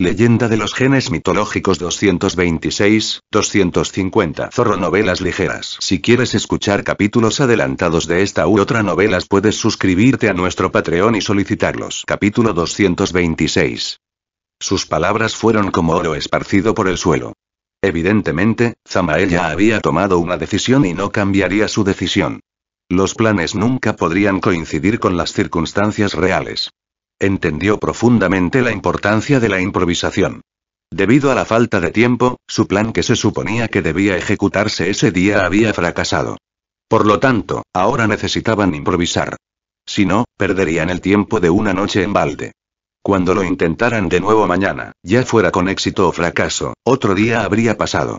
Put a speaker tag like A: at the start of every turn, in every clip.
A: Leyenda de los genes mitológicos 226, 250 Zorro Novelas Ligeras Si quieres escuchar capítulos adelantados de esta u otra novelas puedes suscribirte a nuestro Patreon y solicitarlos Capítulo 226 Sus palabras fueron como oro esparcido por el suelo. Evidentemente, Zamael ya había tomado una decisión y no cambiaría su decisión. Los planes nunca podrían coincidir con las circunstancias reales. Entendió profundamente la importancia de la improvisación. Debido a la falta de tiempo, su plan que se suponía que debía ejecutarse ese día había fracasado. Por lo tanto, ahora necesitaban improvisar. Si no, perderían el tiempo de una noche en balde. Cuando lo intentaran de nuevo mañana, ya fuera con éxito o fracaso, otro día habría pasado.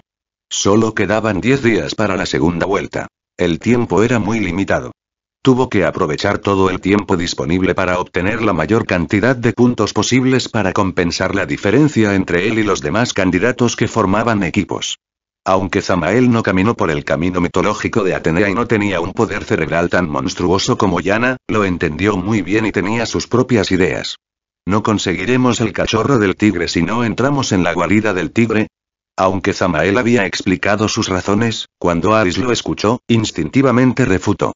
A: Solo quedaban diez días para la segunda vuelta. El tiempo era muy limitado. Tuvo que aprovechar todo el tiempo disponible para obtener la mayor cantidad de puntos posibles para compensar la diferencia entre él y los demás candidatos que formaban equipos. Aunque Zamael no caminó por el camino mitológico de Atenea y no tenía un poder cerebral tan monstruoso como Yana, lo entendió muy bien y tenía sus propias ideas. ¿No conseguiremos el cachorro del tigre si no entramos en la guarida del tigre? Aunque Zamael había explicado sus razones, cuando Aris lo escuchó, instintivamente refutó.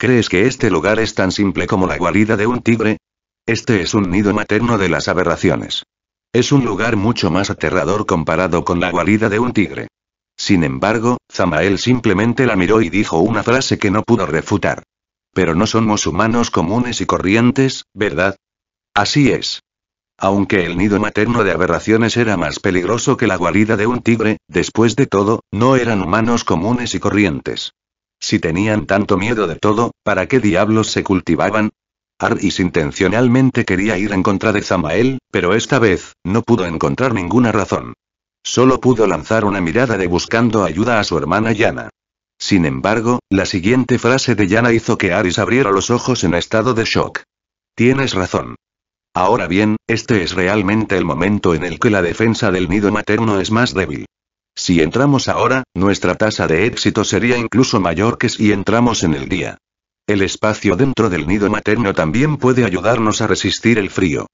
A: ¿Crees que este lugar es tan simple como la guarida de un tigre? Este es un nido materno de las aberraciones. Es un lugar mucho más aterrador comparado con la guarida de un tigre. Sin embargo, Zamael simplemente la miró y dijo una frase que no pudo refutar. Pero no somos humanos comunes y corrientes, ¿verdad? Así es. Aunque el nido materno de aberraciones era más peligroso que la guarida de un tigre, después de todo, no eran humanos comunes y corrientes. Si tenían tanto miedo de todo, ¿para qué diablos se cultivaban? Aris intencionalmente quería ir en contra de Zamael, pero esta vez, no pudo encontrar ninguna razón. Solo pudo lanzar una mirada de buscando ayuda a su hermana Yana. Sin embargo, la siguiente frase de Yana hizo que Aris abriera los ojos en estado de shock. Tienes razón. Ahora bien, este es realmente el momento en el que la defensa del nido materno es más débil. Si entramos ahora, nuestra tasa de éxito sería incluso mayor que si entramos en el día. El espacio dentro del nido materno también puede ayudarnos a resistir el frío.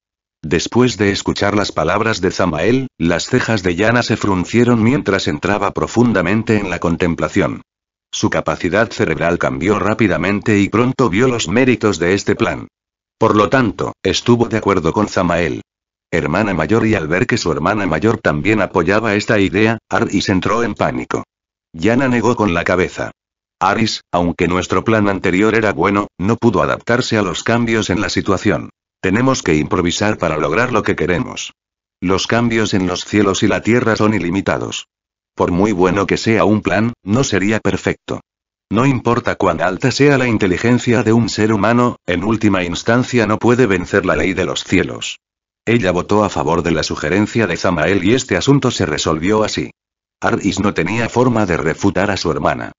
A: Después de escuchar las palabras de Zamael, las cejas de Yana se fruncieron mientras entraba profundamente en la contemplación. Su capacidad cerebral cambió rápidamente y pronto vio los méritos de este plan. Por lo tanto, estuvo de acuerdo con Zamael hermana mayor y al ver que su hermana mayor también apoyaba esta idea, Aris entró en pánico. Yana negó con la cabeza. Aris, aunque nuestro plan anterior era bueno, no pudo adaptarse a los cambios en la situación. Tenemos que improvisar para lograr lo que queremos. Los cambios en los cielos y la tierra son ilimitados. Por muy bueno que sea un plan, no sería perfecto. No importa cuán alta sea la inteligencia de un ser humano, en última instancia no puede vencer la ley de los cielos. Ella votó a favor de la sugerencia de Zamael y este asunto se resolvió así. Aris no tenía forma de refutar a su hermana.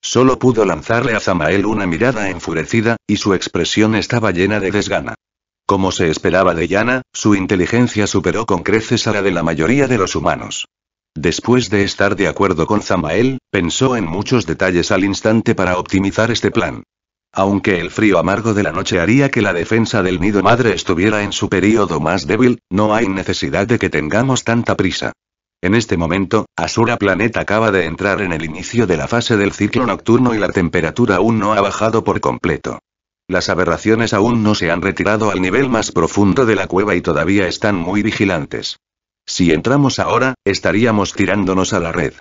A: Solo pudo lanzarle a Zamael una mirada enfurecida, y su expresión estaba llena de desgana. Como se esperaba de Yana, su inteligencia superó con creces a la de la mayoría de los humanos. Después de estar de acuerdo con Zamael, pensó en muchos detalles al instante para optimizar este plan. Aunque el frío amargo de la noche haría que la defensa del nido madre estuviera en su periodo más débil, no hay necesidad de que tengamos tanta prisa. En este momento, Asura Planet acaba de entrar en el inicio de la fase del ciclo nocturno y la temperatura aún no ha bajado por completo. Las aberraciones aún no se han retirado al nivel más profundo de la cueva y todavía están muy vigilantes. Si entramos ahora, estaríamos tirándonos a la red.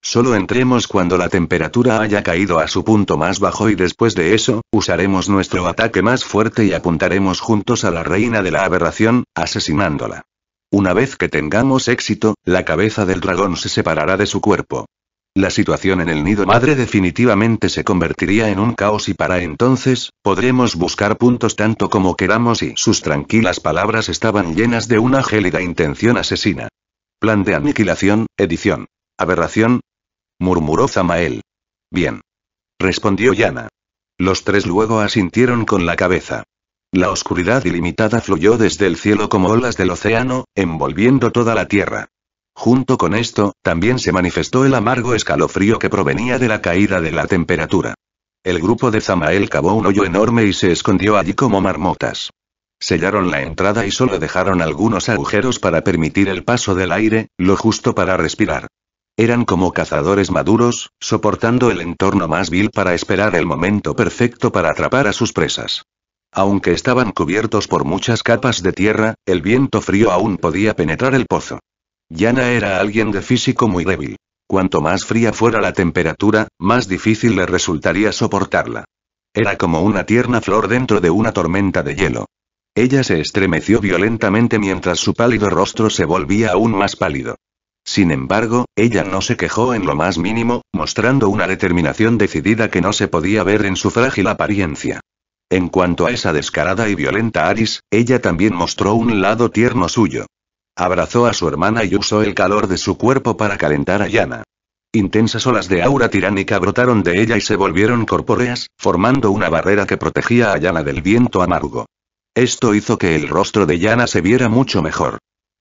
A: Solo entremos cuando la temperatura haya caído a su punto más bajo y después de eso, usaremos nuestro ataque más fuerte y apuntaremos juntos a la reina de la aberración, asesinándola. Una vez que tengamos éxito, la cabeza del dragón se separará de su cuerpo. La situación en el nido madre definitivamente se convertiría en un caos y para entonces, podremos buscar puntos tanto como queramos y sus tranquilas palabras estaban llenas de una gélida intención asesina. Plan de aniquilación, edición. Aberración, murmuró Zamael. Bien. Respondió Yana. Los tres luego asintieron con la cabeza. La oscuridad ilimitada fluyó desde el cielo como olas del océano, envolviendo toda la tierra. Junto con esto, también se manifestó el amargo escalofrío que provenía de la caída de la temperatura. El grupo de Zamael cavó un hoyo enorme y se escondió allí como marmotas. Sellaron la entrada y solo dejaron algunos agujeros para permitir el paso del aire, lo justo para respirar. Eran como cazadores maduros, soportando el entorno más vil para esperar el momento perfecto para atrapar a sus presas. Aunque estaban cubiertos por muchas capas de tierra, el viento frío aún podía penetrar el pozo. Yana era alguien de físico muy débil. Cuanto más fría fuera la temperatura, más difícil le resultaría soportarla. Era como una tierna flor dentro de una tormenta de hielo. Ella se estremeció violentamente mientras su pálido rostro se volvía aún más pálido. Sin embargo, ella no se quejó en lo más mínimo, mostrando una determinación decidida que no se podía ver en su frágil apariencia. En cuanto a esa descarada y violenta Aris, ella también mostró un lado tierno suyo. Abrazó a su hermana y usó el calor de su cuerpo para calentar a Yana. Intensas olas de aura tiránica brotaron de ella y se volvieron corpóreas, formando una barrera que protegía a Yana del viento amargo. Esto hizo que el rostro de Yana se viera mucho mejor.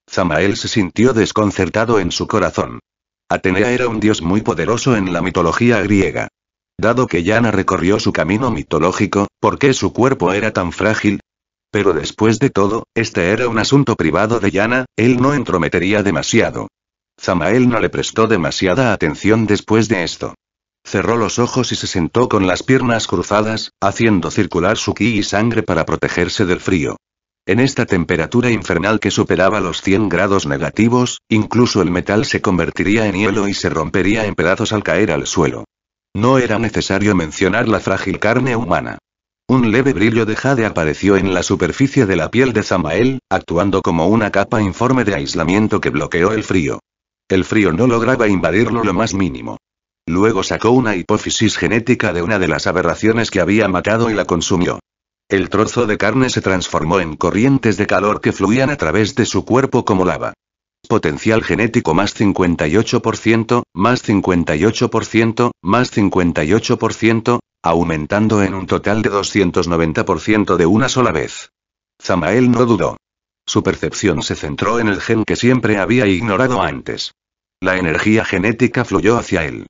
A: Zamael se sintió desconcertado en su corazón. Atenea era un dios muy poderoso en la mitología griega. Dado que Yana recorrió su camino mitológico, ¿por qué su cuerpo era tan frágil? Pero después de todo, este era un asunto privado de Yana, él no entrometería demasiado. Zamael no le prestó demasiada atención después de esto. Cerró los ojos y se sentó con las piernas cruzadas, haciendo circular su ki y sangre para protegerse del frío. En esta temperatura infernal que superaba los 100 grados negativos, incluso el metal se convertiría en hielo y se rompería en pedazos al caer al suelo. No era necesario mencionar la frágil carne humana. Un leve brillo de jade apareció en la superficie de la piel de Zamael, actuando como una capa informe de aislamiento que bloqueó el frío. El frío no lograba invadirlo lo más mínimo. Luego sacó una hipófisis genética de una de las aberraciones que había matado y la consumió. El trozo de carne se transformó en corrientes de calor que fluían a través de su cuerpo como lava. Potencial genético más 58%, más 58%, más 58%, aumentando en un total de 290% de una sola vez. Zamael no dudó. Su percepción se centró en el gen que siempre había ignorado antes. La energía genética fluyó hacia él.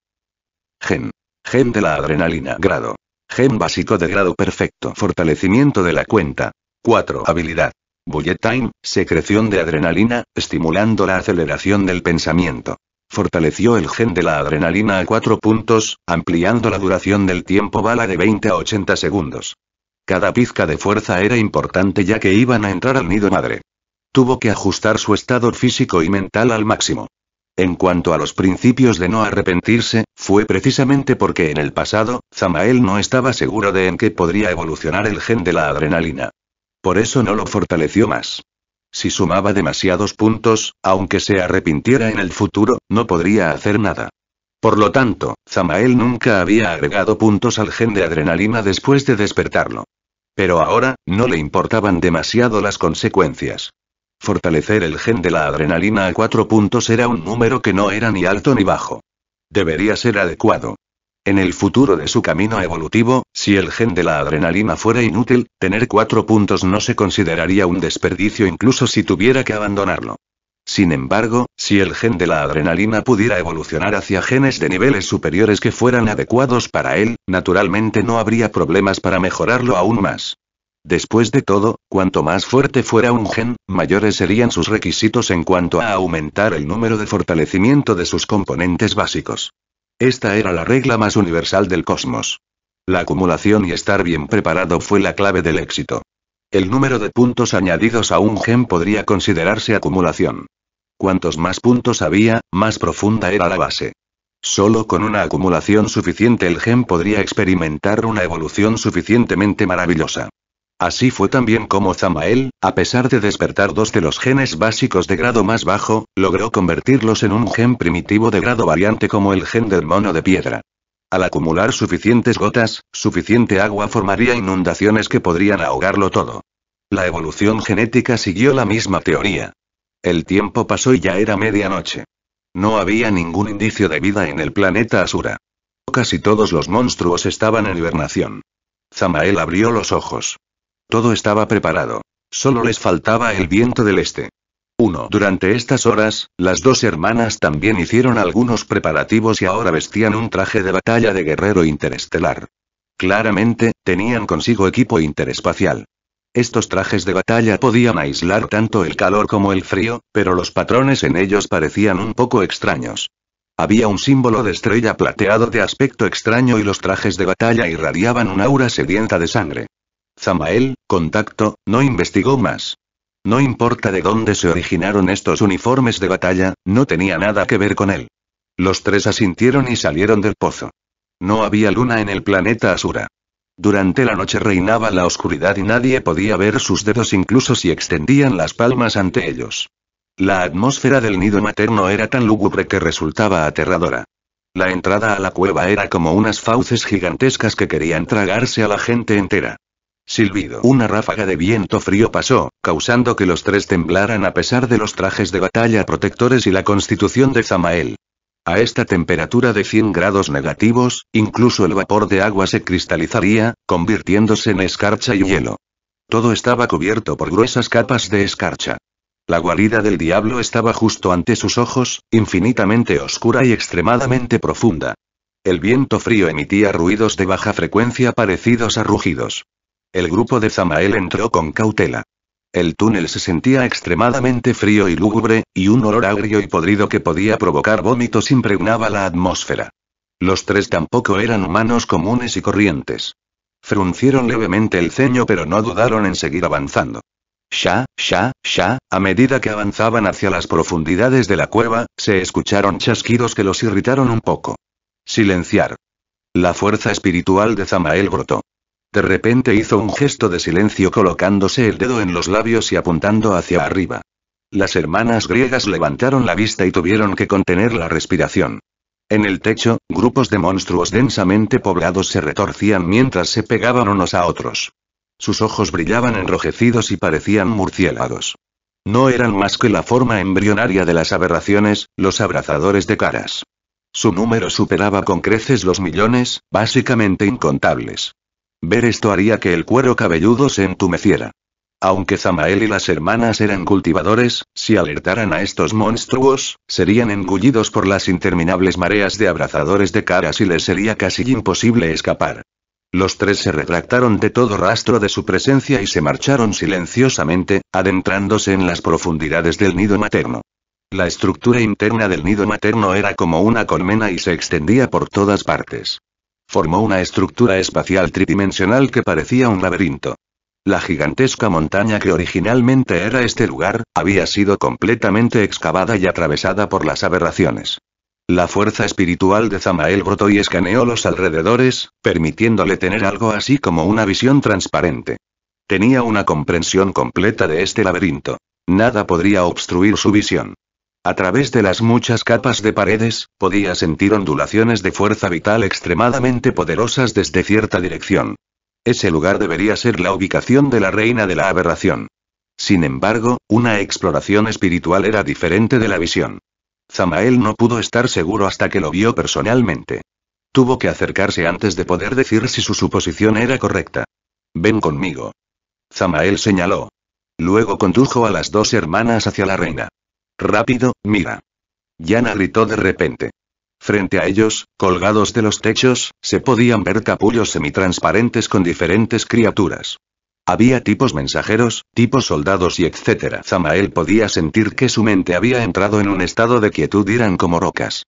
A: Gen. Gen de la adrenalina. Grado. GEN básico de grado perfecto. Fortalecimiento de la cuenta. 4. Habilidad. Bullet time, secreción de adrenalina, estimulando la aceleración del pensamiento. Fortaleció el gen de la adrenalina a 4 puntos, ampliando la duración del tiempo bala de 20 a 80 segundos. Cada pizca de fuerza era importante ya que iban a entrar al nido madre. Tuvo que ajustar su estado físico y mental al máximo. En cuanto a los principios de no arrepentirse, fue precisamente porque en el pasado, Zamael no estaba seguro de en qué podría evolucionar el gen de la adrenalina. Por eso no lo fortaleció más. Si sumaba demasiados puntos, aunque se arrepintiera en el futuro, no podría hacer nada. Por lo tanto, Zamael nunca había agregado puntos al gen de adrenalina después de despertarlo. Pero ahora, no le importaban demasiado las consecuencias. Fortalecer el gen de la adrenalina a cuatro puntos era un número que no era ni alto ni bajo. Debería ser adecuado. En el futuro de su camino evolutivo, si el gen de la adrenalina fuera inútil, tener cuatro puntos no se consideraría un desperdicio incluso si tuviera que abandonarlo. Sin embargo, si el gen de la adrenalina pudiera evolucionar hacia genes de niveles superiores que fueran adecuados para él, naturalmente no habría problemas para mejorarlo aún más. Después de todo, cuanto más fuerte fuera un gen, mayores serían sus requisitos en cuanto a aumentar el número de fortalecimiento de sus componentes básicos. Esta era la regla más universal del cosmos. La acumulación y estar bien preparado fue la clave del éxito. El número de puntos añadidos a un gen podría considerarse acumulación. Cuantos más puntos había, más profunda era la base. Solo con una acumulación suficiente el gen podría experimentar una evolución suficientemente maravillosa. Así fue también como Zamael, a pesar de despertar dos de los genes básicos de grado más bajo, logró convertirlos en un gen primitivo de grado variante como el gen del mono de piedra. Al acumular suficientes gotas, suficiente agua formaría inundaciones que podrían ahogarlo todo. La evolución genética siguió la misma teoría. El tiempo pasó y ya era medianoche. No había ningún indicio de vida en el planeta Asura. Casi todos los monstruos estaban en hibernación. Zamael abrió los ojos. Todo estaba preparado. Solo les faltaba el viento del este. 1. Durante estas horas, las dos hermanas también hicieron algunos preparativos y ahora vestían un traje de batalla de guerrero interestelar. Claramente, tenían consigo equipo interespacial. Estos trajes de batalla podían aislar tanto el calor como el frío, pero los patrones en ellos parecían un poco extraños. Había un símbolo de estrella plateado de aspecto extraño y los trajes de batalla irradiaban un aura sedienta de sangre. Zamael, contacto, no investigó más. No importa de dónde se originaron estos uniformes de batalla, no tenía nada que ver con él. Los tres asintieron y salieron del pozo. No había luna en el planeta Asura. Durante la noche reinaba la oscuridad y nadie podía ver sus dedos incluso si extendían las palmas ante ellos. La atmósfera del nido materno era tan lúgubre que resultaba aterradora. La entrada a la cueva era como unas fauces gigantescas que querían tragarse a la gente entera. Silbido. Una ráfaga de viento frío pasó, causando que los tres temblaran a pesar de los trajes de batalla protectores y la constitución de Zamael. A esta temperatura de 100 grados negativos, incluso el vapor de agua se cristalizaría, convirtiéndose en escarcha y hielo. Todo estaba cubierto por gruesas capas de escarcha. La guarida del diablo estaba justo ante sus ojos, infinitamente oscura y extremadamente profunda. El viento frío emitía ruidos de baja frecuencia parecidos a rugidos. El grupo de Zamael entró con cautela. El túnel se sentía extremadamente frío y lúgubre, y un olor agrio y podrido que podía provocar vómitos impregnaba la atmósfera. Los tres tampoco eran humanos comunes y corrientes. Fruncieron levemente el ceño pero no dudaron en seguir avanzando. ¡Sha, sha, sha! a medida que avanzaban hacia las profundidades de la cueva, se escucharon chasquidos que los irritaron un poco. Silenciar. La fuerza espiritual de Zamael brotó. De repente hizo un gesto de silencio colocándose el dedo en los labios y apuntando hacia arriba. Las hermanas griegas levantaron la vista y tuvieron que contener la respiración. En el techo, grupos de monstruos densamente poblados se retorcían mientras se pegaban unos a otros. Sus ojos brillaban enrojecidos y parecían murciélagos. No eran más que la forma embrionaria de las aberraciones, los abrazadores de caras. Su número superaba con creces los millones, básicamente incontables. Ver esto haría que el cuero cabelludo se entumeciera. Aunque Zamael y las hermanas eran cultivadores, si alertaran a estos monstruos, serían engullidos por las interminables mareas de abrazadores de caras y les sería casi imposible escapar. Los tres se retractaron de todo rastro de su presencia y se marcharon silenciosamente, adentrándose en las profundidades del nido materno. La estructura interna del nido materno era como una colmena y se extendía por todas partes. Formó una estructura espacial tridimensional que parecía un laberinto. La gigantesca montaña que originalmente era este lugar, había sido completamente excavada y atravesada por las aberraciones. La fuerza espiritual de Zamael brotó y escaneó los alrededores, permitiéndole tener algo así como una visión transparente. Tenía una comprensión completa de este laberinto. Nada podría obstruir su visión. A través de las muchas capas de paredes, podía sentir ondulaciones de fuerza vital extremadamente poderosas desde cierta dirección. Ese lugar debería ser la ubicación de la reina de la aberración. Sin embargo, una exploración espiritual era diferente de la visión. Zamael no pudo estar seguro hasta que lo vio personalmente. Tuvo que acercarse antes de poder decir si su suposición era correcta. Ven conmigo. Zamael señaló. Luego condujo a las dos hermanas hacia la reina. Rápido, mira. Yana gritó de repente. Frente a ellos, colgados de los techos, se podían ver capullos semitransparentes con diferentes criaturas. Había tipos mensajeros, tipos soldados y etc. Zamael podía sentir que su mente había entrado en un estado de quietud eran como rocas.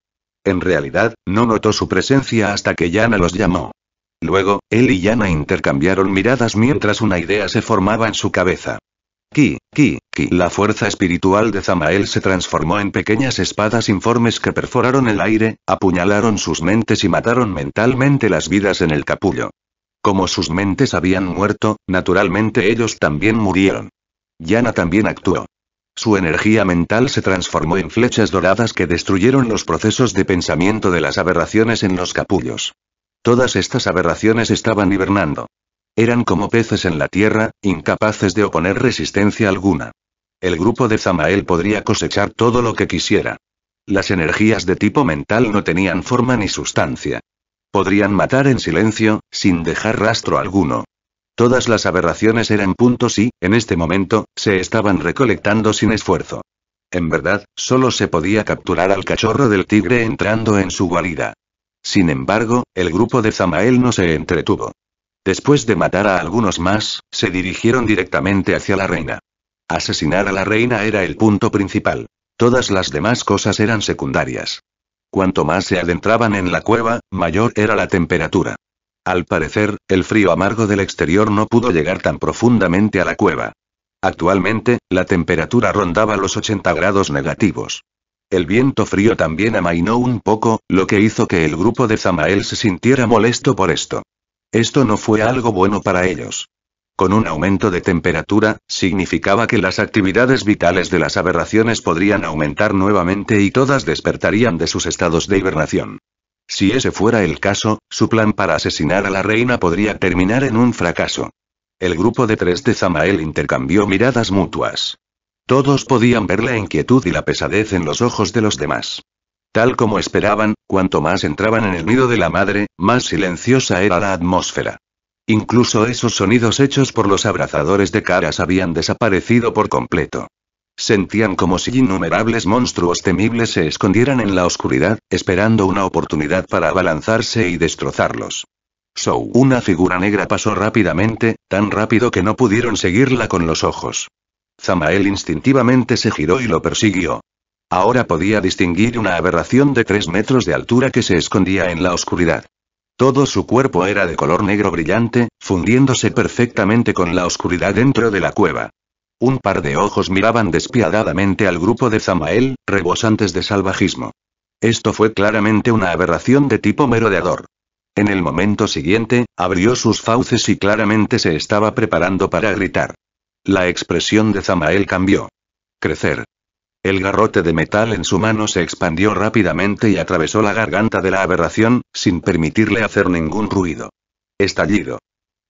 A: En realidad, no notó su presencia hasta que Yana los llamó. Luego, él y Yana intercambiaron miradas mientras una idea se formaba en su cabeza. Ki, ki, ki. La fuerza espiritual de Zamael se transformó en pequeñas espadas informes que perforaron el aire, apuñalaron sus mentes y mataron mentalmente las vidas en el capullo. Como sus mentes habían muerto, naturalmente ellos también murieron. Yana también actuó. Su energía mental se transformó en flechas doradas que destruyeron los procesos de pensamiento de las aberraciones en los capullos. Todas estas aberraciones estaban hibernando. Eran como peces en la tierra, incapaces de oponer resistencia alguna. El grupo de Zamael podría cosechar todo lo que quisiera. Las energías de tipo mental no tenían forma ni sustancia. Podrían matar en silencio, sin dejar rastro alguno. Todas las aberraciones eran puntos y, en este momento, se estaban recolectando sin esfuerzo. En verdad, solo se podía capturar al cachorro del tigre entrando en su guarida. Sin embargo, el grupo de Zamael no se entretuvo. Después de matar a algunos más, se dirigieron directamente hacia la reina. Asesinar a la reina era el punto principal. Todas las demás cosas eran secundarias. Cuanto más se adentraban en la cueva, mayor era la temperatura. Al parecer, el frío amargo del exterior no pudo llegar tan profundamente a la cueva. Actualmente, la temperatura rondaba los 80 grados negativos. El viento frío también amainó un poco, lo que hizo que el grupo de Zamael se sintiera molesto por esto. Esto no fue algo bueno para ellos. Con un aumento de temperatura, significaba que las actividades vitales de las aberraciones podrían aumentar nuevamente y todas despertarían de sus estados de hibernación. Si ese fuera el caso, su plan para asesinar a la reina podría terminar en un fracaso. El grupo de tres de Zamael intercambió miradas mutuas. Todos podían ver la inquietud y la pesadez en los ojos de los demás. Tal como esperaban, cuanto más entraban en el nido de la madre, más silenciosa era la atmósfera. Incluso esos sonidos hechos por los abrazadores de caras habían desaparecido por completo. Sentían como si innumerables monstruos temibles se escondieran en la oscuridad, esperando una oportunidad para abalanzarse y destrozarlos. So, una figura negra pasó rápidamente, tan rápido que no pudieron seguirla con los ojos. Zamael instintivamente se giró y lo persiguió. Ahora podía distinguir una aberración de tres metros de altura que se escondía en la oscuridad. Todo su cuerpo era de color negro brillante, fundiéndose perfectamente con la oscuridad dentro de la cueva. Un par de ojos miraban despiadadamente al grupo de Zamael, rebosantes de salvajismo. Esto fue claramente una aberración de tipo merodeador. En el momento siguiente, abrió sus fauces y claramente se estaba preparando para gritar. La expresión de Zamael cambió. Crecer, el garrote de metal en su mano se expandió rápidamente y atravesó la garganta de la aberración, sin permitirle hacer ningún ruido. Estallido.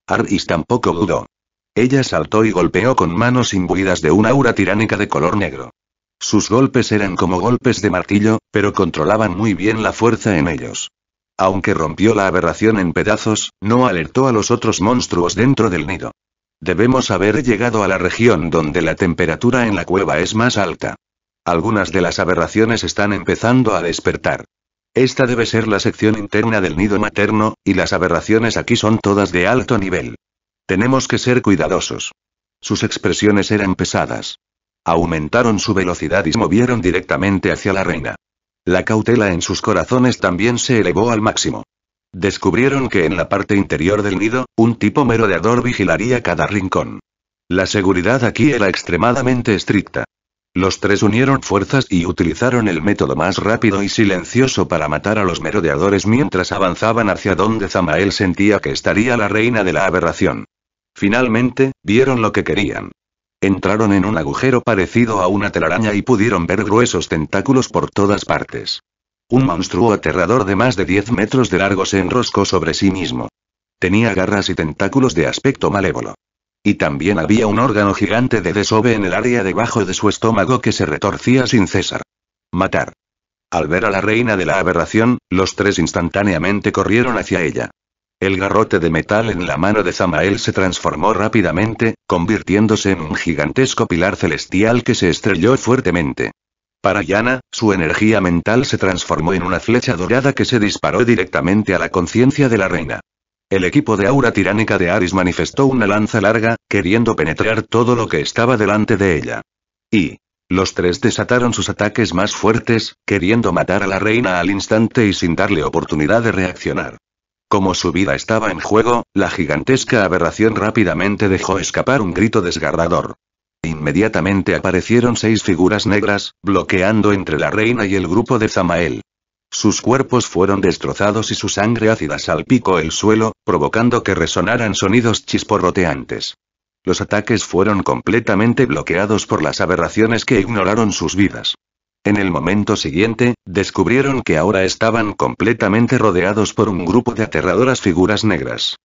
A: Aris tampoco dudó. Ella saltó y golpeó con manos imbuidas de una aura tiránica de color negro. Sus golpes eran como golpes de martillo, pero controlaban muy bien la fuerza en ellos. Aunque rompió la aberración en pedazos, no alertó a los otros monstruos dentro del nido. Debemos haber llegado a la región donde la temperatura en la cueva es más alta. Algunas de las aberraciones están empezando a despertar. Esta debe ser la sección interna del nido materno, y las aberraciones aquí son todas de alto nivel. Tenemos que ser cuidadosos. Sus expresiones eran pesadas. Aumentaron su velocidad y se movieron directamente hacia la reina. La cautela en sus corazones también se elevó al máximo. Descubrieron que en la parte interior del nido, un tipo merodeador vigilaría cada rincón. La seguridad aquí era extremadamente estricta. Los tres unieron fuerzas y utilizaron el método más rápido y silencioso para matar a los merodeadores mientras avanzaban hacia donde Zamael sentía que estaría la reina de la aberración. Finalmente, vieron lo que querían. Entraron en un agujero parecido a una telaraña y pudieron ver gruesos tentáculos por todas partes. Un monstruo aterrador de más de 10 metros de largo se enroscó sobre sí mismo. Tenía garras y tentáculos de aspecto malévolo. Y también había un órgano gigante de desove en el área debajo de su estómago que se retorcía sin cesar. Matar. Al ver a la reina de la aberración, los tres instantáneamente corrieron hacia ella. El garrote de metal en la mano de Zamael se transformó rápidamente, convirtiéndose en un gigantesco pilar celestial que se estrelló fuertemente. Para Yana, su energía mental se transformó en una flecha dorada que se disparó directamente a la conciencia de la reina. El equipo de aura tiránica de Aris manifestó una lanza larga, queriendo penetrar todo lo que estaba delante de ella. Y. Los tres desataron sus ataques más fuertes, queriendo matar a la reina al instante y sin darle oportunidad de reaccionar. Como su vida estaba en juego, la gigantesca aberración rápidamente dejó escapar un grito desgarrador. Inmediatamente aparecieron seis figuras negras, bloqueando entre la reina y el grupo de Zamael. Sus cuerpos fueron destrozados y su sangre ácida salpicó el suelo, provocando que resonaran sonidos chisporroteantes. Los ataques fueron completamente bloqueados por las aberraciones que ignoraron sus vidas. En el momento siguiente, descubrieron que ahora estaban completamente rodeados por un grupo de aterradoras figuras negras.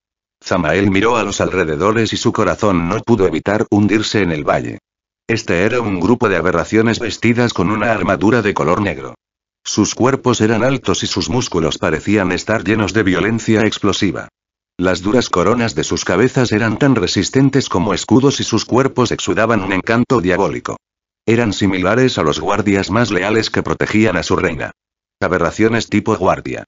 A: Zamael miró a los alrededores y su corazón no pudo evitar hundirse en el valle. Este era un grupo de aberraciones vestidas con una armadura de color negro. Sus cuerpos eran altos y sus músculos parecían estar llenos de violencia explosiva. Las duras coronas de sus cabezas eran tan resistentes como escudos y sus cuerpos exudaban un encanto diabólico. Eran similares a los guardias más leales que protegían a su reina. Aberraciones tipo guardia.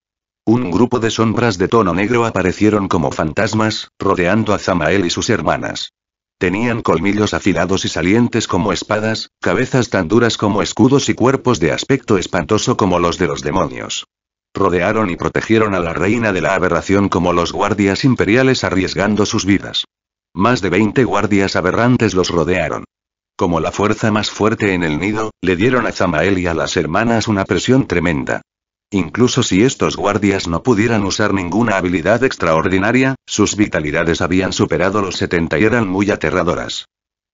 A: Un grupo de sombras de tono negro aparecieron como fantasmas, rodeando a Zamael y sus hermanas. Tenían colmillos afilados y salientes como espadas, cabezas tan duras como escudos y cuerpos de aspecto espantoso como los de los demonios. Rodearon y protegieron a la reina de la aberración como los guardias imperiales arriesgando sus vidas. Más de 20 guardias aberrantes los rodearon. Como la fuerza más fuerte en el nido, le dieron a Zamael y a las hermanas una presión tremenda. Incluso si estos guardias no pudieran usar ninguna habilidad extraordinaria, sus vitalidades habían superado los 70 y eran muy aterradoras.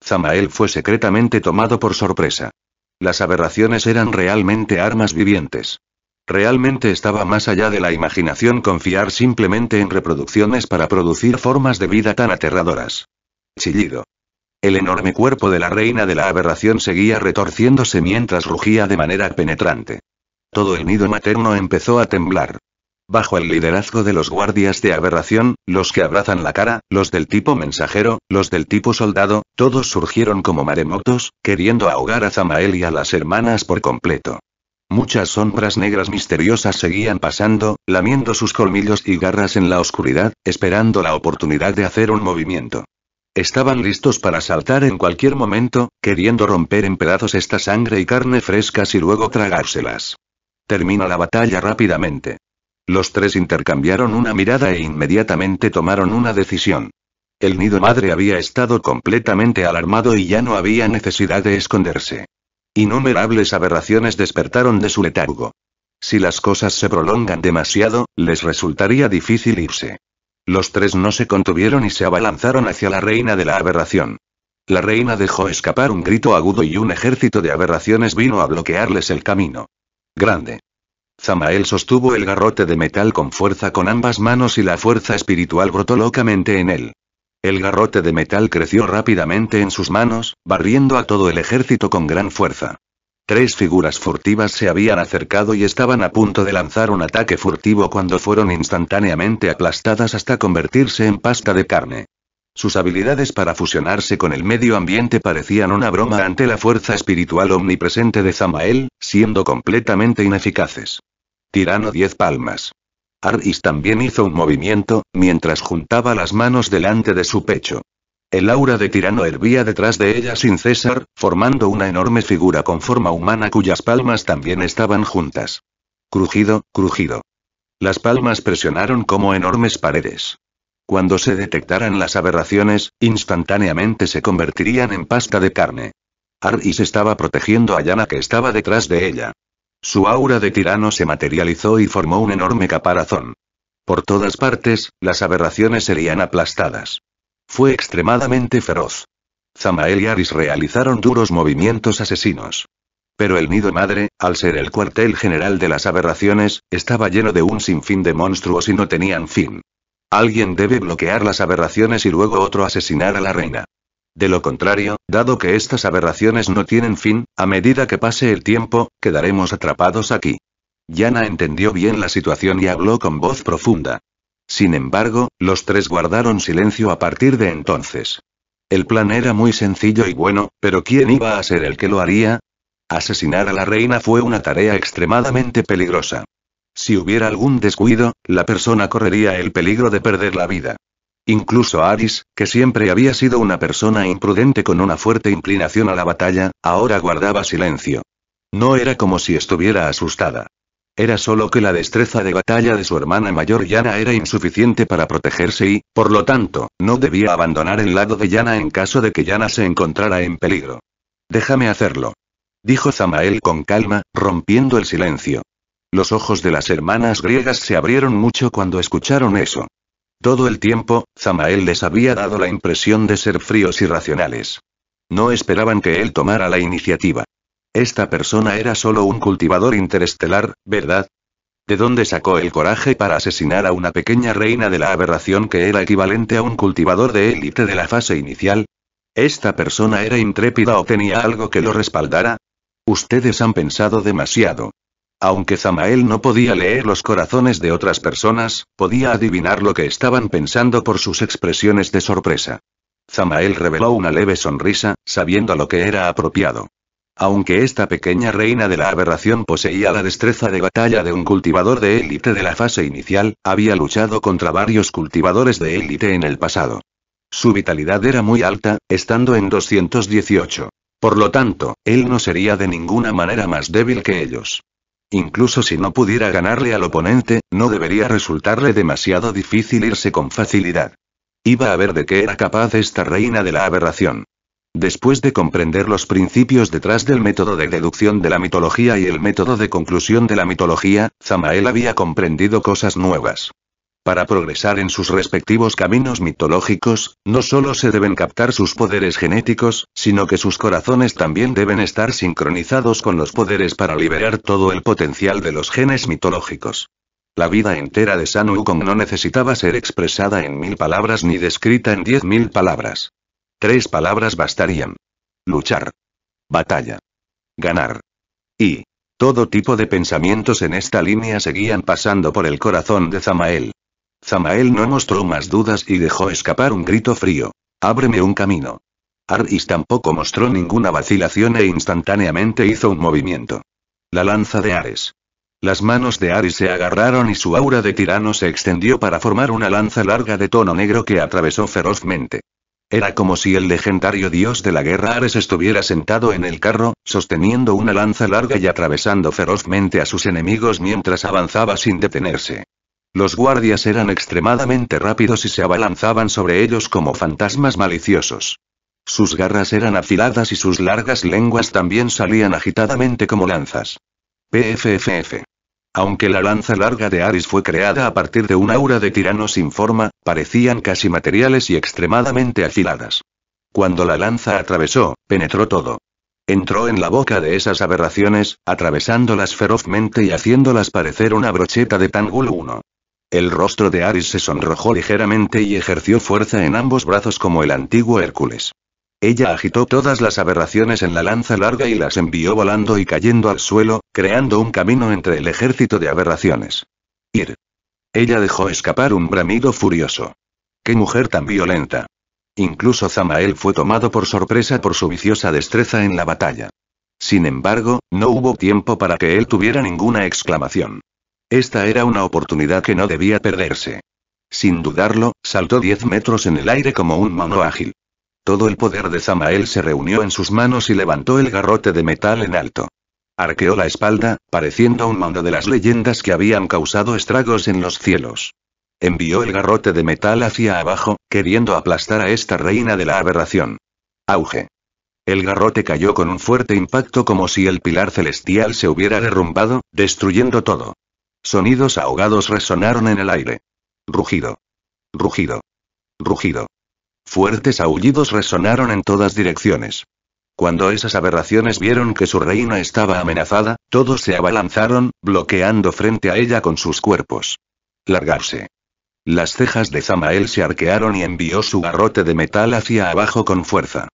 A: Zamael fue secretamente tomado por sorpresa. Las aberraciones eran realmente armas vivientes. Realmente estaba más allá de la imaginación confiar simplemente en reproducciones para producir formas de vida tan aterradoras. Chillido. El enorme cuerpo de la reina de la aberración seguía retorciéndose mientras rugía de manera penetrante. Todo el nido materno empezó a temblar. Bajo el liderazgo de los guardias de aberración, los que abrazan la cara, los del tipo mensajero, los del tipo soldado, todos surgieron como maremotos, queriendo ahogar a Zamael y a las hermanas por completo. Muchas sombras negras misteriosas seguían pasando, lamiendo sus colmillos y garras en la oscuridad, esperando la oportunidad de hacer un movimiento. Estaban listos para saltar en cualquier momento, queriendo romper en pedazos esta sangre y carne frescas y luego tragárselas. Termina la batalla rápidamente. Los tres intercambiaron una mirada e inmediatamente tomaron una decisión. El nido madre había estado completamente alarmado y ya no había necesidad de esconderse. Innumerables aberraciones despertaron de su letargo. Si las cosas se prolongan demasiado, les resultaría difícil irse. Los tres no se contuvieron y se abalanzaron hacia la reina de la aberración. La reina dejó escapar un grito agudo y un ejército de aberraciones vino a bloquearles el camino. Grande. Zamael sostuvo el garrote de metal con fuerza con ambas manos y la fuerza espiritual brotó locamente en él. El garrote de metal creció rápidamente en sus manos, barriendo a todo el ejército con gran fuerza. Tres figuras furtivas se habían acercado y estaban a punto de lanzar un ataque furtivo cuando fueron instantáneamente aplastadas hasta convertirse en pasta de carne. Sus habilidades para fusionarse con el medio ambiente parecían una broma ante la fuerza espiritual omnipresente de Zamael, siendo completamente ineficaces. Tirano 10 palmas. Aris también hizo un movimiento, mientras juntaba las manos delante de su pecho. El aura de tirano hervía detrás de ella sin cesar, formando una enorme figura con forma humana cuyas palmas también estaban juntas. Crujido, crujido. Las palmas presionaron como enormes paredes. Cuando se detectaran las aberraciones, instantáneamente se convertirían en pasta de carne. Aris estaba protegiendo a Yana que estaba detrás de ella. Su aura de tirano se materializó y formó un enorme caparazón. Por todas partes, las aberraciones serían aplastadas. Fue extremadamente feroz. Zamael y Aris realizaron duros movimientos asesinos. Pero el nido madre, al ser el cuartel general de las aberraciones, estaba lleno de un sinfín de monstruos y no tenían fin. Alguien debe bloquear las aberraciones y luego otro asesinar a la reina. De lo contrario, dado que estas aberraciones no tienen fin, a medida que pase el tiempo, quedaremos atrapados aquí. Yana entendió bien la situación y habló con voz profunda. Sin embargo, los tres guardaron silencio a partir de entonces. El plan era muy sencillo y bueno, pero ¿quién iba a ser el que lo haría? Asesinar a la reina fue una tarea extremadamente peligrosa. Si hubiera algún descuido, la persona correría el peligro de perder la vida. Incluso Aris, que siempre había sido una persona imprudente con una fuerte inclinación a la batalla, ahora guardaba silencio. No era como si estuviera asustada. Era solo que la destreza de batalla de su hermana mayor Yana era insuficiente para protegerse y, por lo tanto, no debía abandonar el lado de Yana en caso de que Yana se encontrara en peligro. Déjame hacerlo. Dijo Zamael con calma, rompiendo el silencio. Los ojos de las hermanas griegas se abrieron mucho cuando escucharon eso. Todo el tiempo, Zamael les había dado la impresión de ser fríos y racionales. No esperaban que él tomara la iniciativa. Esta persona era solo un cultivador interestelar, ¿verdad? ¿De dónde sacó el coraje para asesinar a una pequeña reina de la aberración que era equivalente a un cultivador de élite de la fase inicial? ¿Esta persona era intrépida o tenía algo que lo respaldara? Ustedes han pensado demasiado, aunque Zamael no podía leer los corazones de otras personas, podía adivinar lo que estaban pensando por sus expresiones de sorpresa. Zamael reveló una leve sonrisa, sabiendo lo que era apropiado. Aunque esta pequeña reina de la aberración poseía la destreza de batalla de un cultivador de élite de la fase inicial, había luchado contra varios cultivadores de élite en el pasado. Su vitalidad era muy alta, estando en 218. Por lo tanto, él no sería de ninguna manera más débil que ellos. Incluso si no pudiera ganarle al oponente, no debería resultarle demasiado difícil irse con facilidad. Iba a ver de qué era capaz esta reina de la aberración. Después de comprender los principios detrás del método de deducción de la mitología y el método de conclusión de la mitología, Zamael había comprendido cosas nuevas. Para progresar en sus respectivos caminos mitológicos, no solo se deben captar sus poderes genéticos, sino que sus corazones también deben estar sincronizados con los poderes para liberar todo el potencial de los genes mitológicos. La vida entera de San Wukong no necesitaba ser expresada en mil palabras ni descrita en diez mil palabras. Tres palabras bastarían. Luchar. Batalla. Ganar. Y. Todo tipo de pensamientos en esta línea seguían pasando por el corazón de Zamael. Zamael no mostró más dudas y dejó escapar un grito frío. Ábreme un camino. Aris tampoco mostró ninguna vacilación e instantáneamente hizo un movimiento. La lanza de Ares. Las manos de Ares se agarraron y su aura de tirano se extendió para formar una lanza larga de tono negro que atravesó ferozmente. Era como si el legendario dios de la guerra Ares estuviera sentado en el carro, sosteniendo una lanza larga y atravesando ferozmente a sus enemigos mientras avanzaba sin detenerse. Los guardias eran extremadamente rápidos y se abalanzaban sobre ellos como fantasmas maliciosos. Sus garras eran afiladas y sus largas lenguas también salían agitadamente como lanzas. PFFF. Aunque la lanza larga de Aris fue creada a partir de un aura de tirano sin forma, parecían casi materiales y extremadamente afiladas. Cuando la lanza atravesó, penetró todo. Entró en la boca de esas aberraciones, atravesándolas ferozmente y haciéndolas parecer una brocheta de Tangul 1. El rostro de Aris se sonrojó ligeramente y ejerció fuerza en ambos brazos como el antiguo Hércules. Ella agitó todas las aberraciones en la lanza larga y las envió volando y cayendo al suelo, creando un camino entre el ejército de aberraciones. Ir. Ella dejó escapar un bramido furioso. ¡Qué mujer tan violenta! Incluso Zamael fue tomado por sorpresa por su viciosa destreza en la batalla. Sin embargo, no hubo tiempo para que él tuviera ninguna exclamación. Esta era una oportunidad que no debía perderse. Sin dudarlo, saltó 10 metros en el aire como un mono ágil. Todo el poder de Samael se reunió en sus manos y levantó el garrote de metal en alto. Arqueó la espalda, pareciendo un mono de las leyendas que habían causado estragos en los cielos. Envió el garrote de metal hacia abajo, queriendo aplastar a esta reina de la aberración. Auge. El garrote cayó con un fuerte impacto como si el pilar celestial se hubiera derrumbado, destruyendo todo. Sonidos ahogados resonaron en el aire. Rugido. Rugido. Rugido. Fuertes aullidos resonaron en todas direcciones. Cuando esas aberraciones vieron que su reina estaba amenazada, todos se abalanzaron, bloqueando frente a ella con sus cuerpos. Largarse. Las cejas de Zamael se arquearon y envió su garrote de metal hacia abajo con fuerza.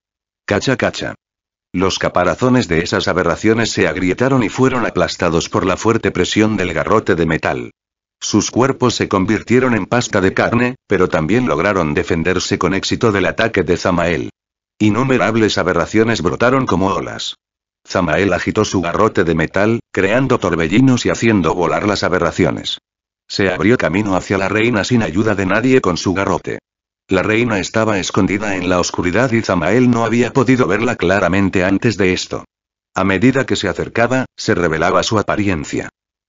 A: Cacha cacha. Los caparazones de esas aberraciones se agrietaron y fueron aplastados por la fuerte presión del garrote de metal. Sus cuerpos se convirtieron en pasta de carne, pero también lograron defenderse con éxito del ataque de Zamael. Innumerables aberraciones brotaron como olas. Zamael agitó su garrote de metal, creando torbellinos y haciendo volar las aberraciones. Se abrió camino hacia la reina sin ayuda de nadie con su garrote. La reina estaba escondida en la oscuridad y Zamael no había podido verla claramente antes de esto. A medida que se acercaba, se revelaba su apariencia.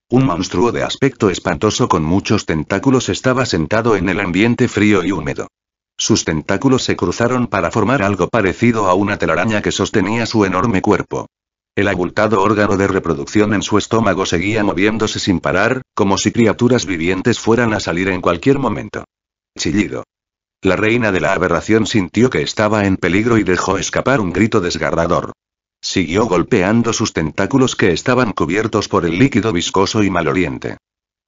A: Un monstruo de aspecto espantoso con muchos tentáculos estaba sentado en el ambiente frío y húmedo. Sus tentáculos se cruzaron para formar algo parecido a una telaraña que sostenía su enorme cuerpo. El abultado órgano de reproducción en su estómago seguía moviéndose sin parar, como si criaturas vivientes fueran a salir en cualquier momento. Chillido. La reina de la aberración sintió que estaba en peligro y dejó escapar un grito desgarrador. Siguió golpeando sus tentáculos que estaban cubiertos por el líquido viscoso y maloliente.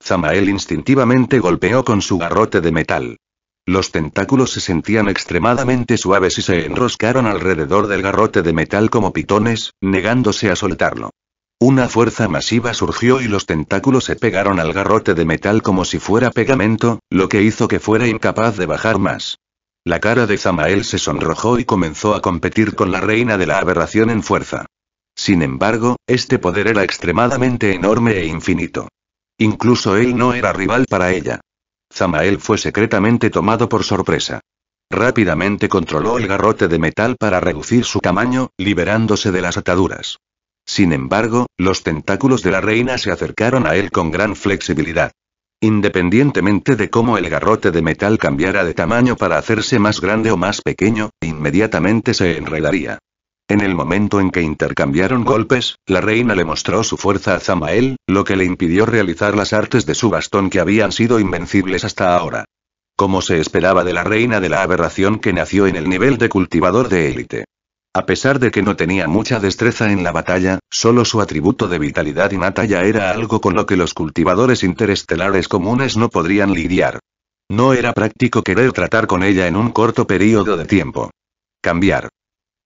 A: Zamael instintivamente golpeó con su garrote de metal. Los tentáculos se sentían extremadamente suaves y se enroscaron alrededor del garrote de metal como pitones, negándose a soltarlo. Una fuerza masiva surgió y los tentáculos se pegaron al garrote de metal como si fuera pegamento, lo que hizo que fuera incapaz de bajar más. La cara de Zamael se sonrojó y comenzó a competir con la reina de la aberración en fuerza. Sin embargo, este poder era extremadamente enorme e infinito. Incluso él no era rival para ella. Zamael fue secretamente tomado por sorpresa. Rápidamente controló el garrote de metal para reducir su tamaño, liberándose de las ataduras. Sin embargo, los tentáculos de la reina se acercaron a él con gran flexibilidad. Independientemente de cómo el garrote de metal cambiara de tamaño para hacerse más grande o más pequeño, inmediatamente se enredaría. En el momento en que intercambiaron golpes, la reina le mostró su fuerza a Zamael, lo que le impidió realizar las artes de su bastón que habían sido invencibles hasta ahora. Como se esperaba de la reina de la aberración que nació en el nivel de cultivador de élite. A pesar de que no tenía mucha destreza en la batalla, solo su atributo de vitalidad y ya era algo con lo que los cultivadores interestelares comunes no podrían lidiar. No era práctico querer tratar con ella en un corto periodo de tiempo. Cambiar.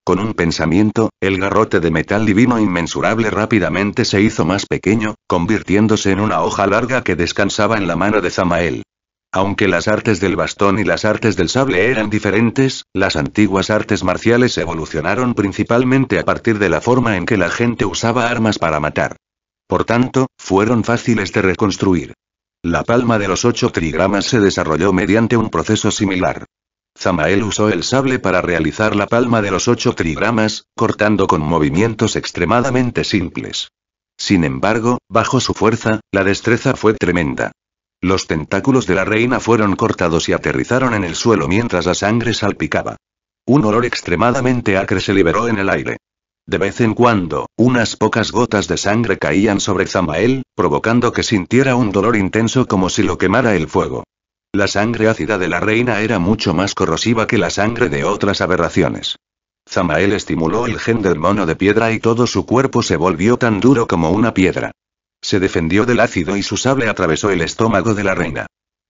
A: Con un pensamiento, el garrote de metal divino inmensurable rápidamente se hizo más pequeño, convirtiéndose en una hoja larga que descansaba en la mano de Zamael. Aunque las artes del bastón y las artes del sable eran diferentes, las antiguas artes marciales evolucionaron principalmente a partir de la forma en que la gente usaba armas para matar. Por tanto, fueron fáciles de reconstruir. La palma de los ocho trigramas se desarrolló mediante un proceso similar. Zamael usó el sable para realizar la palma de los ocho trigramas, cortando con movimientos extremadamente simples. Sin embargo, bajo su fuerza, la destreza fue tremenda. Los tentáculos de la reina fueron cortados y aterrizaron en el suelo mientras la sangre salpicaba. Un olor extremadamente acre se liberó en el aire. De vez en cuando, unas pocas gotas de sangre caían sobre Zamael, provocando que sintiera un dolor intenso como si lo quemara el fuego. La sangre ácida de la reina era mucho más corrosiva que la sangre de otras aberraciones. Zamael estimuló el gen del mono de piedra y todo su cuerpo se volvió tan duro como una piedra. Se defendió del ácido y su sable atravesó el estómago de la reina.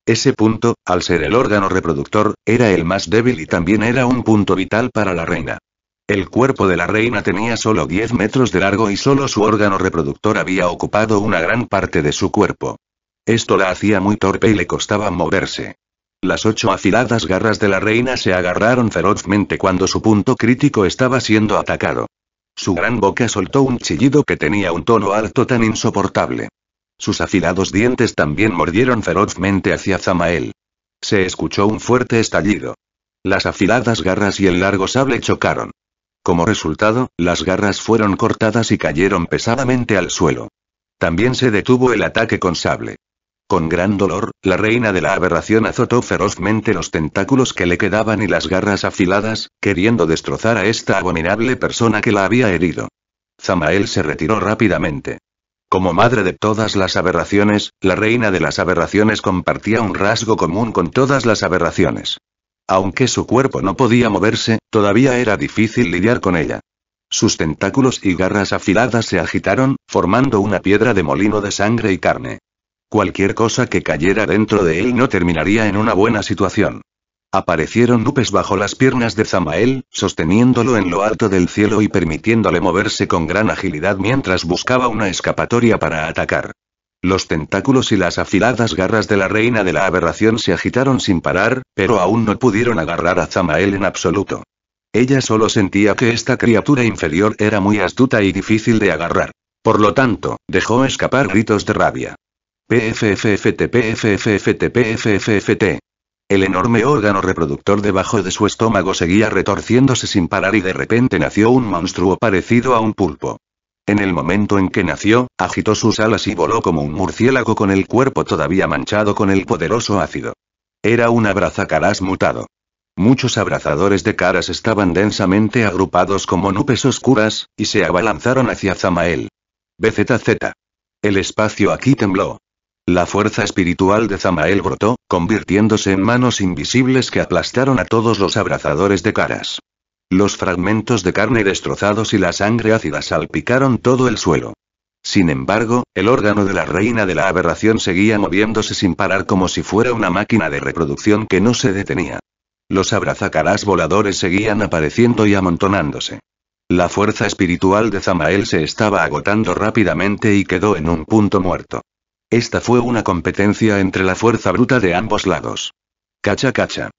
A: Ese punto, al ser el órgano reproductor, era el más débil y también era un punto vital para la reina. El cuerpo de la reina tenía solo 10 metros de largo y solo su órgano reproductor había ocupado una gran parte de su cuerpo. Esto la hacía muy torpe y le costaba moverse. Las ocho afiladas garras de la reina se agarraron ferozmente cuando su punto crítico estaba siendo atacado. Su gran boca soltó un chillido que tenía un tono alto tan insoportable. Sus afilados dientes también mordieron ferozmente hacia Zamael. Se escuchó un fuerte estallido. Las afiladas garras y el largo sable chocaron. Como resultado, las garras fueron cortadas y cayeron pesadamente al suelo. También se detuvo el ataque con sable. Con gran dolor, la reina de la aberración azotó ferozmente los tentáculos que le quedaban y las garras afiladas, queriendo destrozar a esta abominable persona que la había herido. Zamael se retiró rápidamente. Como madre de todas las aberraciones, la reina de las aberraciones compartía un rasgo común con todas las aberraciones. Aunque su cuerpo no podía moverse, todavía era difícil lidiar con ella. Sus tentáculos y garras afiladas se agitaron, formando una piedra de molino de sangre y carne. Cualquier cosa que cayera dentro de él no terminaría en una buena situación. Aparecieron dupes bajo las piernas de Zamael, sosteniéndolo en lo alto del cielo y permitiéndole moverse con gran agilidad mientras buscaba una escapatoria para atacar. Los tentáculos y las afiladas garras de la reina de la aberración se agitaron sin parar, pero aún no pudieron agarrar a Zamael en absoluto. Ella solo sentía que esta criatura inferior era muy astuta y difícil de agarrar. Por lo tanto, dejó escapar gritos de rabia. PFFFT, El enorme órgano reproductor debajo de su estómago seguía retorciéndose sin parar y de repente nació un monstruo parecido a un pulpo. En el momento en que nació, agitó sus alas y voló como un murciélago con el cuerpo todavía manchado con el poderoso ácido. Era un abrazacaras mutado. Muchos abrazadores de caras estaban densamente agrupados como nubes oscuras, y se abalanzaron hacia Zamael. BZZ. El espacio aquí tembló, la fuerza espiritual de Zamael brotó, convirtiéndose en manos invisibles que aplastaron a todos los abrazadores de caras. Los fragmentos de carne destrozados y la sangre ácida salpicaron todo el suelo. Sin embargo, el órgano de la reina de la aberración seguía moviéndose sin parar como si fuera una máquina de reproducción que no se detenía. Los abrazacarás voladores seguían apareciendo y amontonándose. La fuerza espiritual de Zamael se estaba agotando rápidamente y quedó en un punto muerto. Esta fue una competencia entre la fuerza bruta de ambos lados. Cacha cacha.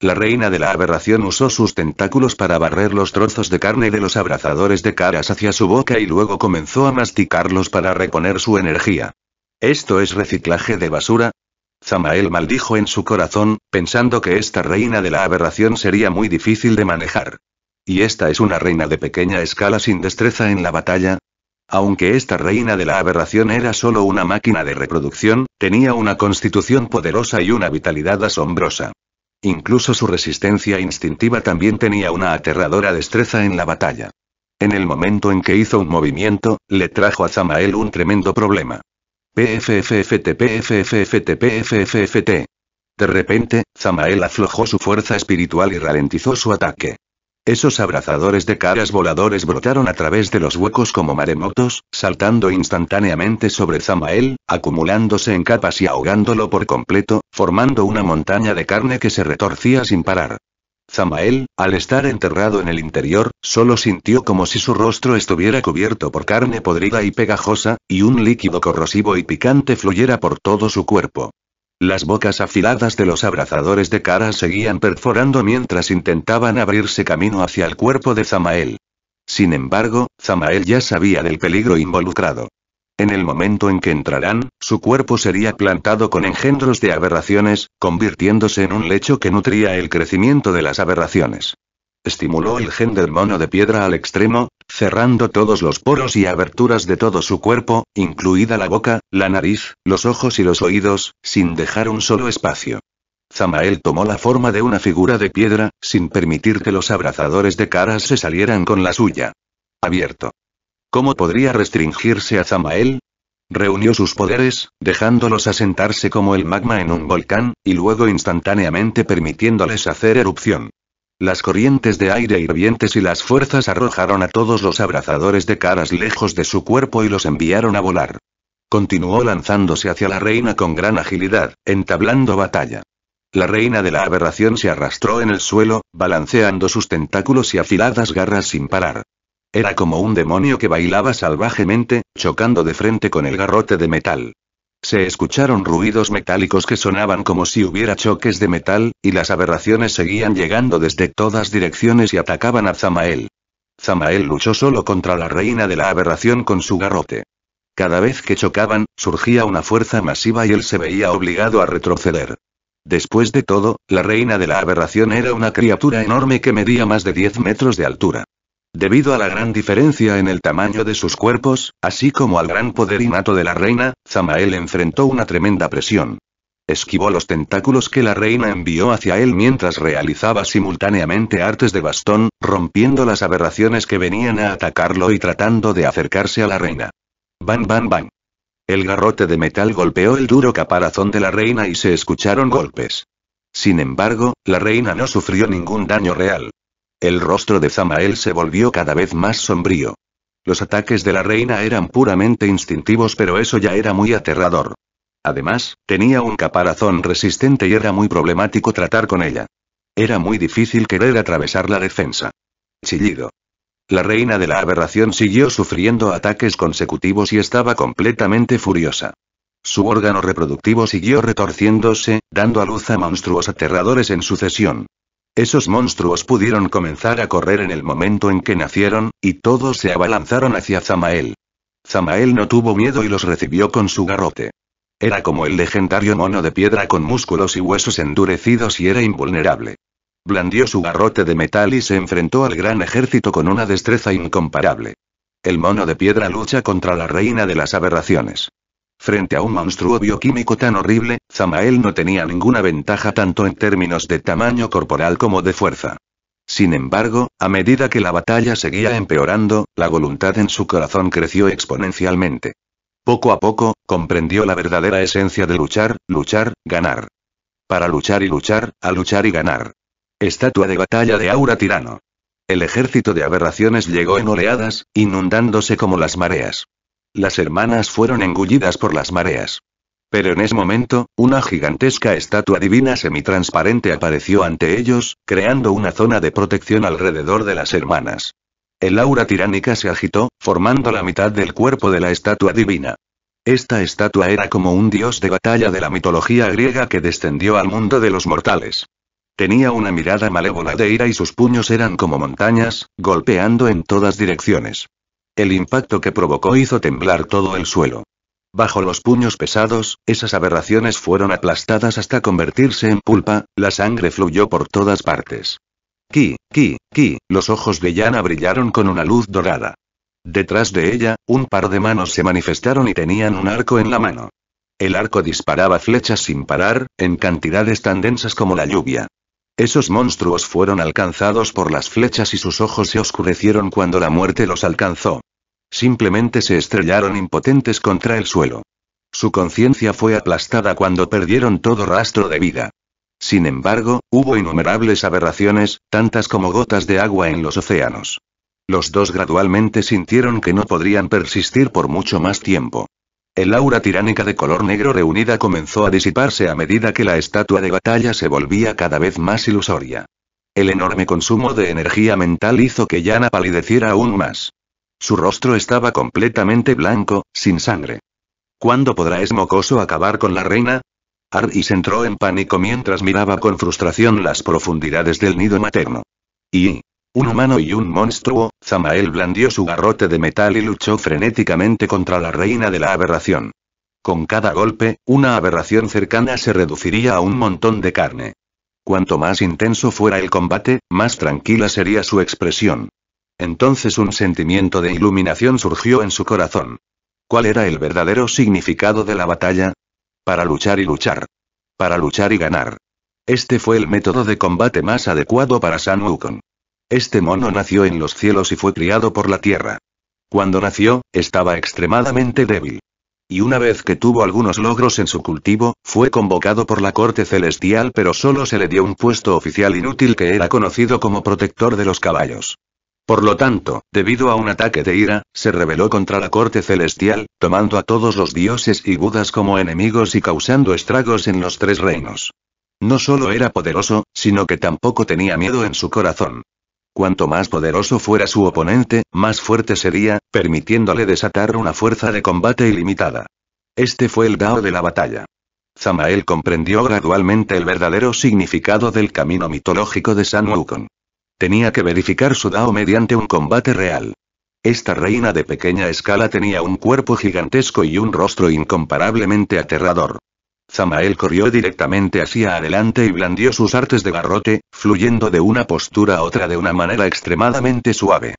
A: La reina de la aberración usó sus tentáculos para barrer los trozos de carne de los abrazadores de caras hacia su boca y luego comenzó a masticarlos para reponer su energía. ¿Esto es reciclaje de basura? Zamael maldijo en su corazón, pensando que esta reina de la aberración sería muy difícil de manejar. ¿Y esta es una reina de pequeña escala sin destreza en la batalla? Aunque esta reina de la aberración era solo una máquina de reproducción, tenía una constitución poderosa y una vitalidad asombrosa. Incluso su resistencia instintiva también tenía una aterradora destreza en la batalla. En el momento en que hizo un movimiento, le trajo a Zamael un tremendo problema. PFFFT, PFFFT, PFFFT. De repente, Zamael aflojó su fuerza espiritual y ralentizó su ataque. Esos abrazadores de caras voladores brotaron a través de los huecos como maremotos, saltando instantáneamente sobre Zamael, acumulándose en capas y ahogándolo por completo, formando una montaña de carne que se retorcía sin parar. Zamael, al estar enterrado en el interior, solo sintió como si su rostro estuviera cubierto por carne podrida y pegajosa, y un líquido corrosivo y picante fluyera por todo su cuerpo. Las bocas afiladas de los abrazadores de cara seguían perforando mientras intentaban abrirse camino hacia el cuerpo de Zamael. Sin embargo, Zamael ya sabía del peligro involucrado. En el momento en que entrarán, su cuerpo sería plantado con engendros de aberraciones, convirtiéndose en un lecho que nutría el crecimiento de las aberraciones estimuló el gen del mono de piedra al extremo, cerrando todos los poros y aberturas de todo su cuerpo, incluida la boca, la nariz, los ojos y los oídos, sin dejar un solo espacio. Zamael tomó la forma de una figura de piedra, sin permitir que los abrazadores de caras se salieran con la suya. Abierto. ¿Cómo podría restringirse a Zamael? Reunió sus poderes, dejándolos asentarse como el magma en un volcán, y luego instantáneamente permitiéndoles hacer erupción. Las corrientes de aire hirvientes y las fuerzas arrojaron a todos los abrazadores de caras lejos de su cuerpo y los enviaron a volar. Continuó lanzándose hacia la reina con gran agilidad, entablando batalla. La reina de la aberración se arrastró en el suelo, balanceando sus tentáculos y afiladas garras sin parar. Era como un demonio que bailaba salvajemente, chocando de frente con el garrote de metal. Se escucharon ruidos metálicos que sonaban como si hubiera choques de metal, y las aberraciones seguían llegando desde todas direcciones y atacaban a Zamael. Zamael luchó solo contra la reina de la aberración con su garrote. Cada vez que chocaban, surgía una fuerza masiva y él se veía obligado a retroceder. Después de todo, la reina de la aberración era una criatura enorme que medía más de 10 metros de altura. Debido a la gran diferencia en el tamaño de sus cuerpos, así como al gran poder innato de la reina, Zamael enfrentó una tremenda presión. Esquivó los tentáculos que la reina envió hacia él mientras realizaba simultáneamente artes de bastón, rompiendo las aberraciones que venían a atacarlo y tratando de acercarse a la reina. Bam, bam, bam. El garrote de metal golpeó el duro caparazón de la reina y se escucharon golpes. Sin embargo, la reina no sufrió ningún daño real. El rostro de Zamael se volvió cada vez más sombrío. Los ataques de la reina eran puramente instintivos pero eso ya era muy aterrador. Además, tenía un caparazón resistente y era muy problemático tratar con ella. Era muy difícil querer atravesar la defensa. Chillido. La reina de la aberración siguió sufriendo ataques consecutivos y estaba completamente furiosa. Su órgano reproductivo siguió retorciéndose, dando a luz a monstruos aterradores en sucesión. Esos monstruos pudieron comenzar a correr en el momento en que nacieron, y todos se abalanzaron hacia Zamael. Zamael no tuvo miedo y los recibió con su garrote. Era como el legendario mono de piedra con músculos y huesos endurecidos y era invulnerable. Blandió su garrote de metal y se enfrentó al gran ejército con una destreza incomparable. El mono de piedra lucha contra la reina de las aberraciones. Frente a un monstruo bioquímico tan horrible, Zamael no tenía ninguna ventaja tanto en términos de tamaño corporal como de fuerza. Sin embargo, a medida que la batalla seguía empeorando, la voluntad en su corazón creció exponencialmente. Poco a poco, comprendió la verdadera esencia de luchar, luchar, ganar. Para luchar y luchar, a luchar y ganar. Estatua de batalla de Aura Tirano. El ejército de aberraciones llegó en oleadas, inundándose como las mareas. Las hermanas fueron engullidas por las mareas. Pero en ese momento, una gigantesca estatua divina semitransparente apareció ante ellos, creando una zona de protección alrededor de las hermanas. El aura tiránica se agitó, formando la mitad del cuerpo de la estatua divina. Esta estatua era como un dios de batalla de la mitología griega que descendió al mundo de los mortales. Tenía una mirada malévola de ira y sus puños eran como montañas, golpeando en todas direcciones. El impacto que provocó hizo temblar todo el suelo. Bajo los puños pesados, esas aberraciones fueron aplastadas hasta convertirse en pulpa, la sangre fluyó por todas partes. Ki, ki, ki, los ojos de Yana brillaron con una luz dorada. Detrás de ella, un par de manos se manifestaron y tenían un arco en la mano. El arco disparaba flechas sin parar, en cantidades tan densas como la lluvia. Esos monstruos fueron alcanzados por las flechas y sus ojos se oscurecieron cuando la muerte los alcanzó. Simplemente se estrellaron impotentes contra el suelo. Su conciencia fue aplastada cuando perdieron todo rastro de vida. Sin embargo, hubo innumerables aberraciones, tantas como gotas de agua en los océanos. Los dos gradualmente sintieron que no podrían persistir por mucho más tiempo. El aura tiránica de color negro reunida comenzó a disiparse a medida que la estatua de batalla se volvía cada vez más ilusoria. El enorme consumo de energía mental hizo que Yana palideciera aún más. Su rostro estaba completamente blanco, sin sangre. ¿Cuándo podrá ese mocoso acabar con la reina? Ardis entró en pánico mientras miraba con frustración las profundidades del nido materno. Y... Un humano y un monstruo, Zamael blandió su garrote de metal y luchó frenéticamente contra la reina de la aberración. Con cada golpe, una aberración cercana se reduciría a un montón de carne. Cuanto más intenso fuera el combate, más tranquila sería su expresión. Entonces un sentimiento de iluminación surgió en su corazón. ¿Cuál era el verdadero significado de la batalla? Para luchar y luchar. Para luchar y ganar. Este fue el método de combate más adecuado para San Wukong. Este mono nació en los cielos y fue criado por la tierra. Cuando nació, estaba extremadamente débil. Y una vez que tuvo algunos logros en su cultivo, fue convocado por la corte celestial pero solo se le dio un puesto oficial inútil que era conocido como protector de los caballos. Por lo tanto, debido a un ataque de ira, se rebeló contra la corte celestial, tomando a todos los dioses y budas como enemigos y causando estragos en los tres reinos. No solo era poderoso, sino que tampoco tenía miedo en su corazón. Cuanto más poderoso fuera su oponente, más fuerte sería, permitiéndole desatar una fuerza de combate ilimitada. Este fue el Dao de la batalla. Zamael comprendió gradualmente el verdadero significado del camino mitológico de San Wukong. Tenía que verificar su Dao mediante un combate real. Esta reina de pequeña escala tenía un cuerpo gigantesco y un rostro incomparablemente aterrador. Zamael corrió directamente hacia adelante y blandió sus artes de garrote, fluyendo de una postura a otra de una manera extremadamente suave.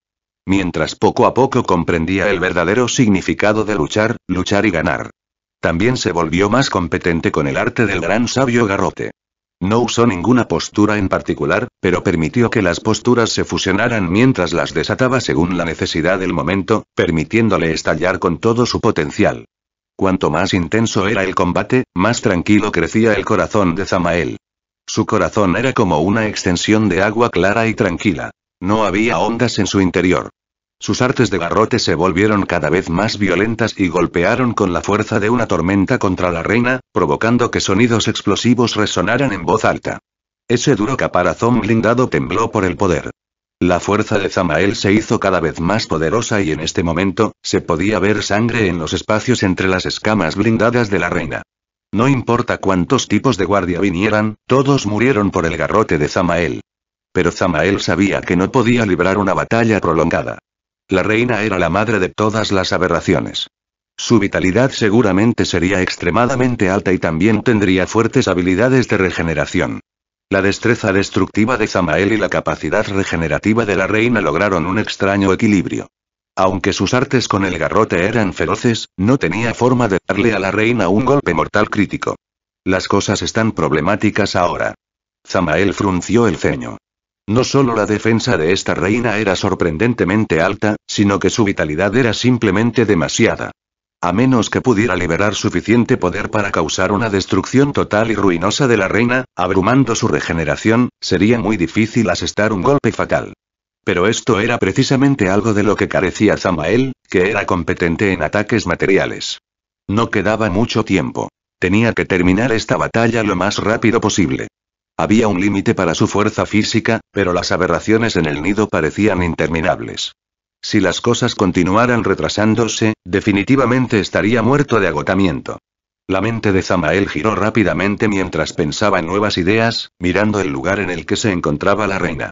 A: Mientras poco a poco comprendía el verdadero significado de luchar, luchar y ganar. También se volvió más competente con el arte del gran sabio garrote. No usó ninguna postura en particular, pero permitió que las posturas se fusionaran mientras las desataba según la necesidad del momento, permitiéndole estallar con todo su potencial. Cuanto más intenso era el combate, más tranquilo crecía el corazón de Zamael. Su corazón era como una extensión de agua clara y tranquila. No había ondas en su interior. Sus artes de garrote se volvieron cada vez más violentas y golpearon con la fuerza de una tormenta contra la reina, provocando que sonidos explosivos resonaran en voz alta. Ese duro caparazón blindado tembló por el poder. La fuerza de Zamael se hizo cada vez más poderosa y en este momento, se podía ver sangre en los espacios entre las escamas blindadas de la reina. No importa cuántos tipos de guardia vinieran, todos murieron por el garrote de Zamael. Pero Zamael sabía que no podía librar una batalla prolongada. La reina era la madre de todas las aberraciones. Su vitalidad seguramente sería extremadamente alta y también tendría fuertes habilidades de regeneración. La destreza destructiva de Zamael y la capacidad regenerativa de la reina lograron un extraño equilibrio. Aunque sus artes con el garrote eran feroces, no tenía forma de darle a la reina un golpe mortal crítico. Las cosas están problemáticas ahora. Zamael frunció el ceño. No solo la defensa de esta reina era sorprendentemente alta, sino que su vitalidad era simplemente demasiada. A menos que pudiera liberar suficiente poder para causar una destrucción total y ruinosa de la reina, abrumando su regeneración, sería muy difícil asestar un golpe fatal. Pero esto era precisamente algo de lo que carecía Zamael, que era competente en ataques materiales. No quedaba mucho tiempo. Tenía que terminar esta batalla lo más rápido posible. Había un límite para su fuerza física, pero las aberraciones en el nido parecían interminables. Si las cosas continuaran retrasándose, definitivamente estaría muerto de agotamiento. La mente de Zamael giró rápidamente mientras pensaba en nuevas ideas, mirando el lugar en el que se encontraba la reina.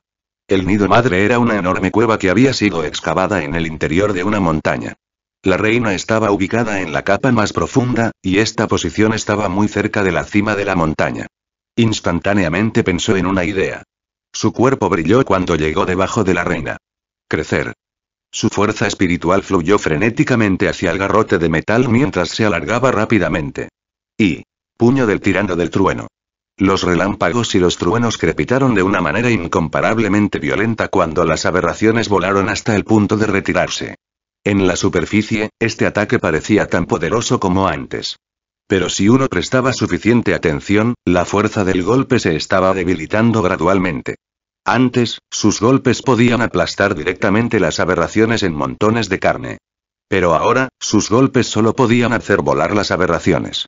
A: El nido madre era una enorme cueva que había sido excavada en el interior de una montaña. La reina estaba ubicada en la capa más profunda, y esta posición estaba muy cerca de la cima de la montaña. Instantáneamente pensó en una idea. Su cuerpo brilló cuando llegó debajo de la reina. Crecer. Su fuerza espiritual fluyó frenéticamente hacia el garrote de metal mientras se alargaba rápidamente. Y. Puño del tirano del trueno. Los relámpagos y los truenos crepitaron de una manera incomparablemente violenta cuando las aberraciones volaron hasta el punto de retirarse. En la superficie, este ataque parecía tan poderoso como antes. Pero si uno prestaba suficiente atención, la fuerza del golpe se estaba debilitando gradualmente. Antes, sus golpes podían aplastar directamente las aberraciones en montones de carne. Pero ahora, sus golpes solo podían hacer volar las aberraciones.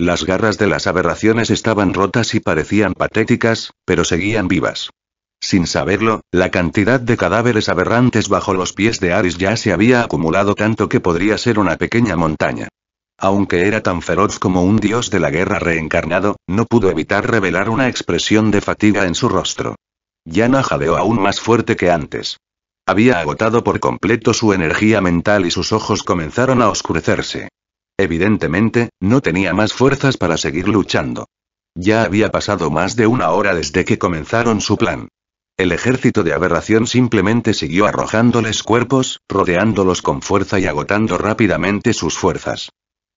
A: Las garras de las aberraciones estaban rotas y parecían patéticas, pero seguían vivas. Sin saberlo, la cantidad de cadáveres aberrantes bajo los pies de Aris ya se había acumulado tanto que podría ser una pequeña montaña. Aunque era tan feroz como un dios de la guerra reencarnado, no pudo evitar revelar una expresión de fatiga en su rostro. Yana jadeó aún más fuerte que antes. Había agotado por completo su energía mental y sus ojos comenzaron a oscurecerse. Evidentemente, no tenía más fuerzas para seguir luchando. Ya había pasado más de una hora desde que comenzaron su plan. El ejército de aberración simplemente siguió arrojándoles cuerpos, rodeándolos con fuerza y agotando rápidamente sus fuerzas.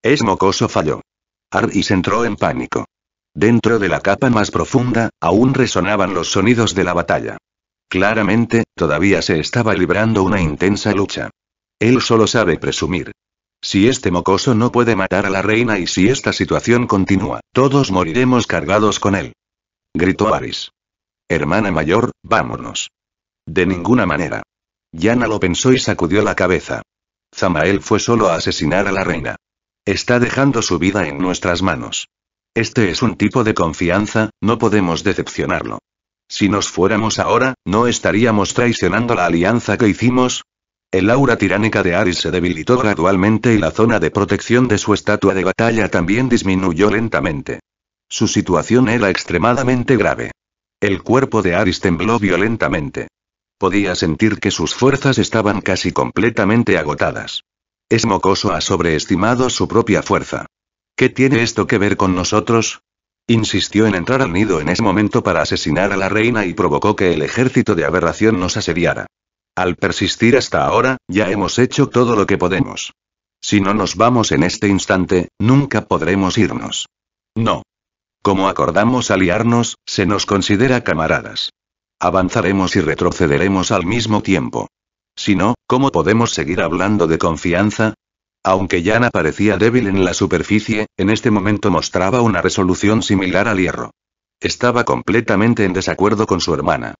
A: Es mocoso falló. Aris entró en pánico. Dentro de la capa más profunda, aún resonaban los sonidos de la batalla. Claramente, todavía se estaba librando una intensa lucha. Él solo sabe presumir. Si este mocoso no puede matar a la reina y si esta situación continúa, todos moriremos cargados con él. Gritó Aris. Hermana mayor, vámonos. De ninguna manera. Yana lo pensó y sacudió la cabeza. Zamael fue solo a asesinar a la reina. Está dejando su vida en nuestras manos. Este es un tipo de confianza, no podemos decepcionarlo. Si nos fuéramos ahora, ¿no estaríamos traicionando la alianza que hicimos? El aura tiránica de Aris se debilitó gradualmente y la zona de protección de su estatua de batalla también disminuyó lentamente. Su situación era extremadamente grave. El cuerpo de Aris tembló violentamente. Podía sentir que sus fuerzas estaban casi completamente agotadas. Es mocoso ha sobreestimado su propia fuerza. ¿Qué tiene esto que ver con nosotros? Insistió en entrar al nido en ese momento para asesinar a la reina y provocó que el ejército de aberración nos asediara. Al persistir hasta ahora, ya hemos hecho todo lo que podemos. Si no nos vamos en este instante, nunca podremos irnos. No. Como acordamos aliarnos, se nos considera camaradas. Avanzaremos y retrocederemos al mismo tiempo. Si no, ¿cómo podemos seguir hablando de confianza? Aunque Yana parecía débil en la superficie, en este momento mostraba una resolución similar al hierro. Estaba completamente en desacuerdo con su hermana.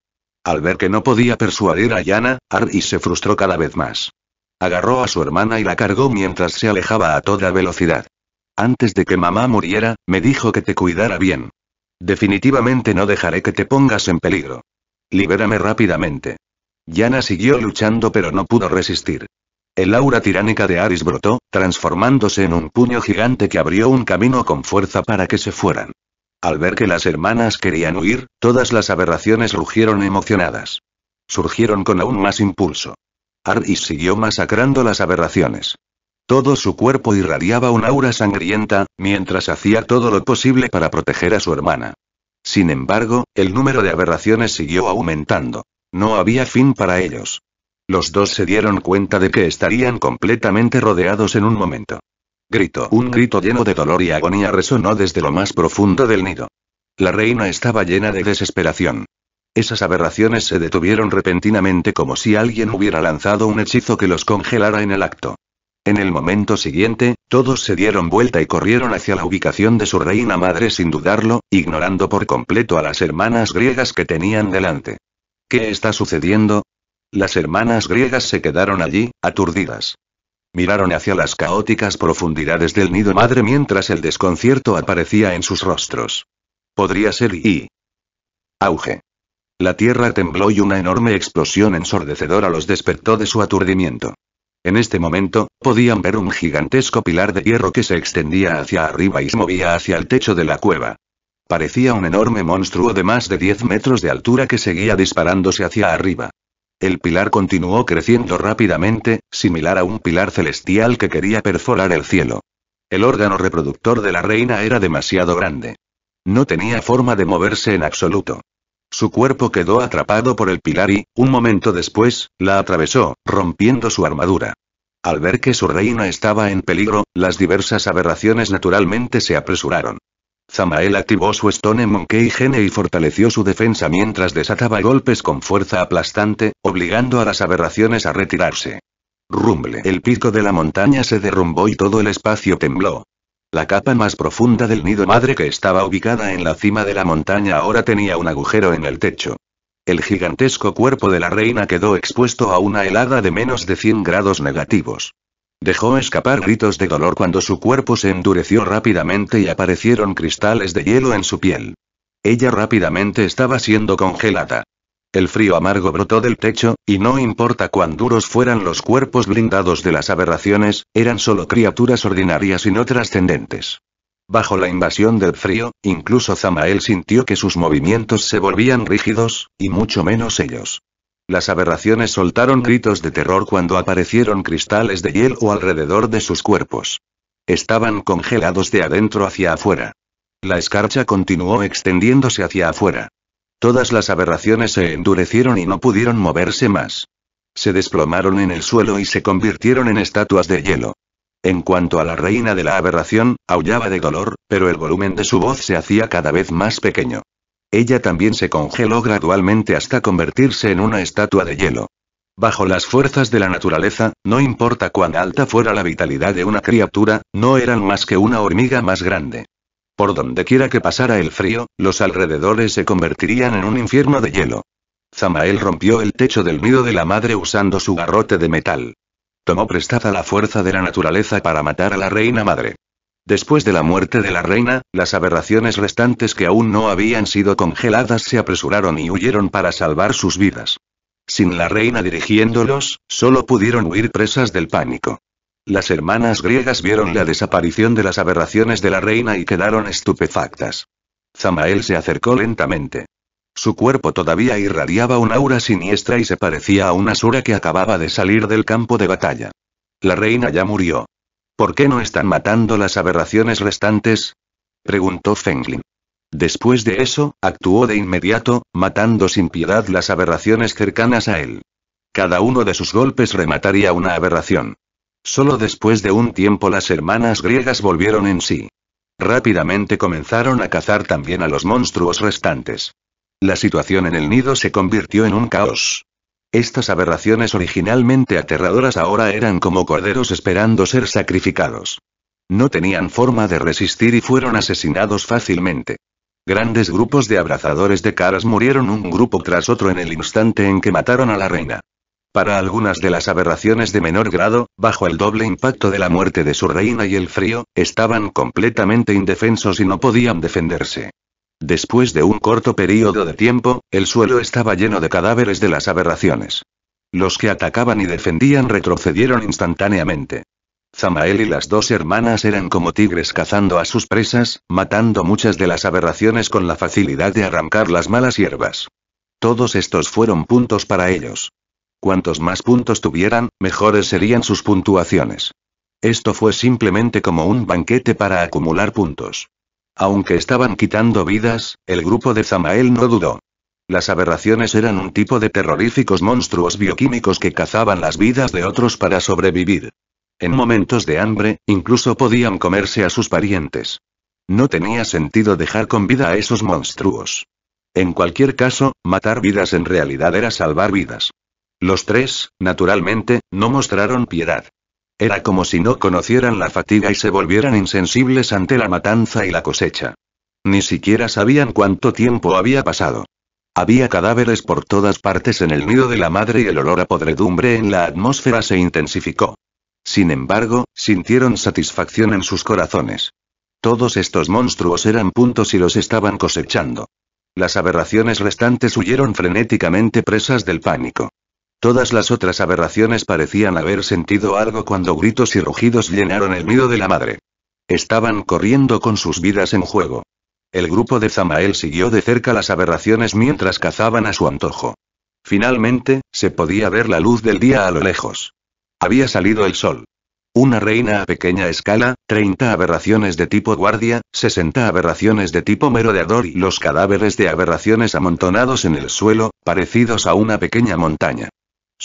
A: Al ver que no podía persuadir a Yana, Ari se frustró cada vez más. Agarró a su hermana y la cargó mientras se alejaba a toda velocidad. Antes de que mamá muriera, me dijo que te cuidara bien. Definitivamente no dejaré que te pongas en peligro. Libérame rápidamente. Yana siguió luchando pero no pudo resistir. El aura tiránica de Aris brotó, transformándose en un puño gigante que abrió un camino con fuerza para que se fueran. Al ver que las hermanas querían huir, todas las aberraciones rugieron emocionadas. Surgieron con aún más impulso. Aris siguió masacrando las aberraciones. Todo su cuerpo irradiaba un aura sangrienta, mientras hacía todo lo posible para proteger a su hermana. Sin embargo, el número de aberraciones siguió aumentando. No había fin para ellos. Los dos se dieron cuenta de que estarían completamente rodeados en un momento. Grito. Un grito lleno de dolor y agonía resonó desde lo más profundo del nido. La reina estaba llena de desesperación. Esas aberraciones se detuvieron repentinamente como si alguien hubiera lanzado un hechizo que los congelara en el acto. En el momento siguiente, todos se dieron vuelta y corrieron hacia la ubicación de su reina madre sin dudarlo, ignorando por completo a las hermanas griegas que tenían delante. ¿Qué está sucediendo? Las hermanas griegas se quedaron allí, aturdidas. Miraron hacia las caóticas profundidades del nido madre mientras el desconcierto aparecía en sus rostros. Podría ser y... Auge. La tierra tembló y una enorme explosión ensordecedora los despertó de su aturdimiento. En este momento, podían ver un gigantesco pilar de hierro que se extendía hacia arriba y se movía hacia el techo de la cueva. Parecía un enorme monstruo de más de 10 metros de altura que seguía disparándose hacia arriba. El pilar continuó creciendo rápidamente, similar a un pilar celestial que quería perforar el cielo. El órgano reproductor de la reina era demasiado grande. No tenía forma de moverse en absoluto. Su cuerpo quedó atrapado por el pilar y, un momento después, la atravesó, rompiendo su armadura. Al ver que su reina estaba en peligro, las diversas aberraciones naturalmente se apresuraron. Zamael activó su Stone Monkey Gene y fortaleció su defensa mientras desataba golpes con fuerza aplastante, obligando a las aberraciones a retirarse. Rumble. El pico de la montaña se derrumbó y todo el espacio tembló. La capa más profunda del nido madre que estaba ubicada en la cima de la montaña ahora tenía un agujero en el techo. El gigantesco cuerpo de la reina quedó expuesto a una helada de menos de 100 grados negativos. Dejó escapar gritos de dolor cuando su cuerpo se endureció rápidamente y aparecieron cristales de hielo en su piel. Ella rápidamente estaba siendo congelada. El frío amargo brotó del techo, y no importa cuán duros fueran los cuerpos blindados de las aberraciones, eran solo criaturas ordinarias y no trascendentes. Bajo la invasión del frío, incluso Zamael sintió que sus movimientos se volvían rígidos, y mucho menos ellos. Las aberraciones soltaron gritos de terror cuando aparecieron cristales de hielo alrededor de sus cuerpos. Estaban congelados de adentro hacia afuera. La escarcha continuó extendiéndose hacia afuera. Todas las aberraciones se endurecieron y no pudieron moverse más. Se desplomaron en el suelo y se convirtieron en estatuas de hielo. En cuanto a la reina de la aberración, aullaba de dolor, pero el volumen de su voz se hacía cada vez más pequeño. Ella también se congeló gradualmente hasta convertirse en una estatua de hielo. Bajo las fuerzas de la naturaleza, no importa cuán alta fuera la vitalidad de una criatura, no eran más que una hormiga más grande. Por donde quiera que pasara el frío, los alrededores se convertirían en un infierno de hielo. Zamael rompió el techo del nido de la madre usando su garrote de metal. Tomó prestada la fuerza de la naturaleza para matar a la reina madre. Después de la muerte de la reina, las aberraciones restantes que aún no habían sido congeladas se apresuraron y huyeron para salvar sus vidas. Sin la reina dirigiéndolos, solo pudieron huir presas del pánico. Las hermanas griegas vieron la desaparición de las aberraciones de la reina y quedaron estupefactas. Zamael se acercó lentamente. Su cuerpo todavía irradiaba un aura siniestra y se parecía a una sura que acababa de salir del campo de batalla. La reina ya murió. ¿Por qué no están matando las aberraciones restantes? preguntó Fenglin. Después de eso, actuó de inmediato, matando sin piedad las aberraciones cercanas a él. Cada uno de sus golpes remataría una aberración. Solo después de un tiempo las hermanas griegas volvieron en sí. Rápidamente comenzaron a cazar también a los monstruos restantes. La situación en el nido se convirtió en un caos. Estas aberraciones originalmente aterradoras ahora eran como corderos esperando ser sacrificados. No tenían forma de resistir y fueron asesinados fácilmente. Grandes grupos de abrazadores de caras murieron un grupo tras otro en el instante en que mataron a la reina. Para algunas de las aberraciones de menor grado, bajo el doble impacto de la muerte de su reina y el frío, estaban completamente indefensos y no podían defenderse. Después de un corto período de tiempo, el suelo estaba lleno de cadáveres de las aberraciones. Los que atacaban y defendían retrocedieron instantáneamente. Zamael y las dos hermanas eran como tigres cazando a sus presas, matando muchas de las aberraciones con la facilidad de arrancar las malas hierbas. Todos estos fueron puntos para ellos. Cuantos más puntos tuvieran, mejores serían sus puntuaciones. Esto fue simplemente como un banquete para acumular puntos. Aunque estaban quitando vidas, el grupo de Zamael no dudó. Las aberraciones eran un tipo de terroríficos monstruos bioquímicos que cazaban las vidas de otros para sobrevivir. En momentos de hambre, incluso podían comerse a sus parientes. No tenía sentido dejar con vida a esos monstruos. En cualquier caso, matar vidas en realidad era salvar vidas. Los tres, naturalmente, no mostraron piedad. Era como si no conocieran la fatiga y se volvieran insensibles ante la matanza y la cosecha. Ni siquiera sabían cuánto tiempo había pasado. Había cadáveres por todas partes en el nido de la madre y el olor a podredumbre en la atmósfera se intensificó. Sin embargo, sintieron satisfacción en sus corazones. Todos estos monstruos eran puntos y los estaban cosechando. Las aberraciones restantes huyeron frenéticamente presas del pánico. Todas las otras aberraciones parecían haber sentido algo cuando gritos y rugidos llenaron el nido de la madre. Estaban corriendo con sus vidas en juego. El grupo de Zamael siguió de cerca las aberraciones mientras cazaban a su antojo. Finalmente, se podía ver la luz del día a lo lejos. Había salido el sol. Una reina a pequeña escala, 30 aberraciones de tipo guardia, 60 aberraciones de tipo merodeador y los cadáveres de aberraciones amontonados en el suelo, parecidos a una pequeña montaña.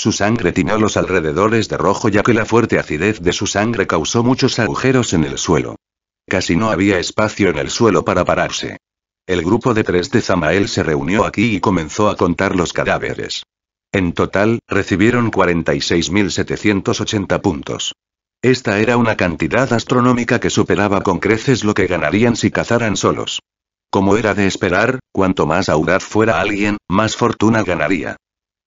A: Su sangre tiñó los alrededores de rojo ya que la fuerte acidez de su sangre causó muchos agujeros en el suelo. Casi no había espacio en el suelo para pararse. El grupo de tres de Zamael se reunió aquí y comenzó a contar los cadáveres. En total, recibieron 46.780 puntos. Esta era una cantidad astronómica que superaba con creces lo que ganarían si cazaran solos. Como era de esperar, cuanto más audaz fuera alguien, más fortuna ganaría.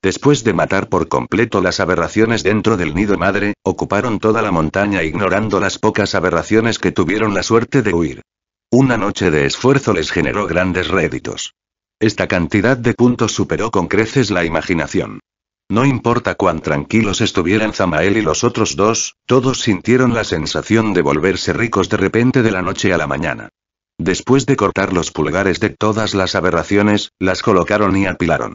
A: Después de matar por completo las aberraciones dentro del nido madre, ocuparon toda la montaña ignorando las pocas aberraciones que tuvieron la suerte de huir. Una noche de esfuerzo les generó grandes réditos. Esta cantidad de puntos superó con creces la imaginación. No importa cuán tranquilos estuvieran Zamael y los otros dos, todos sintieron la sensación de volverse ricos de repente de la noche a la mañana. Después de cortar los pulgares de todas las aberraciones, las colocaron y apilaron.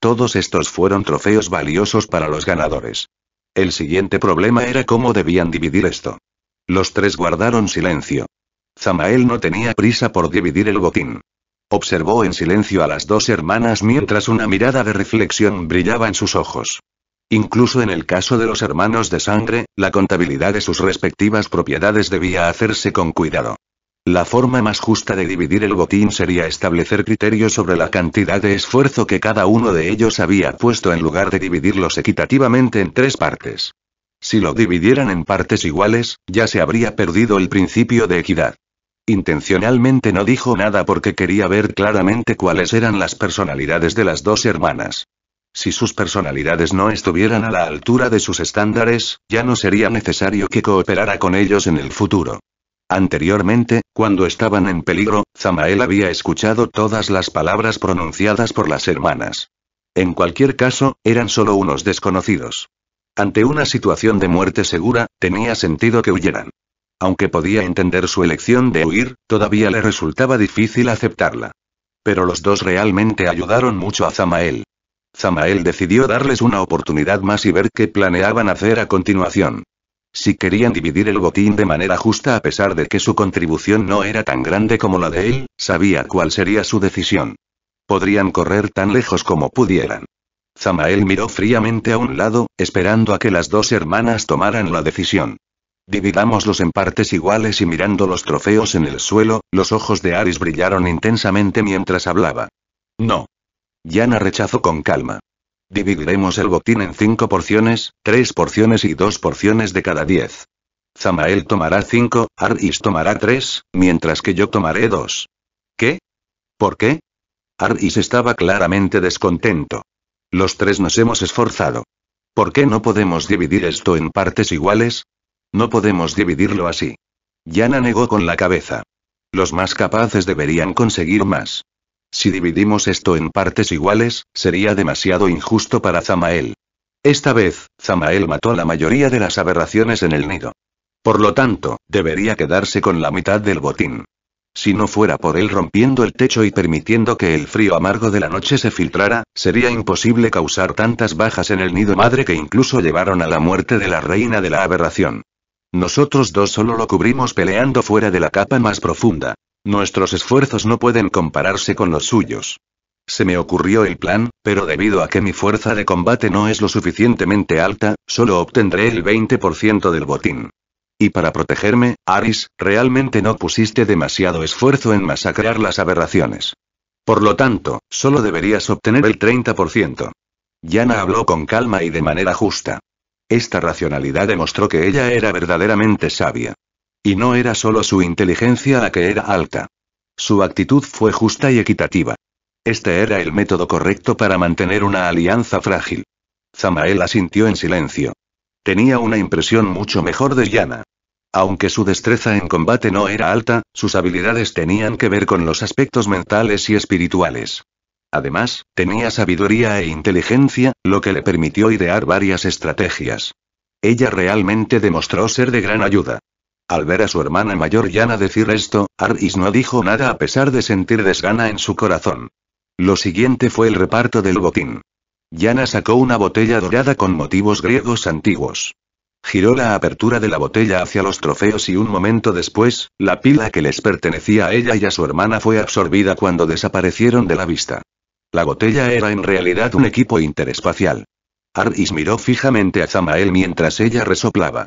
A: Todos estos fueron trofeos valiosos para los ganadores. El siguiente problema era cómo debían dividir esto. Los tres guardaron silencio. Zamael no tenía prisa por dividir el botín. Observó en silencio a las dos hermanas mientras una mirada de reflexión brillaba en sus ojos. Incluso en el caso de los hermanos de sangre, la contabilidad de sus respectivas propiedades debía hacerse con cuidado. La forma más justa de dividir el botín sería establecer criterios sobre la cantidad de esfuerzo que cada uno de ellos había puesto en lugar de dividirlos equitativamente en tres partes. Si lo dividieran en partes iguales, ya se habría perdido el principio de equidad. Intencionalmente no dijo nada porque quería ver claramente cuáles eran las personalidades de las dos hermanas. Si sus personalidades no estuvieran a la altura de sus estándares, ya no sería necesario que cooperara con ellos en el futuro. Anteriormente, cuando estaban en peligro, Zamael había escuchado todas las palabras pronunciadas por las hermanas. En cualquier caso, eran solo unos desconocidos. Ante una situación de muerte segura, tenía sentido que huyeran. Aunque podía entender su elección de huir, todavía le resultaba difícil aceptarla. Pero los dos realmente ayudaron mucho a Zamael. Zamael decidió darles una oportunidad más y ver qué planeaban hacer a continuación. Si querían dividir el botín de manera justa a pesar de que su contribución no era tan grande como la de él, sabía cuál sería su decisión. Podrían correr tan lejos como pudieran. Zamael miró fríamente a un lado, esperando a que las dos hermanas tomaran la decisión. Dividámoslos en partes iguales y mirando los trofeos en el suelo, los ojos de Aris brillaron intensamente mientras hablaba. No. Yana rechazó con calma. Dividiremos el botín en cinco porciones, tres porciones y dos porciones de cada diez. Zamael tomará cinco, Aris tomará tres, mientras que yo tomaré dos. ¿Qué? ¿Por qué? Aris estaba claramente descontento. Los tres nos hemos esforzado. ¿Por qué no podemos dividir esto en partes iguales? No podemos dividirlo así. Yana negó con la cabeza. Los más capaces deberían conseguir más. Si dividimos esto en partes iguales, sería demasiado injusto para Zamael. Esta vez, Zamael mató la mayoría de las aberraciones en el nido. Por lo tanto, debería quedarse con la mitad del botín. Si no fuera por él rompiendo el techo y permitiendo que el frío amargo de la noche se filtrara, sería imposible causar tantas bajas en el nido madre que incluso llevaron a la muerte de la reina de la aberración. Nosotros dos solo lo cubrimos peleando fuera de la capa más profunda. Nuestros esfuerzos no pueden compararse con los suyos. Se me ocurrió el plan, pero debido a que mi fuerza de combate no es lo suficientemente alta, solo obtendré el 20% del botín. Y para protegerme, Aris, realmente no pusiste demasiado esfuerzo en masacrar las aberraciones. Por lo tanto, solo deberías obtener el 30%. Yana habló con calma y de manera justa. Esta racionalidad demostró que ella era verdaderamente sabia. Y no era solo su inteligencia la que era alta. Su actitud fue justa y equitativa. Este era el método correcto para mantener una alianza frágil. Zamael asintió en silencio. Tenía una impresión mucho mejor de Yana. Aunque su destreza en combate no era alta, sus habilidades tenían que ver con los aspectos mentales y espirituales. Además, tenía sabiduría e inteligencia, lo que le permitió idear varias estrategias. Ella realmente demostró ser de gran ayuda. Al ver a su hermana mayor Yana decir esto, Aris no dijo nada a pesar de sentir desgana en su corazón. Lo siguiente fue el reparto del botín. Yana sacó una botella dorada con motivos griegos antiguos. Giró la apertura de la botella hacia los trofeos y un momento después, la pila que les pertenecía a ella y a su hermana fue absorbida cuando desaparecieron de la vista. La botella era en realidad un equipo interespacial. Aris miró fijamente a Zamael mientras ella resoplaba.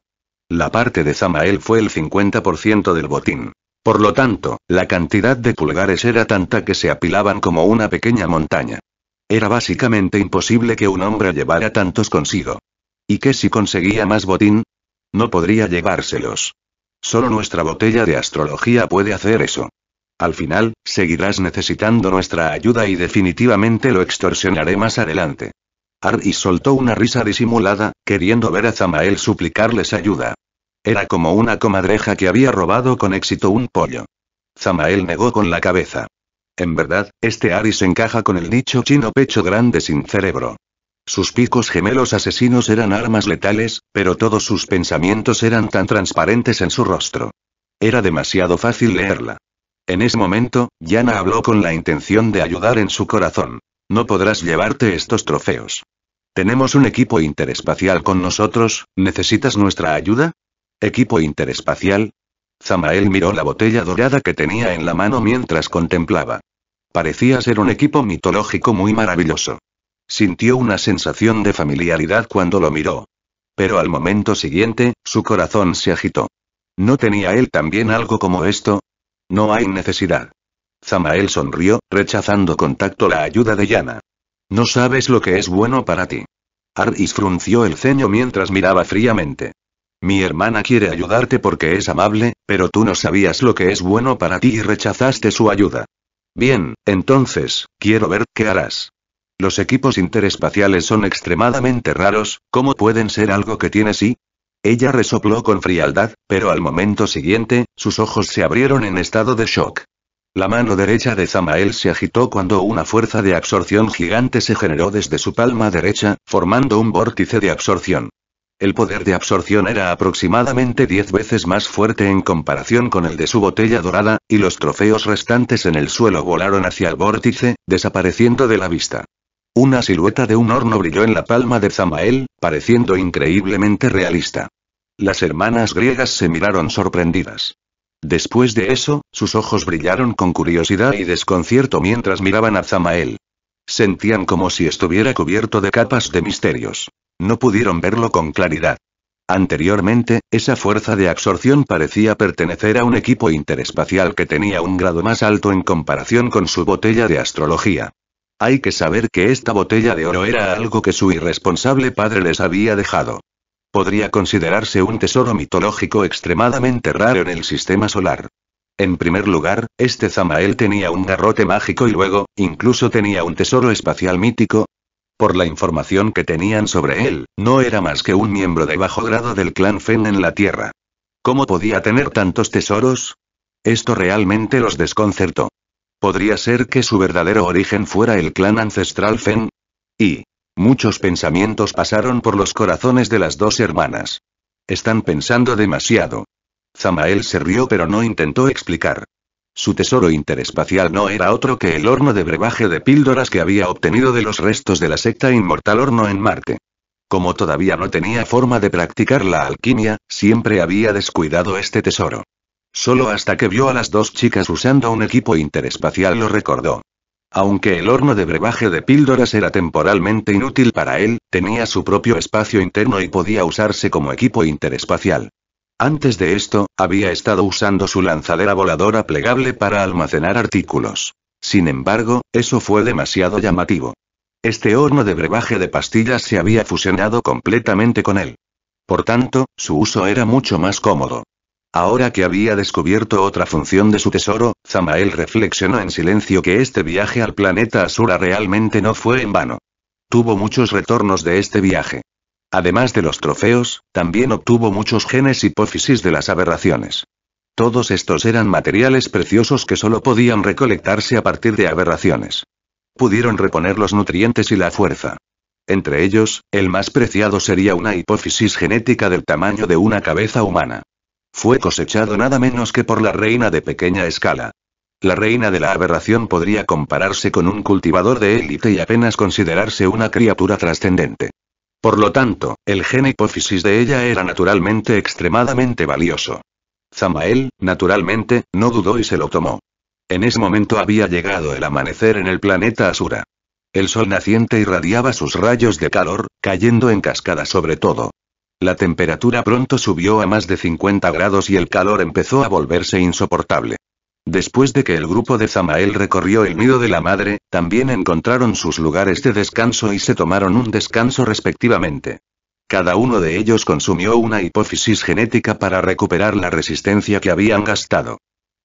A: La parte de Zamael fue el 50% del botín. Por lo tanto, la cantidad de pulgares era tanta que se apilaban como una pequeña montaña. Era básicamente imposible que un hombre llevara tantos consigo. ¿Y qué si conseguía más botín? No podría llevárselos. Solo nuestra botella de astrología puede hacer eso. Al final, seguirás necesitando nuestra ayuda y definitivamente lo extorsionaré más adelante. Aris soltó una risa disimulada, queriendo ver a Zamael suplicarles ayuda. Era como una comadreja que había robado con éxito un pollo. Zamael negó con la cabeza. En verdad, este Aris encaja con el nicho chino pecho grande sin cerebro. Sus picos gemelos asesinos eran armas letales, pero todos sus pensamientos eran tan transparentes en su rostro. Era demasiado fácil leerla. En ese momento, Yana habló con la intención de ayudar en su corazón. No podrás llevarte estos trofeos. Tenemos un equipo interespacial con nosotros, ¿necesitas nuestra ayuda? ¿Equipo interespacial? Zamael miró la botella dorada que tenía en la mano mientras contemplaba. Parecía ser un equipo mitológico muy maravilloso. Sintió una sensación de familiaridad cuando lo miró. Pero al momento siguiente, su corazón se agitó. ¿No tenía él también algo como esto? No hay necesidad. Samael sonrió, rechazando contacto la ayuda de Yana. No sabes lo que es bueno para ti. Aris frunció el ceño mientras miraba fríamente. Mi hermana quiere ayudarte porque es amable, pero tú no sabías lo que es bueno para ti y rechazaste su ayuda. Bien, entonces, quiero ver qué harás. Los equipos interespaciales son extremadamente raros, ¿cómo pueden ser algo que tienes y? Ella resopló con frialdad, pero al momento siguiente, sus ojos se abrieron en estado de shock. La mano derecha de Zamael se agitó cuando una fuerza de absorción gigante se generó desde su palma derecha, formando un vórtice de absorción. El poder de absorción era aproximadamente diez veces más fuerte en comparación con el de su botella dorada, y los trofeos restantes en el suelo volaron hacia el vórtice, desapareciendo de la vista. Una silueta de un horno brilló en la palma de Zamael, pareciendo increíblemente realista. Las hermanas griegas se miraron sorprendidas. Después de eso, sus ojos brillaron con curiosidad y desconcierto mientras miraban a Zamael. Sentían como si estuviera cubierto de capas de misterios. No pudieron verlo con claridad. Anteriormente, esa fuerza de absorción parecía pertenecer a un equipo interespacial que tenía un grado más alto en comparación con su botella de astrología. Hay que saber que esta botella de oro era algo que su irresponsable padre les había dejado. Podría considerarse un tesoro mitológico extremadamente raro en el sistema solar. En primer lugar, este Zamael tenía un garrote mágico y luego, incluso tenía un tesoro espacial mítico. Por la información que tenían sobre él, no era más que un miembro de bajo grado del clan Fen en la Tierra. ¿Cómo podía tener tantos tesoros? Esto realmente los desconcertó. ¿Podría ser que su verdadero origen fuera el clan ancestral Fen? Y, Muchos pensamientos pasaron por los corazones de las dos hermanas. Están pensando demasiado. Zamael se rió pero no intentó explicar. Su tesoro interespacial no era otro que el horno de brebaje de píldoras que había obtenido de los restos de la secta Inmortal Horno en Marte. Como todavía no tenía forma de practicar la alquimia, siempre había descuidado este tesoro. Solo hasta que vio a las dos chicas usando un equipo interespacial lo recordó. Aunque el horno de brebaje de píldoras era temporalmente inútil para él, tenía su propio espacio interno y podía usarse como equipo interespacial. Antes de esto, había estado usando su lanzadera voladora plegable para almacenar artículos. Sin embargo, eso fue demasiado llamativo. Este horno de brebaje de pastillas se había fusionado completamente con él. Por tanto, su uso era mucho más cómodo. Ahora que había descubierto otra función de su tesoro, Zamael reflexionó en silencio que este viaje al planeta Asura realmente no fue en vano. Tuvo muchos retornos de este viaje. Además de los trofeos, también obtuvo muchos genes hipófisis de las aberraciones. Todos estos eran materiales preciosos que solo podían recolectarse a partir de aberraciones. Pudieron reponer los nutrientes y la fuerza. Entre ellos, el más preciado sería una hipófisis genética del tamaño de una cabeza humana. Fue cosechado nada menos que por la reina de pequeña escala. La reina de la aberración podría compararse con un cultivador de élite y apenas considerarse una criatura trascendente. Por lo tanto, el gen hipófisis de ella era naturalmente extremadamente valioso. Zamael, naturalmente, no dudó y se lo tomó. En ese momento había llegado el amanecer en el planeta Asura. El sol naciente irradiaba sus rayos de calor, cayendo en cascada sobre todo. La temperatura pronto subió a más de 50 grados y el calor empezó a volverse insoportable. Después de que el grupo de Zamael recorrió el nido de la madre, también encontraron sus lugares de descanso y se tomaron un descanso respectivamente. Cada uno de ellos consumió una hipófisis genética para recuperar la resistencia que habían gastado.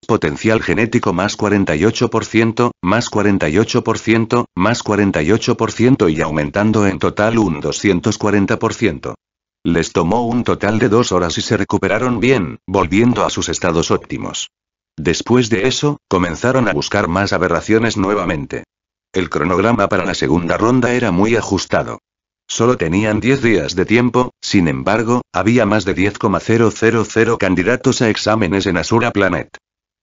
A: Potencial genético más 48%, más 48%, más 48% y aumentando en total un 240%. Les tomó un total de dos horas y se recuperaron bien, volviendo a sus estados óptimos. Después de eso, comenzaron a buscar más aberraciones nuevamente. El cronograma para la segunda ronda era muy ajustado. Solo tenían 10 días de tiempo, sin embargo, había más de 10,000 candidatos a exámenes en Asura Planet.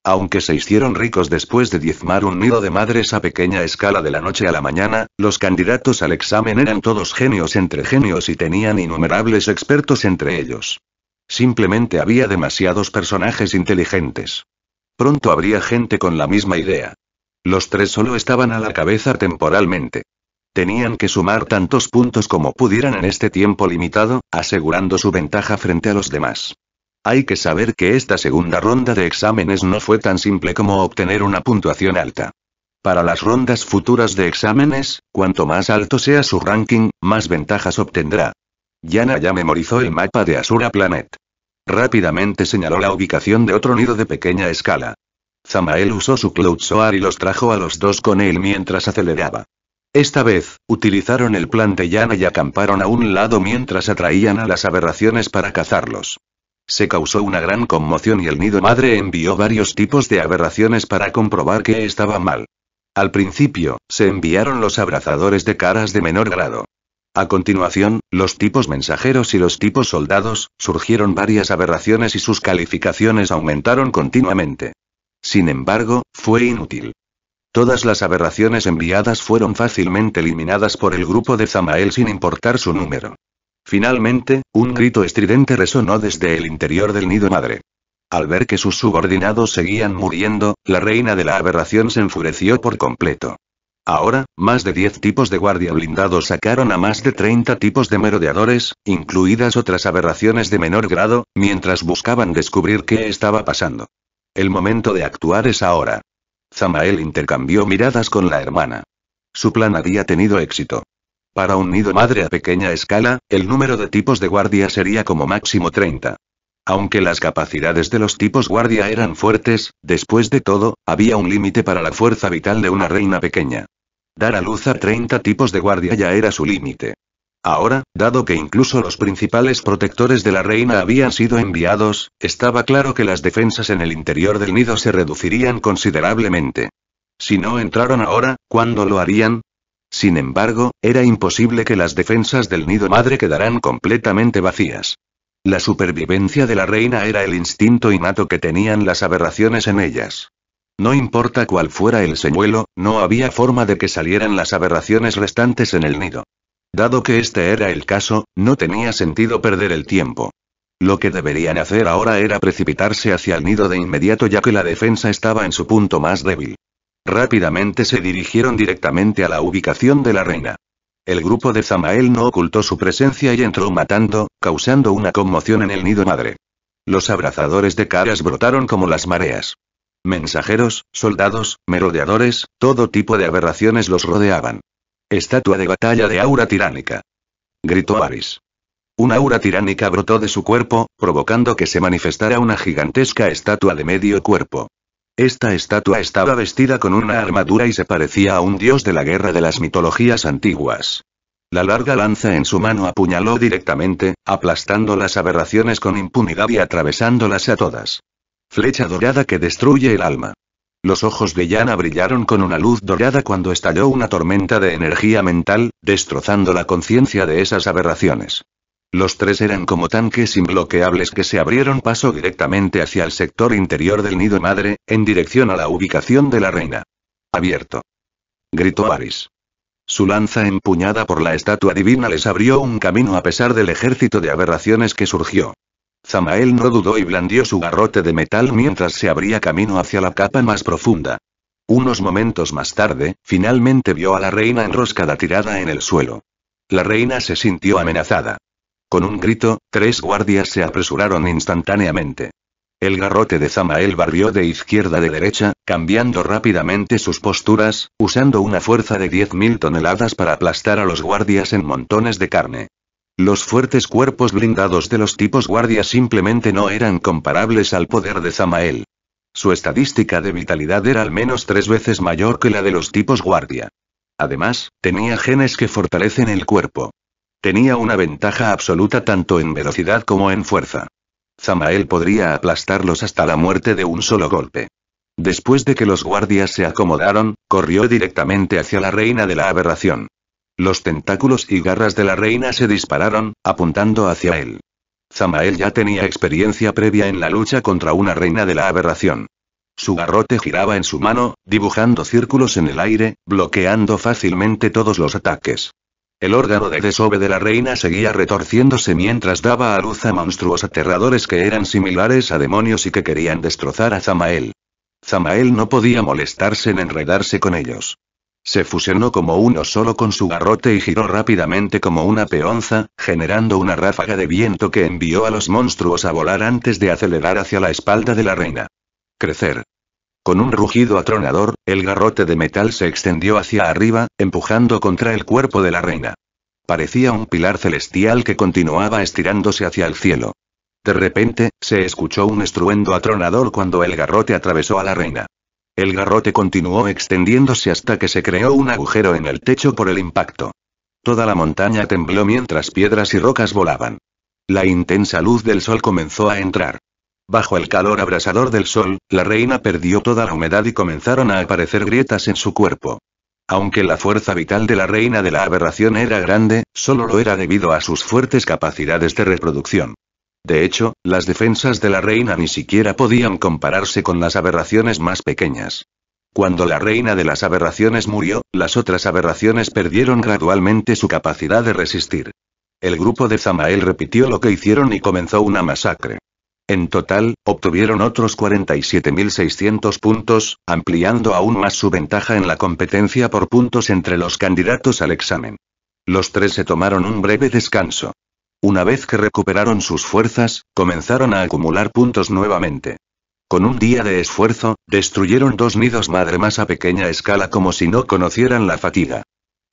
A: Aunque se hicieron ricos después de diezmar un nido de madres a pequeña escala de la noche a la mañana, los candidatos al examen eran todos genios entre genios y tenían innumerables expertos entre ellos. Simplemente había demasiados personajes inteligentes. Pronto habría gente con la misma idea. Los tres solo estaban a la cabeza temporalmente. Tenían que sumar tantos puntos como pudieran en este tiempo limitado, asegurando su ventaja frente a los demás. Hay que saber que esta segunda ronda de exámenes no fue tan simple como obtener una puntuación alta. Para las rondas futuras de exámenes, cuanto más alto sea su ranking, más ventajas obtendrá. Yana ya memorizó el mapa de Asura Planet. Rápidamente señaló la ubicación de otro nido de pequeña escala. Zamael usó su Cloud Soar y los trajo a los dos con él mientras aceleraba. Esta vez, utilizaron el plan de Yana y acamparon a un lado mientras atraían a las aberraciones para cazarlos. Se causó una gran conmoción y el nido madre envió varios tipos de aberraciones para comprobar que estaba mal. Al principio, se enviaron los abrazadores de caras de menor grado. A continuación, los tipos mensajeros y los tipos soldados, surgieron varias aberraciones y sus calificaciones aumentaron continuamente. Sin embargo, fue inútil. Todas las aberraciones enviadas fueron fácilmente eliminadas por el grupo de Zamael sin importar su número. Finalmente, un grito estridente resonó desde el interior del nido madre. Al ver que sus subordinados seguían muriendo, la reina de la aberración se enfureció por completo. Ahora, más de 10 tipos de guardia blindados sacaron a más de 30 tipos de merodeadores, incluidas otras aberraciones de menor grado, mientras buscaban descubrir qué estaba pasando. El momento de actuar es ahora. Zamael intercambió miradas con la hermana. Su plan había tenido éxito. Para un nido madre a pequeña escala, el número de tipos de guardia sería como máximo 30. Aunque las capacidades de los tipos guardia eran fuertes, después de todo, había un límite para la fuerza vital de una reina pequeña. Dar a luz a 30 tipos de guardia ya era su límite. Ahora, dado que incluso los principales protectores de la reina habían sido enviados, estaba claro que las defensas en el interior del nido se reducirían considerablemente. Si no entraron ahora, ¿cuándo lo harían? Sin embargo, era imposible que las defensas del nido madre quedaran completamente vacías. La supervivencia de la reina era el instinto innato que tenían las aberraciones en ellas. No importa cuál fuera el señuelo, no había forma de que salieran las aberraciones restantes en el nido. Dado que este era el caso, no tenía sentido perder el tiempo. Lo que deberían hacer ahora era precipitarse hacia el nido de inmediato ya que la defensa estaba en su punto más débil. Rápidamente se dirigieron directamente a la ubicación de la reina. El grupo de Zamael no ocultó su presencia y entró matando, causando una conmoción en el nido madre. Los abrazadores de caras brotaron como las mareas. Mensajeros, soldados, merodeadores, todo tipo de aberraciones los rodeaban. Estatua de batalla de aura tiránica. Gritó Aris. Una aura tiránica brotó de su cuerpo, provocando que se manifestara una gigantesca estatua de medio cuerpo. Esta estatua estaba vestida con una armadura y se parecía a un dios de la guerra de las mitologías antiguas. La larga lanza en su mano apuñaló directamente, aplastando las aberraciones con impunidad y atravesándolas a todas. Flecha dorada que destruye el alma. Los ojos de Yana brillaron con una luz dorada cuando estalló una tormenta de energía mental, destrozando la conciencia de esas aberraciones. Los tres eran como tanques imbloqueables que se abrieron paso directamente hacia el sector interior del nido madre, en dirección a la ubicación de la reina. Abierto. Gritó Aris. Su lanza empuñada por la estatua divina les abrió un camino a pesar del ejército de aberraciones que surgió. Zamael no dudó y blandió su garrote de metal mientras se abría camino hacia la capa más profunda. Unos momentos más tarde, finalmente vio a la reina enroscada tirada en el suelo. La reina se sintió amenazada. Con un grito, tres guardias se apresuraron instantáneamente. El garrote de Zamael barrió de izquierda a derecha, cambiando rápidamente sus posturas, usando una fuerza de 10.000 toneladas para aplastar a los guardias en montones de carne. Los fuertes cuerpos blindados de los tipos guardia simplemente no eran comparables al poder de Zamael. Su estadística de vitalidad era al menos tres veces mayor que la de los tipos guardia. Además, tenía genes que fortalecen el cuerpo. Tenía una ventaja absoluta tanto en velocidad como en fuerza. Zamael podría aplastarlos hasta la muerte de un solo golpe. Después de que los guardias se acomodaron, corrió directamente hacia la reina de la aberración. Los tentáculos y garras de la reina se dispararon, apuntando hacia él. Zamael ya tenía experiencia previa en la lucha contra una reina de la aberración. Su garrote giraba en su mano, dibujando círculos en el aire, bloqueando fácilmente todos los ataques. El órgano de desove de la reina seguía retorciéndose mientras daba a luz a monstruos aterradores que eran similares a demonios y que querían destrozar a Zamael. Zamael no podía molestarse en enredarse con ellos. Se fusionó como uno solo con su garrote y giró rápidamente como una peonza, generando una ráfaga de viento que envió a los monstruos a volar antes de acelerar hacia la espalda de la reina. Crecer. Con un rugido atronador, el garrote de metal se extendió hacia arriba, empujando contra el cuerpo de la reina. Parecía un pilar celestial que continuaba estirándose hacia el cielo. De repente, se escuchó un estruendo atronador cuando el garrote atravesó a la reina. El garrote continuó extendiéndose hasta que se creó un agujero en el techo por el impacto. Toda la montaña tembló mientras piedras y rocas volaban. La intensa luz del sol comenzó a entrar. Bajo el calor abrasador del sol, la reina perdió toda la humedad y comenzaron a aparecer grietas en su cuerpo. Aunque la fuerza vital de la reina de la aberración era grande, solo lo era debido a sus fuertes capacidades de reproducción. De hecho, las defensas de la reina ni siquiera podían compararse con las aberraciones más pequeñas. Cuando la reina de las aberraciones murió, las otras aberraciones perdieron gradualmente su capacidad de resistir. El grupo de Zamael repitió lo que hicieron y comenzó una masacre. En total, obtuvieron otros 47.600 puntos, ampliando aún más su ventaja en la competencia por puntos entre los candidatos al examen. Los tres se tomaron un breve descanso. Una vez que recuperaron sus fuerzas, comenzaron a acumular puntos nuevamente. Con un día de esfuerzo, destruyeron dos nidos madre más a pequeña escala como si no conocieran la fatiga.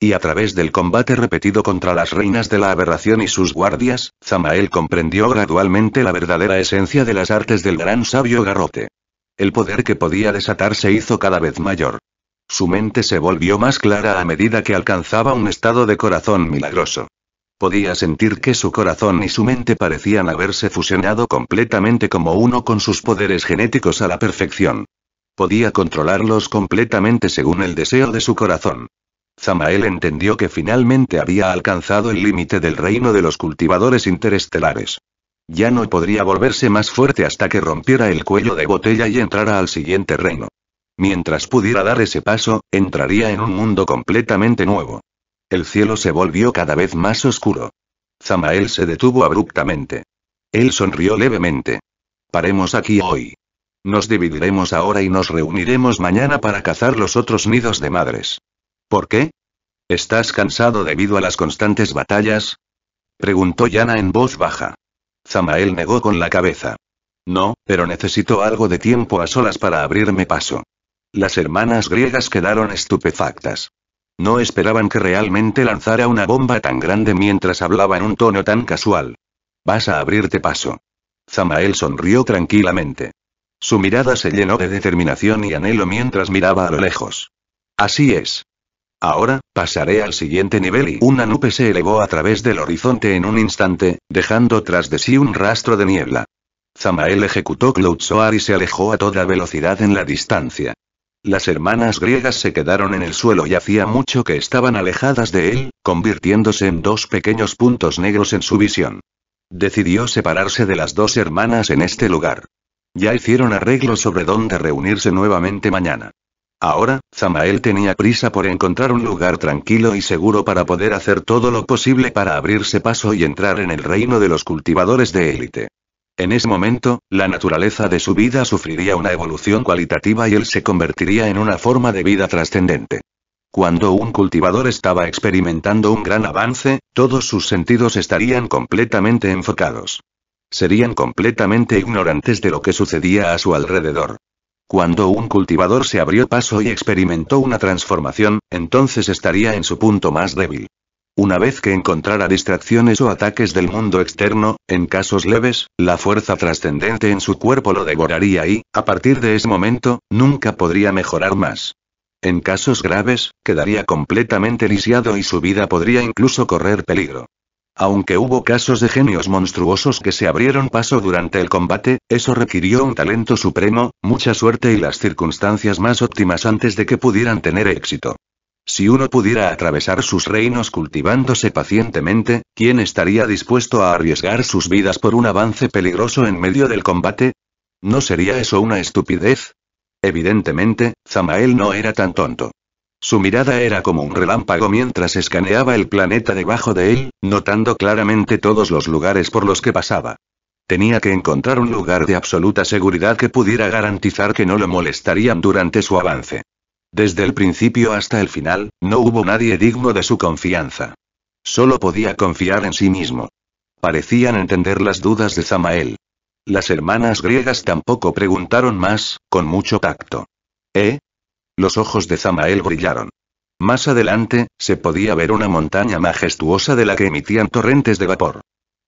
A: Y a través del combate repetido contra las reinas de la aberración y sus guardias, Zamael comprendió gradualmente la verdadera esencia de las artes del gran sabio Garrote. El poder que podía desatar se hizo cada vez mayor. Su mente se volvió más clara a medida que alcanzaba un estado de corazón milagroso. Podía sentir que su corazón y su mente parecían haberse fusionado completamente como uno con sus poderes genéticos a la perfección. Podía controlarlos completamente según el deseo de su corazón. Zamael entendió que finalmente había alcanzado el límite del reino de los cultivadores interestelares. Ya no podría volverse más fuerte hasta que rompiera el cuello de botella y entrara al siguiente reino. Mientras pudiera dar ese paso, entraría en un mundo completamente nuevo. El cielo se volvió cada vez más oscuro. Zamael se detuvo abruptamente. Él sonrió levemente. Paremos aquí hoy. Nos dividiremos ahora y nos reuniremos mañana para cazar los otros nidos de madres. ¿Por qué? ¿Estás cansado debido a las constantes batallas? Preguntó Yana en voz baja. Zamael negó con la cabeza. No, pero necesito algo de tiempo a solas para abrirme paso. Las hermanas griegas quedaron estupefactas. No esperaban que realmente lanzara una bomba tan grande mientras hablaba en un tono tan casual. Vas a abrirte paso. Zamael sonrió tranquilamente. Su mirada se llenó de determinación y anhelo mientras miraba a lo lejos. Así es. Ahora, pasaré al siguiente nivel y una nube se elevó a través del horizonte en un instante, dejando tras de sí un rastro de niebla. Zamael ejecutó Soar y se alejó a toda velocidad en la distancia. Las hermanas griegas se quedaron en el suelo y hacía mucho que estaban alejadas de él, convirtiéndose en dos pequeños puntos negros en su visión. Decidió separarse de las dos hermanas en este lugar. Ya hicieron arreglos sobre dónde reunirse nuevamente mañana. Ahora, Zamael tenía prisa por encontrar un lugar tranquilo y seguro para poder hacer todo lo posible para abrirse paso y entrar en el reino de los cultivadores de élite. En ese momento, la naturaleza de su vida sufriría una evolución cualitativa y él se convertiría en una forma de vida trascendente. Cuando un cultivador estaba experimentando un gran avance, todos sus sentidos estarían completamente enfocados. Serían completamente ignorantes de lo que sucedía a su alrededor. Cuando un cultivador se abrió paso y experimentó una transformación, entonces estaría en su punto más débil. Una vez que encontrara distracciones o ataques del mundo externo, en casos leves, la fuerza trascendente en su cuerpo lo devoraría y, a partir de ese momento, nunca podría mejorar más. En casos graves, quedaría completamente lisiado y su vida podría incluso correr peligro. Aunque hubo casos de genios monstruosos que se abrieron paso durante el combate, eso requirió un talento supremo, mucha suerte y las circunstancias más óptimas antes de que pudieran tener éxito. Si uno pudiera atravesar sus reinos cultivándose pacientemente, ¿quién estaría dispuesto a arriesgar sus vidas por un avance peligroso en medio del combate? ¿No sería eso una estupidez? Evidentemente, Zamael no era tan tonto. Su mirada era como un relámpago mientras escaneaba el planeta debajo de él, notando claramente todos los lugares por los que pasaba. Tenía que encontrar un lugar de absoluta seguridad que pudiera garantizar que no lo molestarían durante su avance. Desde el principio hasta el final, no hubo nadie digno de su confianza. Solo podía confiar en sí mismo. Parecían entender las dudas de Zamael. Las hermanas griegas tampoco preguntaron más, con mucho tacto. ¿Eh? Los ojos de Zamael brillaron. Más adelante, se podía ver una montaña majestuosa de la que emitían torrentes de vapor.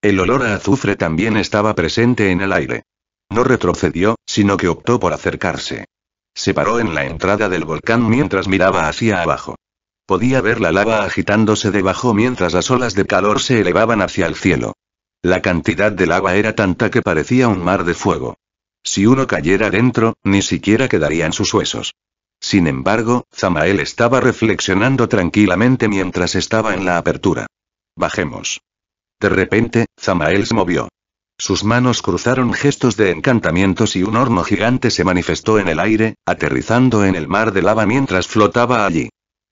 A: El olor a azufre también estaba presente en el aire. No retrocedió, sino que optó por acercarse. Se paró en la entrada del volcán mientras miraba hacia abajo. Podía ver la lava agitándose debajo mientras las olas de calor se elevaban hacia el cielo. La cantidad de lava era tanta que parecía un mar de fuego. Si uno cayera dentro, ni siquiera quedarían sus huesos. Sin embargo, Zamael estaba reflexionando tranquilamente mientras estaba en la apertura. Bajemos. De repente, Zamael se movió. Sus manos cruzaron gestos de encantamientos y un horno gigante se manifestó en el aire, aterrizando en el mar de lava mientras flotaba allí.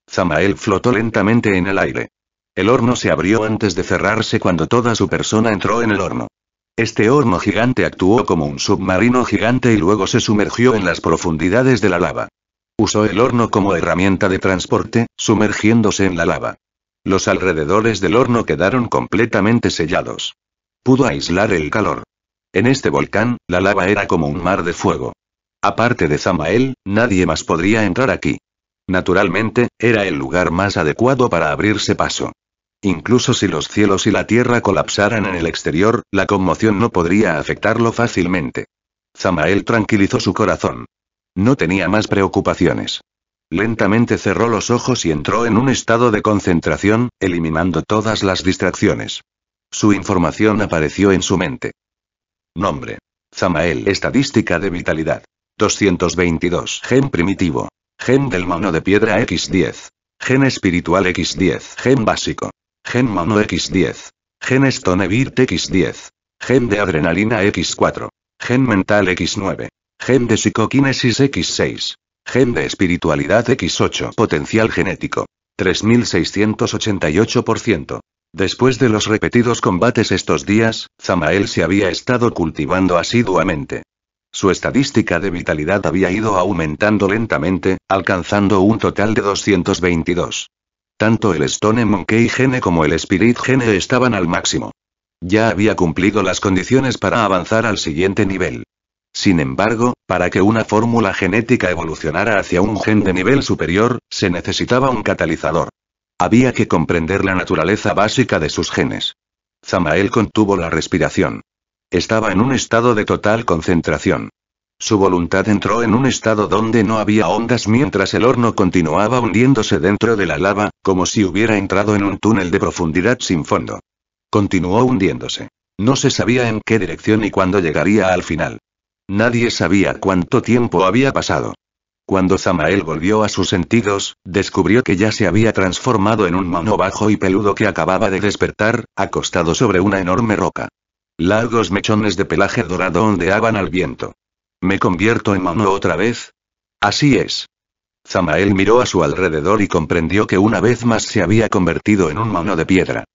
A: Zamael flotó lentamente en el aire. El horno se abrió antes de cerrarse cuando toda su persona entró en el horno. Este horno gigante actuó como un submarino gigante y luego se sumergió en las profundidades de la lava. Usó el horno como herramienta de transporte, sumergiéndose en la lava. Los alrededores del horno quedaron completamente sellados. Pudo aislar el calor. En este volcán, la lava era como un mar de fuego. Aparte de Zamael, nadie más podría entrar aquí. Naturalmente, era el lugar más adecuado para abrirse paso. Incluso si los cielos y la tierra colapsaran en el exterior, la conmoción no podría afectarlo fácilmente. Zamael tranquilizó su corazón. No tenía más preocupaciones. Lentamente cerró los ojos y entró en un estado de concentración, eliminando todas las distracciones. Su información apareció en su mente. Nombre. Zamael. Estadística de vitalidad. 222. Gen primitivo. Gen del mono de piedra X10. Gen espiritual X10. Gen básico. Gen mono X10. Gen stonebird X10. Gen de adrenalina X4. Gen mental X9. Gen de psicokinesis X6. Gen de espiritualidad X8. Potencial genético. 3688%. Después de los repetidos combates estos días, Zamael se había estado cultivando asiduamente. Su estadística de vitalidad había ido aumentando lentamente, alcanzando un total de 222. Tanto el Stone Monkey Gene como el Spirit Gene estaban al máximo. Ya había cumplido las condiciones para avanzar al siguiente nivel. Sin embargo, para que una fórmula genética evolucionara hacia un gen de nivel superior, se necesitaba un catalizador. Había que comprender la naturaleza básica de sus genes. Zamael contuvo la respiración. Estaba en un estado de total concentración. Su voluntad entró en un estado donde no había ondas mientras el horno continuaba hundiéndose dentro de la lava, como si hubiera entrado en un túnel de profundidad sin fondo. Continuó hundiéndose. No se sabía en qué dirección y cuándo llegaría al final. Nadie sabía cuánto tiempo había pasado. Cuando Zamael volvió a sus sentidos, descubrió que ya se había transformado en un mono bajo y peludo que acababa de despertar, acostado sobre una enorme roca. Largos mechones de pelaje dorado ondeaban al viento. ¿Me convierto en mono otra vez? Así es. Zamael miró a su alrededor y comprendió que una vez más se había convertido en un mono de piedra.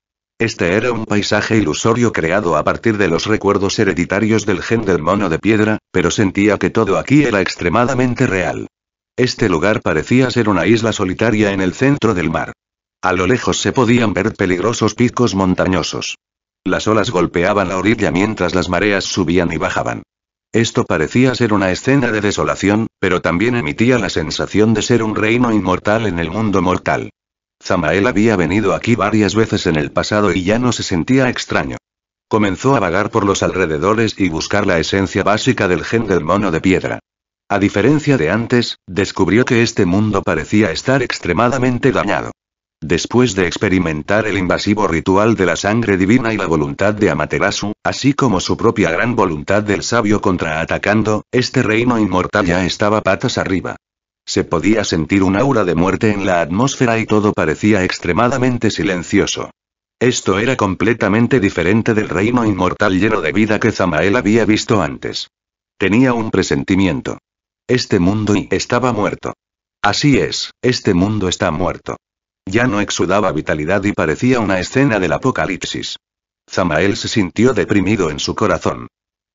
A: Este era un paisaje ilusorio creado a partir de los recuerdos hereditarios del gen del mono de piedra, pero sentía que todo aquí era extremadamente real. Este lugar parecía ser una isla solitaria en el centro del mar. A lo lejos se podían ver peligrosos picos montañosos. Las olas golpeaban la orilla mientras las mareas subían y bajaban. Esto parecía ser una escena de desolación, pero también emitía la sensación de ser un reino inmortal en el mundo mortal. Zamael había venido aquí varias veces en el pasado y ya no se sentía extraño. Comenzó a vagar por los alrededores y buscar la esencia básica del gen del mono de piedra. A diferencia de antes, descubrió que este mundo parecía estar extremadamente dañado. Después de experimentar el invasivo ritual de la sangre divina y la voluntad de Amaterasu, así como su propia gran voluntad del sabio contraatacando, este reino inmortal ya estaba patas arriba. Se podía sentir un aura de muerte en la atmósfera y todo parecía extremadamente silencioso. Esto era completamente diferente del reino inmortal lleno de vida que Zamael había visto antes. Tenía un presentimiento. Este mundo estaba muerto. Así es, este mundo está muerto. Ya no exudaba vitalidad y parecía una escena del apocalipsis. Zamael se sintió deprimido en su corazón.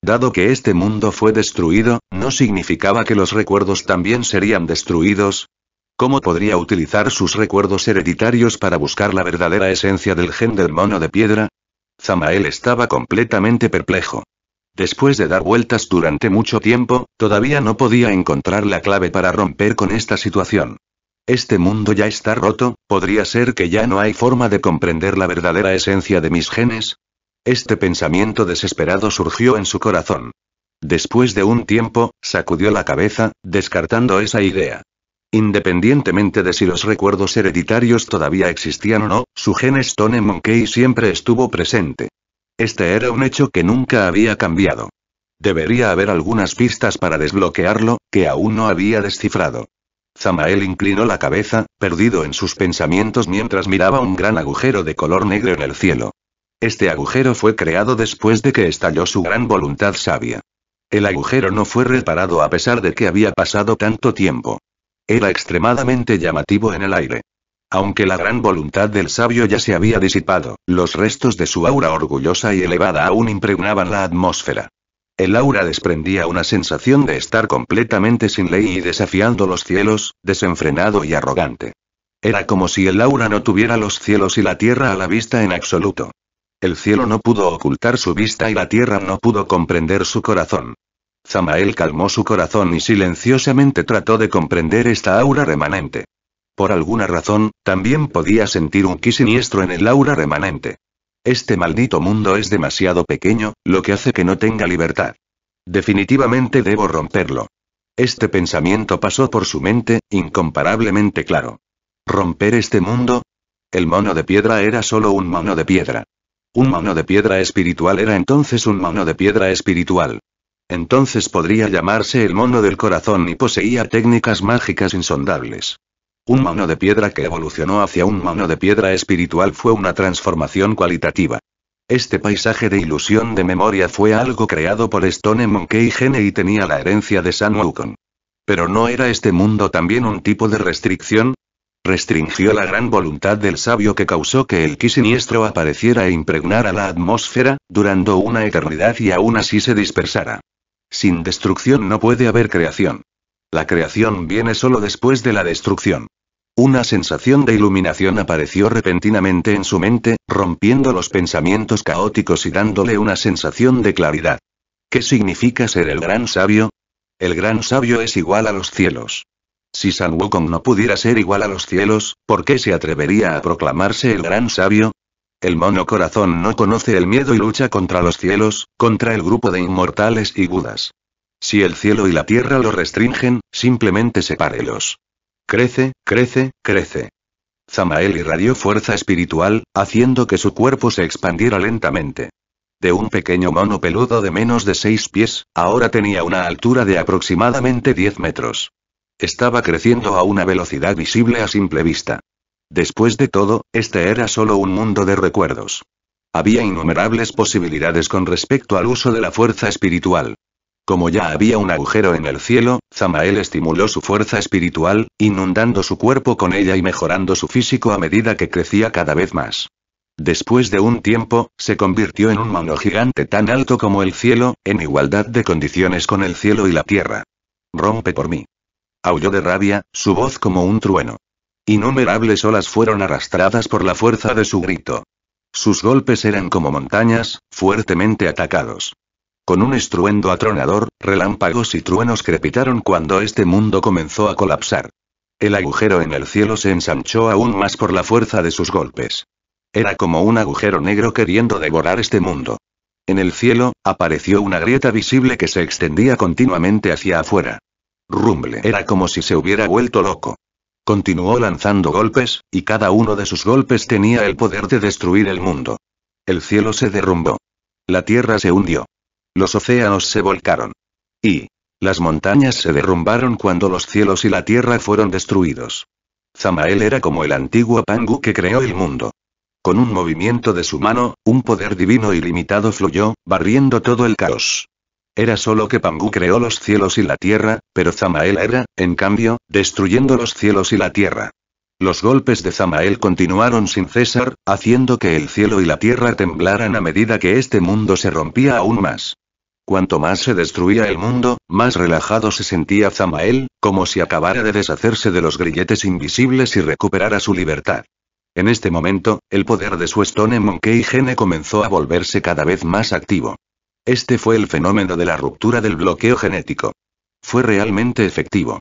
A: Dado que este mundo fue destruido, ¿no significaba que los recuerdos también serían destruidos? ¿Cómo podría utilizar sus recuerdos hereditarios para buscar la verdadera esencia del gen del mono de piedra? Zamael estaba completamente perplejo. Después de dar vueltas durante mucho tiempo, todavía no podía encontrar la clave para romper con esta situación. Este mundo ya está roto, podría ser que ya no hay forma de comprender la verdadera esencia de mis genes, este pensamiento desesperado surgió en su corazón. Después de un tiempo, sacudió la cabeza, descartando esa idea. Independientemente de si los recuerdos hereditarios todavía existían o no, su gen Stone Monkey siempre estuvo presente. Este era un hecho que nunca había cambiado. Debería haber algunas pistas para desbloquearlo, que aún no había descifrado. Zamael inclinó la cabeza, perdido en sus pensamientos mientras miraba un gran agujero de color negro en el cielo. Este agujero fue creado después de que estalló su gran voluntad sabia. El agujero no fue reparado a pesar de que había pasado tanto tiempo. Era extremadamente llamativo en el aire. Aunque la gran voluntad del sabio ya se había disipado, los restos de su aura orgullosa y elevada aún impregnaban la atmósfera. El aura desprendía una sensación de estar completamente sin ley y desafiando los cielos, desenfrenado y arrogante. Era como si el aura no tuviera los cielos y la tierra a la vista en absoluto. El cielo no pudo ocultar su vista y la tierra no pudo comprender su corazón. Zamael calmó su corazón y silenciosamente trató de comprender esta aura remanente. Por alguna razón, también podía sentir un ki siniestro en el aura remanente. Este maldito mundo es demasiado pequeño, lo que hace que no tenga libertad. Definitivamente debo romperlo. Este pensamiento pasó por su mente, incomparablemente claro. ¿Romper este mundo? El mono de piedra era solo un mono de piedra. Un mono de piedra espiritual era entonces un mono de piedra espiritual. Entonces podría llamarse el mono del corazón y poseía técnicas mágicas insondables. Un mono de piedra que evolucionó hacia un mono de piedra espiritual fue una transformación cualitativa. Este paisaje de ilusión de memoria fue algo creado por Stone Monkey Gene y tenía la herencia de San Wukong. Pero no era este mundo también un tipo de restricción, Restringió la gran voluntad del sabio que causó que el ki siniestro apareciera e impregnara la atmósfera, durando una eternidad y aún así se dispersara. Sin destrucción no puede haber creación. La creación viene solo después de la destrucción. Una sensación de iluminación apareció repentinamente en su mente, rompiendo los pensamientos caóticos y dándole una sensación de claridad. ¿Qué significa ser el gran sabio? El gran sabio es igual a los cielos. Si San Wukong no pudiera ser igual a los cielos, ¿por qué se atrevería a proclamarse el gran sabio? El mono corazón no conoce el miedo y lucha contra los cielos, contra el grupo de inmortales y budas. Si el cielo y la tierra lo restringen, simplemente sepárelos. Crece, crece, crece. Zamael irradió fuerza espiritual, haciendo que su cuerpo se expandiera lentamente. De un pequeño mono peludo de menos de seis pies, ahora tenía una altura de aproximadamente 10 metros. Estaba creciendo a una velocidad visible a simple vista. Después de todo, este era solo un mundo de recuerdos. Había innumerables posibilidades con respecto al uso de la fuerza espiritual. Como ya había un agujero en el cielo, Zamael estimuló su fuerza espiritual, inundando su cuerpo con ella y mejorando su físico a medida que crecía cada vez más. Después de un tiempo, se convirtió en un mono gigante tan alto como el cielo, en igualdad de condiciones con el cielo y la tierra. Rompe por mí. Aulló de rabia, su voz como un trueno. Innumerables olas fueron arrastradas por la fuerza de su grito. Sus golpes eran como montañas, fuertemente atacados. Con un estruendo atronador, relámpagos y truenos crepitaron cuando este mundo comenzó a colapsar. El agujero en el cielo se ensanchó aún más por la fuerza de sus golpes. Era como un agujero negro queriendo devorar este mundo. En el cielo, apareció una grieta visible que se extendía continuamente hacia afuera. Rumble era como si se hubiera vuelto loco. Continuó lanzando golpes, y cada uno de sus golpes tenía el poder de destruir el mundo. El cielo se derrumbó. La tierra se hundió. Los océanos se volcaron. Y las montañas se derrumbaron cuando los cielos y la tierra fueron destruidos. Zamael era como el antiguo Pangu que creó el mundo. Con un movimiento de su mano, un poder divino ilimitado fluyó, barriendo todo el caos. Era solo que Pangu creó los cielos y la tierra, pero Zamael era, en cambio, destruyendo los cielos y la tierra. Los golpes de Zamael continuaron sin cesar, haciendo que el cielo y la tierra temblaran a medida que este mundo se rompía aún más. Cuanto más se destruía el mundo, más relajado se sentía Zamael, como si acabara de deshacerse de los grilletes invisibles y recuperara su libertad. En este momento, el poder de su Stone Monkey Gene comenzó a volverse cada vez más activo. Este fue el fenómeno de la ruptura del bloqueo genético. Fue realmente efectivo.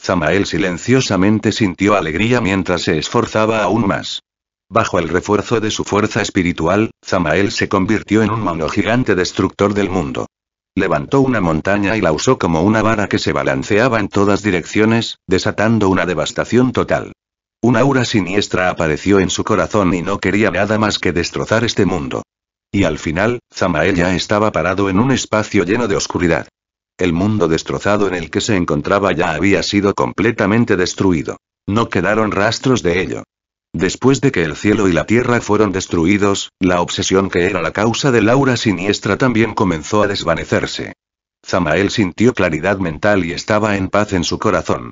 A: Zamael silenciosamente sintió alegría mientras se esforzaba aún más. Bajo el refuerzo de su fuerza espiritual, Zamael se convirtió en un mono gigante destructor del mundo. Levantó una montaña y la usó como una vara que se balanceaba en todas direcciones, desatando una devastación total. Un aura siniestra apareció en su corazón y no quería nada más que destrozar este mundo. Y al final, Zamael ya estaba parado en un espacio lleno de oscuridad. El mundo destrozado en el que se encontraba ya había sido completamente destruido. No quedaron rastros de ello. Después de que el cielo y la tierra fueron destruidos, la obsesión que era la causa de laura siniestra también comenzó a desvanecerse. Zamael sintió claridad mental y estaba en paz en su corazón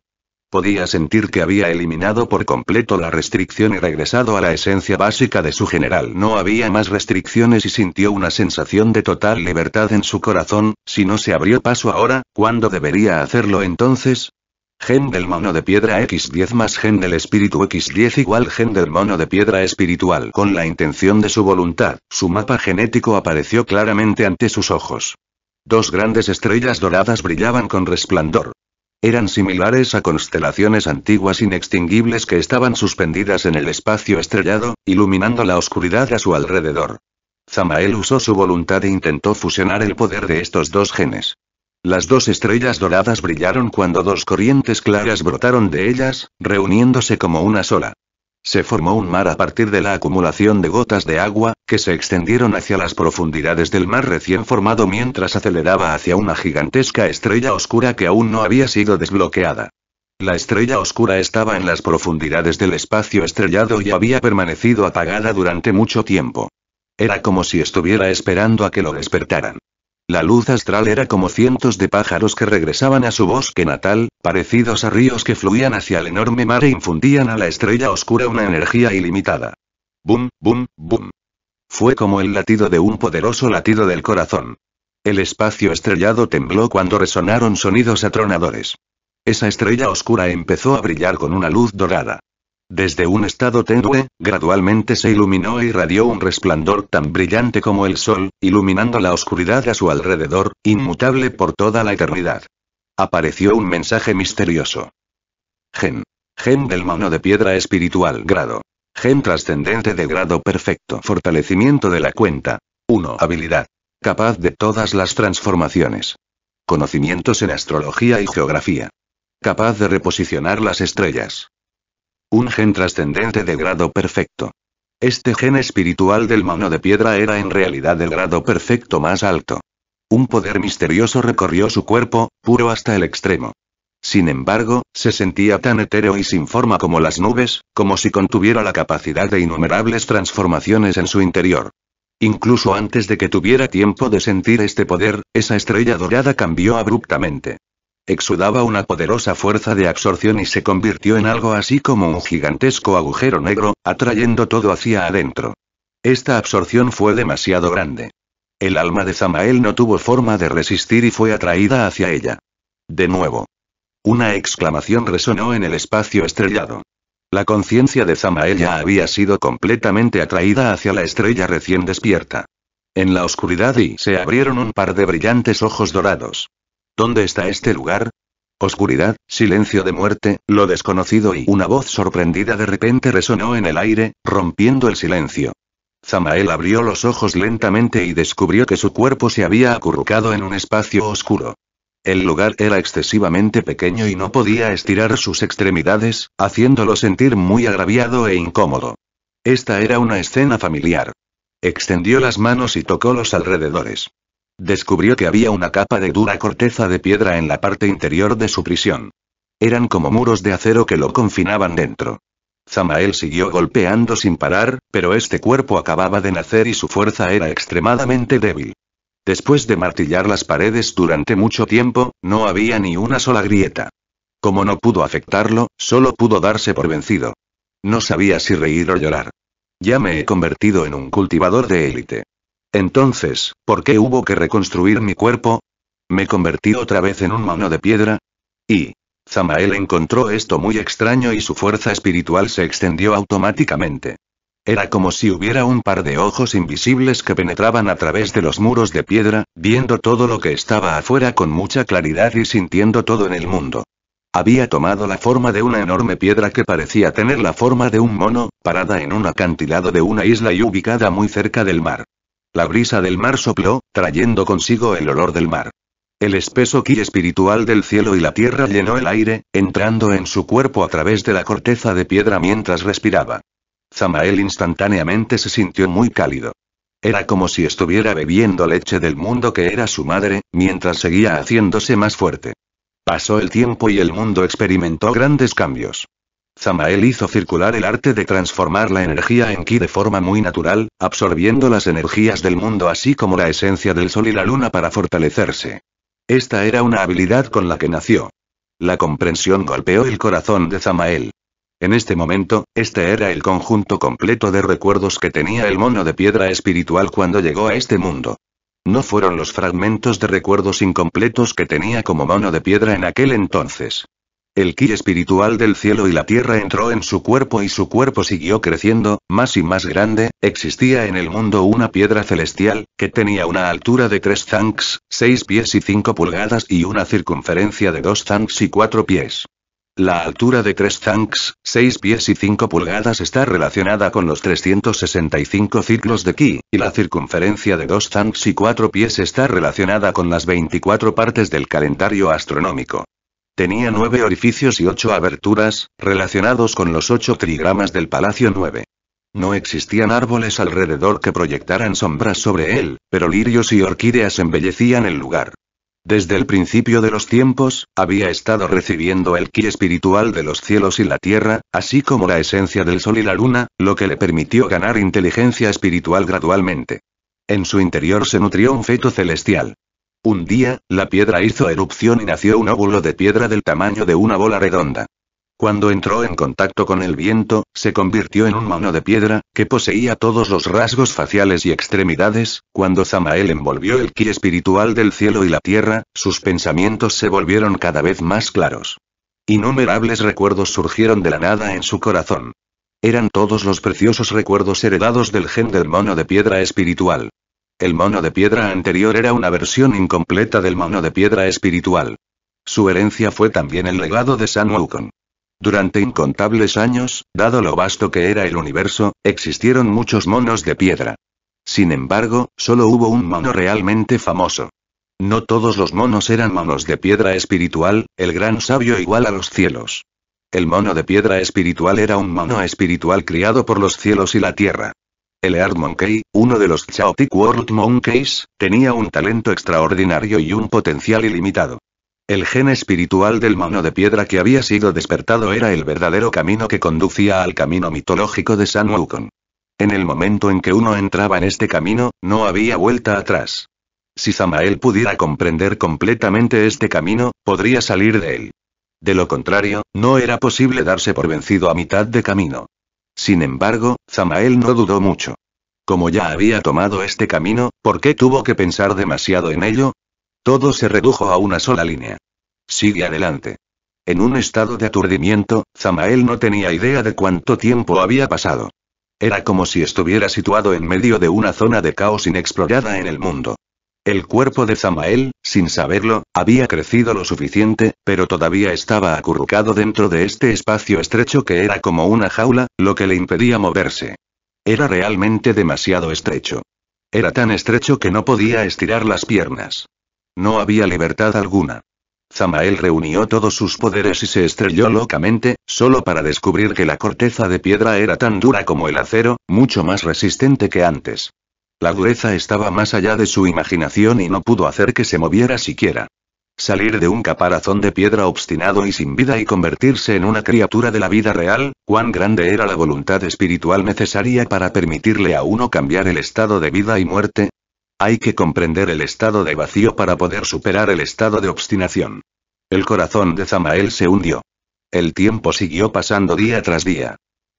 A: podía sentir que había eliminado por completo la restricción y regresado a la esencia básica de su general. No había más restricciones y sintió una sensación de total libertad en su corazón, si no se abrió paso ahora, ¿cuándo debería hacerlo entonces? Gen del mono de piedra X10 más gen del espíritu X10 igual gen del mono de piedra espiritual. Con la intención de su voluntad, su mapa genético apareció claramente ante sus ojos. Dos grandes estrellas doradas brillaban con resplandor, eran similares a constelaciones antiguas inextinguibles que estaban suspendidas en el espacio estrellado, iluminando la oscuridad a su alrededor. Zamael usó su voluntad e intentó fusionar el poder de estos dos genes. Las dos estrellas doradas brillaron cuando dos corrientes claras brotaron de ellas, reuniéndose como una sola. Se formó un mar a partir de la acumulación de gotas de agua, que se extendieron hacia las profundidades del mar recién formado mientras aceleraba hacia una gigantesca estrella oscura que aún no había sido desbloqueada. La estrella oscura estaba en las profundidades del espacio estrellado y había permanecido apagada durante mucho tiempo. Era como si estuviera esperando a que lo despertaran. La luz astral era como cientos de pájaros que regresaban a su bosque natal, parecidos a ríos que fluían hacia el enorme mar e infundían a la estrella oscura una energía ilimitada. Bum, bum, bum. Fue como el latido de un poderoso latido del corazón. El espacio estrellado tembló cuando resonaron sonidos atronadores. Esa estrella oscura empezó a brillar con una luz dorada. Desde un estado tenue, gradualmente se iluminó y radió un resplandor tan brillante como el sol, iluminando la oscuridad a su alrededor, inmutable por toda la eternidad. Apareció un mensaje misterioso. Gen. Gen del mano de piedra espiritual grado. Gen trascendente de grado perfecto. Fortalecimiento de la cuenta. 1. Habilidad. Capaz de todas las transformaciones. Conocimientos en astrología y geografía. Capaz de reposicionar las estrellas un gen trascendente de grado perfecto. Este gen espiritual del mano de piedra era en realidad el grado perfecto más alto. Un poder misterioso recorrió su cuerpo, puro hasta el extremo. Sin embargo, se sentía tan etéreo y sin forma como las nubes, como si contuviera la capacidad de innumerables transformaciones en su interior. Incluso antes de que tuviera tiempo de sentir este poder, esa estrella dorada cambió abruptamente. Exudaba una poderosa fuerza de absorción y se convirtió en algo así como un gigantesco agujero negro, atrayendo todo hacia adentro. Esta absorción fue demasiado grande. El alma de Zamael no tuvo forma de resistir y fue atraída hacia ella. De nuevo. Una exclamación resonó en el espacio estrellado. La conciencia de Zamael ya había sido completamente atraída hacia la estrella recién despierta. En la oscuridad y se abrieron un par de brillantes ojos dorados. ¿Dónde está este lugar? Oscuridad, silencio de muerte, lo desconocido y una voz sorprendida de repente resonó en el aire, rompiendo el silencio. Zamael abrió los ojos lentamente y descubrió que su cuerpo se había acurrucado en un espacio oscuro. El lugar era excesivamente pequeño y no podía estirar sus extremidades, haciéndolo sentir muy agraviado e incómodo. Esta era una escena familiar. Extendió las manos y tocó los alrededores. Descubrió que había una capa de dura corteza de piedra en la parte interior de su prisión. Eran como muros de acero que lo confinaban dentro. Zamael siguió golpeando sin parar, pero este cuerpo acababa de nacer y su fuerza era extremadamente débil. Después de martillar las paredes durante mucho tiempo, no había ni una sola grieta. Como no pudo afectarlo, solo pudo darse por vencido. No sabía si reír o llorar. Ya me he convertido en un cultivador de élite. Entonces, ¿por qué hubo que reconstruir mi cuerpo? ¿Me convertí otra vez en un mono de piedra? Y... Zamael encontró esto muy extraño y su fuerza espiritual se extendió automáticamente. Era como si hubiera un par de ojos invisibles que penetraban a través de los muros de piedra, viendo todo lo que estaba afuera con mucha claridad y sintiendo todo en el mundo. Había tomado la forma de una enorme piedra que parecía tener la forma de un mono, parada en un acantilado de una isla y ubicada muy cerca del mar. La brisa del mar sopló, trayendo consigo el olor del mar. El espeso ki espiritual del cielo y la tierra llenó el aire, entrando en su cuerpo a través de la corteza de piedra mientras respiraba. Zamael instantáneamente se sintió muy cálido. Era como si estuviera bebiendo leche del mundo que era su madre, mientras seguía haciéndose más fuerte. Pasó el tiempo y el mundo experimentó grandes cambios. Zamael hizo circular el arte de transformar la energía en ki de forma muy natural, absorbiendo las energías del mundo así como la esencia del sol y la luna para fortalecerse. Esta era una habilidad con la que nació. La comprensión golpeó el corazón de Zamael. En este momento, este era el conjunto completo de recuerdos que tenía el mono de piedra espiritual cuando llegó a este mundo. No fueron los fragmentos de recuerdos incompletos que tenía como mono de piedra en aquel entonces. El ki espiritual del cielo y la tierra entró en su cuerpo y su cuerpo siguió creciendo, más y más grande. Existía en el mundo una piedra celestial, que tenía una altura de tres zanks, 6 pies y 5 pulgadas y una circunferencia de dos zanks y cuatro pies. La altura de tres zanks, 6 pies y 5 pulgadas está relacionada con los 365 ciclos de ki, y la circunferencia de dos zanks y cuatro pies está relacionada con las 24 partes del calendario astronómico. Tenía nueve orificios y ocho aberturas, relacionados con los ocho trigramas del Palacio 9. No existían árboles alrededor que proyectaran sombras sobre él, pero lirios y orquídeas embellecían el lugar. Desde el principio de los tiempos, había estado recibiendo el ki espiritual de los cielos y la tierra, así como la esencia del sol y la luna, lo que le permitió ganar inteligencia espiritual gradualmente. En su interior se nutrió un feto celestial. Un día, la piedra hizo erupción y nació un óvulo de piedra del tamaño de una bola redonda. Cuando entró en contacto con el viento, se convirtió en un mono de piedra, que poseía todos los rasgos faciales y extremidades, cuando Zamael envolvió el ki espiritual del cielo y la tierra, sus pensamientos se volvieron cada vez más claros. Innumerables recuerdos surgieron de la nada en su corazón. Eran todos los preciosos recuerdos heredados del gen del mono de piedra espiritual. El mono de piedra anterior era una versión incompleta del mono de piedra espiritual. Su herencia fue también el legado de San Wukong. Durante incontables años, dado lo vasto que era el universo, existieron muchos monos de piedra. Sin embargo, solo hubo un mono realmente famoso. No todos los monos eran monos de piedra espiritual, el gran sabio igual a los cielos. El mono de piedra espiritual era un mono espiritual criado por los cielos y la tierra. Leard Monkey, uno de los Chaotic World Monkeys, tenía un talento extraordinario y un potencial ilimitado. El gen espiritual del mono de piedra que había sido despertado era el verdadero camino que conducía al camino mitológico de San Wukong. En el momento en que uno entraba en este camino, no había vuelta atrás. Si Samael pudiera comprender completamente este camino, podría salir de él. De lo contrario, no era posible darse por vencido a mitad de camino. Sin embargo, Zamael no dudó mucho. Como ya había tomado este camino, ¿por qué tuvo que pensar demasiado en ello? Todo se redujo a una sola línea. Sigue adelante. En un estado de aturdimiento, Zamael no tenía idea de cuánto tiempo había pasado. Era como si estuviera situado en medio de una zona de caos inexplorada en el mundo. El cuerpo de Zamael, sin saberlo, había crecido lo suficiente, pero todavía estaba acurrucado dentro de este espacio estrecho que era como una jaula, lo que le impedía moverse. Era realmente demasiado estrecho. Era tan estrecho que no podía estirar las piernas. No había libertad alguna. Zamael reunió todos sus poderes y se estrelló locamente, solo para descubrir que la corteza de piedra era tan dura como el acero, mucho más resistente que antes. La dureza estaba más allá de su imaginación y no pudo hacer que se moviera siquiera. Salir de un caparazón de piedra obstinado y sin vida y convertirse en una criatura de la vida real, cuán grande era la voluntad espiritual necesaria para permitirle a uno cambiar el estado de vida y muerte. Hay que comprender el estado de vacío para poder superar el estado de obstinación. El corazón de Zamael se hundió. El tiempo siguió pasando día tras día.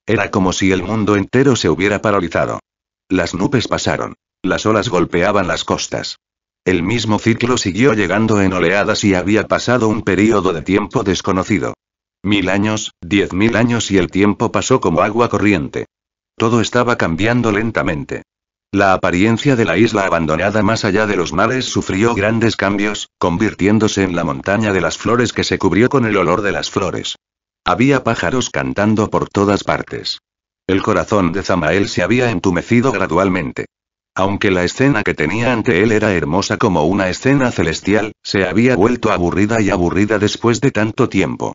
A: Era como si el mundo entero se hubiera paralizado. Las nubes pasaron. Las olas golpeaban las costas. El mismo ciclo siguió llegando en oleadas y había pasado un período de tiempo desconocido. Mil años, diez mil años y el tiempo pasó como agua corriente. Todo estaba cambiando lentamente. La apariencia de la isla abandonada más allá de los mares sufrió grandes cambios, convirtiéndose en la montaña de las flores que se cubrió con el olor de las flores. Había pájaros cantando por todas partes. El corazón de Zamael se había entumecido gradualmente. Aunque la escena que tenía ante él era hermosa como una escena celestial, se había vuelto aburrida y aburrida después de tanto tiempo.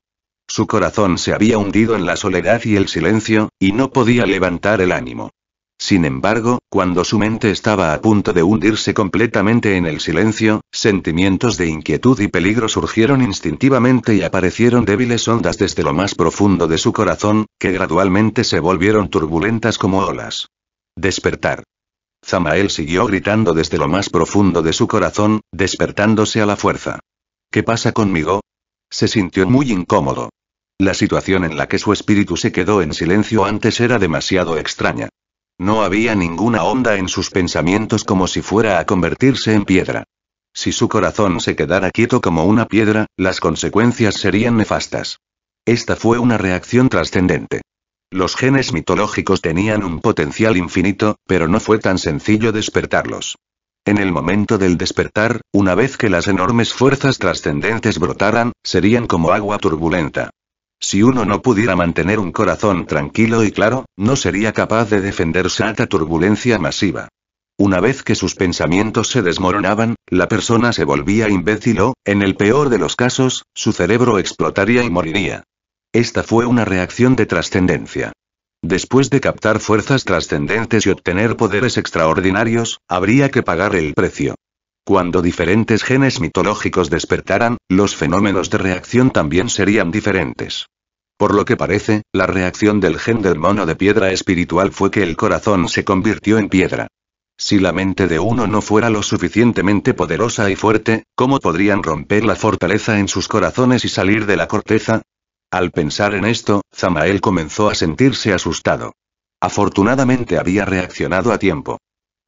A: Su corazón se había hundido en la soledad y el silencio, y no podía levantar el ánimo. Sin embargo, cuando su mente estaba a punto de hundirse completamente en el silencio, sentimientos de inquietud y peligro surgieron instintivamente y aparecieron débiles ondas desde lo más profundo de su corazón, que gradualmente se volvieron turbulentas como olas. Despertar. Zamael siguió gritando desde lo más profundo de su corazón, despertándose a la fuerza. ¿Qué pasa conmigo? Se sintió muy incómodo. La situación en la que su espíritu se quedó en silencio antes era demasiado extraña. No había ninguna onda en sus pensamientos como si fuera a convertirse en piedra. Si su corazón se quedara quieto como una piedra, las consecuencias serían nefastas. Esta fue una reacción trascendente. Los genes mitológicos tenían un potencial infinito, pero no fue tan sencillo despertarlos. En el momento del despertar, una vez que las enormes fuerzas trascendentes brotaran, serían como agua turbulenta. Si uno no pudiera mantener un corazón tranquilo y claro, no sería capaz de defenderse ante turbulencia masiva. Una vez que sus pensamientos se desmoronaban, la persona se volvía imbécil o, en el peor de los casos, su cerebro explotaría y moriría. Esta fue una reacción de trascendencia. Después de captar fuerzas trascendentes y obtener poderes extraordinarios, habría que pagar el precio. Cuando diferentes genes mitológicos despertaran, los fenómenos de reacción también serían diferentes. Por lo que parece, la reacción del gen del mono de piedra espiritual fue que el corazón se convirtió en piedra. Si la mente de uno no fuera lo suficientemente poderosa y fuerte, ¿cómo podrían romper la fortaleza en sus corazones y salir de la corteza? Al pensar en esto, Zamael comenzó a sentirse asustado. Afortunadamente había reaccionado a tiempo.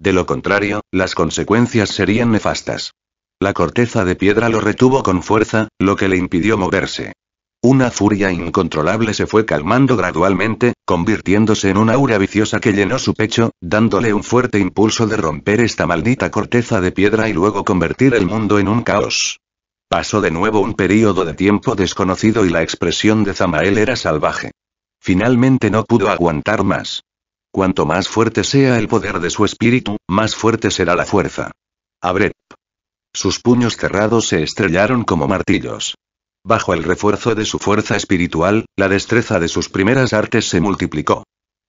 A: De lo contrario, las consecuencias serían nefastas. La corteza de piedra lo retuvo con fuerza, lo que le impidió moverse. Una furia incontrolable se fue calmando gradualmente, convirtiéndose en una aura viciosa que llenó su pecho, dándole un fuerte impulso de romper esta maldita corteza de piedra y luego convertir el mundo en un caos. Pasó de nuevo un período de tiempo desconocido y la expresión de Zamael era salvaje. Finalmente no pudo aguantar más. Cuanto más fuerte sea el poder de su espíritu, más fuerte será la fuerza. Abre. Sus puños cerrados se estrellaron como martillos. Bajo el refuerzo de su fuerza espiritual, la destreza de sus primeras artes se multiplicó.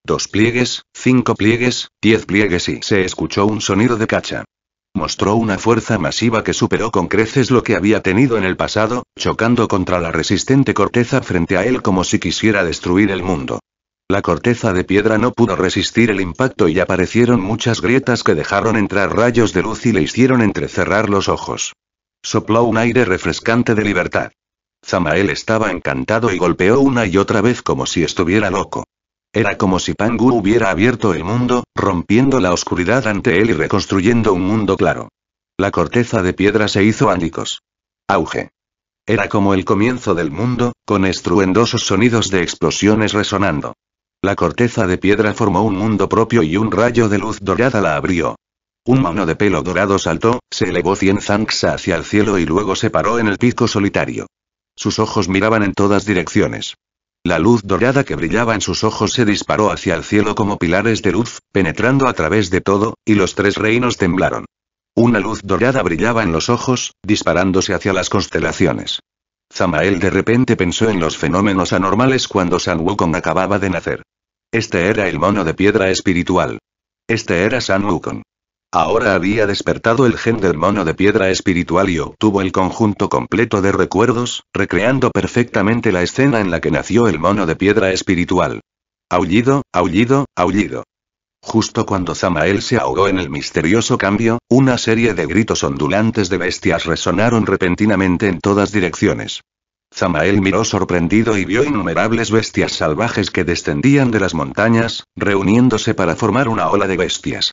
A: Dos pliegues, cinco pliegues, diez pliegues y se escuchó un sonido de cacha. Mostró una fuerza masiva que superó con creces lo que había tenido en el pasado, chocando contra la resistente corteza frente a él como si quisiera destruir el mundo. La corteza de piedra no pudo resistir el impacto y aparecieron muchas grietas que dejaron entrar rayos de luz y le hicieron entrecerrar los ojos. Sopló un aire refrescante de libertad. Zamael estaba encantado y golpeó una y otra vez como si estuviera loco. Era como si Pangu hubiera abierto el mundo, rompiendo la oscuridad ante él y reconstruyendo un mundo claro. La corteza de piedra se hizo ánicos. Auge. Era como el comienzo del mundo, con estruendosos sonidos de explosiones resonando. La corteza de piedra formó un mundo propio y un rayo de luz dorada la abrió. Un mano de pelo dorado saltó, se elevó cien zangs hacia el cielo y luego se paró en el pico solitario. Sus ojos miraban en todas direcciones. La luz dorada que brillaba en sus ojos se disparó hacia el cielo como pilares de luz, penetrando a través de todo, y los tres reinos temblaron. Una luz dorada brillaba en los ojos, disparándose hacia las constelaciones. Zamael de repente pensó en los fenómenos anormales cuando San Wukong acababa de nacer. Este era el mono de piedra espiritual. Este era San Wukong. Ahora había despertado el gen del mono de piedra espiritual y obtuvo el conjunto completo de recuerdos, recreando perfectamente la escena en la que nació el mono de piedra espiritual. Aullido, aullido, aullido. Justo cuando Zamael se ahogó en el misterioso cambio, una serie de gritos ondulantes de bestias resonaron repentinamente en todas direcciones. Zamael miró sorprendido y vio innumerables bestias salvajes que descendían de las montañas, reuniéndose para formar una ola de bestias.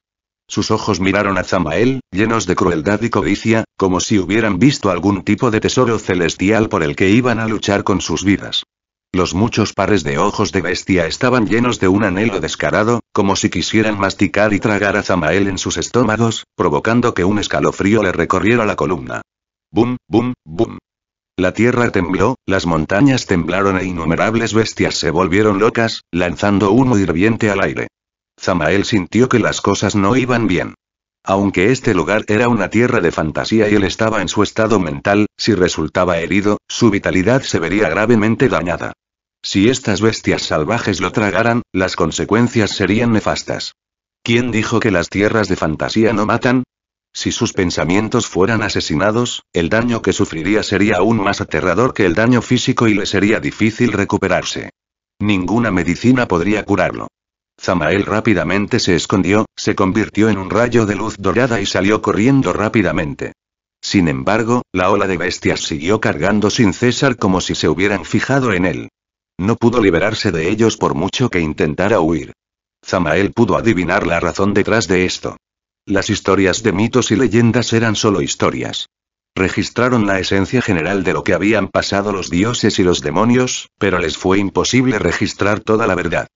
A: Sus ojos miraron a Zamael, llenos de crueldad y codicia, como si hubieran visto algún tipo de tesoro celestial por el que iban a luchar con sus vidas. Los muchos pares de ojos de bestia estaban llenos de un anhelo descarado, como si quisieran masticar y tragar a Zamael en sus estómagos, provocando que un escalofrío le recorriera la columna. Bum, bum, bum. La tierra tembló, las montañas temblaron e innumerables bestias se volvieron locas, lanzando humo hirviente al aire. Zamael sintió que las cosas no iban bien. Aunque este lugar era una tierra de fantasía y él estaba en su estado mental, si resultaba herido, su vitalidad se vería gravemente dañada. Si estas bestias salvajes lo tragaran, las consecuencias serían nefastas. ¿Quién dijo que las tierras de fantasía no matan? Si sus pensamientos fueran asesinados, el daño que sufriría sería aún más aterrador que el daño físico y le sería difícil recuperarse. Ninguna medicina podría curarlo. Zamael rápidamente se escondió, se convirtió en un rayo de luz dorada y salió corriendo rápidamente. Sin embargo, la ola de bestias siguió cargando sin cesar como si se hubieran fijado en él. No pudo liberarse de ellos por mucho que intentara huir. Zamael pudo adivinar la razón detrás de esto. Las historias de mitos y leyendas eran solo historias. Registraron la esencia general de lo que habían pasado los dioses y los demonios, pero les fue imposible registrar toda la verdad.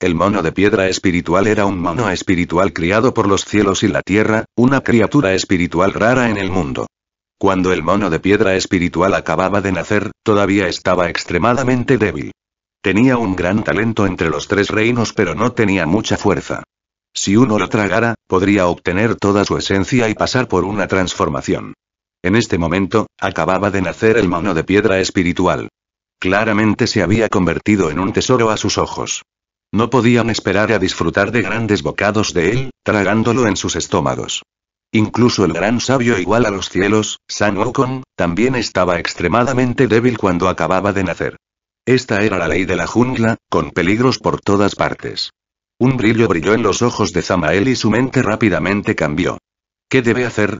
A: El mono de piedra espiritual era un mono espiritual criado por los cielos y la tierra, una criatura espiritual rara en el mundo. Cuando el mono de piedra espiritual acababa de nacer, todavía estaba extremadamente débil. Tenía un gran talento entre los tres reinos pero no tenía mucha fuerza. Si uno lo tragara, podría obtener toda su esencia y pasar por una transformación. En este momento, acababa de nacer el mono de piedra espiritual. Claramente se había convertido en un tesoro a sus ojos. No podían esperar a disfrutar de grandes bocados de él, tragándolo en sus estómagos. Incluso el gran sabio igual a los cielos, San Wukong, también estaba extremadamente débil cuando acababa de nacer. Esta era la ley de la jungla, con peligros por todas partes. Un brillo brilló en los ojos de Zamael y su mente rápidamente cambió. ¿Qué debe hacer?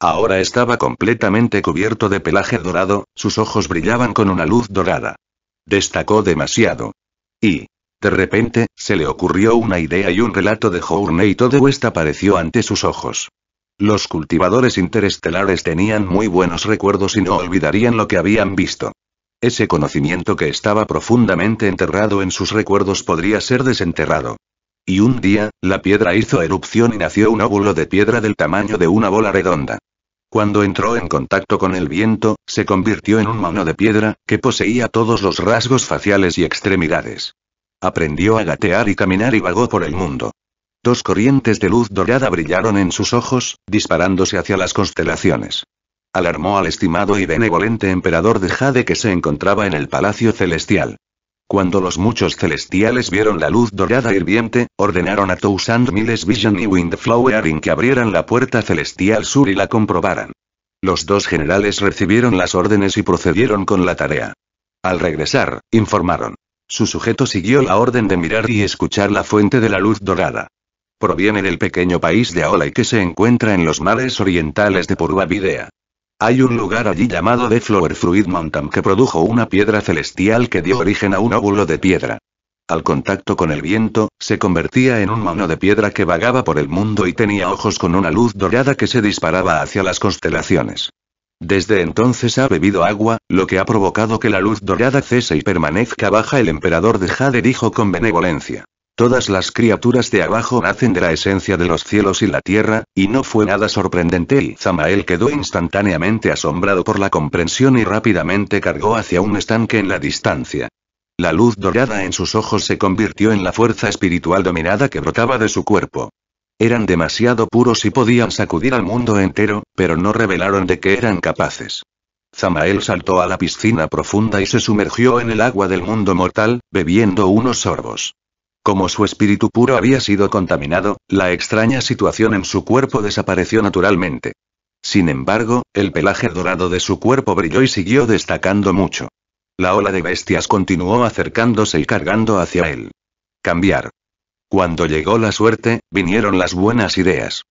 A: Ahora estaba completamente cubierto de pelaje dorado, sus ojos brillaban con una luz dorada. Destacó demasiado. Y, de repente, se le ocurrió una idea y un relato de y todo West apareció ante sus ojos. Los cultivadores interestelares tenían muy buenos recuerdos y no olvidarían lo que habían visto. Ese conocimiento que estaba profundamente enterrado en sus recuerdos podría ser desenterrado. Y un día, la piedra hizo erupción y nació un óvulo de piedra del tamaño de una bola redonda. Cuando entró en contacto con el viento, se convirtió en un mono de piedra, que poseía todos los rasgos faciales y extremidades. Aprendió a gatear y caminar y vagó por el mundo. Dos corrientes de luz dorada brillaron en sus ojos, disparándose hacia las constelaciones. Alarmó al estimado y benevolente emperador de Jade que se encontraba en el Palacio Celestial. Cuando los muchos celestiales vieron la luz dorada hirviente, ordenaron a Thousand Miles Vision y Windflowering que abrieran la puerta celestial sur y la comprobaran. Los dos generales recibieron las órdenes y procedieron con la tarea. Al regresar, informaron. Su sujeto siguió la orden de mirar y escuchar la fuente de la luz dorada. Proviene del pequeño país de y que se encuentra en los mares orientales de Videa. Hay un lugar allí llamado The Flower Fruit Mountain que produjo una piedra celestial que dio origen a un óvulo de piedra. Al contacto con el viento, se convertía en un mono de piedra que vagaba por el mundo y tenía ojos con una luz dorada que se disparaba hacia las constelaciones. Desde entonces ha bebido agua, lo que ha provocado que la luz dorada cese y permanezca baja. El emperador de Jade dijo con benevolencia. Todas las criaturas de abajo nacen de la esencia de los cielos y la tierra, y no fue nada sorprendente y Zamael quedó instantáneamente asombrado por la comprensión y rápidamente cargó hacia un estanque en la distancia. La luz dorada en sus ojos se convirtió en la fuerza espiritual dominada que brotaba de su cuerpo. Eran demasiado puros y podían sacudir al mundo entero, pero no revelaron de qué eran capaces. Zamael saltó a la piscina profunda y se sumergió en el agua del mundo mortal, bebiendo unos sorbos. Como su espíritu puro había sido contaminado, la extraña situación en su cuerpo desapareció naturalmente. Sin embargo, el pelaje dorado de su cuerpo brilló y siguió destacando mucho. La ola de bestias continuó acercándose y cargando hacia él. Cambiar. Cuando llegó la suerte, vinieron las buenas ideas.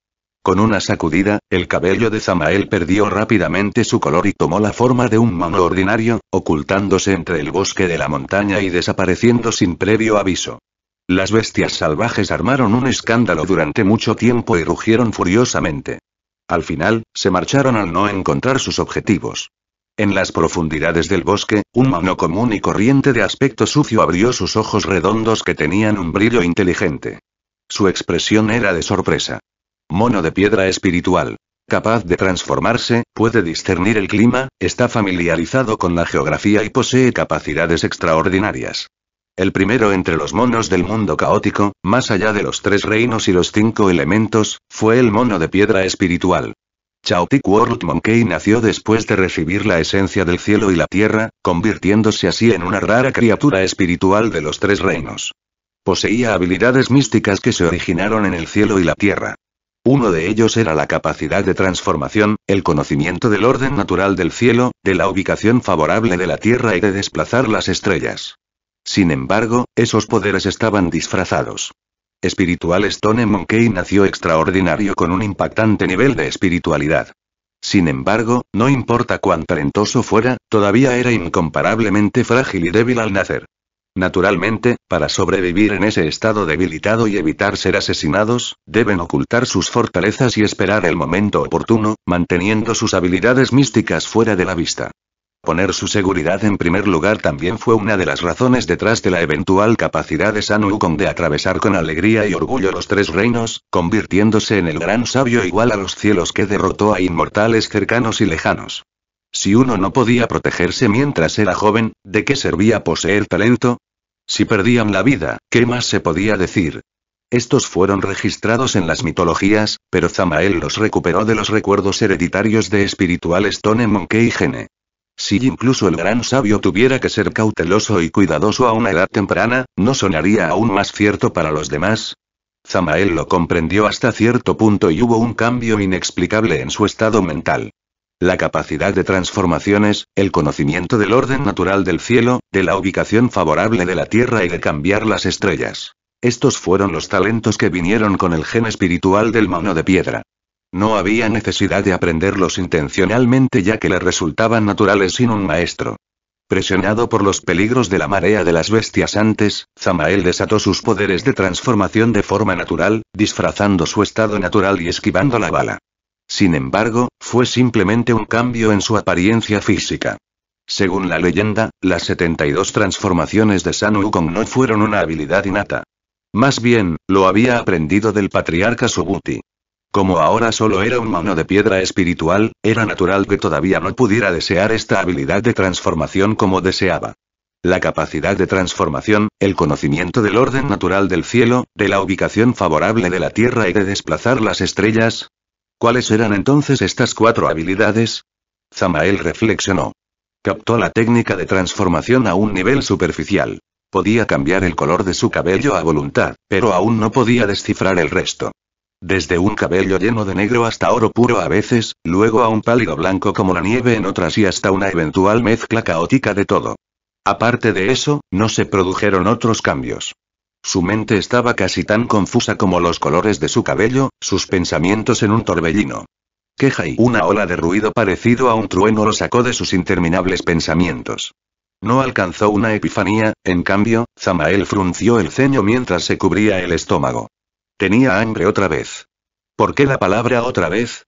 A: Con una sacudida, el cabello de Zamael perdió rápidamente su color y tomó la forma de un mono ordinario, ocultándose entre el bosque de la montaña y desapareciendo sin previo aviso. Las bestias salvajes armaron un escándalo durante mucho tiempo y rugieron furiosamente. Al final, se marcharon al no encontrar sus objetivos. En las profundidades del bosque, un mono común y corriente de aspecto sucio abrió sus ojos redondos que tenían un brillo inteligente. Su expresión era de sorpresa. Mono de piedra espiritual. Capaz de transformarse, puede discernir el clima, está familiarizado con la geografía y posee capacidades extraordinarias. El primero entre los monos del mundo caótico, más allá de los tres reinos y los cinco elementos, fue el mono de piedra espiritual. Chaotic World Monkey nació después de recibir la esencia del cielo y la tierra, convirtiéndose así en una rara criatura espiritual de los tres reinos. Poseía habilidades místicas que se originaron en el cielo y la tierra. Uno de ellos era la capacidad de transformación, el conocimiento del orden natural del cielo, de la ubicación favorable de la tierra y de desplazar las estrellas. Sin embargo, esos poderes estaban disfrazados. Espiritual Stone Monkey nació extraordinario con un impactante nivel de espiritualidad. Sin embargo, no importa cuán talentoso fuera, todavía era incomparablemente frágil y débil al nacer. Naturalmente, para sobrevivir en ese estado debilitado y evitar ser asesinados, deben ocultar sus fortalezas y esperar el momento oportuno, manteniendo sus habilidades místicas fuera de la vista. Poner su seguridad en primer lugar también fue una de las razones detrás de la eventual capacidad de San Wukong de atravesar con alegría y orgullo los tres reinos, convirtiéndose en el gran sabio igual a los cielos que derrotó a inmortales cercanos y lejanos. Si uno no podía protegerse mientras era joven, ¿de qué servía poseer talento? Si perdían la vida, ¿qué más se podía decir? Estos fueron registrados en las mitologías, pero Zamael los recuperó de los recuerdos hereditarios de espirituales Tone Monkey Gene. Si incluso el gran sabio tuviera que ser cauteloso y cuidadoso a una edad temprana, ¿no sonaría aún más cierto para los demás? Zamael lo comprendió hasta cierto punto y hubo un cambio inexplicable en su estado mental. La capacidad de transformaciones, el conocimiento del orden natural del cielo, de la ubicación favorable de la Tierra y de cambiar las estrellas. Estos fueron los talentos que vinieron con el gen espiritual del mono de piedra. No había necesidad de aprenderlos intencionalmente ya que le resultaban naturales sin un maestro. Presionado por los peligros de la marea de las bestias antes, Zamael desató sus poderes de transformación de forma natural, disfrazando su estado natural y esquivando la bala. Sin embargo, fue simplemente un cambio en su apariencia física. Según la leyenda, las 72 transformaciones de San Wukong no fueron una habilidad innata. Más bien, lo había aprendido del patriarca Subuti. Como ahora solo era un mano de piedra espiritual, era natural que todavía no pudiera desear esta habilidad de transformación como deseaba. La capacidad de transformación, el conocimiento del orden natural del cielo, de la ubicación favorable de la Tierra y de desplazar las estrellas. ¿Cuáles eran entonces estas cuatro habilidades? Zamael reflexionó. Captó la técnica de transformación a un nivel superficial. Podía cambiar el color de su cabello a voluntad, pero aún no podía descifrar el resto. Desde un cabello lleno de negro hasta oro puro a veces, luego a un pálido blanco como la nieve en otras y hasta una eventual mezcla caótica de todo. Aparte de eso, no se produjeron otros cambios. Su mente estaba casi tan confusa como los colores de su cabello, sus pensamientos en un torbellino. Queja y una ola de ruido parecido a un trueno lo sacó de sus interminables pensamientos. No alcanzó una epifanía, en cambio, Zamael frunció el ceño mientras se cubría el estómago. Tenía hambre otra vez. ¿Por qué la palabra otra vez?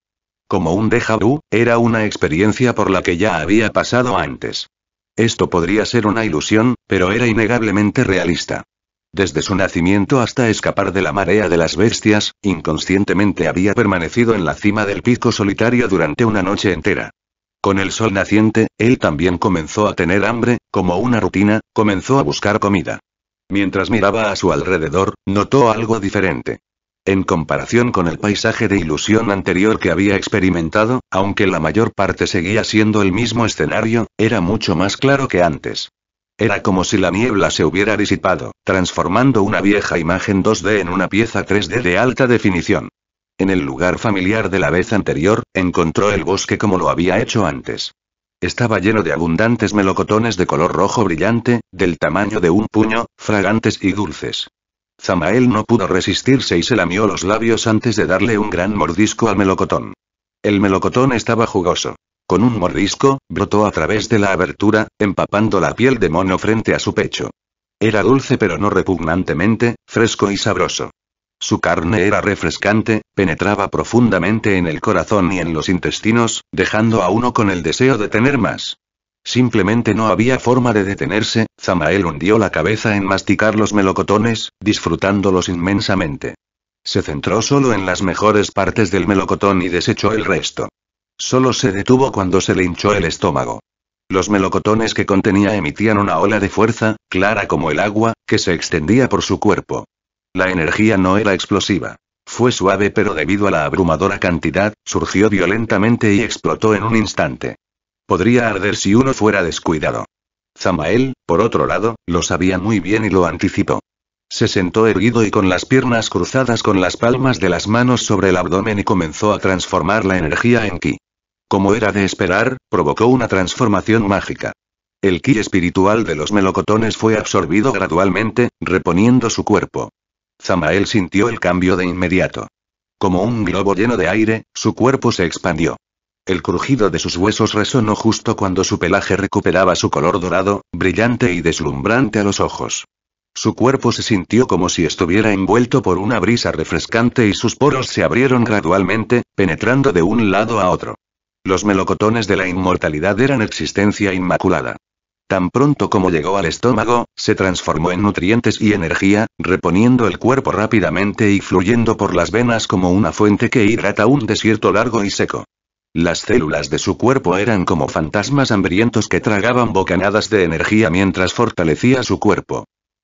A: Como un déjà vu, era una experiencia por la que ya había pasado antes. Esto podría ser una ilusión, pero era innegablemente realista. Desde su nacimiento hasta escapar de la marea de las bestias, inconscientemente había permanecido en la cima del pico solitario durante una noche entera. Con el sol naciente, él también comenzó a tener hambre, como una rutina, comenzó a buscar comida. Mientras miraba a su alrededor, notó algo diferente. En comparación con el paisaje de ilusión anterior que había experimentado, aunque la mayor parte seguía siendo el mismo escenario, era mucho más claro que antes. Era como si la niebla se hubiera disipado, transformando una vieja imagen 2D en una pieza 3D de alta definición. En el lugar familiar de la vez anterior, encontró el bosque como lo había hecho antes. Estaba lleno de abundantes melocotones de color rojo brillante, del tamaño de un puño, fragantes y dulces. Zamael no pudo resistirse y se lamió los labios antes de darle un gran mordisco al melocotón. El melocotón estaba jugoso. Con un mordisco, brotó a través de la abertura, empapando la piel de mono frente a su pecho. Era dulce pero no repugnantemente, fresco y sabroso. Su carne era refrescante, penetraba profundamente en el corazón y en los intestinos, dejando a uno con el deseo de tener más. Simplemente no había forma de detenerse, Zamael hundió la cabeza en masticar los melocotones, disfrutándolos inmensamente. Se centró solo en las mejores partes del melocotón y desechó el resto. Solo se detuvo cuando se le hinchó el estómago. Los melocotones que contenía emitían una ola de fuerza, clara como el agua, que se extendía por su cuerpo. La energía no era explosiva. Fue suave pero debido a la abrumadora cantidad, surgió violentamente y explotó en un instante. Podría arder si uno fuera descuidado. Zamael, por otro lado, lo sabía muy bien y lo anticipó. Se sentó erguido y con las piernas cruzadas con las palmas de las manos sobre el abdomen y comenzó a transformar la energía en ki. Como era de esperar, provocó una transformación mágica. El ki espiritual de los melocotones fue absorbido gradualmente, reponiendo su cuerpo. Zamael sintió el cambio de inmediato. Como un globo lleno de aire, su cuerpo se expandió. El crujido de sus huesos resonó justo cuando su pelaje recuperaba su color dorado, brillante y deslumbrante a los ojos. Su cuerpo se sintió como si estuviera envuelto por una brisa refrescante y sus poros se abrieron gradualmente, penetrando de un lado a otro. Los melocotones de la inmortalidad eran existencia inmaculada. Tan pronto como llegó al estómago, se transformó en nutrientes y energía, reponiendo el cuerpo rápidamente y fluyendo por las venas como una fuente que hidrata un desierto largo y seco. Las células de su cuerpo eran como fantasmas hambrientos que tragaban bocanadas de energía mientras fortalecía su cuerpo.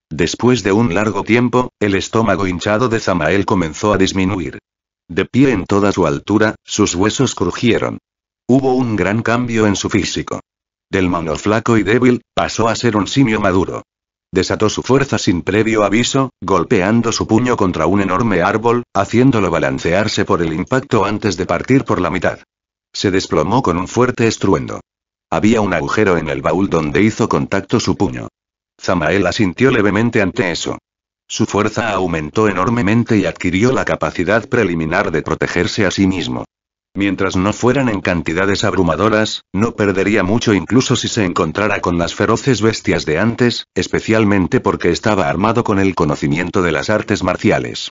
A: Después de un largo tiempo, el estómago hinchado de Zamael comenzó a disminuir. De pie en toda su altura, sus huesos crujieron. Hubo un gran cambio en su físico. Del mono flaco y débil, pasó a ser un simio maduro. Desató su fuerza sin previo aviso, golpeando su puño contra un enorme árbol, haciéndolo balancearse por el impacto antes de partir por la mitad. Se desplomó con un fuerte estruendo. Había un agujero en el baúl donde hizo contacto su puño. Zamael asintió levemente ante eso. Su fuerza aumentó enormemente y adquirió la capacidad preliminar de protegerse a sí mismo. Mientras no fueran en cantidades abrumadoras, no perdería mucho incluso si se encontrara con las feroces bestias de antes, especialmente porque estaba armado con el conocimiento de las artes marciales.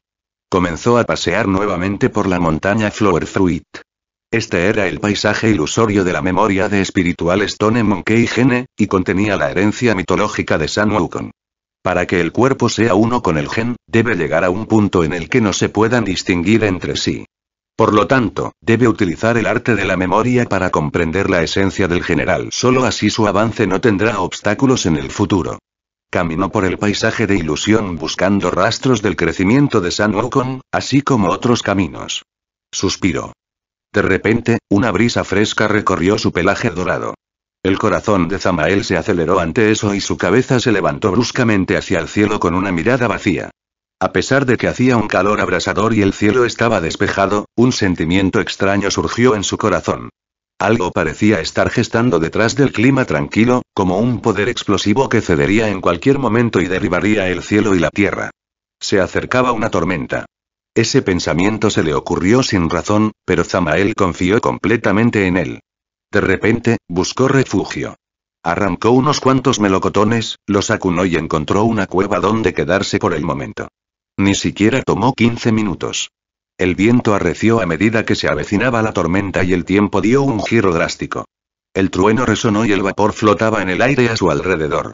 A: Comenzó a pasear nuevamente por la montaña Flower Fruit. Este era el paisaje ilusorio de la memoria de espirituales Stone Monkey Gene, y contenía la herencia mitológica de San Wukong. Para que el cuerpo sea uno con el gen, debe llegar a un punto en el que no se puedan distinguir entre sí. Por lo tanto, debe utilizar el arte de la memoria para comprender la esencia del general. Solo así su avance no tendrá obstáculos en el futuro. Caminó por el paisaje de ilusión buscando rastros del crecimiento de San Wukong, así como otros caminos. Suspiró. De repente, una brisa fresca recorrió su pelaje dorado. El corazón de Zamael se aceleró ante eso y su cabeza se levantó bruscamente hacia el cielo con una mirada vacía. A pesar de que hacía un calor abrasador y el cielo estaba despejado, un sentimiento extraño surgió en su corazón. Algo parecía estar gestando detrás del clima tranquilo, como un poder explosivo que cedería en cualquier momento y derribaría el cielo y la tierra. Se acercaba una tormenta. Ese pensamiento se le ocurrió sin razón, pero Zamael confió completamente en él. De repente, buscó refugio. Arrancó unos cuantos melocotones, los acunó y encontró una cueva donde quedarse por el momento. Ni siquiera tomó 15 minutos. El viento arreció a medida que se avecinaba la tormenta y el tiempo dio un giro drástico. El trueno resonó y el vapor flotaba en el aire a su alrededor.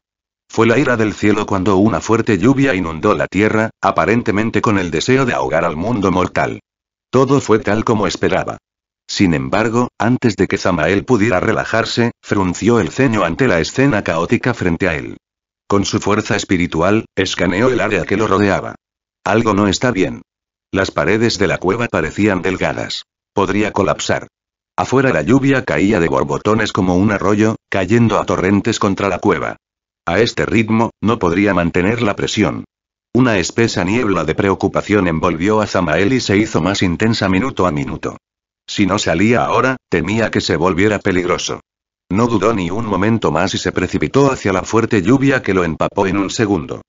A: Fue la ira del cielo cuando una fuerte lluvia inundó la tierra, aparentemente con el deseo de ahogar al mundo mortal. Todo fue tal como esperaba. Sin embargo, antes de que Zamael pudiera relajarse, frunció el ceño ante la escena caótica frente a él. Con su fuerza espiritual, escaneó el área que lo rodeaba. Algo no está bien. Las paredes de la cueva parecían delgadas. Podría colapsar. Afuera la lluvia caía de borbotones como un arroyo, cayendo a torrentes contra la cueva. A este ritmo, no podría mantener la presión. Una espesa niebla de preocupación envolvió a Zamael y se hizo más intensa minuto a minuto. Si no salía ahora, temía que se volviera peligroso. No dudó ni un momento más y se precipitó hacia la fuerte lluvia que lo empapó en un segundo.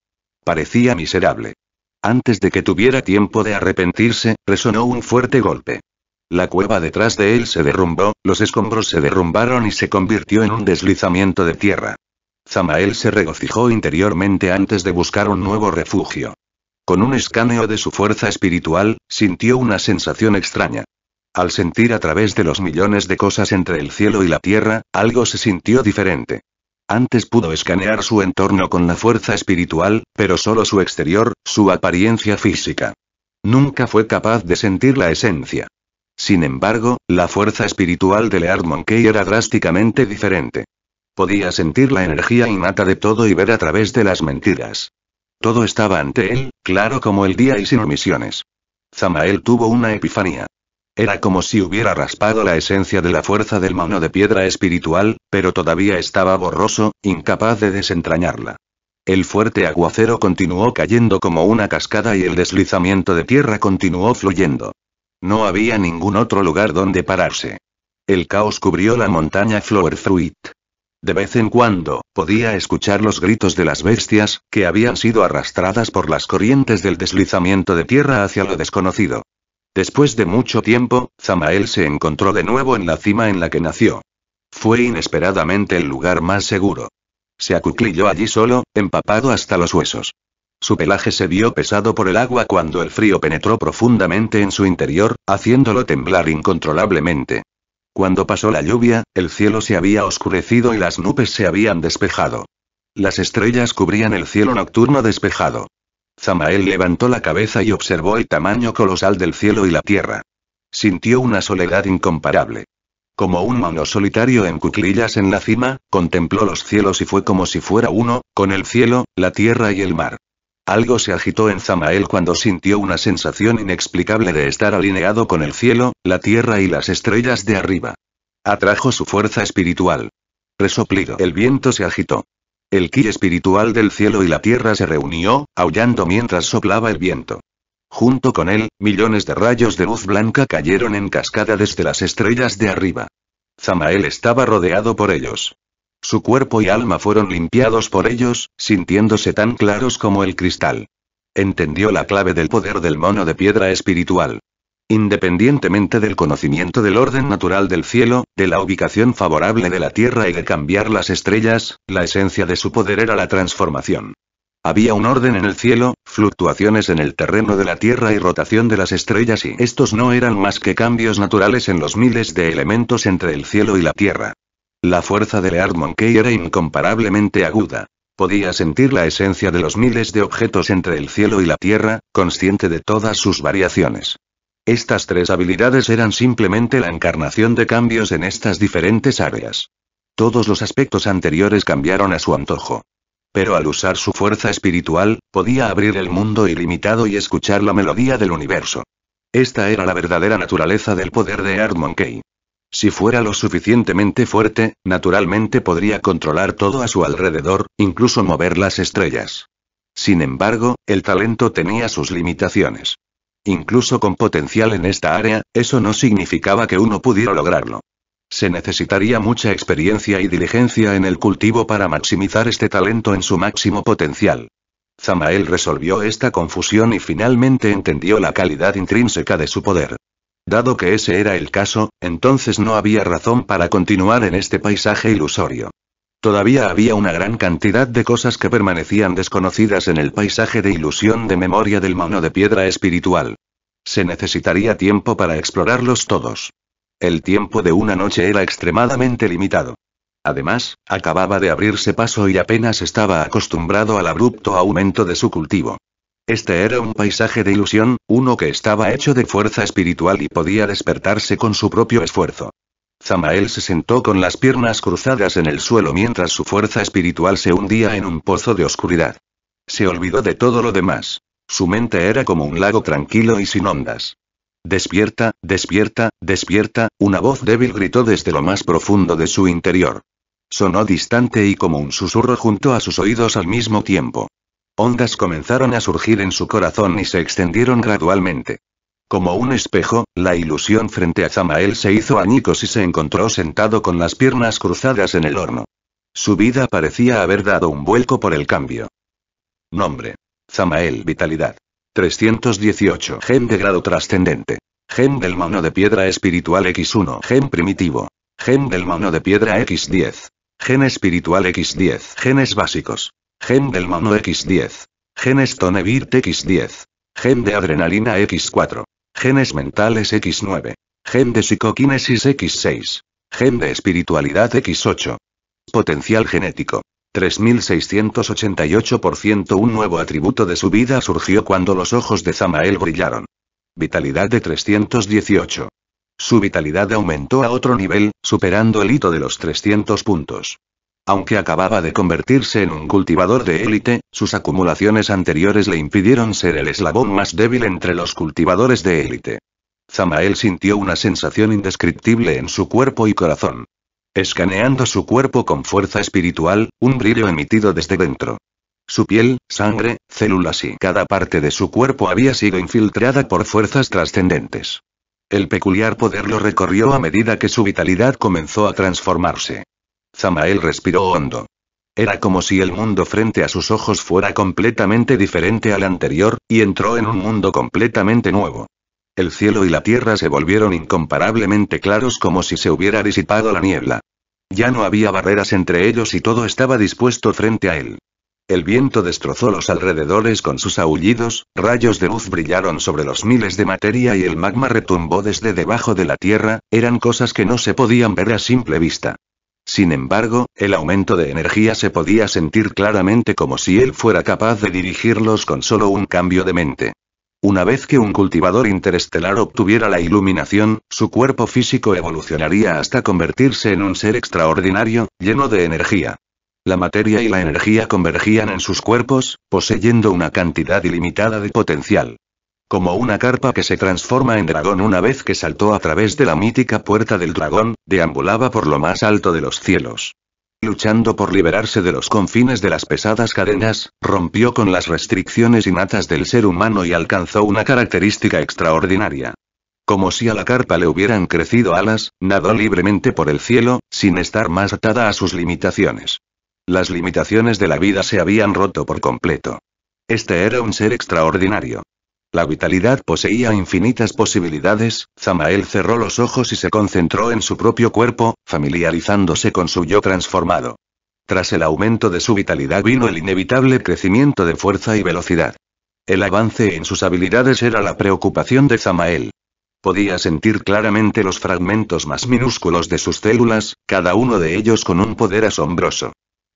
A: Parecía miserable. Antes de que tuviera tiempo de arrepentirse, resonó un fuerte golpe. La cueva detrás de él se derrumbó, los escombros se derrumbaron y se convirtió en un deslizamiento de tierra. Zamael se regocijó interiormente antes de buscar un nuevo refugio. Con un escaneo de su fuerza espiritual, sintió una sensación extraña. Al sentir a través de los millones de cosas entre el cielo y la tierra, algo se sintió diferente. Antes pudo escanear su entorno con la fuerza espiritual, pero solo su exterior, su apariencia física. Nunca fue capaz de sentir la esencia. Sin embargo, la fuerza espiritual de Lear Monkey era drásticamente diferente. Podía sentir la energía innata de todo y ver a través de las mentiras. Todo estaba ante él, claro como el día y sin omisiones. Zamael tuvo una epifanía. Era como si hubiera raspado la esencia de la fuerza del mano de piedra espiritual, pero todavía estaba borroso, incapaz de desentrañarla. El fuerte aguacero continuó cayendo como una cascada y el deslizamiento de tierra continuó fluyendo. No había ningún otro lugar donde pararse. El caos cubrió la montaña Flower Fruit. De vez en cuando, podía escuchar los gritos de las bestias, que habían sido arrastradas por las corrientes del deslizamiento de tierra hacia lo desconocido. Después de mucho tiempo, Zamael se encontró de nuevo en la cima en la que nació. Fue inesperadamente el lugar más seguro. Se acuclilló allí solo, empapado hasta los huesos. Su pelaje se vio pesado por el agua cuando el frío penetró profundamente en su interior, haciéndolo temblar incontrolablemente. Cuando pasó la lluvia, el cielo se había oscurecido y las nubes se habían despejado. Las estrellas cubrían el cielo nocturno despejado. Zamael levantó la cabeza y observó el tamaño colosal del cielo y la tierra. Sintió una soledad incomparable. Como un mono solitario en cuclillas en la cima, contempló los cielos y fue como si fuera uno, con el cielo, la tierra y el mar. Algo se agitó en Zamael cuando sintió una sensación inexplicable de estar alineado con el cielo, la tierra y las estrellas de arriba. Atrajo su fuerza espiritual. Resoplido. El viento se agitó. El ki espiritual del cielo y la tierra se reunió, aullando mientras soplaba el viento. Junto con él, millones de rayos de luz blanca cayeron en cascada desde las estrellas de arriba. Zamael estaba rodeado por ellos. Su cuerpo y alma fueron limpiados por ellos, sintiéndose tan claros como el cristal. Entendió la clave del poder del mono de piedra espiritual. Independientemente del conocimiento del orden natural del cielo, de la ubicación favorable de la Tierra y de cambiar las estrellas, la esencia de su poder era la transformación. Había un orden en el cielo, fluctuaciones en el terreno de la Tierra y rotación de las estrellas y estos no eran más que cambios naturales en los miles de elementos entre el cielo y la Tierra. La fuerza de lear Monkey era incomparablemente aguda. Podía sentir la esencia de los miles de objetos entre el cielo y la Tierra, consciente de todas sus variaciones. Estas tres habilidades eran simplemente la encarnación de cambios en estas diferentes áreas. Todos los aspectos anteriores cambiaron a su antojo. Pero al usar su fuerza espiritual, podía abrir el mundo ilimitado y escuchar la melodía del universo. Esta era la verdadera naturaleza del poder de Art Monkey. Si fuera lo suficientemente fuerte, naturalmente podría controlar todo a su alrededor, incluso mover las estrellas. Sin embargo, el talento tenía sus limitaciones. Incluso con potencial en esta área, eso no significaba que uno pudiera lograrlo. Se necesitaría mucha experiencia y diligencia en el cultivo para maximizar este talento en su máximo potencial. Zamael resolvió esta confusión y finalmente entendió la calidad intrínseca de su poder. Dado que ese era el caso, entonces no había razón para continuar en este paisaje ilusorio. Todavía había una gran cantidad de cosas que permanecían desconocidas en el paisaje de ilusión de memoria del mano de piedra espiritual. Se necesitaría tiempo para explorarlos todos. El tiempo de una noche era extremadamente limitado. Además, acababa de abrirse paso y apenas estaba acostumbrado al abrupto aumento de su cultivo. Este era un paisaje de ilusión, uno que estaba hecho de fuerza espiritual y podía despertarse con su propio esfuerzo. Zamael se sentó con las piernas cruzadas en el suelo mientras su fuerza espiritual se hundía en un pozo de oscuridad. Se olvidó de todo lo demás. Su mente era como un lago tranquilo y sin ondas. Despierta, despierta, despierta, una voz débil gritó desde lo más profundo de su interior. Sonó distante y como un susurro junto a sus oídos al mismo tiempo. Ondas comenzaron a surgir en su corazón y se extendieron gradualmente. Como un espejo, la ilusión frente a Zamael se hizo añicos y se encontró sentado con las piernas cruzadas en el horno. Su vida parecía haber dado un vuelco por el cambio. Nombre. Zamael Vitalidad. 318. Gen de grado trascendente. Gen del mano de piedra espiritual X1. Gen primitivo. Gen del mano de piedra X10. Gen espiritual X10. Genes básicos. Gen del mano X10. Genes Tonevirt X10. Gen de adrenalina X4. Genes mentales X9. Gen de psicoquinesis X6. Gen de espiritualidad X8. Potencial genético. 3688% Un nuevo atributo de su vida surgió cuando los ojos de Zamael brillaron. Vitalidad de 318. Su vitalidad aumentó a otro nivel, superando el hito de los 300 puntos. Aunque acababa de convertirse en un cultivador de élite, sus acumulaciones anteriores le impidieron ser el eslabón más débil entre los cultivadores de élite. Zamael sintió una sensación indescriptible en su cuerpo y corazón. Escaneando su cuerpo con fuerza espiritual, un brillo emitido desde dentro. Su piel, sangre, células y cada parte de su cuerpo había sido infiltrada por fuerzas trascendentes. El peculiar poder lo recorrió a medida que su vitalidad comenzó a transformarse. Samael respiró hondo. Era como si el mundo frente a sus ojos fuera completamente diferente al anterior, y entró en un mundo completamente nuevo. El cielo y la tierra se volvieron incomparablemente claros como si se hubiera disipado la niebla. Ya no había barreras entre ellos y todo estaba dispuesto frente a él. El viento destrozó los alrededores con sus aullidos, rayos de luz brillaron sobre los miles de materia y el magma retumbó desde debajo de la tierra, eran cosas que no se podían ver a simple vista. Sin embargo, el aumento de energía se podía sentir claramente como si él fuera capaz de dirigirlos con solo un cambio de mente. Una vez que un cultivador interestelar obtuviera la iluminación, su cuerpo físico evolucionaría hasta convertirse en un ser extraordinario, lleno de energía. La materia y la energía convergían en sus cuerpos, poseyendo una cantidad ilimitada de potencial. Como una carpa que se transforma en dragón una vez que saltó a través de la mítica puerta del dragón, deambulaba por lo más alto de los cielos. Luchando por liberarse de los confines de las pesadas cadenas, rompió con las restricciones innatas del ser humano y alcanzó una característica extraordinaria. Como si a la carpa le hubieran crecido alas, nadó libremente por el cielo, sin estar más atada a sus limitaciones. Las limitaciones de la vida se habían roto por completo. Este era un ser extraordinario. La vitalidad poseía infinitas posibilidades, Zamael cerró los ojos y se concentró en su propio cuerpo, familiarizándose con su yo transformado. Tras el aumento de su vitalidad vino el inevitable crecimiento de fuerza y velocidad. El avance en sus habilidades era la preocupación de Zamael. Podía sentir claramente los fragmentos más minúsculos de sus células, cada uno de ellos con un poder asombroso.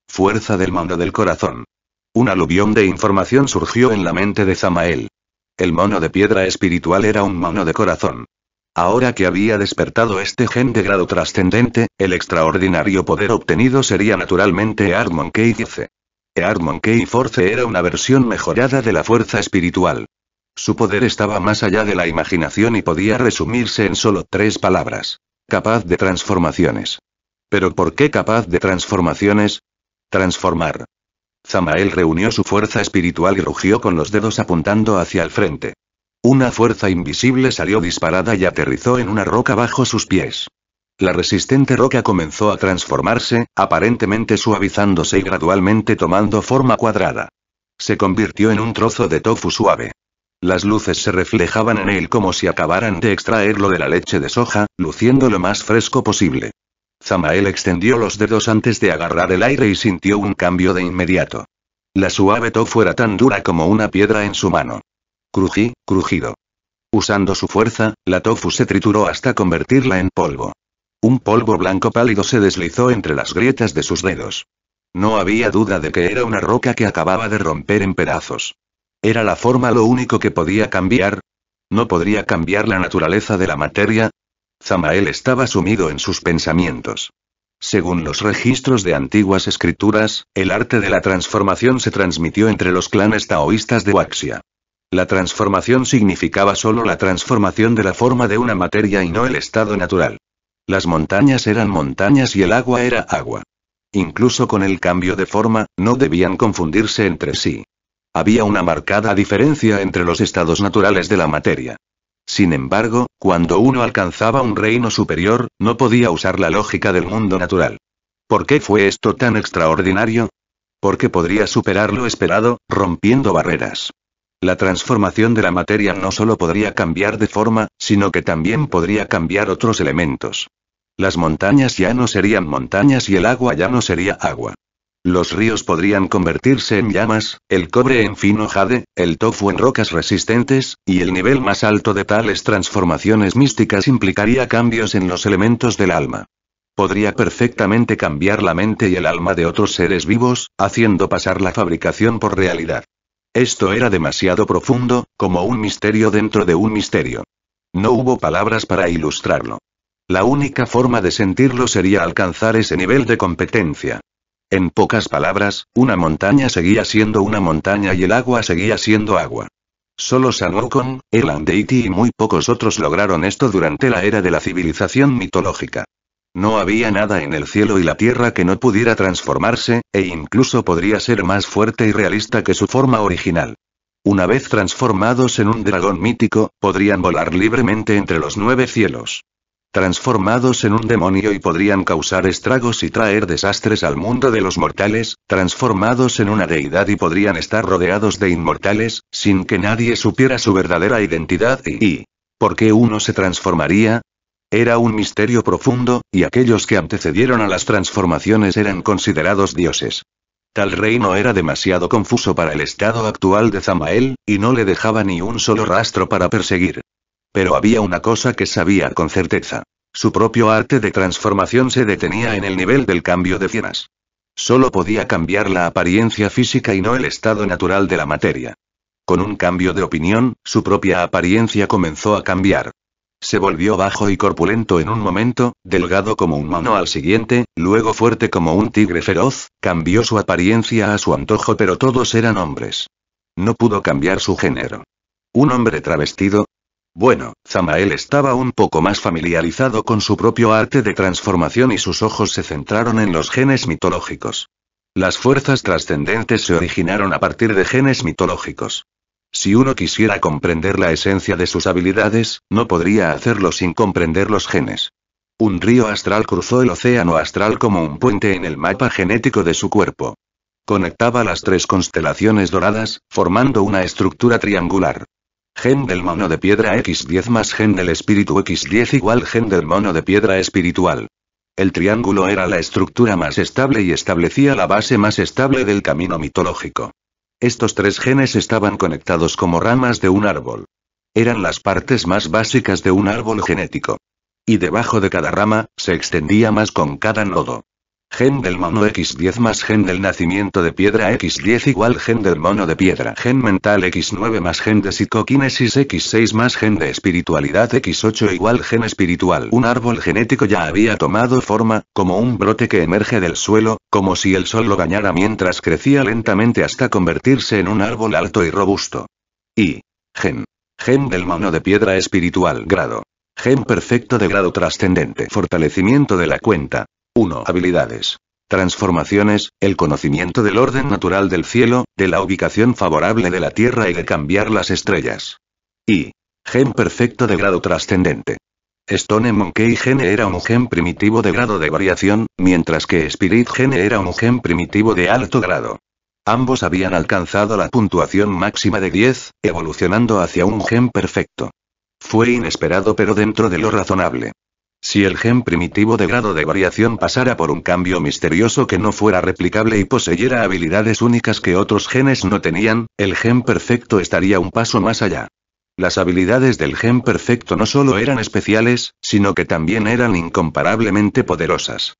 A: Fuerza del mando del corazón. Un aluvión de información surgió en la mente de Zamael. El mono de piedra espiritual era un mono de corazón. Ahora que había despertado este gen de grado trascendente, el extraordinario poder obtenido sería naturalmente Eardmonkey Force. 10. Force era una versión mejorada de la fuerza espiritual. Su poder estaba más allá de la imaginación y podía resumirse en solo tres palabras. Capaz de transformaciones. ¿Pero por qué capaz de transformaciones? Transformar. Zamael reunió su fuerza espiritual y rugió con los dedos apuntando hacia el frente. Una fuerza invisible salió disparada y aterrizó en una roca bajo sus pies. La resistente roca comenzó a transformarse, aparentemente suavizándose y gradualmente tomando forma cuadrada. Se convirtió en un trozo de tofu suave. Las luces se reflejaban en él como si acabaran de extraerlo de la leche de soja, luciendo lo más fresco posible. Zamael extendió los dedos antes de agarrar el aire y sintió un cambio de inmediato. La suave tofu era tan dura como una piedra en su mano. Crují, crujido. Usando su fuerza, la tofu se trituró hasta convertirla en polvo. Un polvo blanco pálido se deslizó entre las grietas de sus dedos. No había duda de que era una roca que acababa de romper en pedazos. Era la forma lo único que podía cambiar. No podría cambiar la naturaleza de la materia, Zamael estaba sumido en sus pensamientos. Según los registros de antiguas escrituras, el arte de la transformación se transmitió entre los clanes taoístas de Waxia. La transformación significaba solo la transformación de la forma de una materia y no el estado natural. Las montañas eran montañas y el agua era agua. Incluso con el cambio de forma, no debían confundirse entre sí. Había una marcada diferencia entre los estados naturales de la materia. Sin embargo, cuando uno alcanzaba un reino superior, no podía usar la lógica del mundo natural. ¿Por qué fue esto tan extraordinario? Porque podría superar lo esperado, rompiendo barreras. La transformación de la materia no solo podría cambiar de forma, sino que también podría cambiar otros elementos. Las montañas ya no serían montañas y el agua ya no sería agua. Los ríos podrían convertirse en llamas, el cobre en fino jade, el tofu en rocas resistentes, y el nivel más alto de tales transformaciones místicas implicaría cambios en los elementos del alma. Podría perfectamente cambiar la mente y el alma de otros seres vivos, haciendo pasar la fabricación por realidad. Esto era demasiado profundo, como un misterio dentro de un misterio. No hubo palabras para ilustrarlo. La única forma de sentirlo sería alcanzar ese nivel de competencia. En pocas palabras, una montaña seguía siendo una montaña y el agua seguía siendo agua. Solo San Elandeiti y muy pocos otros lograron esto durante la era de la civilización mitológica. No había nada en el cielo y la tierra que no pudiera transformarse, e incluso podría ser más fuerte y realista que su forma original. Una vez transformados en un dragón mítico, podrían volar libremente entre los nueve cielos transformados en un demonio y podrían causar estragos y traer desastres al mundo de los mortales, transformados en una deidad y podrían estar rodeados de inmortales, sin que nadie supiera su verdadera identidad y... ¿Por qué uno se transformaría? Era un misterio profundo, y aquellos que antecedieron a las transformaciones eran considerados dioses. Tal reino era demasiado confuso para el estado actual de Zamael, y no le dejaba ni un solo rastro para perseguir. Pero había una cosa que sabía con certeza. Su propio arte de transformación se detenía en el nivel del cambio de cienas. Solo podía cambiar la apariencia física y no el estado natural de la materia. Con un cambio de opinión, su propia apariencia comenzó a cambiar. Se volvió bajo y corpulento en un momento, delgado como un mono al siguiente, luego fuerte como un tigre feroz, cambió su apariencia a su antojo pero todos eran hombres. No pudo cambiar su género. Un hombre travestido, bueno, Zamael estaba un poco más familiarizado con su propio arte de transformación y sus ojos se centraron en los genes mitológicos. Las fuerzas trascendentes se originaron a partir de genes mitológicos. Si uno quisiera comprender la esencia de sus habilidades, no podría hacerlo sin comprender los genes. Un río astral cruzó el océano astral como un puente en el mapa genético de su cuerpo. Conectaba las tres constelaciones doradas, formando una estructura triangular. Gen del mono de piedra X10 más gen del espíritu X10 igual gen del mono de piedra espiritual. El triángulo era la estructura más estable y establecía la base más estable del camino mitológico. Estos tres genes estaban conectados como ramas de un árbol. Eran las partes más básicas de un árbol genético. Y debajo de cada rama, se extendía más con cada nodo. Gen del mono X10 más gen del nacimiento de piedra X10 igual gen del mono de piedra. Gen mental X9 más gen de psicoquinesis X6 más gen de espiritualidad X8 igual gen espiritual. Un árbol genético ya había tomado forma, como un brote que emerge del suelo, como si el sol lo bañara mientras crecía lentamente hasta convertirse en un árbol alto y robusto. Y. Gen. Gen del mono de piedra espiritual grado. Gen perfecto de grado trascendente. Fortalecimiento de la cuenta. 1. Habilidades. Transformaciones, el conocimiento del orden natural del cielo, de la ubicación favorable de la Tierra y de cambiar las estrellas. Y. Gen perfecto de grado trascendente. Stone Monkey Gene era un gen primitivo de grado de variación, mientras que Spirit Gene era un gen primitivo de alto grado. Ambos habían alcanzado la puntuación máxima de 10, evolucionando hacia un gen perfecto. Fue inesperado pero dentro de lo razonable. Si el gen primitivo de grado de variación pasara por un cambio misterioso que no fuera replicable y poseyera habilidades únicas que otros genes no tenían, el gen perfecto estaría un paso más allá. Las habilidades del gen perfecto no solo eran especiales, sino que también eran incomparablemente poderosas.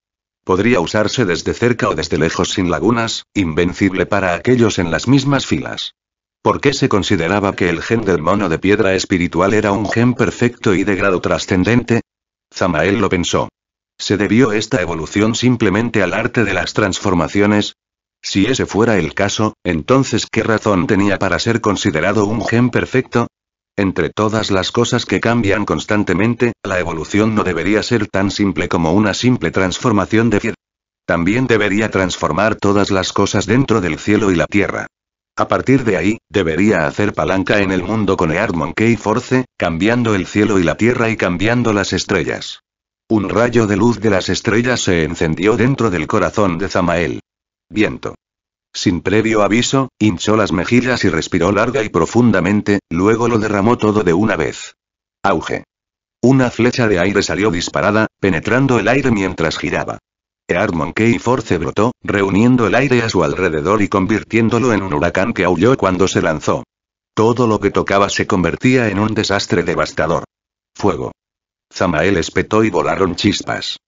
A: Podría usarse desde cerca o desde lejos sin lagunas, invencible para aquellos en las mismas filas. ¿Por qué se consideraba que el gen del mono de piedra espiritual era un gen perfecto y de grado trascendente? Zamael lo pensó. ¿Se debió esta evolución simplemente al arte de las transformaciones? Si ese fuera el caso, entonces ¿qué razón tenía para ser considerado un gen perfecto? Entre todas las cosas que cambian constantemente, la evolución no debería ser tan simple como una simple transformación de piedra. También debería transformar todas las cosas dentro del cielo y la tierra. A partir de ahí, debería hacer palanca en el mundo con Earth Monkey Force, cambiando el cielo y la tierra y cambiando las estrellas. Un rayo de luz de las estrellas se encendió dentro del corazón de Zamael. Viento. Sin previo aviso, hinchó las mejillas y respiró larga y profundamente, luego lo derramó todo de una vez. Auge. Una flecha de aire salió disparada, penetrando el aire mientras giraba armon Key Force brotó, reuniendo el aire a su alrededor y convirtiéndolo en un huracán que aulló cuando se lanzó. Todo lo que tocaba se convertía en un desastre devastador. Fuego. Zamael espetó y volaron chispas.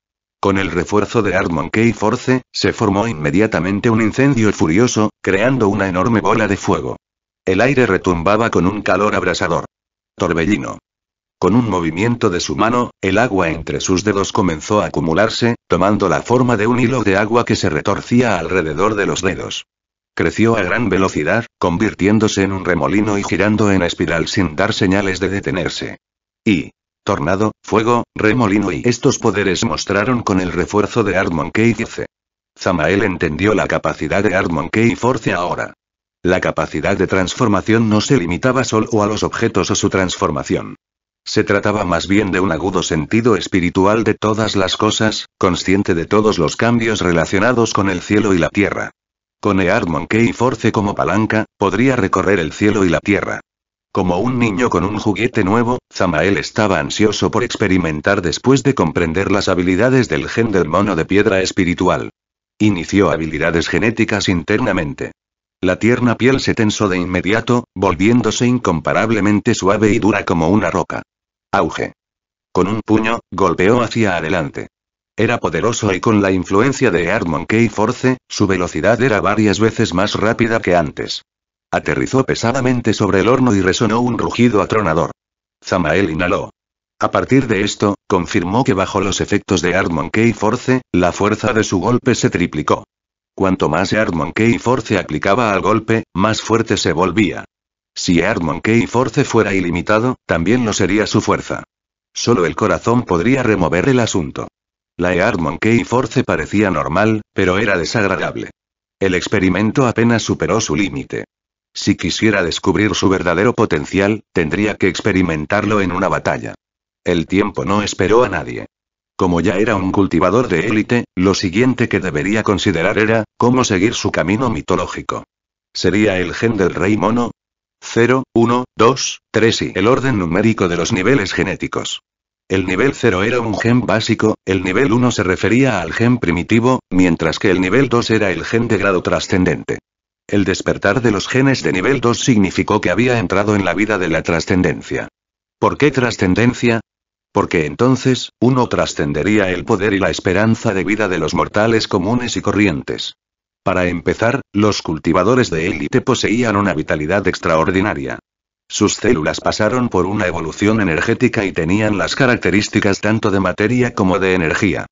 A: Con el refuerzo de Armon Key Force, se formó inmediatamente un incendio furioso, creando una enorme bola de fuego. El aire retumbaba con un calor abrasador. Torbellino. Con un movimiento de su mano, el agua entre sus dedos comenzó a acumularse, tomando la forma de un hilo de agua que se retorcía alrededor de los dedos. Creció a gran velocidad, convirtiéndose en un remolino y girando en espiral sin dar señales de detenerse. Y, tornado, fuego, remolino y estos poderes mostraron con el refuerzo de Armon Key Zamael entendió la capacidad de Armon Key Force ahora. La capacidad de transformación no se limitaba solo a los objetos o su transformación. Se trataba más bien de un agudo sentido espiritual de todas las cosas, consciente de todos los cambios relacionados con el cielo y la tierra. Con Key y Force como palanca, podría recorrer el cielo y la tierra. Como un niño con un juguete nuevo, Zamael estaba ansioso por experimentar después de comprender las habilidades del gen del mono de piedra espiritual. Inició habilidades genéticas internamente. La tierna piel se tensó de inmediato, volviéndose incomparablemente suave y dura como una roca. Auge. Con un puño, golpeó hacia adelante. Era poderoso y con la influencia de Armon Key Force, su velocidad era varias veces más rápida que antes. Aterrizó pesadamente sobre el horno y resonó un rugido atronador. Zamael inhaló. A partir de esto, confirmó que bajo los efectos de Armon Key Force, la fuerza de su golpe se triplicó. Cuanto más Armon Key Force aplicaba al golpe, más fuerte se volvía. Si Armon Key Force fuera ilimitado, también lo sería su fuerza. Solo el corazón podría remover el asunto. La armon Key Force parecía normal, pero era desagradable. El experimento apenas superó su límite. Si quisiera descubrir su verdadero potencial, tendría que experimentarlo en una batalla. El tiempo no esperó a nadie. Como ya era un cultivador de élite, lo siguiente que debería considerar era, cómo seguir su camino mitológico. ¿Sería el gen del rey mono, 0, 1, 2, 3 y el orden numérico de los niveles genéticos. El nivel 0 era un gen básico, el nivel 1 se refería al gen primitivo, mientras que el nivel 2 era el gen de grado trascendente. El despertar de los genes de nivel 2 significó que había entrado en la vida de la trascendencia. ¿Por qué trascendencia? Porque entonces, uno trascendería el poder y la esperanza de vida de los mortales comunes y corrientes. Para empezar, los cultivadores de élite poseían una vitalidad extraordinaria. Sus células pasaron por una evolución energética y tenían las características tanto de materia como de energía.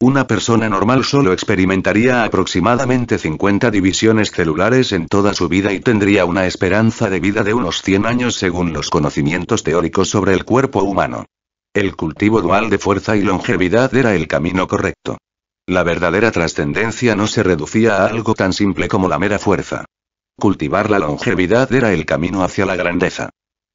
A: Una persona normal solo experimentaría aproximadamente 50 divisiones celulares en toda su vida y tendría una esperanza de vida de unos 100 años según los conocimientos teóricos sobre el cuerpo humano. El cultivo dual de fuerza y longevidad era el camino correcto. La verdadera trascendencia no se reducía a algo tan simple como la mera fuerza. Cultivar la longevidad era el camino hacia la grandeza.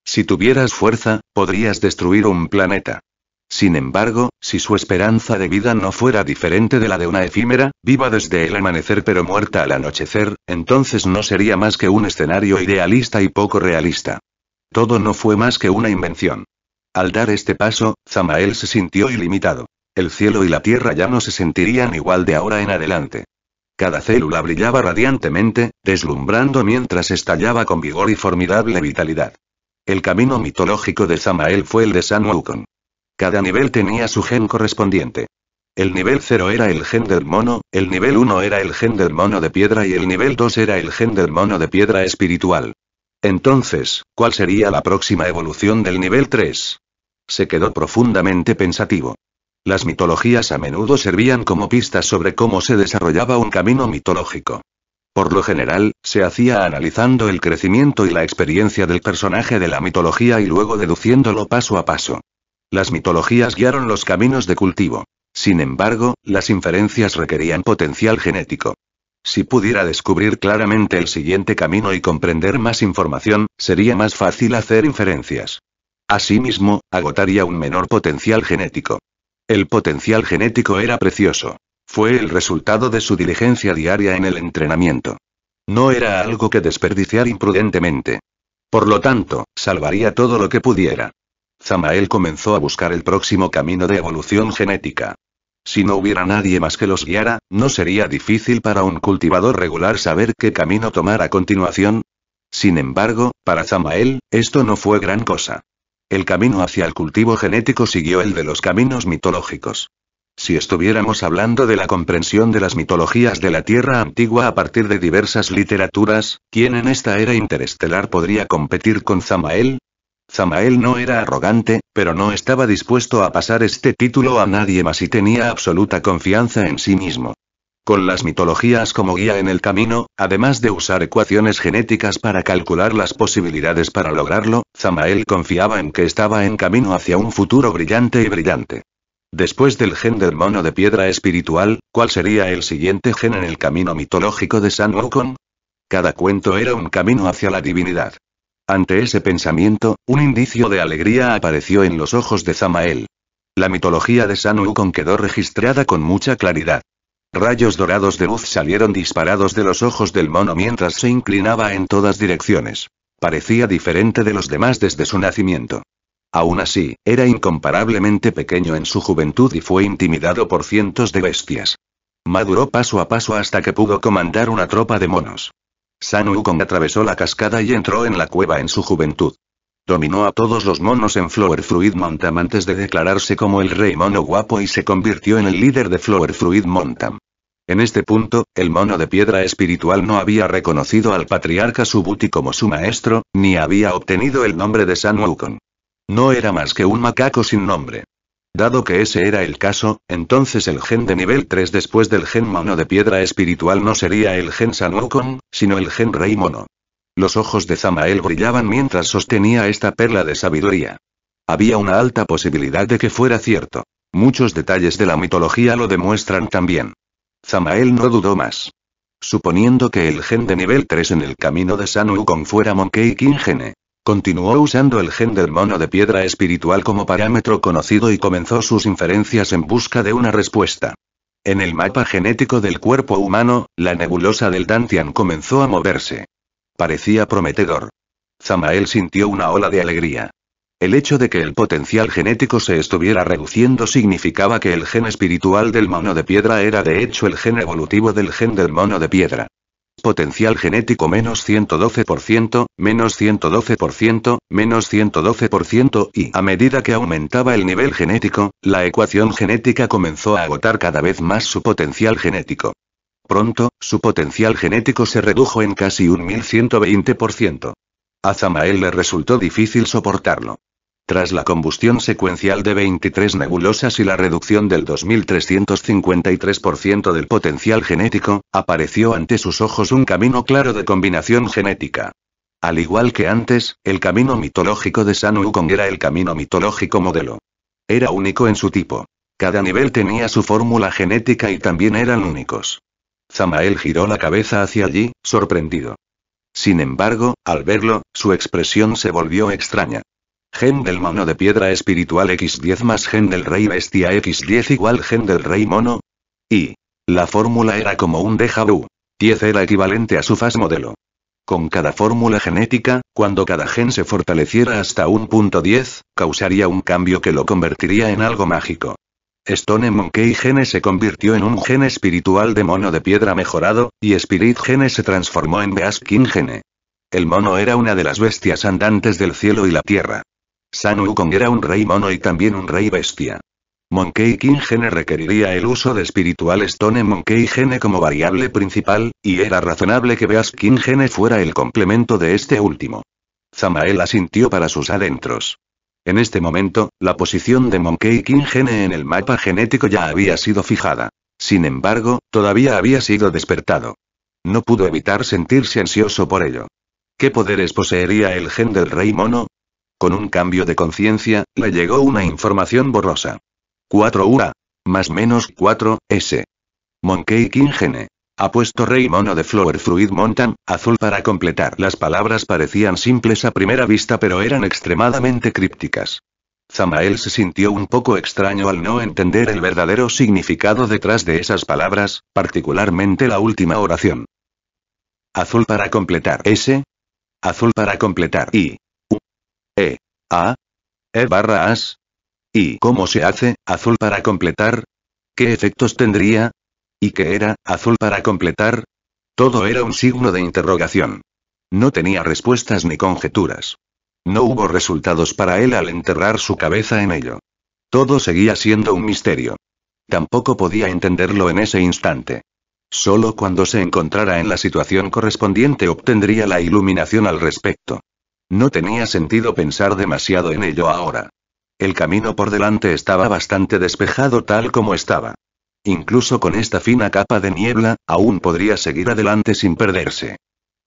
A: Si tuvieras fuerza, podrías destruir un planeta. Sin embargo, si su esperanza de vida no fuera diferente de la de una efímera, viva desde el amanecer pero muerta al anochecer, entonces no sería más que un escenario idealista y poco realista. Todo no fue más que una invención. Al dar este paso, Zamael se sintió ilimitado. El cielo y la tierra ya no se sentirían igual de ahora en adelante. Cada célula brillaba radiantemente, deslumbrando mientras estallaba con vigor y formidable vitalidad. El camino mitológico de Zamael fue el de San Wukong. Cada nivel tenía su gen correspondiente. El nivel 0 era el gen del mono, el nivel 1 era el gen del mono de piedra y el nivel 2 era el gen del mono de piedra espiritual. Entonces, ¿cuál sería la próxima evolución del nivel 3? Se quedó profundamente pensativo. Las mitologías a menudo servían como pistas sobre cómo se desarrollaba un camino mitológico. Por lo general, se hacía analizando el crecimiento y la experiencia del personaje de la mitología y luego deduciéndolo paso a paso. Las mitologías guiaron los caminos de cultivo. Sin embargo, las inferencias requerían potencial genético. Si pudiera descubrir claramente el siguiente camino y comprender más información, sería más fácil hacer inferencias. Asimismo, agotaría un menor potencial genético. El potencial genético era precioso. Fue el resultado de su diligencia diaria en el entrenamiento. No era algo que desperdiciar imprudentemente. Por lo tanto, salvaría todo lo que pudiera. Zamael comenzó a buscar el próximo camino de evolución genética. Si no hubiera nadie más que los guiara, ¿no sería difícil para un cultivador regular saber qué camino tomar a continuación? Sin embargo, para Zamael, esto no fue gran cosa. El camino hacia el cultivo genético siguió el de los caminos mitológicos. Si estuviéramos hablando de la comprensión de las mitologías de la Tierra antigua a partir de diversas literaturas, ¿quién en esta era interestelar podría competir con Zamael? Zamael no era arrogante, pero no estaba dispuesto a pasar este título a nadie más y tenía absoluta confianza en sí mismo. Con las mitologías como guía en el camino, además de usar ecuaciones genéticas para calcular las posibilidades para lograrlo, Zamael confiaba en que estaba en camino hacia un futuro brillante y brillante. Después del gen del mono de piedra espiritual, ¿cuál sería el siguiente gen en el camino mitológico de San Wukong? Cada cuento era un camino hacia la divinidad. Ante ese pensamiento, un indicio de alegría apareció en los ojos de Zamael. La mitología de San Wukong quedó registrada con mucha claridad. Rayos dorados de luz salieron disparados de los ojos del mono mientras se inclinaba en todas direcciones. Parecía diferente de los demás desde su nacimiento. Aún así, era incomparablemente pequeño en su juventud y fue intimidado por cientos de bestias. Maduró paso a paso hasta que pudo comandar una tropa de monos. San Wukong atravesó la cascada y entró en la cueva en su juventud. Dominó a todos los monos en Flower Fruit Mountain antes de declararse como el rey mono guapo y se convirtió en el líder de Flower Fruit Mountain. En este punto, el mono de piedra espiritual no había reconocido al patriarca Subuti como su maestro, ni había obtenido el nombre de San No era más que un macaco sin nombre. Dado que ese era el caso, entonces el gen de nivel 3 después del gen mono de piedra espiritual no sería el gen San sino el gen rey mono. Los ojos de Zamael brillaban mientras sostenía esta perla de sabiduría. Había una alta posibilidad de que fuera cierto. Muchos detalles de la mitología lo demuestran también. Zamael no dudó más. Suponiendo que el gen de nivel 3 en el camino de San fuera Monkey King Gene. Continuó usando el gen del mono de piedra espiritual como parámetro conocido y comenzó sus inferencias en busca de una respuesta. En el mapa genético del cuerpo humano, la nebulosa del Dantian comenzó a moverse. Parecía prometedor. Zamael sintió una ola de alegría. El hecho de que el potencial genético se estuviera reduciendo significaba que el gen espiritual del mono de piedra era de hecho el gen evolutivo del gen del mono de piedra. Potencial genético menos 112%, menos 112%, menos 112% y a medida que aumentaba el nivel genético, la ecuación genética comenzó a agotar cada vez más su potencial genético. Pronto, su potencial genético se redujo en casi un 1120%. A Zamael le resultó difícil soportarlo. Tras la combustión secuencial de 23 nebulosas y la reducción del 2353% del potencial genético, apareció ante sus ojos un camino claro de combinación genética. Al igual que antes, el camino mitológico de San Wukong era el camino mitológico modelo. Era único en su tipo. Cada nivel tenía su fórmula genética y también eran únicos. Zamael giró la cabeza hacia allí, sorprendido. Sin embargo, al verlo, su expresión se volvió extraña. Gen del mono de piedra espiritual X10 más gen del rey bestia X10 igual gen del rey mono. Y. La fórmula era como un deja vu. 10 era equivalente a su faz modelo. Con cada fórmula genética, cuando cada gen se fortaleciera hasta un punto 10, causaría un cambio que lo convertiría en algo mágico. Stone Monkey Gene se convirtió en un gen espiritual de mono de piedra mejorado, y Spirit Gene se transformó en king Gene. El mono era una de las bestias andantes del cielo y la tierra. San era un rey mono y también un rey bestia. Monkey King Gene requeriría el uso de espiritual Stone Monkey Gene como variable principal, y era razonable que Beast King Gene fuera el complemento de este último. Zamael asintió para sus adentros. En este momento, la posición de Monkey King Gene en el mapa genético ya había sido fijada. Sin embargo, todavía había sido despertado. No pudo evitar sentirse ansioso por ello. ¿Qué poderes poseería el gen del rey mono? con un cambio de conciencia, le llegó una información borrosa. 4 UA. Más menos 4, S. Monkey King Gene. Ha puesto Rey Mono de Flower Fruit montan azul para completar. Las palabras parecían simples a primera vista pero eran extremadamente crípticas. Zamael se sintió un poco extraño al no entender el verdadero significado detrás de esas palabras, particularmente la última oración. Azul para completar S. Azul para completar I. A. E barra as. ¿Y cómo se hace, azul para completar? ¿Qué efectos tendría? ¿Y qué era, azul para completar? Todo era un signo de interrogación. No tenía respuestas ni conjeturas. No hubo resultados para él al enterrar su cabeza en ello. Todo seguía siendo un misterio. Tampoco podía entenderlo en ese instante. Solo cuando se encontrara en la situación correspondiente obtendría la iluminación al respecto. No tenía sentido pensar demasiado en ello ahora. El camino por delante estaba bastante despejado tal como estaba. Incluso con esta fina capa de niebla, aún podría seguir adelante sin perderse.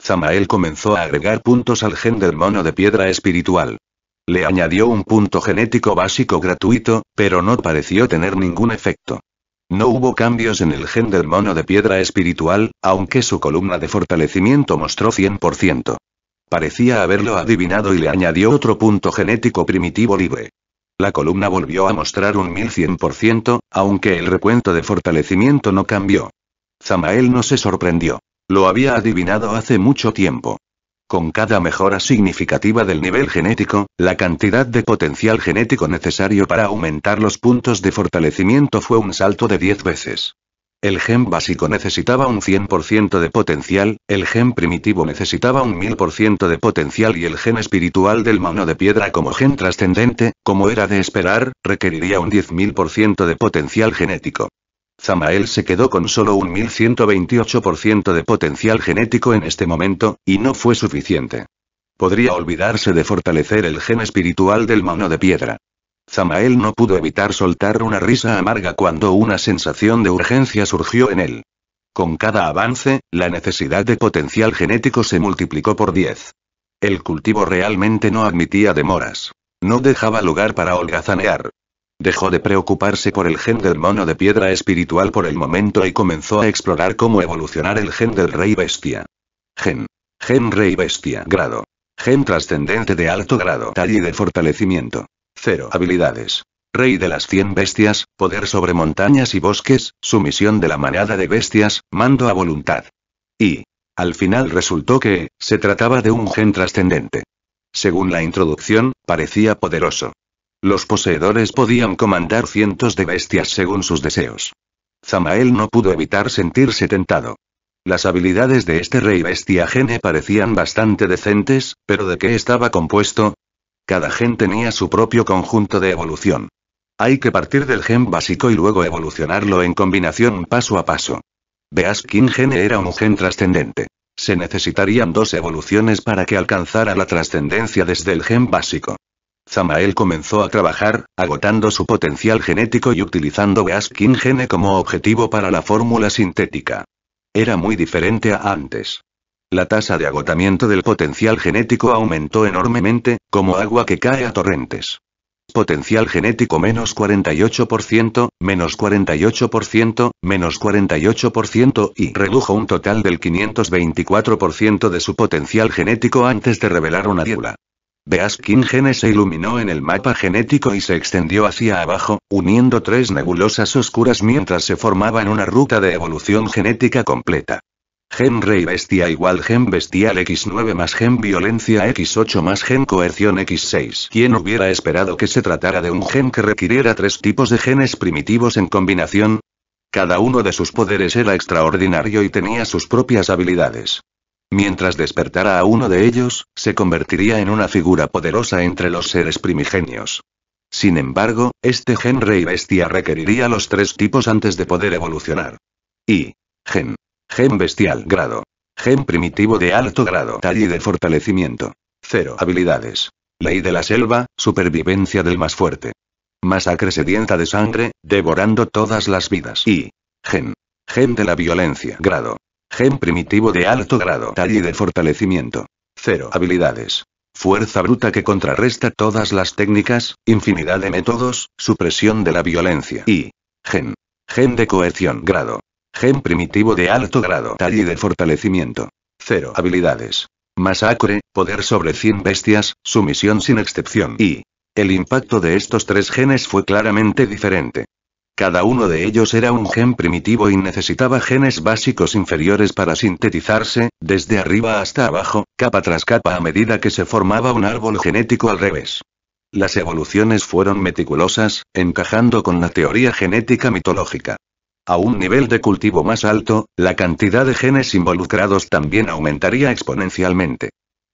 A: Zamael comenzó a agregar puntos al gen mono de piedra espiritual. Le añadió un punto genético básico gratuito, pero no pareció tener ningún efecto. No hubo cambios en el gen mono de piedra espiritual, aunque su columna de fortalecimiento mostró 100%. Parecía haberlo adivinado y le añadió otro punto genético primitivo libre. La columna volvió a mostrar un 1100%, aunque el recuento de fortalecimiento no cambió. Zamael no se sorprendió. Lo había adivinado hace mucho tiempo. Con cada mejora significativa del nivel genético, la cantidad de potencial genético necesario para aumentar los puntos de fortalecimiento fue un salto de 10 veces. El gen básico necesitaba un 100% de potencial, el gen primitivo necesitaba un 1000% de potencial y el gen espiritual del mano de piedra como gen trascendente, como era de esperar, requeriría un 10000% de potencial genético. Zamael se quedó con solo un 1128% de potencial genético en este momento, y no fue suficiente. Podría olvidarse de fortalecer el gen espiritual del mano de piedra. Zamael no pudo evitar soltar una risa amarga cuando una sensación de urgencia surgió en él. Con cada avance, la necesidad de potencial genético se multiplicó por 10. El cultivo realmente no admitía demoras. No dejaba lugar para holgazanear. Dejó de preocuparse por el gen del mono de piedra espiritual por el momento y comenzó a explorar cómo evolucionar el gen del rey bestia. Gen. Gen rey bestia. Grado. Gen trascendente de alto grado. Talle de fortalecimiento. Cero Habilidades. Rey de las 100 bestias, poder sobre montañas y bosques, sumisión de la manada de bestias, mando a voluntad. Y. Al final resultó que, se trataba de un gen trascendente. Según la introducción, parecía poderoso. Los poseedores podían comandar cientos de bestias según sus deseos. Zamael no pudo evitar sentirse tentado. Las habilidades de este rey bestia gene parecían bastante decentes, pero ¿de qué estaba compuesto? Cada gen tenía su propio conjunto de evolución. Hay que partir del gen básico y luego evolucionarlo en combinación paso a paso. Beaskin Gene era un gen trascendente. Se necesitarían dos evoluciones para que alcanzara la trascendencia desde el gen básico. Zamael comenzó a trabajar, agotando su potencial genético y utilizando Beaskin Gene como objetivo para la fórmula sintética. Era muy diferente a antes. La tasa de agotamiento del potencial genético aumentó enormemente, como agua que cae a torrentes. Potencial genético menos 48%, menos 48%, menos 48% y redujo un total del 524% de su potencial genético antes de revelar una diabla. Beaskin genes se iluminó en el mapa genético y se extendió hacia abajo, uniendo tres nebulosas oscuras mientras se formaban una ruta de evolución genética completa. Gen rey bestia igual gen bestial x9 más gen violencia x8 más gen coerción x6. ¿Quién hubiera esperado que se tratara de un gen que requiriera tres tipos de genes primitivos en combinación? Cada uno de sus poderes era extraordinario y tenía sus propias habilidades. Mientras despertara a uno de ellos, se convertiría en una figura poderosa entre los seres primigenios. Sin embargo, este gen rey bestia requeriría los tres tipos antes de poder evolucionar. Y. Gen. Gen bestial grado. Gen primitivo de alto grado. Talle de fortalecimiento. CERO Habilidades. Ley de la selva, supervivencia del más fuerte. Masacre sedienta de sangre, devorando todas las vidas. Y. Gen. Gen de la violencia. Grado. Gen primitivo de alto grado. Talle de fortalecimiento. CERO Habilidades. Fuerza bruta que contrarresta todas las técnicas, infinidad de métodos, supresión de la violencia. Y. Gen. Gen de coerción. Grado. Gen primitivo de alto grado. y de fortalecimiento. Cero Habilidades. Masacre, poder sobre 100 bestias, sumisión sin excepción. Y. El impacto de estos tres genes fue claramente diferente. Cada uno de ellos era un gen primitivo y necesitaba genes básicos inferiores para sintetizarse, desde arriba hasta abajo, capa tras capa a medida que se formaba un árbol genético al revés. Las evoluciones fueron meticulosas, encajando con la teoría genética mitológica. A un nivel de cultivo más alto, la cantidad de genes involucrados también aumentaría exponencialmente.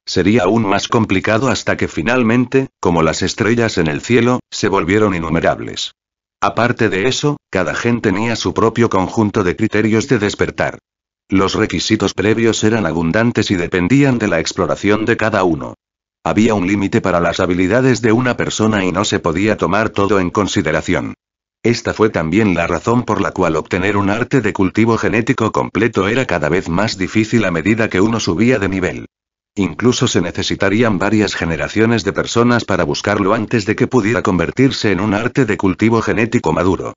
A: Sería aún más complicado hasta que finalmente, como las estrellas en el cielo, se volvieron innumerables. Aparte de eso, cada gen tenía su propio conjunto de criterios de despertar. Los requisitos previos eran abundantes y dependían de la exploración de cada uno. Había un límite para las habilidades de una persona y no se podía tomar todo en consideración. Esta fue también la razón por la cual obtener un arte de cultivo genético completo era cada vez más difícil a medida que uno subía de nivel. Incluso se necesitarían varias generaciones de personas para buscarlo antes de que pudiera convertirse en un arte de cultivo genético maduro.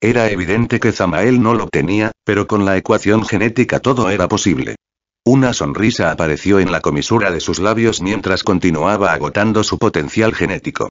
A: Era evidente que Zamael no lo tenía, pero con la ecuación genética todo era posible. Una sonrisa apareció en la comisura de sus labios mientras continuaba agotando su potencial genético.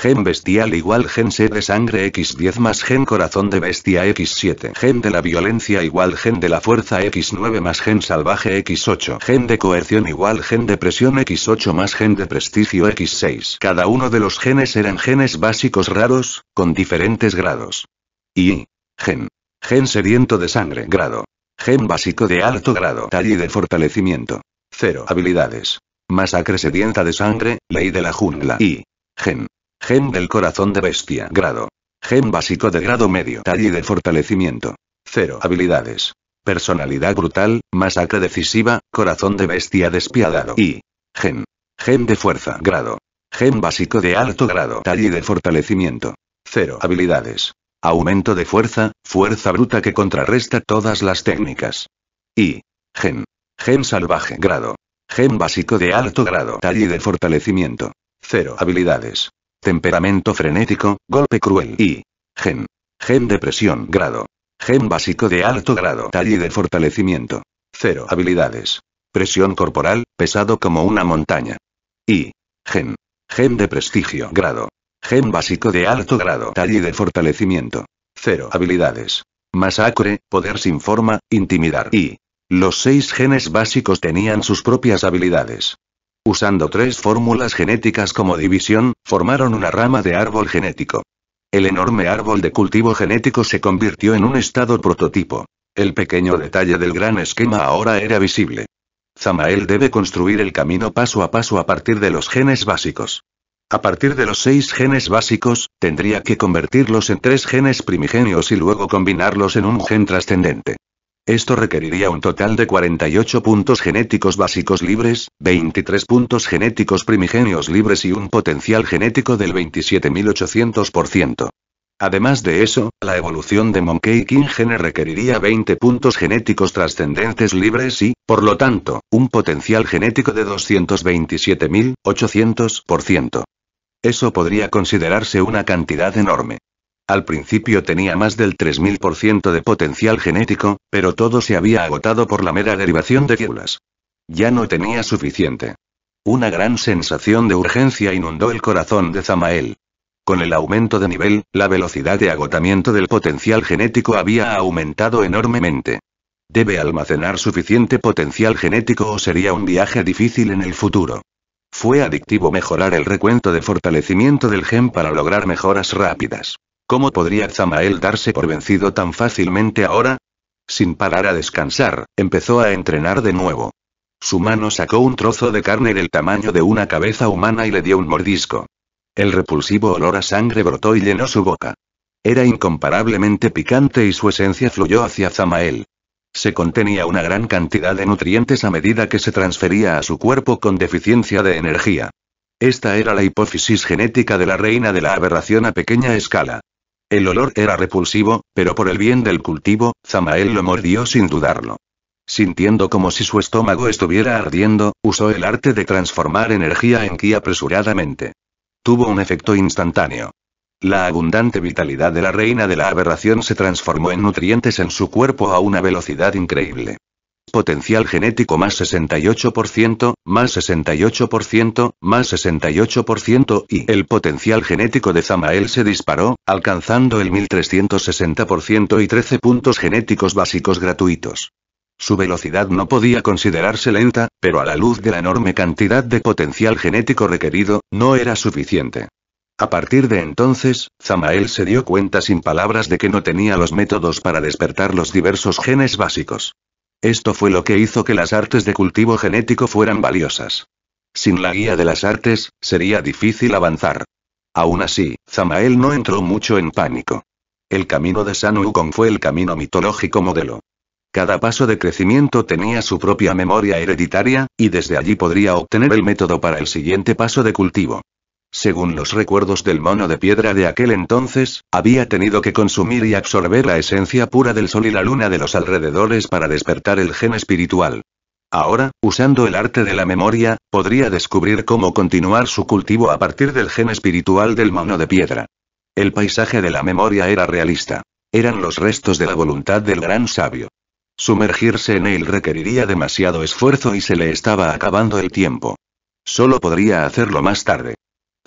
A: Gen bestial igual gen sed de sangre X10 más gen corazón de bestia X7. Gen de la violencia igual gen de la fuerza X9 más gen salvaje X8. Gen de coerción igual gen de presión X8 más gen de prestigio X6. Cada uno de los genes eran genes básicos raros, con diferentes grados. Y. Gen. Gen sediento de sangre. Grado. Gen básico de alto grado. Talle de fortalecimiento. 0. Habilidades. Masacre sedienta de sangre, ley de la jungla. Y. Gen. Gen del corazón de bestia. Grado. Gen básico de grado medio. Talle de fortalecimiento. Cero Habilidades. Personalidad brutal, masacre decisiva, corazón de bestia despiadado. Y. Gen. Gen de fuerza. Grado. Gen básico de alto grado. Talle de fortalecimiento. Cero Habilidades. Aumento de fuerza, fuerza bruta que contrarresta todas las técnicas. Y. Gen. Gen salvaje. Grado. Gen básico de alto grado. Talle de fortalecimiento. Cero Habilidades. Temperamento frenético, golpe cruel y gen. Gen de presión grado. Gen básico de alto grado. Talle de fortalecimiento. Cero Habilidades. Presión corporal, pesado como una montaña. Y. Gen. Gen de prestigio grado. Gen básico de alto grado. Talle de fortalecimiento. Cero Habilidades. Masacre, poder sin forma, intimidar y. Los seis genes básicos tenían sus propias habilidades. Usando tres fórmulas genéticas como división, formaron una rama de árbol genético. El enorme árbol de cultivo genético se convirtió en un estado prototipo. El pequeño detalle del gran esquema ahora era visible. Zamael debe construir el camino paso a paso a partir de los genes básicos. A partir de los seis genes básicos, tendría que convertirlos en tres genes primigenios y luego combinarlos en un gen trascendente. Esto requeriría un total de 48 puntos genéticos básicos libres, 23 puntos genéticos primigenios libres y un potencial genético del 27.800%. Además de eso, la evolución de Monkey King Gene requeriría 20 puntos genéticos trascendentes libres y, por lo tanto, un potencial genético de 227.800%. Eso podría considerarse una cantidad enorme. Al principio tenía más del 3000% de potencial genético, pero todo se había agotado por la mera derivación de células. Ya no tenía suficiente. Una gran sensación de urgencia inundó el corazón de Zamael. Con el aumento de nivel, la velocidad de agotamiento del potencial genético había aumentado enormemente. Debe almacenar suficiente potencial genético o sería un viaje difícil en el futuro. Fue adictivo mejorar el recuento de fortalecimiento del gen para lograr mejoras rápidas. ¿Cómo podría Zamael darse por vencido tan fácilmente ahora? Sin parar a descansar, empezó a entrenar de nuevo. Su mano sacó un trozo de carne del tamaño de una cabeza humana y le dio un mordisco. El repulsivo olor a sangre brotó y llenó su boca. Era incomparablemente picante y su esencia fluyó hacia Zamael. Se contenía una gran cantidad de nutrientes a medida que se transfería a su cuerpo con deficiencia de energía. Esta era la hipófisis genética de la reina de la aberración a pequeña escala. El olor era repulsivo, pero por el bien del cultivo, Zamael lo mordió sin dudarlo. Sintiendo como si su estómago estuviera ardiendo, usó el arte de transformar energía en ki apresuradamente. Tuvo un efecto instantáneo. La abundante vitalidad de la reina de la aberración se transformó en nutrientes en su cuerpo a una velocidad increíble. Potencial genético más 68%, más 68%, más 68% y el potencial genético de Zamael se disparó, alcanzando el 1360% y 13 puntos genéticos básicos gratuitos. Su velocidad no podía considerarse lenta, pero a la luz de la enorme cantidad de potencial genético requerido, no era suficiente. A partir de entonces, Zamael se dio cuenta sin palabras de que no tenía los métodos para despertar los diversos genes básicos. Esto fue lo que hizo que las artes de cultivo genético fueran valiosas. Sin la guía de las artes, sería difícil avanzar. Aún así, Zamael no entró mucho en pánico. El camino de San fue el camino mitológico modelo. Cada paso de crecimiento tenía su propia memoria hereditaria, y desde allí podría obtener el método para el siguiente paso de cultivo. Según los recuerdos del mono de piedra de aquel entonces, había tenido que consumir y absorber la esencia pura del sol y la luna de los alrededores para despertar el gen espiritual. Ahora, usando el arte de la memoria, podría descubrir cómo continuar su cultivo a partir del gen espiritual del mono de piedra. El paisaje de la memoria era realista. Eran los restos de la voluntad del gran sabio. Sumergirse en él requeriría demasiado esfuerzo y se le estaba acabando el tiempo. Solo podría hacerlo más tarde.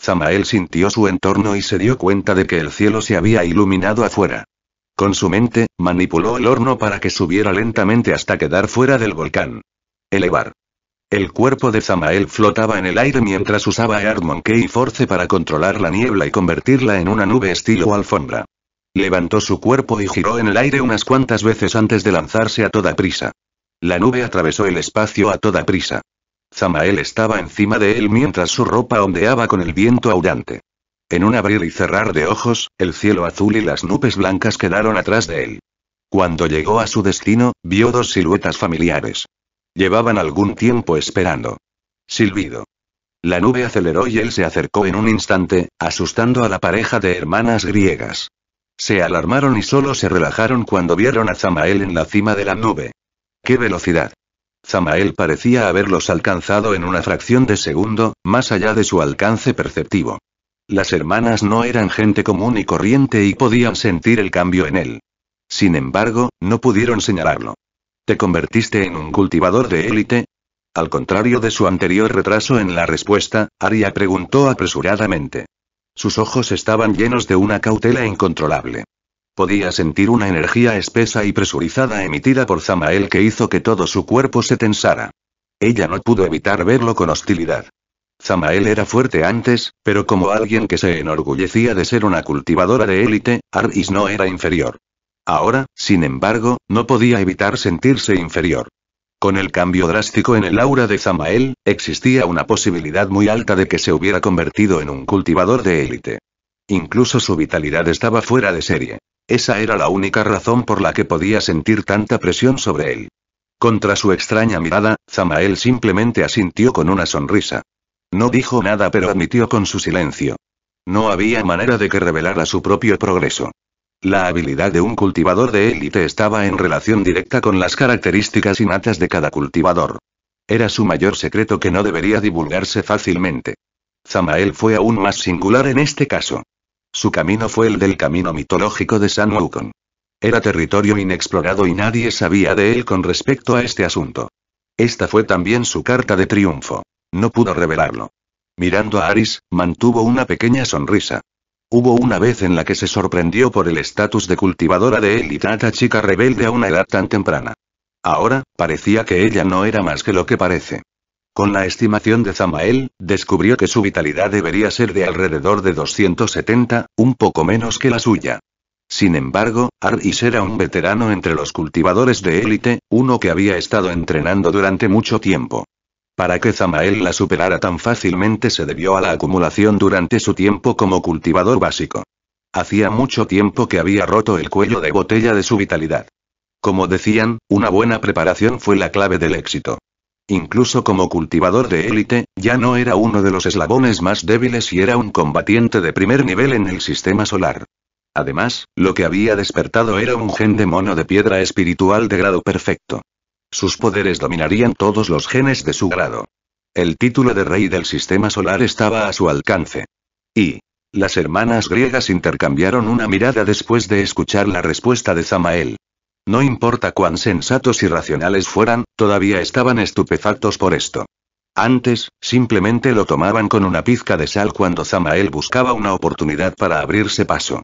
A: Zamael sintió su entorno y se dio cuenta de que el cielo se había iluminado afuera. Con su mente, manipuló el horno para que subiera lentamente hasta quedar fuera del volcán. Elevar. El cuerpo de Zamael flotaba en el aire mientras usaba Armon Force para controlar la niebla y convertirla en una nube estilo alfombra. Levantó su cuerpo y giró en el aire unas cuantas veces antes de lanzarse a toda prisa. La nube atravesó el espacio a toda prisa. Zamael estaba encima de él mientras su ropa ondeaba con el viento aullante. En un abrir y cerrar de ojos, el cielo azul y las nubes blancas quedaron atrás de él. Cuando llegó a su destino, vio dos siluetas familiares. Llevaban algún tiempo esperando. Silbido. La nube aceleró y él se acercó en un instante, asustando a la pareja de hermanas griegas. Se alarmaron y solo se relajaron cuando vieron a Zamael en la cima de la nube. ¡Qué velocidad! Samael parecía haberlos alcanzado en una fracción de segundo, más allá de su alcance perceptivo. Las hermanas no eran gente común y corriente y podían sentir el cambio en él. Sin embargo, no pudieron señalarlo. ¿Te convertiste en un cultivador de élite? Al contrario de su anterior retraso en la respuesta, Aria preguntó apresuradamente. Sus ojos estaban llenos de una cautela incontrolable. Podía sentir una energía espesa y presurizada emitida por Zamael que hizo que todo su cuerpo se tensara. Ella no pudo evitar verlo con hostilidad. Zamael era fuerte antes, pero como alguien que se enorgullecía de ser una cultivadora de élite, Aris no era inferior. Ahora, sin embargo, no podía evitar sentirse inferior. Con el cambio drástico en el aura de Zamael, existía una posibilidad muy alta de que se hubiera convertido en un cultivador de élite. Incluso su vitalidad estaba fuera de serie. Esa era la única razón por la que podía sentir tanta presión sobre él. Contra su extraña mirada, Zamael simplemente asintió con una sonrisa. No dijo nada pero admitió con su silencio. No había manera de que revelara su propio progreso. La habilidad de un cultivador de élite estaba en relación directa con las características innatas de cada cultivador. Era su mayor secreto que no debería divulgarse fácilmente. Zamael fue aún más singular en este caso. Su camino fue el del camino mitológico de San Wukong. Era territorio inexplorado y nadie sabía de él con respecto a este asunto. Esta fue también su carta de triunfo. No pudo revelarlo. Mirando a Aris, mantuvo una pequeña sonrisa. Hubo una vez en la que se sorprendió por el estatus de cultivadora de él y trata chica rebelde a una edad tan temprana. Ahora, parecía que ella no era más que lo que parece. Con la estimación de Zamael, descubrió que su vitalidad debería ser de alrededor de 270, un poco menos que la suya. Sin embargo, Aris era un veterano entre los cultivadores de élite, uno que había estado entrenando durante mucho tiempo. Para que Zamael la superara tan fácilmente se debió a la acumulación durante su tiempo como cultivador básico. Hacía mucho tiempo que había roto el cuello de botella de su vitalidad. Como decían, una buena preparación fue la clave del éxito. Incluso como cultivador de élite, ya no era uno de los eslabones más débiles y era un combatiente de primer nivel en el sistema solar. Además, lo que había despertado era un gen de mono de piedra espiritual de grado perfecto. Sus poderes dominarían todos los genes de su grado. El título de rey del sistema solar estaba a su alcance. Y. Las hermanas griegas intercambiaron una mirada después de escuchar la respuesta de Zamael. No importa cuán sensatos y racionales fueran, todavía estaban estupefactos por esto. Antes, simplemente lo tomaban con una pizca de sal cuando Zamael buscaba una oportunidad para abrirse paso.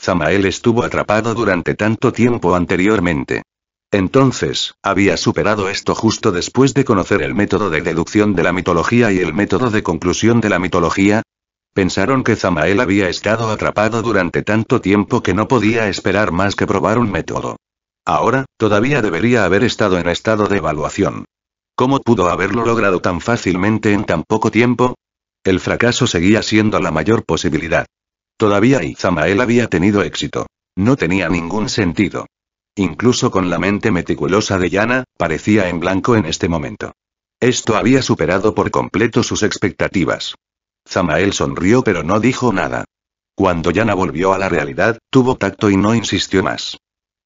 A: Zamael estuvo atrapado durante tanto tiempo anteriormente. Entonces, había superado esto justo después de conocer el método de deducción de la mitología y el método de conclusión de la mitología. Pensaron que Zamael había estado atrapado durante tanto tiempo que no podía esperar más que probar un método. Ahora, todavía debería haber estado en estado de evaluación. ¿Cómo pudo haberlo logrado tan fácilmente en tan poco tiempo? El fracaso seguía siendo la mayor posibilidad. Todavía Izamael había tenido éxito. No tenía ningún sentido. Incluso con la mente meticulosa de Yana, parecía en blanco en este momento. Esto había superado por completo sus expectativas. Zamael sonrió pero no dijo nada. Cuando Yana volvió a la realidad, tuvo tacto y no insistió más.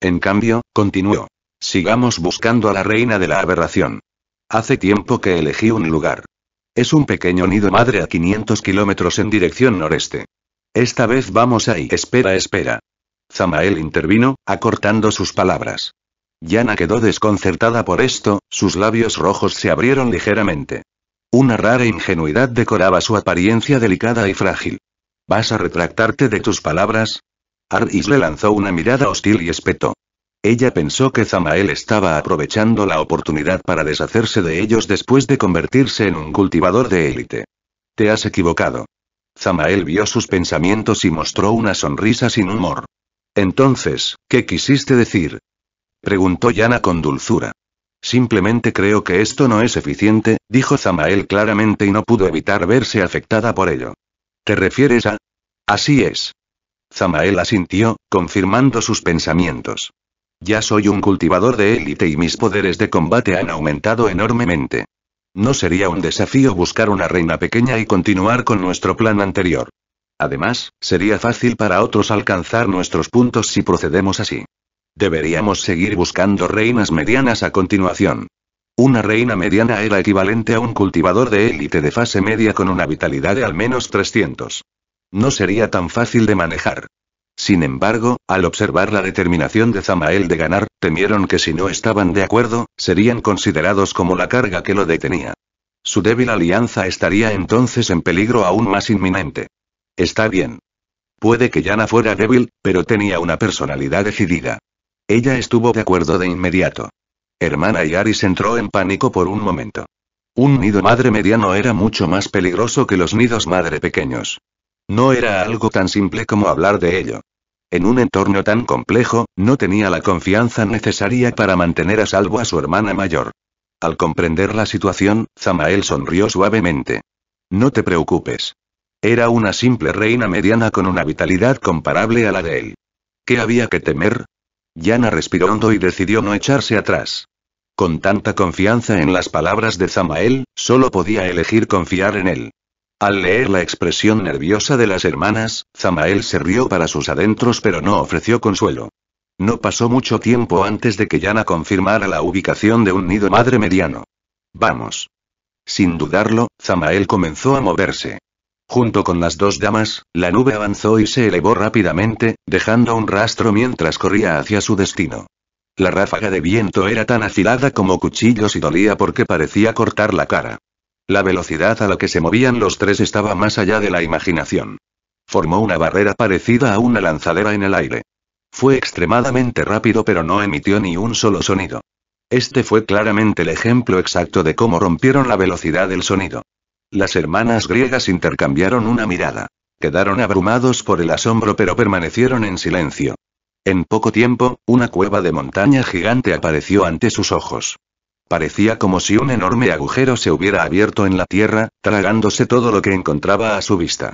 A: En cambio, continuó. Sigamos buscando a la reina de la aberración. Hace tiempo que elegí un lugar. Es un pequeño nido madre a 500 kilómetros en dirección noreste. Esta vez vamos ahí. Espera, espera. Zamael intervino, acortando sus palabras. Yana quedó desconcertada por esto, sus labios rojos se abrieron ligeramente. Una rara ingenuidad decoraba su apariencia delicada y frágil. ¿Vas a retractarte de tus palabras? Aris le lanzó una mirada hostil y espetó. Ella pensó que Zamael estaba aprovechando la oportunidad para deshacerse de ellos después de convertirse en un cultivador de élite. Te has equivocado. Zamael vio sus pensamientos y mostró una sonrisa sin humor. Entonces, ¿qué quisiste decir? preguntó Yana con dulzura. Simplemente creo que esto no es eficiente, dijo Zamael claramente y no pudo evitar verse afectada por ello. ¿Te refieres a? Así es. Zamael asintió, confirmando sus pensamientos. Ya soy un cultivador de élite y mis poderes de combate han aumentado enormemente. No sería un desafío buscar una reina pequeña y continuar con nuestro plan anterior. Además, sería fácil para otros alcanzar nuestros puntos si procedemos así. Deberíamos seguir buscando reinas medianas a continuación. Una reina mediana era equivalente a un cultivador de élite de fase media con una vitalidad de al menos 300. No sería tan fácil de manejar. Sin embargo, al observar la determinación de Zamael de ganar, temieron que si no estaban de acuerdo, serían considerados como la carga que lo detenía. Su débil alianza estaría entonces en peligro aún más inminente. Está bien. Puede que Yana fuera débil, pero tenía una personalidad decidida. Ella estuvo de acuerdo de inmediato. Hermana y entró en pánico por un momento. Un nido madre mediano era mucho más peligroso que los nidos madre pequeños. No era algo tan simple como hablar de ello. En un entorno tan complejo, no tenía la confianza necesaria para mantener a salvo a su hermana mayor. Al comprender la situación, Zamael sonrió suavemente. No te preocupes. Era una simple reina mediana con una vitalidad comparable a la de él. ¿Qué había que temer? Yana respiró hondo y decidió no echarse atrás. Con tanta confianza en las palabras de Zamael, solo podía elegir confiar en él. Al leer la expresión nerviosa de las hermanas, Zamael se rió para sus adentros pero no ofreció consuelo. No pasó mucho tiempo antes de que Yana confirmara la ubicación de un nido madre mediano. Vamos. Sin dudarlo, Zamael comenzó a moverse. Junto con las dos damas, la nube avanzó y se elevó rápidamente, dejando un rastro mientras corría hacia su destino. La ráfaga de viento era tan afilada como cuchillos y dolía porque parecía cortar la cara. La velocidad a la que se movían los tres estaba más allá de la imaginación. Formó una barrera parecida a una lanzadera en el aire. Fue extremadamente rápido pero no emitió ni un solo sonido. Este fue claramente el ejemplo exacto de cómo rompieron la velocidad del sonido. Las hermanas griegas intercambiaron una mirada. Quedaron abrumados por el asombro pero permanecieron en silencio. En poco tiempo, una cueva de montaña gigante apareció ante sus ojos. Parecía como si un enorme agujero se hubiera abierto en la tierra, tragándose todo lo que encontraba a su vista.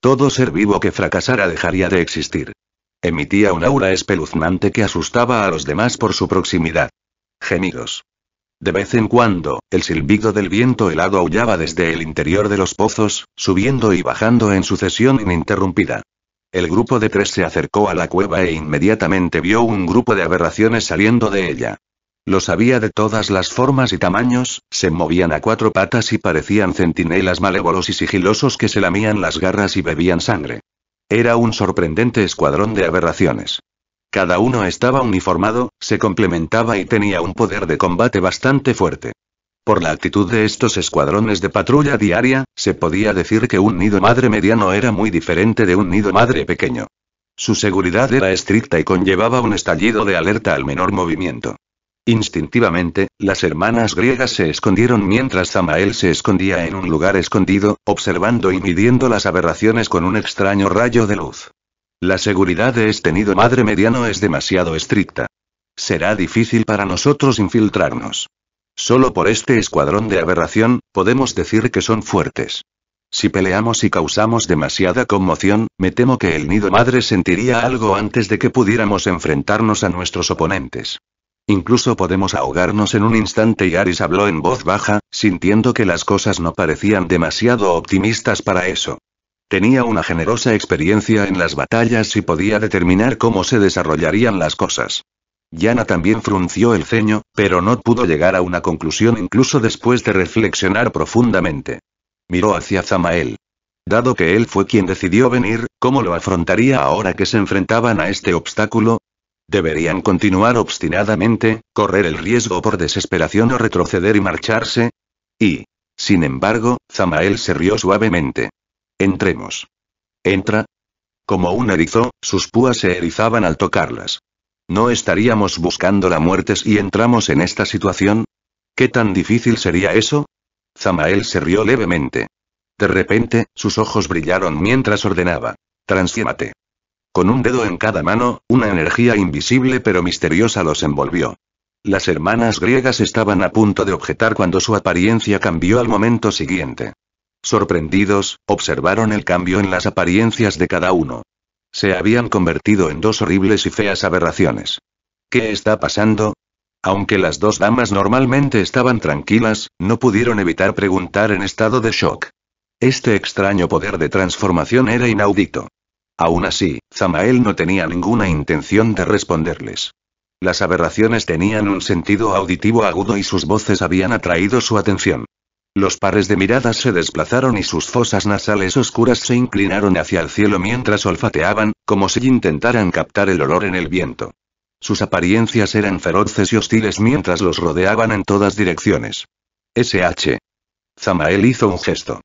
A: Todo ser vivo que fracasara dejaría de existir. Emitía un aura espeluznante que asustaba a los demás por su proximidad. Gemidos. De vez en cuando, el silbido del viento helado aullaba desde el interior de los pozos, subiendo y bajando en sucesión ininterrumpida. El grupo de tres se acercó a la cueva e inmediatamente vio un grupo de aberraciones saliendo de ella. Los había de todas las formas y tamaños, se movían a cuatro patas y parecían centinelas malévolos y sigilosos que se lamían las garras y bebían sangre. Era un sorprendente escuadrón de aberraciones. Cada uno estaba uniformado, se complementaba y tenía un poder de combate bastante fuerte. Por la actitud de estos escuadrones de patrulla diaria, se podía decir que un nido madre mediano era muy diferente de un nido madre pequeño. Su seguridad era estricta y conllevaba un estallido de alerta al menor movimiento. Instintivamente, las hermanas griegas se escondieron mientras Samael se escondía en un lugar escondido, observando y midiendo las aberraciones con un extraño rayo de luz. La seguridad de este nido madre mediano es demasiado estricta. Será difícil para nosotros infiltrarnos. Solo por este escuadrón de aberración, podemos decir que son fuertes. Si peleamos y causamos demasiada conmoción, me temo que el nido madre sentiría algo antes de que pudiéramos enfrentarnos a nuestros oponentes. Incluso podemos ahogarnos en un instante y Aris habló en voz baja, sintiendo que las cosas no parecían demasiado optimistas para eso. Tenía una generosa experiencia en las batallas y podía determinar cómo se desarrollarían las cosas. Yana también frunció el ceño, pero no pudo llegar a una conclusión incluso después de reflexionar profundamente. Miró hacia Zamael. Dado que él fue quien decidió venir, ¿cómo lo afrontaría ahora que se enfrentaban a este obstáculo? ¿Deberían continuar obstinadamente, correr el riesgo por desesperación o retroceder y marcharse? Y, sin embargo, Zamael se rió suavemente. Entremos. Entra. Como un erizo, sus púas se erizaban al tocarlas. ¿No estaríamos buscando la muerte si entramos en esta situación? ¿Qué tan difícil sería eso? Zamael se rió levemente. De repente, sus ojos brillaron mientras ordenaba. transiémate. Con un dedo en cada mano, una energía invisible pero misteriosa los envolvió. Las hermanas griegas estaban a punto de objetar cuando su apariencia cambió al momento siguiente. Sorprendidos, observaron el cambio en las apariencias de cada uno. Se habían convertido en dos horribles y feas aberraciones. ¿Qué está pasando? Aunque las dos damas normalmente estaban tranquilas, no pudieron evitar preguntar en estado de shock. Este extraño poder de transformación era inaudito. Aún así, Zamael no tenía ninguna intención de responderles. Las aberraciones tenían un sentido auditivo agudo y sus voces habían atraído su atención. Los pares de miradas se desplazaron y sus fosas nasales oscuras se inclinaron hacia el cielo mientras olfateaban, como si intentaran captar el olor en el viento. Sus apariencias eran feroces y hostiles mientras los rodeaban en todas direcciones. SH. Zamael hizo un gesto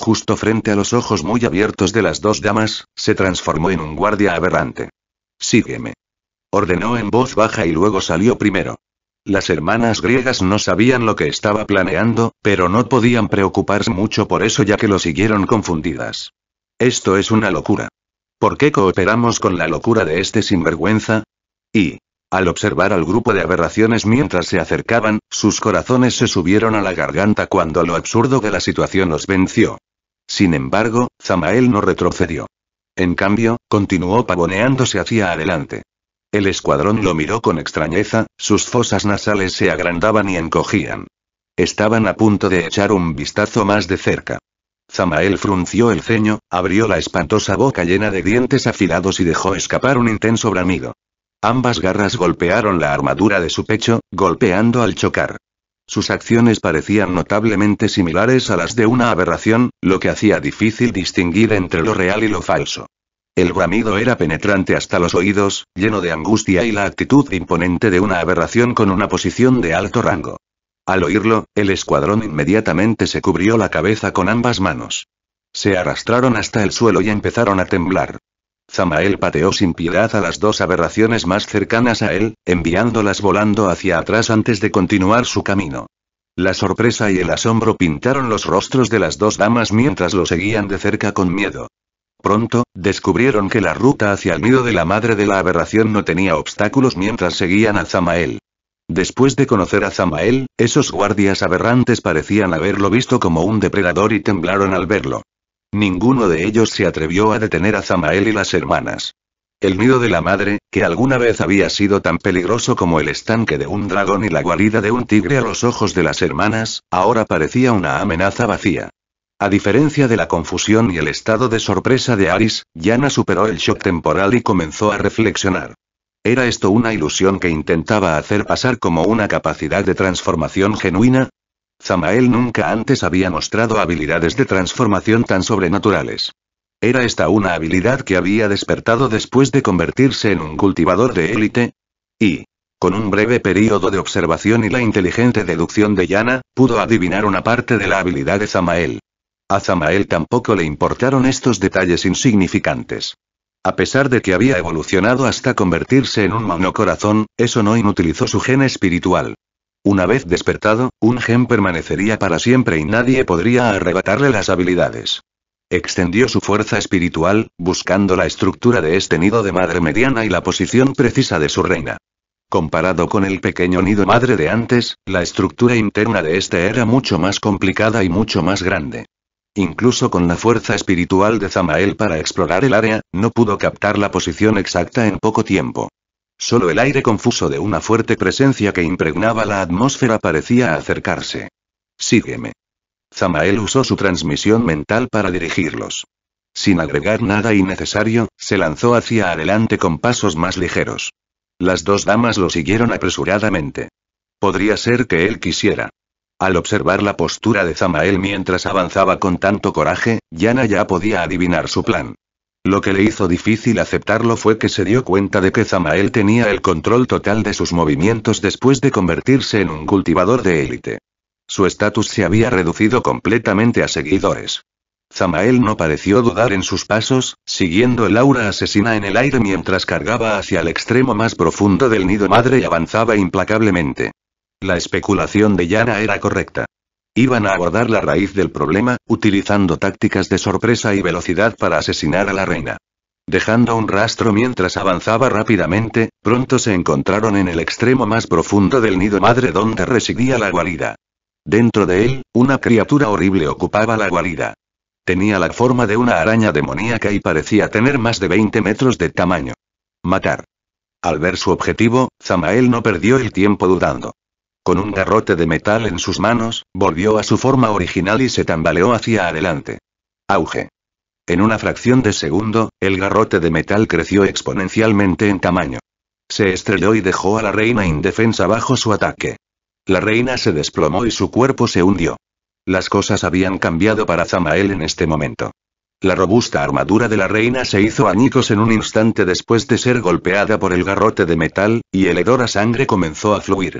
A: justo frente a los ojos muy abiertos de las dos damas, se transformó en un guardia aberrante. Sígueme. Ordenó en voz baja y luego salió primero. Las hermanas griegas no sabían lo que estaba planeando, pero no podían preocuparse mucho por eso ya que lo siguieron confundidas. Esto es una locura. ¿Por qué cooperamos con la locura de este sinvergüenza? Y, al observar al grupo de aberraciones mientras se acercaban, sus corazones se subieron a la garganta cuando lo absurdo de la situación los venció. Sin embargo, Zamael no retrocedió. En cambio, continuó pavoneándose hacia adelante. El escuadrón lo miró con extrañeza, sus fosas nasales se agrandaban y encogían. Estaban a punto de echar un vistazo más de cerca. Zamael frunció el ceño, abrió la espantosa boca llena de dientes afilados y dejó escapar un intenso bramido. Ambas garras golpearon la armadura de su pecho, golpeando al chocar. Sus acciones parecían notablemente similares a las de una aberración, lo que hacía difícil distinguir entre lo real y lo falso. El bramido era penetrante hasta los oídos, lleno de angustia y la actitud imponente de una aberración con una posición de alto rango. Al oírlo, el escuadrón inmediatamente se cubrió la cabeza con ambas manos. Se arrastraron hasta el suelo y empezaron a temblar. Zamael pateó sin piedad a las dos aberraciones más cercanas a él, enviándolas volando hacia atrás antes de continuar su camino. La sorpresa y el asombro pintaron los rostros de las dos damas mientras lo seguían de cerca con miedo. Pronto, descubrieron que la ruta hacia el nido de la madre de la aberración no tenía obstáculos mientras seguían a Zamael. Después de conocer a Zamael, esos guardias aberrantes parecían haberlo visto como un depredador y temblaron al verlo. Ninguno de ellos se atrevió a detener a Zamael y las hermanas. El miedo de la madre, que alguna vez había sido tan peligroso como el estanque de un dragón y la guarida de un tigre a los ojos de las hermanas, ahora parecía una amenaza vacía. A diferencia de la confusión y el estado de sorpresa de Aris, Yana superó el shock temporal y comenzó a reflexionar. ¿Era esto una ilusión que intentaba hacer pasar como una capacidad de transformación genuina? Zamael nunca antes había mostrado habilidades de transformación tan sobrenaturales. ¿Era esta una habilidad que había despertado después de convertirse en un cultivador de élite? Y, con un breve período de observación y la inteligente deducción de Yana, pudo adivinar una parte de la habilidad de Zamael. A Zamael tampoco le importaron estos detalles insignificantes. A pesar de que había evolucionado hasta convertirse en un monocorazón, eso no inutilizó su gen espiritual. Una vez despertado, un gen permanecería para siempre y nadie podría arrebatarle las habilidades. Extendió su fuerza espiritual, buscando la estructura de este nido de madre mediana y la posición precisa de su reina. Comparado con el pequeño nido madre de antes, la estructura interna de este era mucho más complicada y mucho más grande. Incluso con la fuerza espiritual de Zamael para explorar el área, no pudo captar la posición exacta en poco tiempo. Solo el aire confuso de una fuerte presencia que impregnaba la atmósfera parecía acercarse. Sígueme. Zamael usó su transmisión mental para dirigirlos. Sin agregar nada innecesario, se lanzó hacia adelante con pasos más ligeros. Las dos damas lo siguieron apresuradamente. Podría ser que él quisiera. Al observar la postura de Zamael mientras avanzaba con tanto coraje, Yana ya podía adivinar su plan. Lo que le hizo difícil aceptarlo fue que se dio cuenta de que Zamael tenía el control total de sus movimientos después de convertirse en un cultivador de élite. Su estatus se había reducido completamente a seguidores. Zamael no pareció dudar en sus pasos, siguiendo el aura asesina en el aire mientras cargaba hacia el extremo más profundo del nido madre y avanzaba implacablemente. La especulación de Yana era correcta. Iban a abordar la raíz del problema, utilizando tácticas de sorpresa y velocidad para asesinar a la reina. Dejando un rastro mientras avanzaba rápidamente, pronto se encontraron en el extremo más profundo del nido madre donde residía la guarida. Dentro de él, una criatura horrible ocupaba la guarida. Tenía la forma de una araña demoníaca y parecía tener más de 20 metros de tamaño. Matar. Al ver su objetivo, Zamael no perdió el tiempo dudando. Con un garrote de metal en sus manos, volvió a su forma original y se tambaleó hacia adelante. Auge. En una fracción de segundo, el garrote de metal creció exponencialmente en tamaño. Se estrelló y dejó a la reina indefensa bajo su ataque. La reina se desplomó y su cuerpo se hundió. Las cosas habían cambiado para Zamael en este momento. La robusta armadura de la reina se hizo añicos en un instante después de ser golpeada por el garrote de metal, y el hedor a sangre comenzó a fluir.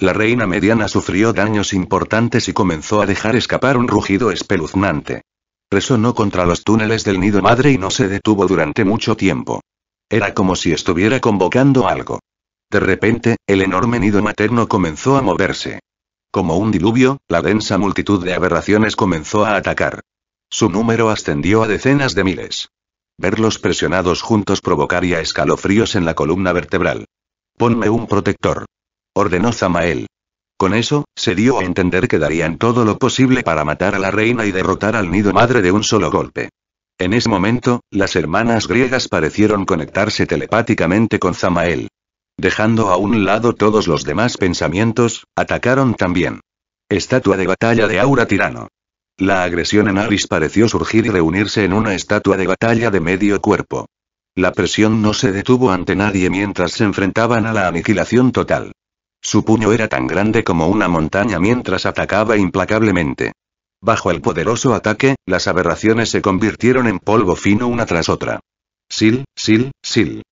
A: La reina mediana sufrió daños importantes y comenzó a dejar escapar un rugido espeluznante. Resonó contra los túneles del nido madre y no se detuvo durante mucho tiempo. Era como si estuviera convocando algo. De repente, el enorme nido materno comenzó a moverse. Como un diluvio, la densa multitud de aberraciones comenzó a atacar. Su número ascendió a decenas de miles. Verlos presionados juntos provocaría escalofríos en la columna vertebral. Ponme un protector ordenó Zamael. Con eso, se dio a entender que darían todo lo posible para matar a la reina y derrotar al nido madre de un solo golpe. En ese momento, las hermanas griegas parecieron conectarse telepáticamente con Zamael. Dejando a un lado todos los demás pensamientos, atacaron también. Estatua de batalla de Aura Tirano. La agresión en Aris pareció surgir y reunirse en una estatua de batalla de medio cuerpo. La presión no se detuvo ante nadie mientras se enfrentaban a la aniquilación total. Su puño era tan grande como una montaña mientras atacaba implacablemente. Bajo el poderoso ataque, las aberraciones se convirtieron en polvo fino una tras otra. Sil, sil, sil.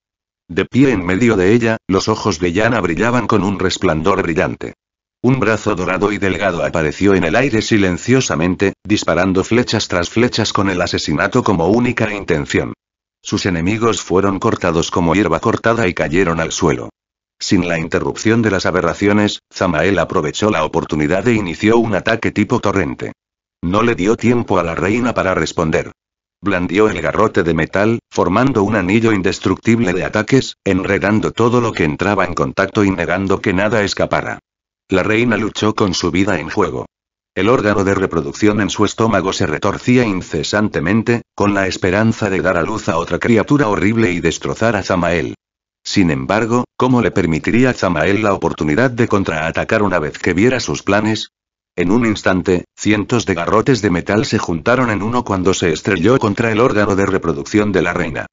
A: De pie en medio de ella, los ojos de Yana brillaban con un resplandor brillante. Un brazo dorado y delgado apareció en el aire silenciosamente, disparando flechas tras flechas con el asesinato como única intención. Sus enemigos fueron cortados como hierba cortada y cayeron al suelo. Sin la interrupción de las aberraciones, Zamael aprovechó la oportunidad e inició un ataque tipo torrente. No le dio tiempo a la reina para responder. Blandió el garrote de metal, formando un anillo indestructible de ataques, enredando todo lo que entraba en contacto y negando que nada escapara. La reina luchó con su vida en juego. El órgano de reproducción en su estómago se retorcía incesantemente, con la esperanza de dar a luz a otra criatura horrible y destrozar a Zamael. Sin embargo, ¿cómo le permitiría a Zamael la oportunidad de contraatacar una vez que viera sus planes? En un instante, cientos de garrotes de metal se juntaron en uno cuando se estrelló contra el órgano de reproducción de la reina.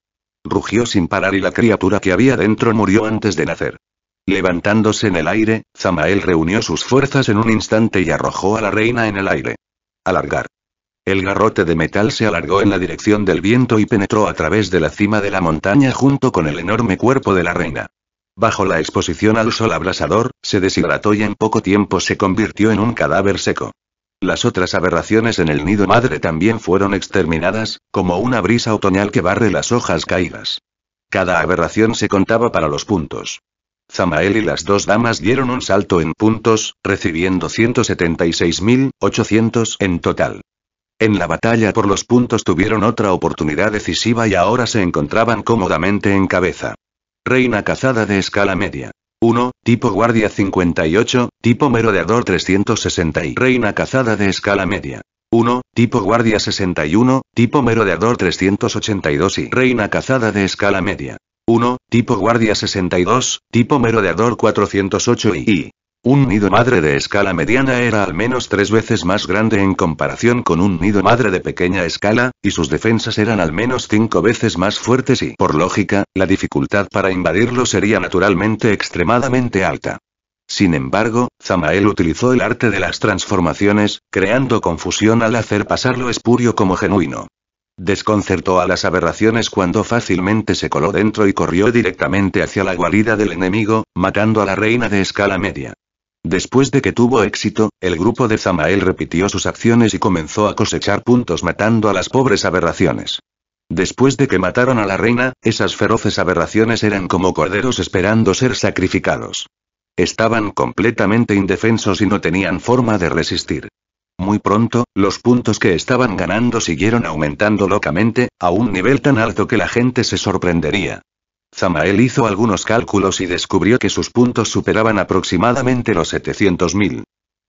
A: Rugió sin parar y la criatura que había dentro murió antes de nacer. Levantándose en el aire, Zamael reunió sus fuerzas en un instante y arrojó a la reina en el aire. Alargar. El garrote de metal se alargó en la dirección del viento y penetró a través de la cima de la montaña junto con el enorme cuerpo de la reina. Bajo la exposición al sol abrasador, se deshidrató y en poco tiempo se convirtió en un cadáver seco. Las otras aberraciones en el nido madre también fueron exterminadas, como una brisa otoñal que barre las hojas caídas. Cada aberración se contaba para los puntos. Zamael y las dos damas dieron un salto en puntos, recibiendo 176.800 en total. En la batalla por los puntos tuvieron otra oportunidad decisiva y ahora se encontraban cómodamente en cabeza. Reina cazada de escala media. 1, tipo guardia 58, tipo merodeador 360 y reina cazada de escala media. 1, tipo guardia 61, tipo merodeador 382 y reina cazada de escala media. 1, tipo guardia 62, tipo merodeador 408 y, y un nido madre de escala mediana era al menos tres veces más grande en comparación con un nido madre de pequeña escala, y sus defensas eran al menos cinco veces más fuertes y, por lógica, la dificultad para invadirlo sería naturalmente extremadamente alta. Sin embargo, Zamael utilizó el arte de las transformaciones, creando confusión al hacer pasar lo espurio como genuino. Desconcertó a las aberraciones cuando fácilmente se coló dentro y corrió directamente hacia la guarida del enemigo, matando a la reina de escala media. Después de que tuvo éxito, el grupo de Zamael repitió sus acciones y comenzó a cosechar puntos matando a las pobres aberraciones. Después de que mataron a la reina, esas feroces aberraciones eran como corderos esperando ser sacrificados. Estaban completamente indefensos y no tenían forma de resistir. Muy pronto, los puntos que estaban ganando siguieron aumentando locamente, a un nivel tan alto que la gente se sorprendería. Zamael hizo algunos cálculos y descubrió que sus puntos superaban aproximadamente los 700.000.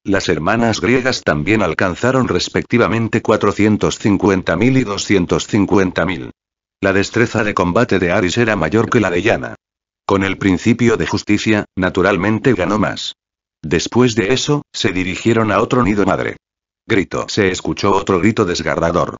A: Las hermanas griegas también alcanzaron respectivamente 450.000 y 250.000. La destreza de combate de Aris era mayor que la de Yana. Con el principio de justicia, naturalmente ganó más. Después de eso, se dirigieron a otro nido madre. Grito. Se escuchó otro grito desgarrador.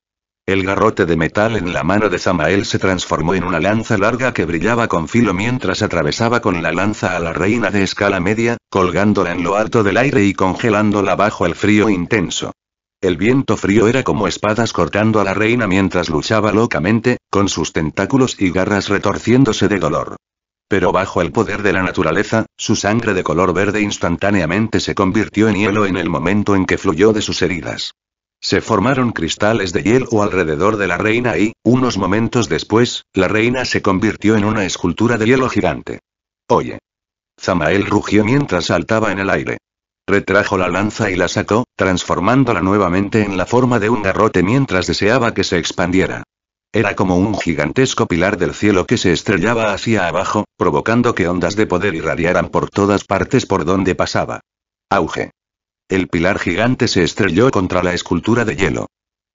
A: El garrote de metal en la mano de Samael se transformó en una lanza larga que brillaba con filo mientras atravesaba con la lanza a la reina de escala media, colgándola en lo alto del aire y congelándola bajo el frío intenso. El viento frío era como espadas cortando a la reina mientras luchaba locamente, con sus tentáculos y garras retorciéndose de dolor. Pero bajo el poder de la naturaleza, su sangre de color verde instantáneamente se convirtió en hielo en el momento en que fluyó de sus heridas. Se formaron cristales de hielo alrededor de la reina y, unos momentos después, la reina se convirtió en una escultura de hielo gigante. Oye. Zamael rugió mientras saltaba en el aire. Retrajo la lanza y la sacó, transformándola nuevamente en la forma de un garrote mientras deseaba que se expandiera. Era como un gigantesco pilar del cielo que se estrellaba hacia abajo, provocando que ondas de poder irradiaran por todas partes por donde pasaba. Auge. El pilar gigante se estrelló contra la escultura de hielo.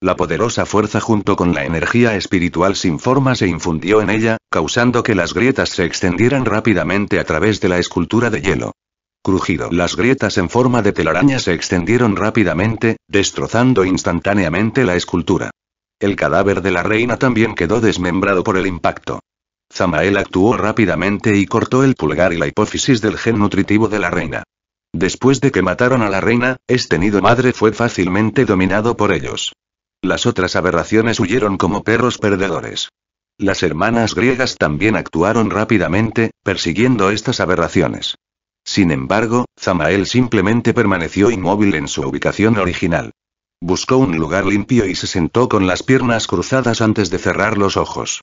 A: La poderosa fuerza junto con la energía espiritual sin forma se infundió en ella, causando que las grietas se extendieran rápidamente a través de la escultura de hielo. Crujido. Las grietas en forma de telaraña se extendieron rápidamente, destrozando instantáneamente la escultura. El cadáver de la reina también quedó desmembrado por el impacto. Zamael actuó rápidamente y cortó el pulgar y la hipófisis del gen nutritivo de la reina. Después de que mataron a la reina, este nido madre fue fácilmente dominado por ellos. Las otras aberraciones huyeron como perros perdedores. Las hermanas griegas también actuaron rápidamente, persiguiendo estas aberraciones. Sin embargo, Zamael simplemente permaneció inmóvil en su ubicación original. Buscó un lugar limpio y se sentó con las piernas cruzadas antes de cerrar los ojos.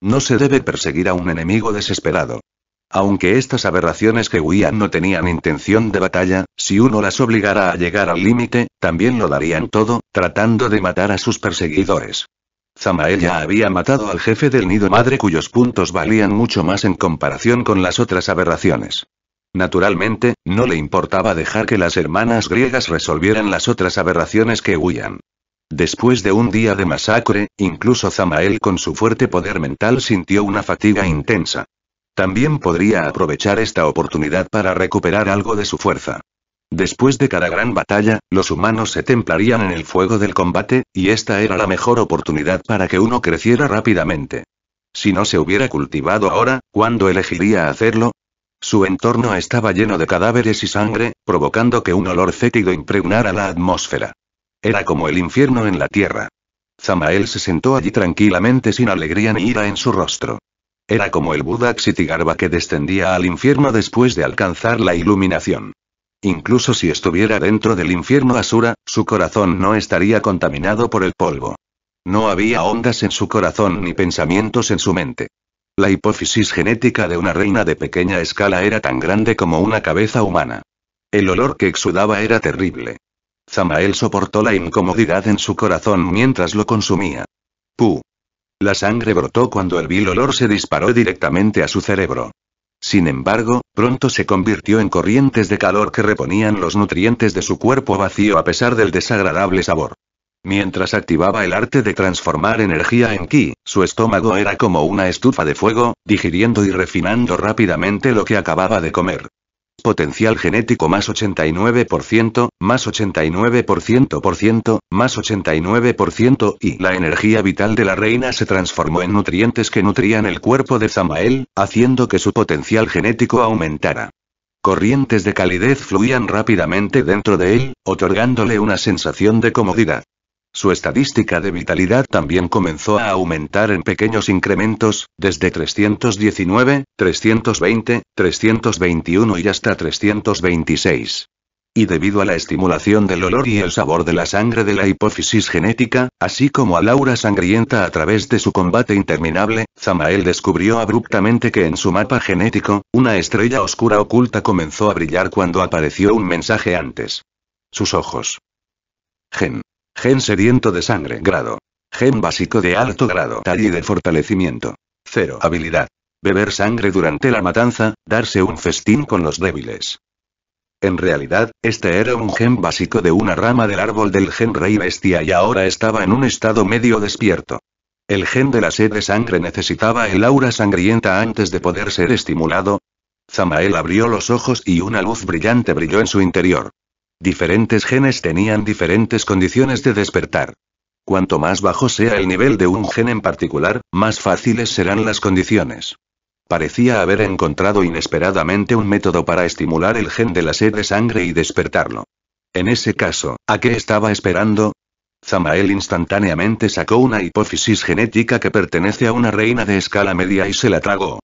A: No se debe perseguir a un enemigo desesperado. Aunque estas aberraciones que huían no tenían intención de batalla, si uno las obligara a llegar al límite, también lo darían todo, tratando de matar a sus perseguidores. Zamael ya había matado al jefe del nido madre cuyos puntos valían mucho más en comparación con las otras aberraciones. Naturalmente, no le importaba dejar que las hermanas griegas resolvieran las otras aberraciones que huían. Después de un día de masacre, incluso Zamael con su fuerte poder mental sintió una fatiga intensa. También podría aprovechar esta oportunidad para recuperar algo de su fuerza. Después de cada gran batalla, los humanos se templarían en el fuego del combate, y esta era la mejor oportunidad para que uno creciera rápidamente. Si no se hubiera cultivado ahora, ¿cuándo elegiría hacerlo? Su entorno estaba lleno de cadáveres y sangre, provocando que un olor fétido impregnara la atmósfera. Era como el infierno en la tierra. Zamael se sentó allí tranquilamente sin alegría ni ira en su rostro. Era como el Buda Xitigarba que descendía al infierno después de alcanzar la iluminación. Incluso si estuviera dentro del infierno Asura, su corazón no estaría contaminado por el polvo. No había ondas en su corazón ni pensamientos en su mente. La hipófisis genética de una reina de pequeña escala era tan grande como una cabeza humana. El olor que exudaba era terrible. Zamael soportó la incomodidad en su corazón mientras lo consumía. Puh! La sangre brotó cuando el vil olor se disparó directamente a su cerebro. Sin embargo, pronto se convirtió en corrientes de calor que reponían los nutrientes de su cuerpo vacío a pesar del desagradable sabor. Mientras activaba el arte de transformar energía en ki, su estómago era como una estufa de fuego, digiriendo y refinando rápidamente lo que acababa de comer. Potencial genético más 89%, más 89%, más 89% y la energía vital de la reina se transformó en nutrientes que nutrían el cuerpo de Zamael, haciendo que su potencial genético aumentara. Corrientes de calidez fluían rápidamente dentro de él, otorgándole una sensación de comodidad. Su estadística de vitalidad también comenzó a aumentar en pequeños incrementos, desde 319, 320, 321 y hasta 326. Y debido a la estimulación del olor y el sabor de la sangre de la hipófisis genética, así como a Laura sangrienta a través de su combate interminable, Zamael descubrió abruptamente que en su mapa genético, una estrella oscura oculta comenzó a brillar cuando apareció un mensaje antes. Sus ojos. Gen. Gen sediento de sangre grado. Gen básico de alto grado. Talle de fortalecimiento. Cero Habilidad. Beber sangre durante la matanza, darse un festín con los débiles. En realidad, este era un gen básico de una rama del árbol del gen rey bestia y ahora estaba en un estado medio despierto. El gen de la sed de sangre necesitaba el aura sangrienta antes de poder ser estimulado. Zamael abrió los ojos y una luz brillante brilló en su interior. Diferentes genes tenían diferentes condiciones de despertar. Cuanto más bajo sea el nivel de un gen en particular, más fáciles serán las condiciones. Parecía haber encontrado inesperadamente un método para estimular el gen de la sed de sangre y despertarlo. En ese caso, ¿a qué estaba esperando? Zamael instantáneamente sacó una hipófisis genética que pertenece a una reina de escala media y se la tragó.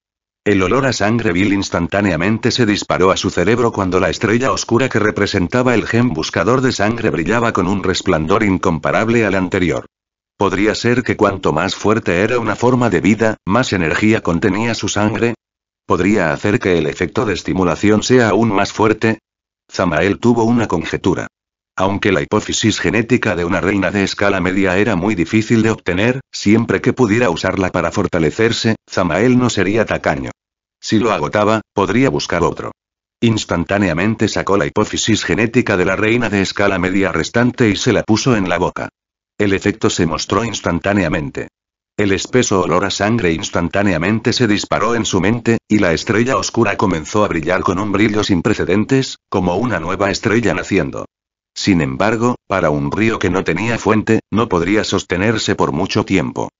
A: El olor a sangre vil instantáneamente se disparó a su cerebro cuando la estrella oscura que representaba el gen buscador de sangre brillaba con un resplandor incomparable al anterior. ¿Podría ser que cuanto más fuerte era una forma de vida, más energía contenía su sangre? ¿Podría hacer que el efecto de estimulación sea aún más fuerte? Zamael tuvo una conjetura. Aunque la hipófisis genética de una reina de escala media era muy difícil de obtener, siempre que pudiera usarla para fortalecerse, Zamael no sería tacaño. Si lo agotaba, podría buscar otro. Instantáneamente sacó la hipófisis genética de la reina de escala media restante y se la puso en la boca. El efecto se mostró instantáneamente. El espeso olor a sangre instantáneamente se disparó en su mente, y la estrella oscura comenzó a brillar con un brillo sin precedentes, como una nueva estrella naciendo. Sin embargo, para un río que no tenía fuente, no podría sostenerse por mucho tiempo.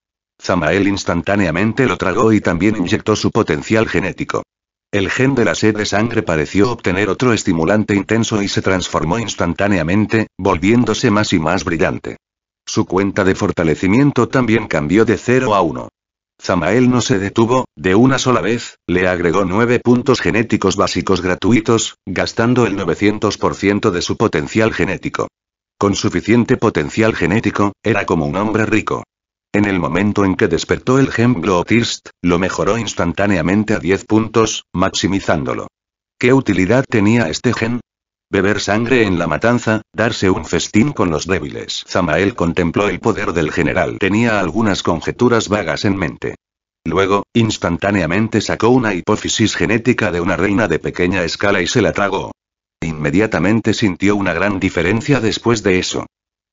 A: Zamael instantáneamente lo tragó y también inyectó su potencial genético. El gen de la sed de sangre pareció obtener otro estimulante intenso y se transformó instantáneamente, volviéndose más y más brillante. Su cuenta de fortalecimiento también cambió de 0 a 1. Zamael no se detuvo, de una sola vez, le agregó nueve puntos genéticos básicos gratuitos, gastando el 900% de su potencial genético. Con suficiente potencial genético, era como un hombre rico. En el momento en que despertó el gen Glowthirst, lo mejoró instantáneamente a 10 puntos, maximizándolo. ¿Qué utilidad tenía este gen? Beber sangre en la matanza, darse un festín con los débiles. Zamael contempló el poder del general. Tenía algunas conjeturas vagas en mente. Luego, instantáneamente sacó una hipófisis genética de una reina de pequeña escala y se la tragó. Inmediatamente sintió una gran diferencia después de eso.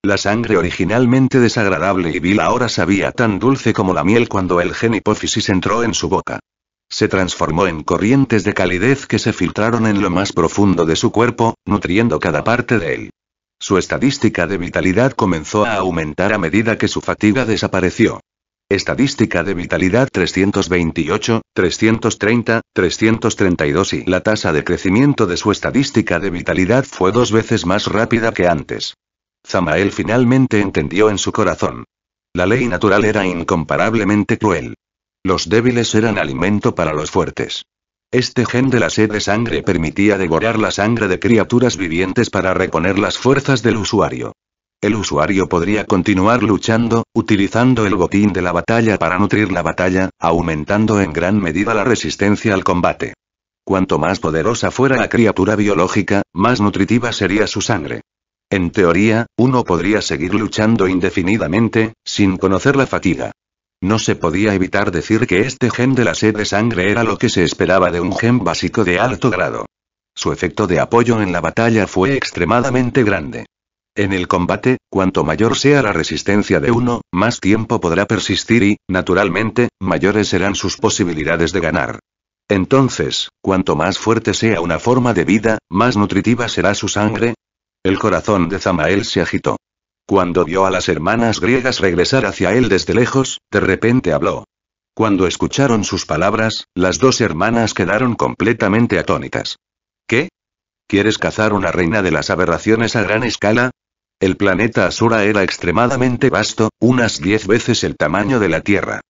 A: La sangre originalmente desagradable y vil ahora sabía tan dulce como la miel cuando el gen hipófisis entró en su boca se transformó en corrientes de calidez que se filtraron en lo más profundo de su cuerpo, nutriendo cada parte de él. Su estadística de vitalidad comenzó a aumentar a medida que su fatiga desapareció. Estadística de vitalidad 328, 330, 332 y la tasa de crecimiento de su estadística de vitalidad fue dos veces más rápida que antes. Zamael finalmente entendió en su corazón. La ley natural era incomparablemente cruel. Los débiles eran alimento para los fuertes. Este gen de la sed de sangre permitía devorar la sangre de criaturas vivientes para reponer las fuerzas del usuario. El usuario podría continuar luchando, utilizando el botín de la batalla para nutrir la batalla, aumentando en gran medida la resistencia al combate. Cuanto más poderosa fuera la criatura biológica, más nutritiva sería su sangre. En teoría, uno podría seguir luchando indefinidamente, sin conocer la fatiga. No se podía evitar decir que este gen de la sed de sangre era lo que se esperaba de un gen básico de alto grado. Su efecto de apoyo en la batalla fue extremadamente grande. En el combate, cuanto mayor sea la resistencia de uno, más tiempo podrá persistir y, naturalmente, mayores serán sus posibilidades de ganar. Entonces, cuanto más fuerte sea una forma de vida, más nutritiva será su sangre. El corazón de Zamael se agitó. Cuando vio a las hermanas griegas regresar hacia él desde lejos, de repente habló. Cuando escucharon sus palabras, las dos hermanas quedaron completamente atónitas. ¿Qué? ¿Quieres cazar una reina de las aberraciones a gran escala? El planeta Asura era extremadamente vasto, unas diez veces el tamaño de la Tierra.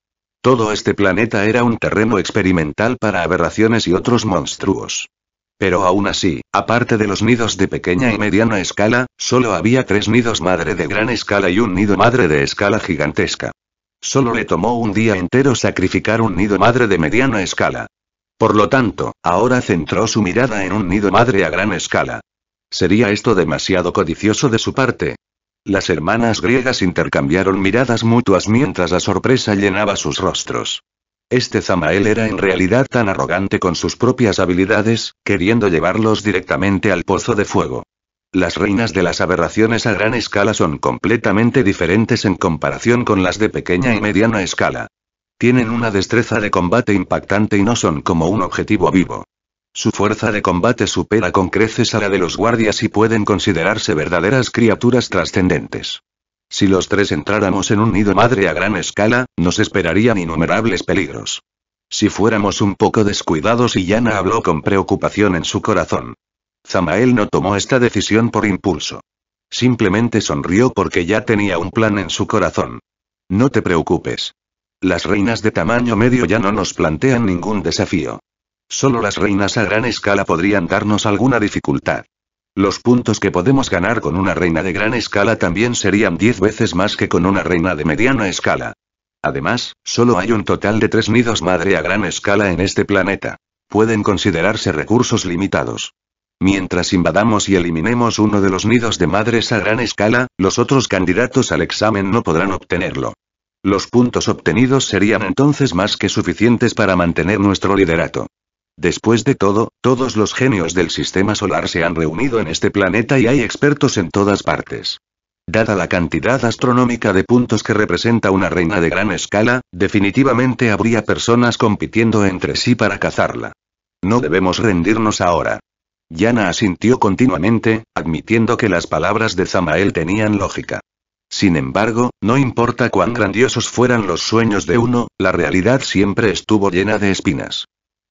A: Todo este planeta era un terreno experimental para aberraciones y otros monstruos. Pero aún así, aparte de los nidos de pequeña y mediana escala, solo había tres nidos madre de gran escala y un nido madre de escala gigantesca. Solo le tomó un día entero sacrificar un nido madre de mediana escala. Por lo tanto, ahora centró su mirada en un nido madre a gran escala. ¿Sería esto demasiado codicioso de su parte? Las hermanas griegas intercambiaron miradas mutuas mientras la sorpresa llenaba sus rostros. Este Zamael era en realidad tan arrogante con sus propias habilidades, queriendo llevarlos directamente al pozo de fuego. Las reinas de las aberraciones a gran escala son completamente diferentes en comparación con las de pequeña y mediana escala. Tienen una destreza de combate impactante y no son como un objetivo vivo. Su fuerza de combate supera con creces a la de los guardias y pueden considerarse verdaderas criaturas trascendentes. Si los tres entráramos en un nido madre a gran escala, nos esperarían innumerables peligros. Si fuéramos un poco descuidados y Yana habló con preocupación en su corazón. Zamael no tomó esta decisión por impulso. Simplemente sonrió porque ya tenía un plan en su corazón. No te preocupes. Las reinas de tamaño medio ya no nos plantean ningún desafío. Solo las reinas a gran escala podrían darnos alguna dificultad. Los puntos que podemos ganar con una reina de gran escala también serían 10 veces más que con una reina de mediana escala. Además, solo hay un total de tres nidos madre a gran escala en este planeta. Pueden considerarse recursos limitados. Mientras invadamos y eliminemos uno de los nidos de madres a gran escala, los otros candidatos al examen no podrán obtenerlo. Los puntos obtenidos serían entonces más que suficientes para mantener nuestro liderato. Después de todo, todos los genios del sistema solar se han reunido en este planeta y hay expertos en todas partes. Dada la cantidad astronómica de puntos que representa una reina de gran escala, definitivamente habría personas compitiendo entre sí para cazarla. No debemos rendirnos ahora. Yana asintió continuamente, admitiendo que las palabras de Zamael tenían lógica. Sin embargo, no importa cuán grandiosos fueran los sueños de uno, la realidad siempre estuvo llena de espinas.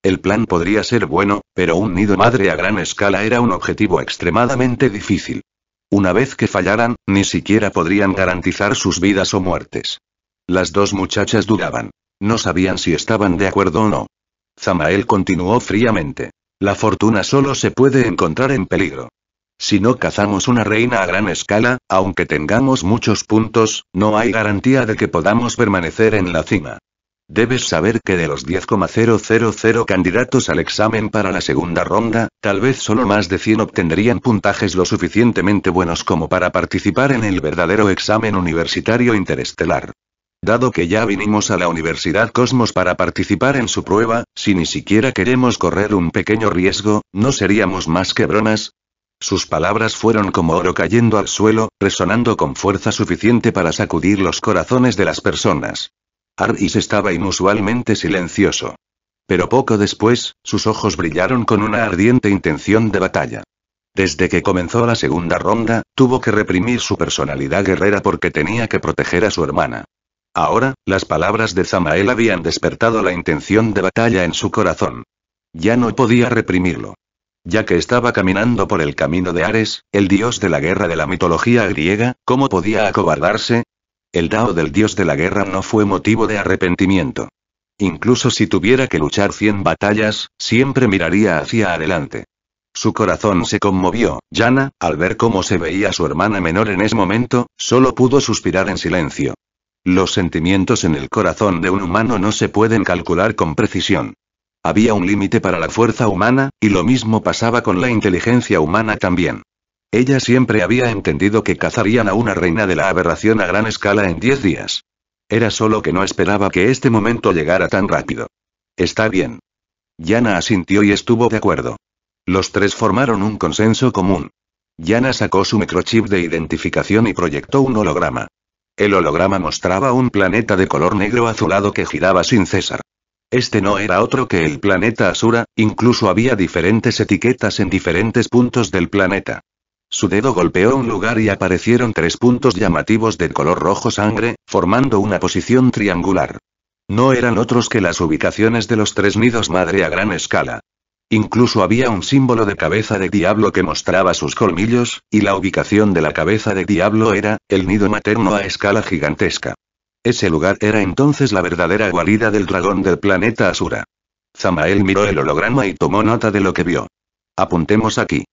A: El plan podría ser bueno, pero un nido madre a gran escala era un objetivo extremadamente difícil. Una vez que fallaran, ni siquiera podrían garantizar sus vidas o muertes. Las dos muchachas dudaban. No sabían si estaban de acuerdo o no. Zamael continuó fríamente. La fortuna solo se puede encontrar en peligro. Si no cazamos una reina a gran escala, aunque tengamos muchos puntos, no hay garantía de que podamos permanecer en la cima. Debes saber que de los 10,000 candidatos al examen para la segunda ronda, tal vez solo más de 100 obtendrían puntajes lo suficientemente buenos como para participar en el verdadero examen universitario interestelar. Dado que ya vinimos a la Universidad Cosmos para participar en su prueba, si ni siquiera queremos correr un pequeño riesgo, ¿no seríamos más que bromas? Sus palabras fueron como oro cayendo al suelo, resonando con fuerza suficiente para sacudir los corazones de las personas. Aris estaba inusualmente silencioso. Pero poco después, sus ojos brillaron con una ardiente intención de batalla. Desde que comenzó la segunda ronda, tuvo que reprimir su personalidad guerrera porque tenía que proteger a su hermana. Ahora, las palabras de Zamael habían despertado la intención de batalla en su corazón. Ya no podía reprimirlo. Ya que estaba caminando por el camino de Ares, el dios de la guerra de la mitología griega, ¿cómo podía acobardarse? El Dao del dios de la guerra no fue motivo de arrepentimiento. Incluso si tuviera que luchar cien batallas, siempre miraría hacia adelante. Su corazón se conmovió, Yana, al ver cómo se veía su hermana menor en ese momento, solo pudo suspirar en silencio. Los sentimientos en el corazón de un humano no se pueden calcular con precisión. Había un límite para la fuerza humana, y lo mismo pasaba con la inteligencia humana también. Ella siempre había entendido que cazarían a una reina de la aberración a gran escala en diez días. Era solo que no esperaba que este momento llegara tan rápido. Está bien. Yana asintió y estuvo de acuerdo. Los tres formaron un consenso común. Yana sacó su microchip de identificación y proyectó un holograma. El holograma mostraba un planeta de color negro azulado que giraba sin cesar. Este no era otro que el planeta Asura, incluso había diferentes etiquetas en diferentes puntos del planeta. Su dedo golpeó un lugar y aparecieron tres puntos llamativos de color rojo sangre, formando una posición triangular. No eran otros que las ubicaciones de los tres nidos madre a gran escala. Incluso había un símbolo de cabeza de diablo que mostraba sus colmillos, y la ubicación de la cabeza de diablo era, el nido materno a escala gigantesca. Ese lugar era entonces la verdadera guarida del dragón del planeta Asura. Zamael miró el holograma y tomó nota de lo que vio. Apuntemos aquí.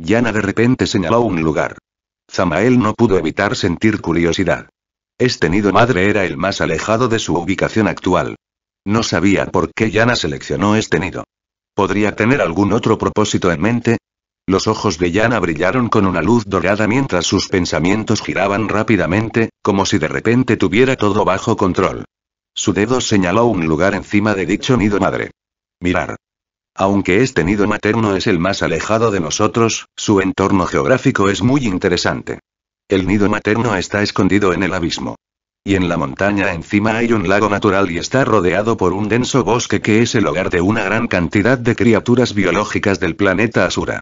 A: Yana de repente señaló un lugar. Zamael no pudo evitar sentir curiosidad. Este nido madre era el más alejado de su ubicación actual. No sabía por qué Yana seleccionó este nido. ¿Podría tener algún otro propósito en mente? Los ojos de Yana brillaron con una luz dorada mientras sus pensamientos giraban rápidamente, como si de repente tuviera todo bajo control. Su dedo señaló un lugar encima de dicho nido madre. Mirar. Aunque este nido materno es el más alejado de nosotros, su entorno geográfico es muy interesante. El nido materno está escondido en el abismo. Y en la montaña encima hay un lago natural y está rodeado por un denso bosque que es el hogar de una gran cantidad de criaturas biológicas del planeta Asura.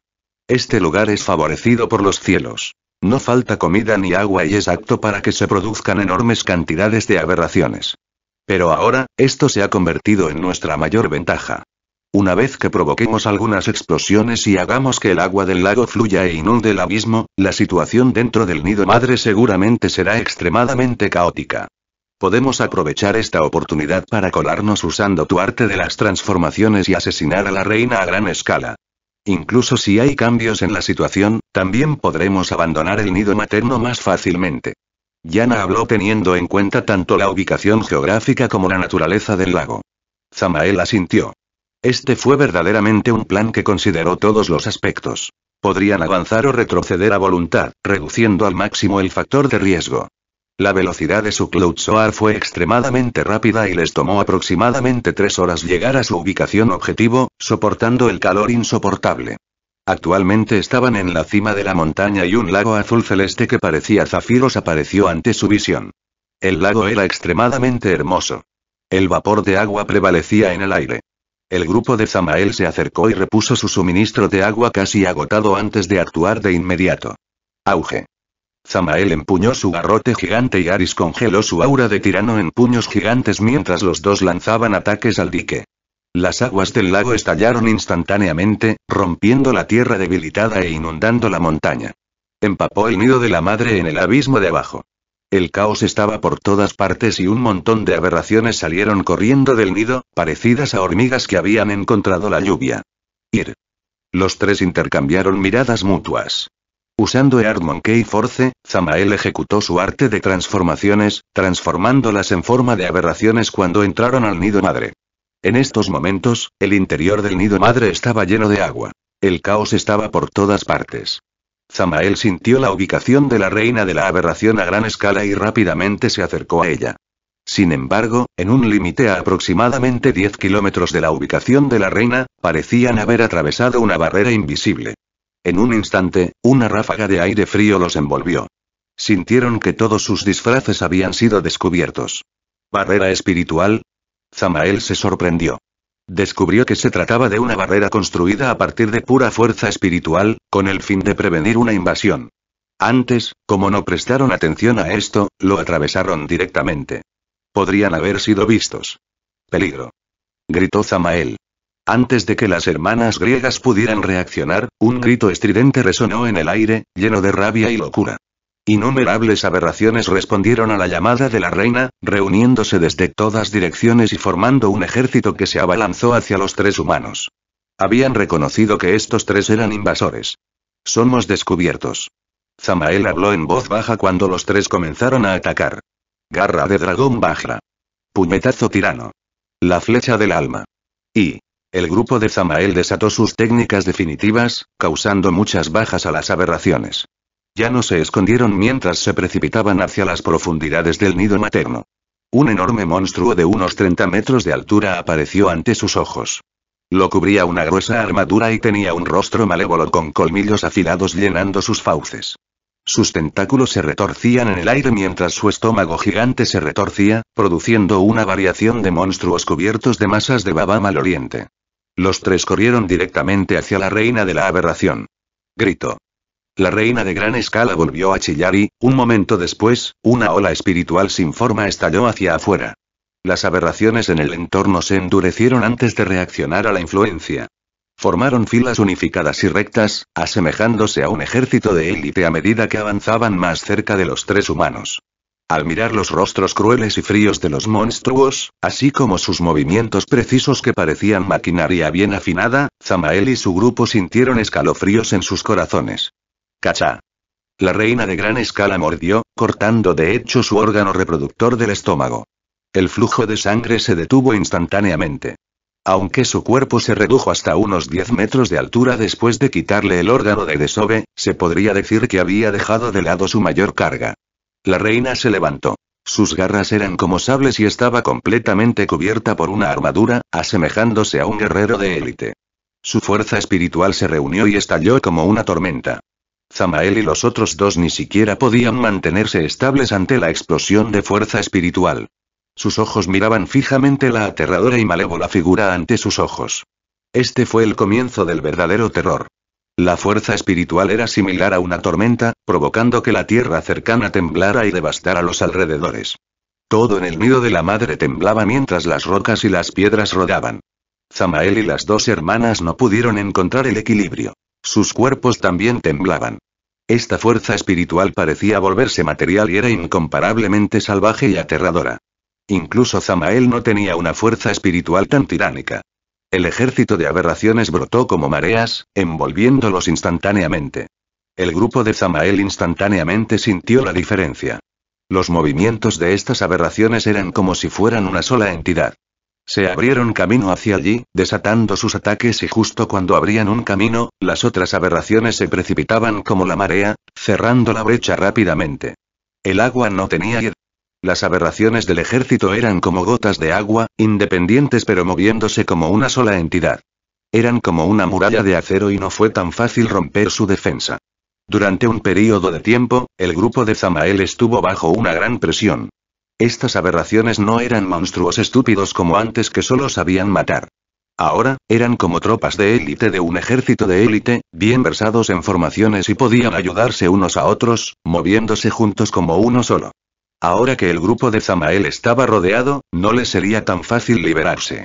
A: Este lugar es favorecido por los cielos. No falta comida ni agua y es apto para que se produzcan enormes cantidades de aberraciones. Pero ahora, esto se ha convertido en nuestra mayor ventaja. Una vez que provoquemos algunas explosiones y hagamos que el agua del lago fluya e inunde el abismo, la situación dentro del nido madre seguramente será extremadamente caótica. Podemos aprovechar esta oportunidad para colarnos usando tu arte de las transformaciones y asesinar a la reina a gran escala. Incluso si hay cambios en la situación, también podremos abandonar el nido materno más fácilmente. Yana habló teniendo en cuenta tanto la ubicación geográfica como la naturaleza del lago. Zamael asintió. Este fue verdaderamente un plan que consideró todos los aspectos. Podrían avanzar o retroceder a voluntad, reduciendo al máximo el factor de riesgo. La velocidad de su Cloud Soar fue extremadamente rápida y les tomó aproximadamente tres horas llegar a su ubicación objetivo, soportando el calor insoportable. Actualmente estaban en la cima de la montaña y un lago azul celeste que parecía zafiros apareció ante su visión. El lago era extremadamente hermoso. El vapor de agua prevalecía en el aire. El grupo de Zamael se acercó y repuso su suministro de agua casi agotado antes de actuar de inmediato. Auge. Zamael empuñó su garrote gigante y Aris congeló su aura de tirano en puños gigantes mientras los dos lanzaban ataques al dique. Las aguas del lago estallaron instantáneamente, rompiendo la tierra debilitada e inundando la montaña. Empapó el nido de la madre en el abismo de abajo. El caos estaba por todas partes y un montón de aberraciones salieron corriendo del nido, parecidas a hormigas que habían encontrado la lluvia. Ir. Los tres intercambiaron miradas mutuas. Usando Eardmonkey Key Force, Zamael ejecutó su arte de transformaciones, transformándolas en forma de aberraciones cuando entraron al nido madre. En estos momentos, el interior del nido madre estaba lleno de agua. El caos estaba por todas partes. Zamael sintió la ubicación de la reina de la aberración a gran escala y rápidamente se acercó a ella. Sin embargo, en un límite a aproximadamente 10 kilómetros de la ubicación de la reina, parecían haber atravesado una barrera invisible. En un instante, una ráfaga de aire frío los envolvió. Sintieron que todos sus disfraces habían sido descubiertos. ¿Barrera espiritual? Zamael se sorprendió. Descubrió que se trataba de una barrera construida a partir de pura fuerza espiritual, con el fin de prevenir una invasión. Antes, como no prestaron atención a esto, lo atravesaron directamente. Podrían haber sido vistos. Peligro. Gritó Zamael. Antes de que las hermanas griegas pudieran reaccionar, un grito estridente resonó en el aire, lleno de rabia y locura. Innumerables aberraciones respondieron a la llamada de la reina, reuniéndose desde todas direcciones y formando un ejército que se abalanzó hacia los tres humanos. Habían reconocido que estos tres eran invasores. Somos descubiertos. Zamael habló en voz baja cuando los tres comenzaron a atacar. Garra de dragón baja. Puñetazo tirano. La flecha del alma. Y. El grupo de Zamael desató sus técnicas definitivas, causando muchas bajas a las aberraciones. Ya no se escondieron mientras se precipitaban hacia las profundidades del nido materno. Un enorme monstruo de unos 30 metros de altura apareció ante sus ojos. Lo cubría una gruesa armadura y tenía un rostro malévolo con colmillos afilados llenando sus fauces. Sus tentáculos se retorcían en el aire mientras su estómago gigante se retorcía, produciendo una variación de monstruos cubiertos de masas de baba maloliente. Los tres corrieron directamente hacia la reina de la aberración. Gritó. La reina de gran escala volvió a chillar y, un momento después, una ola espiritual sin forma estalló hacia afuera. Las aberraciones en el entorno se endurecieron antes de reaccionar a la influencia. Formaron filas unificadas y rectas, asemejándose a un ejército de élite a medida que avanzaban más cerca de los tres humanos. Al mirar los rostros crueles y fríos de los monstruos, así como sus movimientos precisos que parecían maquinaria bien afinada, Zamael y su grupo sintieron escalofríos en sus corazones. La reina de gran escala mordió, cortando de hecho su órgano reproductor del estómago. El flujo de sangre se detuvo instantáneamente. Aunque su cuerpo se redujo hasta unos 10 metros de altura después de quitarle el órgano de desove, se podría decir que había dejado de lado su mayor carga. La reina se levantó. Sus garras eran como sables y estaba completamente cubierta por una armadura, asemejándose a un guerrero de élite. Su fuerza espiritual se reunió y estalló como una tormenta. Zamael y los otros dos ni siquiera podían mantenerse estables ante la explosión de fuerza espiritual. Sus ojos miraban fijamente la aterradora y malévola figura ante sus ojos. Este fue el comienzo del verdadero terror. La fuerza espiritual era similar a una tormenta, provocando que la tierra cercana temblara y devastara los alrededores. Todo en el nido de la madre temblaba mientras las rocas y las piedras rodaban. Zamael y las dos hermanas no pudieron encontrar el equilibrio. Sus cuerpos también temblaban. Esta fuerza espiritual parecía volverse material y era incomparablemente salvaje y aterradora. Incluso Zamael no tenía una fuerza espiritual tan tiránica. El ejército de aberraciones brotó como mareas, envolviéndolos instantáneamente. El grupo de Zamael instantáneamente sintió la diferencia. Los movimientos de estas aberraciones eran como si fueran una sola entidad. Se abrieron camino hacia allí, desatando sus ataques y justo cuando abrían un camino, las otras aberraciones se precipitaban como la marea, cerrando la brecha rápidamente. El agua no tenía Las aberraciones del ejército eran como gotas de agua, independientes pero moviéndose como una sola entidad. Eran como una muralla de acero y no fue tan fácil romper su defensa. Durante un período de tiempo, el grupo de Zamael estuvo bajo una gran presión. Estas aberraciones no eran monstruos estúpidos como antes que solo sabían matar. Ahora, eran como tropas de élite de un ejército de élite, bien versados en formaciones y podían ayudarse unos a otros, moviéndose juntos como uno solo. Ahora que el grupo de Zamael estaba rodeado, no le sería tan fácil liberarse.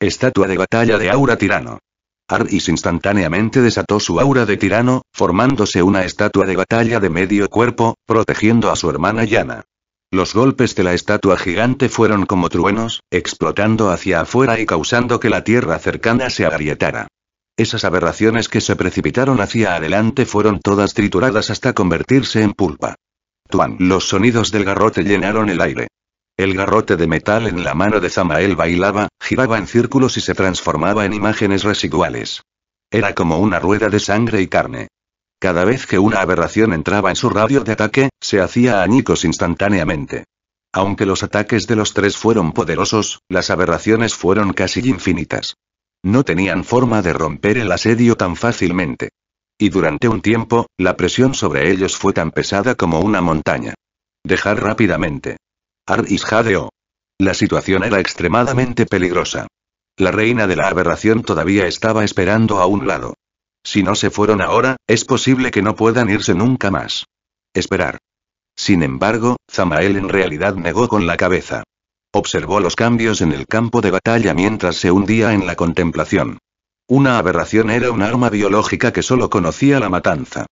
A: Estatua de batalla de aura tirano. Aris instantáneamente desató su aura de tirano, formándose una estatua de batalla de medio cuerpo, protegiendo a su hermana Yana. Los golpes de la estatua gigante fueron como truenos, explotando hacia afuera y causando que la tierra cercana se agrietara. Esas aberraciones que se precipitaron hacia adelante fueron todas trituradas hasta convertirse en pulpa. Tuan, los sonidos del garrote llenaron el aire. El garrote de metal en la mano de Zamael bailaba, giraba en círculos y se transformaba en imágenes residuales. Era como una rueda de sangre y carne. Cada vez que una aberración entraba en su radio de ataque, se hacía añicos instantáneamente. Aunque los ataques de los tres fueron poderosos, las aberraciones fueron casi infinitas. No tenían forma de romper el asedio tan fácilmente. Y durante un tiempo, la presión sobre ellos fue tan pesada como una montaña. Dejar rápidamente. Aris jadeó. La situación era extremadamente peligrosa. La reina de la aberración todavía estaba esperando a un lado. Si no se fueron ahora, es posible que no puedan irse nunca más. Esperar. Sin embargo, Zamael en realidad negó con la cabeza. Observó los cambios en el campo de batalla mientras se hundía en la contemplación. Una aberración era un arma biológica que solo conocía la matanza.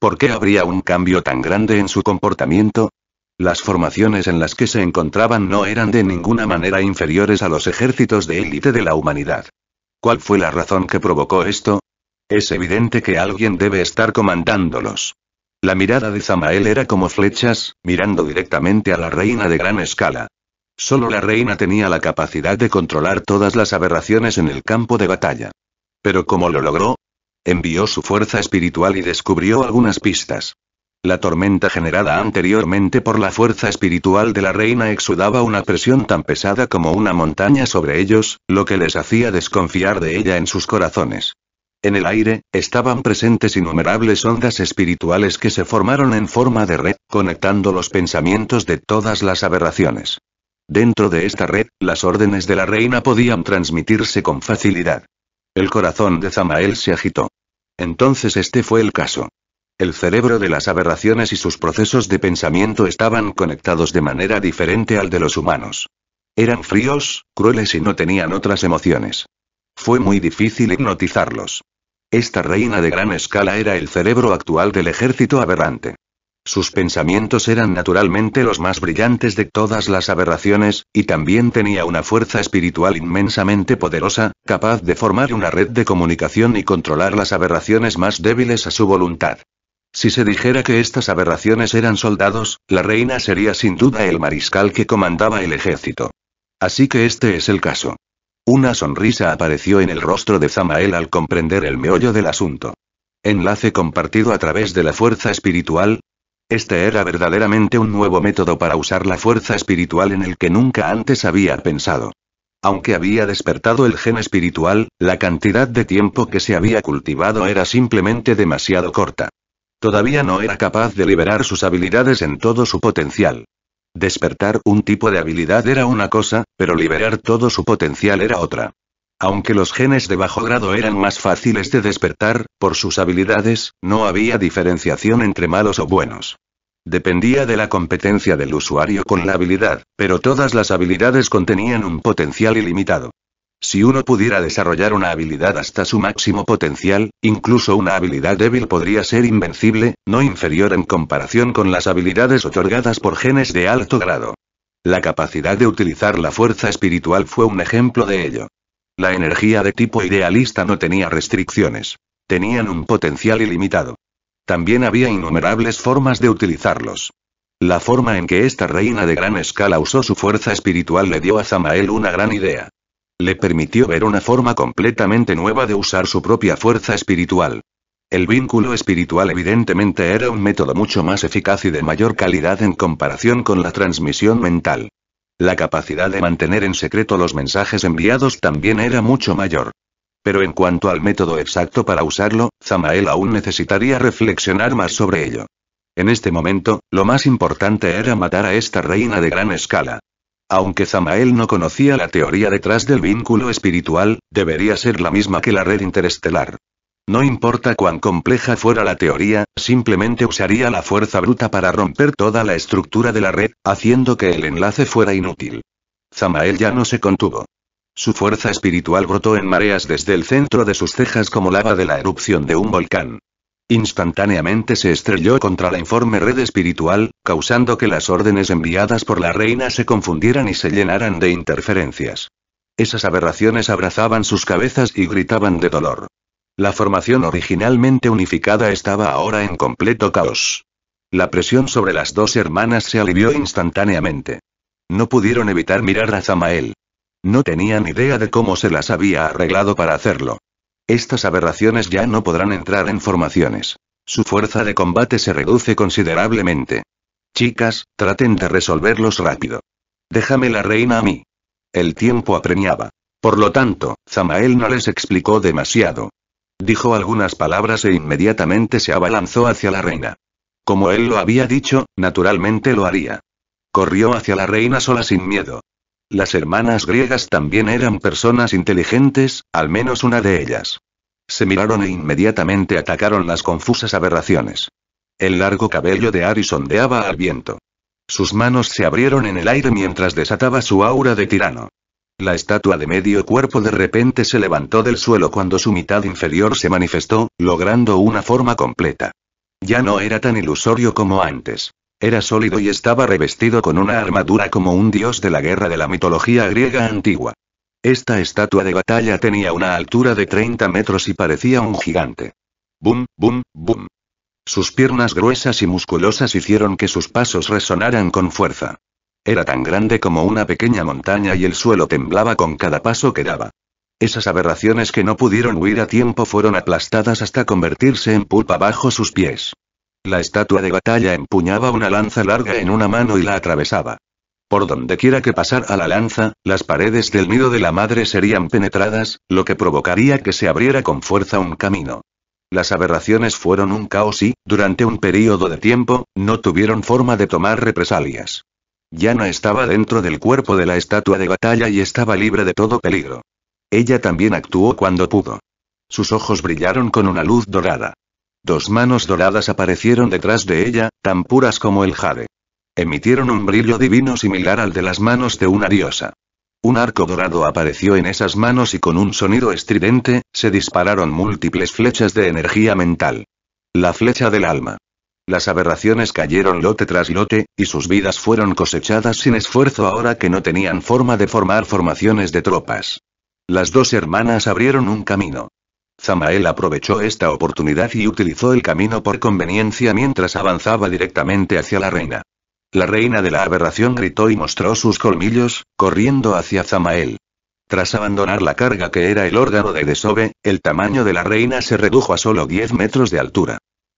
A: ¿Por qué habría un cambio tan grande en su comportamiento? Las formaciones en las que se encontraban no eran de ninguna manera inferiores a los ejércitos de élite de la humanidad. ¿Cuál fue la razón que provocó esto? Es evidente que alguien debe estar comandándolos. La mirada de Zamael era como flechas, mirando directamente a la reina de gran escala. Solo la reina tenía la capacidad de controlar todas las aberraciones en el campo de batalla. Pero ¿cómo lo logró? Envió su fuerza espiritual y descubrió algunas pistas. La tormenta generada anteriormente por la fuerza espiritual de la reina exudaba una presión tan pesada como una montaña sobre ellos, lo que les hacía desconfiar de ella en sus corazones. En el aire, estaban presentes innumerables ondas espirituales que se formaron en forma de red, conectando los pensamientos de todas las aberraciones. Dentro de esta red, las órdenes de la reina podían transmitirse con facilidad. El corazón de Zamael se agitó. Entonces este fue el caso. El cerebro de las aberraciones y sus procesos de pensamiento estaban conectados de manera diferente al de los humanos. Eran fríos, crueles y no tenían otras emociones. Fue muy difícil hipnotizarlos. Esta reina de gran escala era el cerebro actual del ejército aberrante. Sus pensamientos eran naturalmente los más brillantes de todas las aberraciones, y también tenía una fuerza espiritual inmensamente poderosa, capaz de formar una red de comunicación y controlar las aberraciones más débiles a su voluntad. Si se dijera que estas aberraciones eran soldados, la reina sería sin duda el mariscal que comandaba el ejército. Así que este es el caso. Una sonrisa apareció en el rostro de Zamael al comprender el meollo del asunto. Enlace compartido a través de la fuerza espiritual. Este era verdaderamente un nuevo método para usar la fuerza espiritual en el que nunca antes había pensado. Aunque había despertado el gen espiritual, la cantidad de tiempo que se había cultivado era simplemente demasiado corta. Todavía no era capaz de liberar sus habilidades en todo su potencial. Despertar un tipo de habilidad era una cosa, pero liberar todo su potencial era otra. Aunque los genes de bajo grado eran más fáciles de despertar, por sus habilidades, no había diferenciación entre malos o buenos. Dependía de la competencia del usuario con la habilidad, pero todas las habilidades contenían un potencial ilimitado. Si uno pudiera desarrollar una habilidad hasta su máximo potencial, incluso una habilidad débil podría ser invencible, no inferior en comparación con las habilidades otorgadas por genes de alto grado. La capacidad de utilizar la fuerza espiritual fue un ejemplo de ello. La energía de tipo idealista no tenía restricciones. Tenían un potencial ilimitado. También había innumerables formas de utilizarlos. La forma en que esta reina de gran escala usó su fuerza espiritual le dio a Zamael una gran idea. Le permitió ver una forma completamente nueva de usar su propia fuerza espiritual. El vínculo espiritual evidentemente era un método mucho más eficaz y de mayor calidad en comparación con la transmisión mental. La capacidad de mantener en secreto los mensajes enviados también era mucho mayor. Pero en cuanto al método exacto para usarlo, Zamael aún necesitaría reflexionar más sobre ello. En este momento, lo más importante era matar a esta reina de gran escala. Aunque Zamael no conocía la teoría detrás del vínculo espiritual, debería ser la misma que la red interestelar. No importa cuán compleja fuera la teoría, simplemente usaría la fuerza bruta para romper toda la estructura de la red, haciendo que el enlace fuera inútil. Zamael ya no se contuvo. Su fuerza espiritual brotó en mareas desde el centro de sus cejas como lava de la erupción de un volcán. Instantáneamente se estrelló contra la informe red espiritual, causando que las órdenes enviadas por la reina se confundieran y se llenaran de interferencias. Esas aberraciones abrazaban sus cabezas y gritaban de dolor. La formación originalmente unificada estaba ahora en completo caos. La presión sobre las dos hermanas se alivió instantáneamente. No pudieron evitar mirar a Zamael. No tenían idea de cómo se las había arreglado para hacerlo. Estas aberraciones ya no podrán entrar en formaciones. Su fuerza de combate se reduce considerablemente. Chicas, traten de resolverlos rápido. Déjame la reina a mí. El tiempo apremiaba. Por lo tanto, Zamael no les explicó demasiado. Dijo algunas palabras e inmediatamente se abalanzó hacia la reina. Como él lo había dicho, naturalmente lo haría. Corrió hacia la reina sola sin miedo. Las hermanas griegas también eran personas inteligentes, al menos una de ellas. Se miraron e inmediatamente atacaron las confusas aberraciones. El largo cabello de Ari sondeaba al viento. Sus manos se abrieron en el aire mientras desataba su aura de tirano. La estatua de medio cuerpo de repente se levantó del suelo cuando su mitad inferior se manifestó, logrando una forma completa. Ya no era tan ilusorio como antes. Era sólido y estaba revestido con una armadura como un dios de la guerra de la mitología griega antigua. Esta estatua de batalla tenía una altura de 30 metros y parecía un gigante. Bum, bum, bum. Sus piernas gruesas y musculosas hicieron que sus pasos resonaran con fuerza. Era tan grande como una pequeña montaña y el suelo temblaba con cada paso que daba. Esas aberraciones que no pudieron huir a tiempo fueron aplastadas hasta convertirse en pulpa bajo sus pies. La estatua de batalla empuñaba una lanza larga en una mano y la atravesaba. Por donde quiera que pasara la lanza, las paredes del nido de la madre serían penetradas, lo que provocaría que se abriera con fuerza un camino. Las aberraciones fueron un caos y, durante un período de tiempo, no tuvieron forma de tomar represalias. Ya no estaba dentro del cuerpo de la estatua de batalla y estaba libre de todo peligro. Ella también actuó cuando pudo. Sus ojos brillaron con una luz dorada. Dos manos doradas aparecieron detrás de ella, tan puras como el jade. Emitieron un brillo divino similar al de las manos de una diosa. Un arco dorado apareció en esas manos y con un sonido estridente, se dispararon múltiples flechas de energía mental. La flecha del alma. Las aberraciones cayeron lote tras lote, y sus vidas fueron cosechadas sin esfuerzo ahora que no tenían forma de formar formaciones de tropas. Las dos hermanas abrieron un camino. Zamael aprovechó esta oportunidad y utilizó el camino por conveniencia mientras avanzaba directamente hacia la reina. La reina de la aberración gritó y mostró sus colmillos, corriendo hacia Zamael. Tras abandonar la carga que era el órgano de Desove, el tamaño de la reina se redujo a solo 10 metros de altura.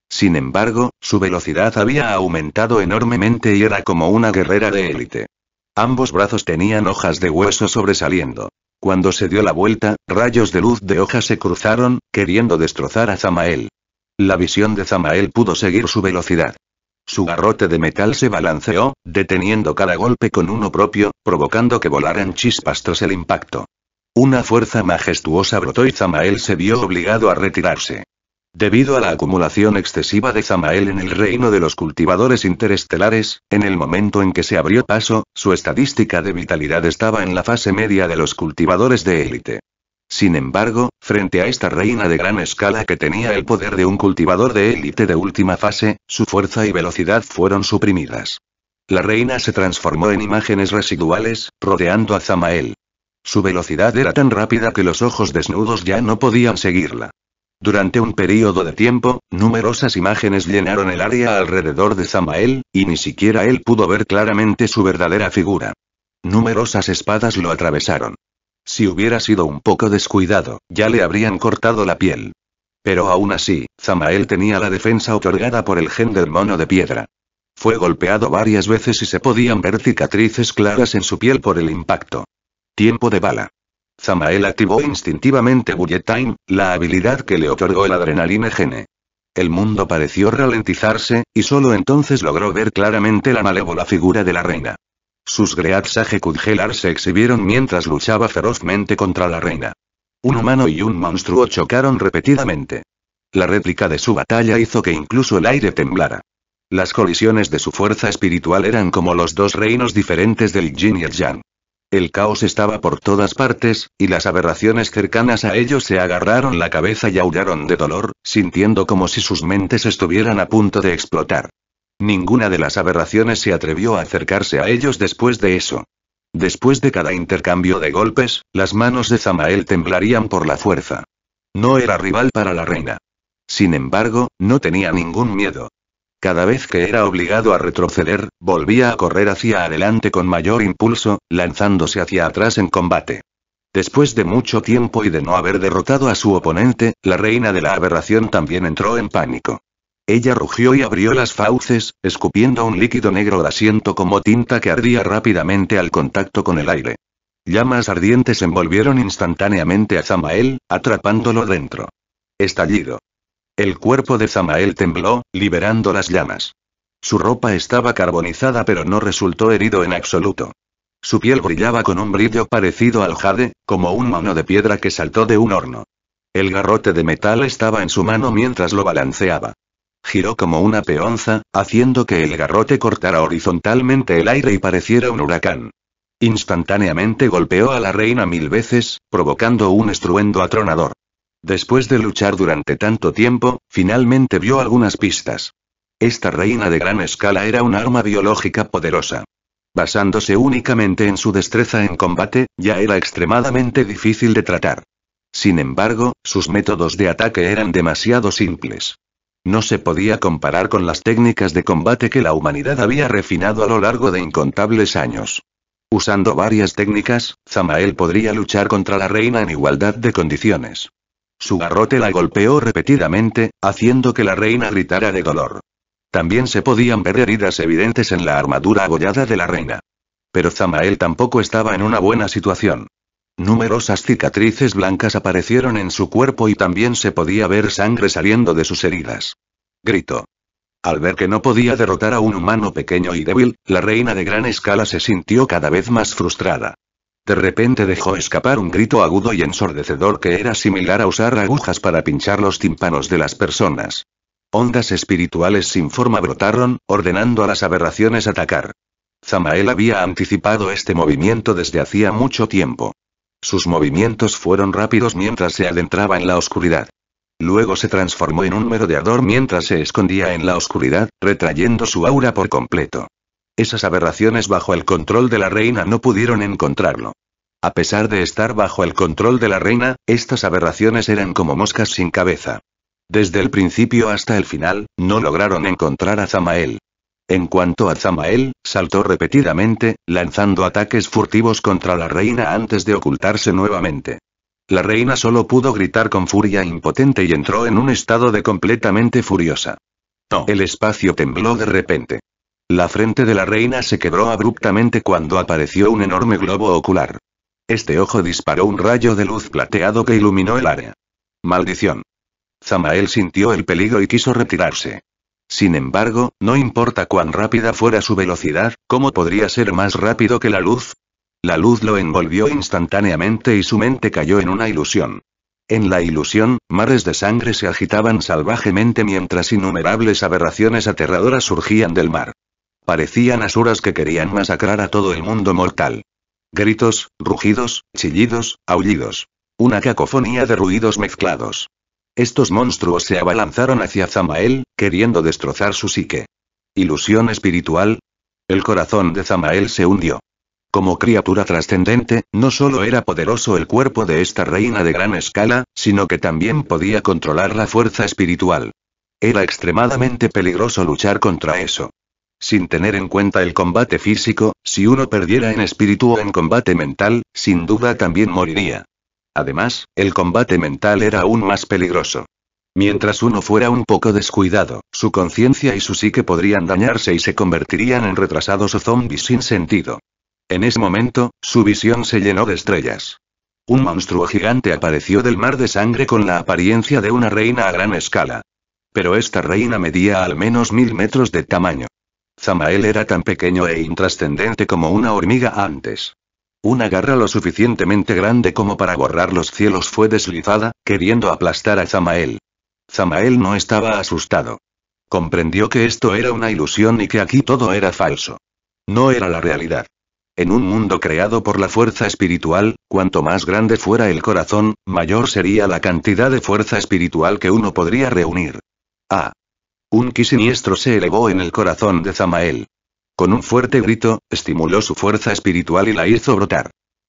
A: Sin embargo, su velocidad había aumentado enormemente y era como una guerrera de élite. Ambos brazos tenían hojas de hueso sobresaliendo. Cuando se dio la vuelta, rayos de luz de hoja se cruzaron, queriendo destrozar a Zamael. La visión de Zamael pudo seguir su velocidad. Su garrote de metal se balanceó, deteniendo cada golpe con uno propio, provocando que volaran chispas tras el impacto. Una fuerza majestuosa brotó y Zamael se vio obligado a retirarse. Debido a la acumulación excesiva de Zamael en el reino de los cultivadores interestelares, en el momento en que se abrió paso, su estadística de vitalidad estaba en la fase media de los cultivadores de élite. Sin embargo, frente a esta reina de gran escala que tenía el poder de un cultivador de élite de última fase, su fuerza y velocidad fueron suprimidas. La reina se transformó en imágenes residuales, rodeando a Zamael. Su velocidad era tan rápida que los ojos desnudos ya no podían seguirla. Durante un período de tiempo, numerosas imágenes llenaron el área alrededor de Zamael, y ni siquiera él pudo ver claramente su verdadera figura. Numerosas espadas lo atravesaron. Si hubiera sido un poco descuidado, ya le habrían cortado la piel. Pero aún así, Zamael tenía la defensa otorgada por el gen del mono de piedra. Fue golpeado varias veces y se podían ver cicatrices claras en su piel por el impacto. Tiempo de bala. Zamael activó instintivamente Bullet Time, la habilidad que le otorgó el adrenalina gene. El mundo pareció ralentizarse, y solo entonces logró ver claramente la malévola figura de la reina. Sus Great Kudgelar se exhibieron mientras luchaba ferozmente contra la reina. Un humano y un monstruo chocaron repetidamente. La réplica de su batalla hizo que incluso el aire temblara. Las colisiones de su fuerza espiritual eran como los dos reinos diferentes del Yin y el Yang. El caos estaba por todas partes, y las aberraciones cercanas a ellos se agarraron la cabeza y aullaron de dolor, sintiendo como si sus mentes estuvieran a punto de explotar. Ninguna de las aberraciones se atrevió a acercarse a ellos después de eso. Después de cada intercambio de golpes, las manos de Zamael temblarían por la fuerza. No era rival para la reina. Sin embargo, no tenía ningún miedo. Cada vez que era obligado a retroceder, volvía a correr hacia adelante con mayor impulso, lanzándose hacia atrás en combate. Después de mucho tiempo y de no haber derrotado a su oponente, la reina de la aberración también entró en pánico. Ella rugió y abrió las fauces, escupiendo un líquido negro asiento como tinta que ardía rápidamente al contacto con el aire. Llamas ardientes envolvieron instantáneamente a Zamael, atrapándolo dentro. Estallido. El cuerpo de Zamael tembló, liberando las llamas. Su ropa estaba carbonizada pero no resultó herido en absoluto. Su piel brillaba con un brillo parecido al jade, como un mano de piedra que saltó de un horno. El garrote de metal estaba en su mano mientras lo balanceaba. Giró como una peonza, haciendo que el garrote cortara horizontalmente el aire y pareciera un huracán. Instantáneamente golpeó a la reina mil veces, provocando un estruendo atronador. Después de luchar durante tanto tiempo, finalmente vio algunas pistas. Esta reina de gran escala era un arma biológica poderosa. Basándose únicamente en su destreza en combate, ya era extremadamente difícil de tratar. Sin embargo, sus métodos de ataque eran demasiado simples. No se podía comparar con las técnicas de combate que la humanidad había refinado a lo largo de incontables años. Usando varias técnicas, Zamael podría luchar contra la reina en igualdad de condiciones. Su garrote la golpeó repetidamente, haciendo que la reina gritara de dolor. También se podían ver heridas evidentes en la armadura abollada de la reina. Pero Zamael tampoco estaba en una buena situación. Numerosas cicatrices blancas aparecieron en su cuerpo y también se podía ver sangre saliendo de sus heridas. Gritó. Al ver que no podía derrotar a un humano pequeño y débil, la reina de gran escala se sintió cada vez más frustrada. De repente dejó escapar un grito agudo y ensordecedor que era similar a usar agujas para pinchar los tímpanos de las personas. Ondas espirituales sin forma brotaron, ordenando a las aberraciones atacar. Zamael había anticipado este movimiento desde hacía mucho tiempo. Sus movimientos fueron rápidos mientras se adentraba en la oscuridad. Luego se transformó en un merodeador mientras se escondía en la oscuridad, retrayendo su aura por completo. Esas aberraciones bajo el control de la reina no pudieron encontrarlo. A pesar de estar bajo el control de la reina, estas aberraciones eran como moscas sin cabeza. Desde el principio hasta el final, no lograron encontrar a Zamael. En cuanto a Zamael, saltó repetidamente, lanzando ataques furtivos contra la reina antes de ocultarse nuevamente. La reina solo pudo gritar con furia impotente y entró en un estado de completamente furiosa. El espacio tembló de repente. La frente de la reina se quebró abruptamente cuando apareció un enorme globo ocular. Este ojo disparó un rayo de luz plateado que iluminó el área. Maldición. Zamael sintió el peligro y quiso retirarse. Sin embargo, no importa cuán rápida fuera su velocidad, ¿cómo podría ser más rápido que la luz? La luz lo envolvió instantáneamente y su mente cayó en una ilusión. En la ilusión, mares de sangre se agitaban salvajemente mientras innumerables aberraciones aterradoras surgían del mar. Parecían asuras que querían masacrar a todo el mundo mortal. Gritos, rugidos, chillidos, aullidos. Una cacofonía de ruidos mezclados. Estos monstruos se abalanzaron hacia Zamael, queriendo destrozar su psique. ¿Ilusión espiritual? El corazón de Zamael se hundió. Como criatura trascendente, no solo era poderoso el cuerpo de esta reina de gran escala, sino que también podía controlar la fuerza espiritual. Era extremadamente peligroso luchar contra eso. Sin tener en cuenta el combate físico, si uno perdiera en espíritu o en combate mental, sin duda también moriría. Además, el combate mental era aún más peligroso. Mientras uno fuera un poco descuidado, su conciencia y su psique podrían dañarse y se convertirían en retrasados o zombies sin sentido. En ese momento, su visión se llenó de estrellas. Un monstruo gigante apareció del mar de sangre con la apariencia de una reina a gran escala. Pero esta reina medía al menos mil metros de tamaño. Zamael era tan pequeño e intrascendente como una hormiga antes. Una garra lo suficientemente grande como para borrar los cielos fue deslizada, queriendo aplastar a Zamael. Zamael no estaba asustado. Comprendió que esto era una ilusión y que aquí todo era falso. No era la realidad. En un mundo creado por la fuerza espiritual, cuanto más grande fuera el corazón, mayor sería la cantidad de fuerza espiritual que uno podría reunir. Ah, un ki siniestro se elevó en el corazón de Zamael. Con un fuerte grito, estimuló su fuerza espiritual y la hizo brotar.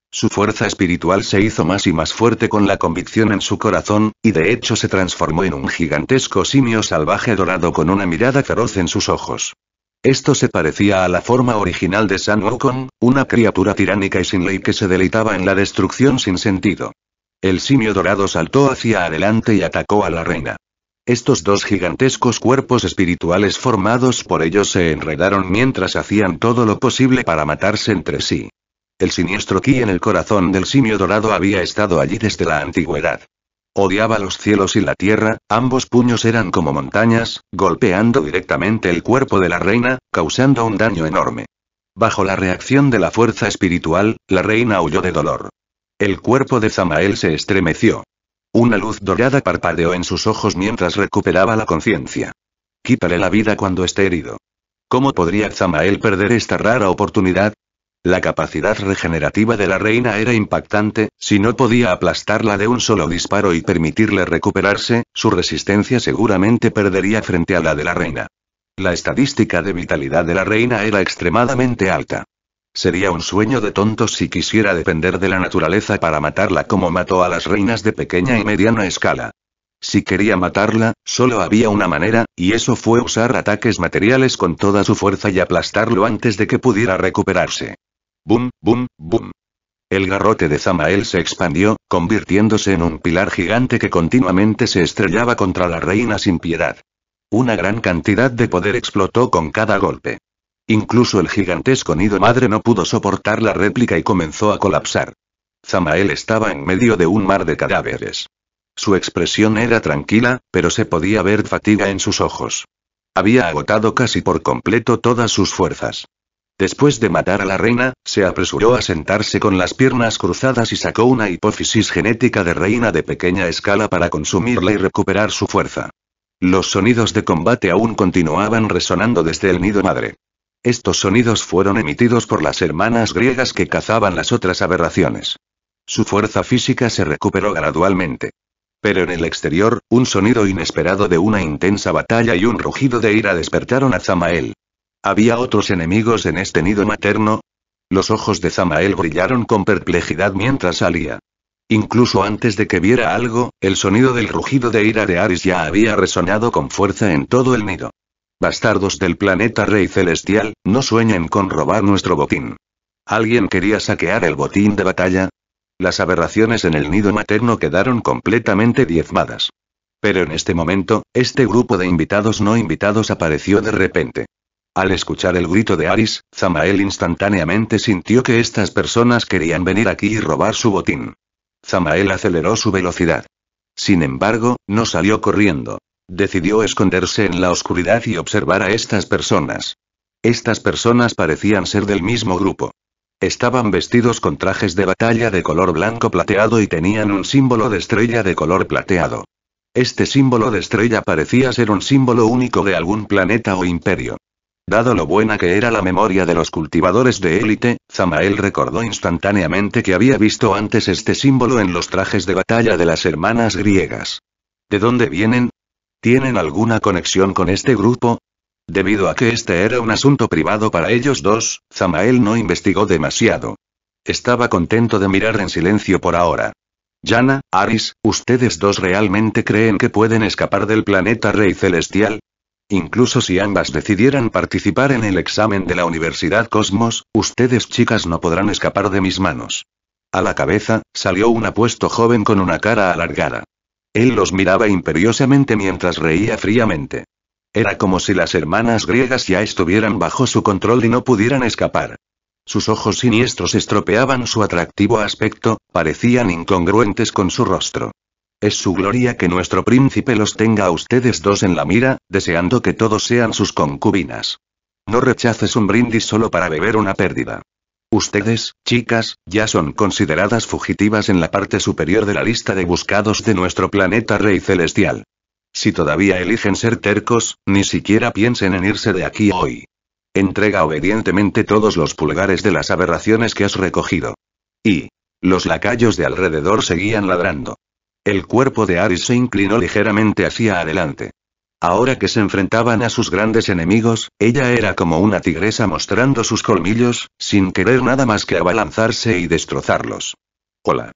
A: Su fuerza espiritual se hizo más y más fuerte con la convicción en su corazón, y de hecho se transformó en un gigantesco simio salvaje dorado con una mirada feroz en sus ojos. Esto se parecía a la forma original de San Wukong, una criatura tiránica y sin ley que se deleitaba en la destrucción sin sentido. El simio dorado saltó hacia adelante y atacó a la reina. Estos dos gigantescos cuerpos espirituales formados por ellos se enredaron mientras hacían todo lo posible para matarse entre sí. El siniestro ki en el corazón del simio dorado había estado allí desde la antigüedad. Odiaba los cielos y la tierra, ambos puños eran como montañas, golpeando directamente el cuerpo de la reina, causando un daño enorme. Bajo la reacción de la fuerza espiritual, la reina huyó de dolor. El cuerpo de Zamael se estremeció. Una luz dorada parpadeó en sus ojos mientras recuperaba la conciencia. Quítale la vida cuando esté herido. ¿Cómo podría Zamael perder esta rara oportunidad? La capacidad regenerativa de la reina era impactante, si no podía aplastarla de un solo disparo y permitirle recuperarse, su resistencia seguramente perdería frente a la de la reina. La estadística de vitalidad de la reina era extremadamente alta. Sería un sueño de tontos si quisiera depender de la naturaleza para matarla como mató a las reinas de pequeña y mediana escala. Si quería matarla, solo había una manera, y eso fue usar ataques materiales con toda su fuerza y aplastarlo antes de que pudiera recuperarse. Bum, bum, bum. El garrote de Zamael se expandió, convirtiéndose en un pilar gigante que continuamente se estrellaba contra la reina sin piedad. Una gran cantidad de poder explotó con cada golpe. Incluso el gigantesco nido madre no pudo soportar la réplica y comenzó a colapsar. Zamael estaba en medio de un mar de cadáveres. Su expresión era tranquila, pero se podía ver fatiga en sus ojos. Había agotado casi por completo todas sus fuerzas. Después de matar a la reina, se apresuró a sentarse con las piernas cruzadas y sacó una hipófisis genética de reina de pequeña escala para consumirla y recuperar su fuerza. Los sonidos de combate aún continuaban resonando desde el nido madre. Estos sonidos fueron emitidos por las hermanas griegas que cazaban las otras aberraciones. Su fuerza física se recuperó gradualmente. Pero en el exterior, un sonido inesperado de una intensa batalla y un rugido de ira despertaron a Zamael. ¿Había otros enemigos en este nido materno? Los ojos de Zamael brillaron con perplejidad mientras salía. Incluso antes de que viera algo, el sonido del rugido de ira de Aris ya había resonado con fuerza en todo el nido. Bastardos del planeta Rey Celestial, no sueñen con robar nuestro botín. ¿Alguien quería saquear el botín de batalla? Las aberraciones en el nido materno quedaron completamente diezmadas. Pero en este momento, este grupo de invitados no invitados apareció de repente. Al escuchar el grito de Aris, Zamael instantáneamente sintió que estas personas querían venir aquí y robar su botín. Zamael aceleró su velocidad. Sin embargo, no salió corriendo. Decidió esconderse en la oscuridad y observar a estas personas. Estas personas parecían ser del mismo grupo. Estaban vestidos con trajes de batalla de color blanco plateado y tenían un símbolo de estrella de color plateado. Este símbolo de estrella parecía ser un símbolo único de algún planeta o imperio. Dado lo buena que era la memoria de los cultivadores de élite, Zamael recordó instantáneamente que había visto antes este símbolo en los trajes de batalla de las hermanas griegas. ¿De dónde vienen? ¿Tienen alguna conexión con este grupo? Debido a que este era un asunto privado para ellos dos, Zamael no investigó demasiado. Estaba contento de mirar en silencio por ahora. Yana, Aris, ¿ustedes dos realmente creen que pueden escapar del planeta Rey Celestial? Incluso si ambas decidieran participar en el examen de la Universidad Cosmos, ustedes chicas no podrán escapar de mis manos. A la cabeza, salió un apuesto joven con una cara alargada. Él los miraba imperiosamente mientras reía fríamente. Era como si las hermanas griegas ya estuvieran bajo su control y no pudieran escapar. Sus ojos siniestros estropeaban su atractivo aspecto, parecían incongruentes con su rostro. Es su gloria que nuestro príncipe los tenga a ustedes dos en la mira, deseando que todos sean sus concubinas. No rechaces un brindis solo para beber una pérdida. Ustedes, chicas, ya son consideradas fugitivas en la parte superior de la lista de buscados de nuestro planeta Rey Celestial. Si todavía eligen ser tercos, ni siquiera piensen en irse de aquí hoy. Entrega obedientemente todos los pulgares de las aberraciones que has recogido. Y. Los lacayos de alrededor seguían ladrando. El cuerpo de Aris se inclinó ligeramente hacia adelante. Ahora que se enfrentaban a sus grandes enemigos, ella era como una tigresa mostrando sus colmillos, sin querer nada más que abalanzarse y destrozarlos. Hola.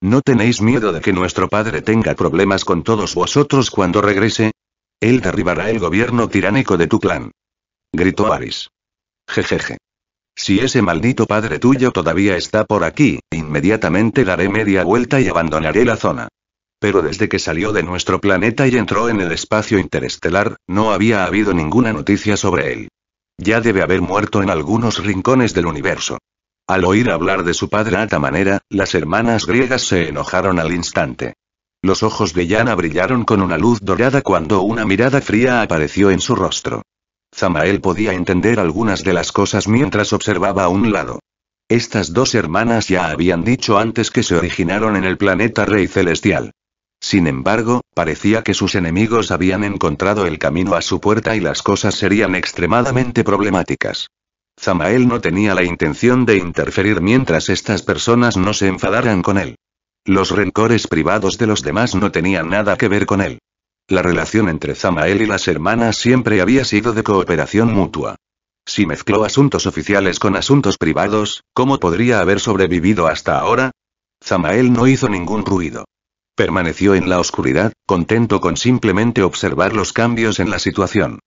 A: ¿No tenéis miedo de que nuestro padre tenga problemas con todos vosotros cuando regrese? Él derribará el gobierno tiránico de tu clan. Gritó Aris. Jejeje. Si ese maldito padre tuyo todavía está por aquí, inmediatamente daré media vuelta y abandonaré la zona. Pero desde que salió de nuestro planeta y entró en el espacio interestelar, no había habido ninguna noticia sobre él. Ya debe haber muerto en algunos rincones del universo. Al oír hablar de su padre a manera, las hermanas griegas se enojaron al instante. Los ojos de Yana brillaron con una luz dorada cuando una mirada fría apareció en su rostro. Zamael podía entender algunas de las cosas mientras observaba a un lado. Estas dos hermanas ya habían dicho antes que se originaron en el planeta Rey Celestial. Sin embargo, parecía que sus enemigos habían encontrado el camino a su puerta y las cosas serían extremadamente problemáticas. Zamael no tenía la intención de interferir mientras estas personas no se enfadaran con él. Los rencores privados de los demás no tenían nada que ver con él. La relación entre Zamael y las hermanas siempre había sido de cooperación mutua. Si mezcló asuntos oficiales con asuntos privados, ¿cómo podría haber sobrevivido hasta ahora? Zamael no hizo ningún ruido. Permaneció en la oscuridad, contento con simplemente observar los cambios en la situación.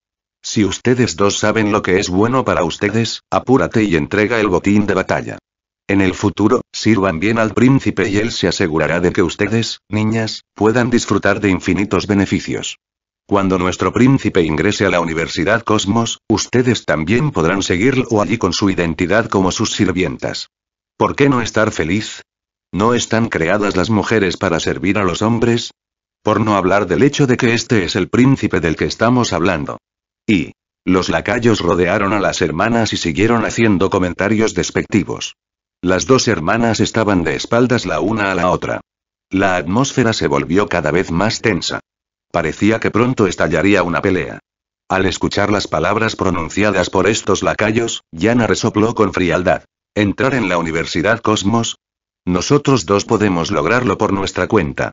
A: Si ustedes dos saben lo que es bueno para ustedes, apúrate y entrega el botín de batalla. En el futuro, sirvan bien al príncipe y él se asegurará de que ustedes, niñas, puedan disfrutar de infinitos beneficios. Cuando nuestro príncipe ingrese a la Universidad Cosmos, ustedes también podrán seguirlo allí con su identidad como sus sirvientas. ¿Por qué no estar feliz? ¿No están creadas las mujeres para servir a los hombres? Por no hablar del hecho de que este es el príncipe del que estamos hablando. Y. Los lacayos rodearon a las hermanas y siguieron haciendo comentarios despectivos. Las dos hermanas estaban de espaldas la una a la otra. La atmósfera se volvió cada vez más tensa. Parecía que pronto estallaría una pelea. Al escuchar las palabras pronunciadas por estos lacayos, Yana resopló con frialdad. Entrar en la Universidad Cosmos, nosotros dos podemos lograrlo por nuestra cuenta.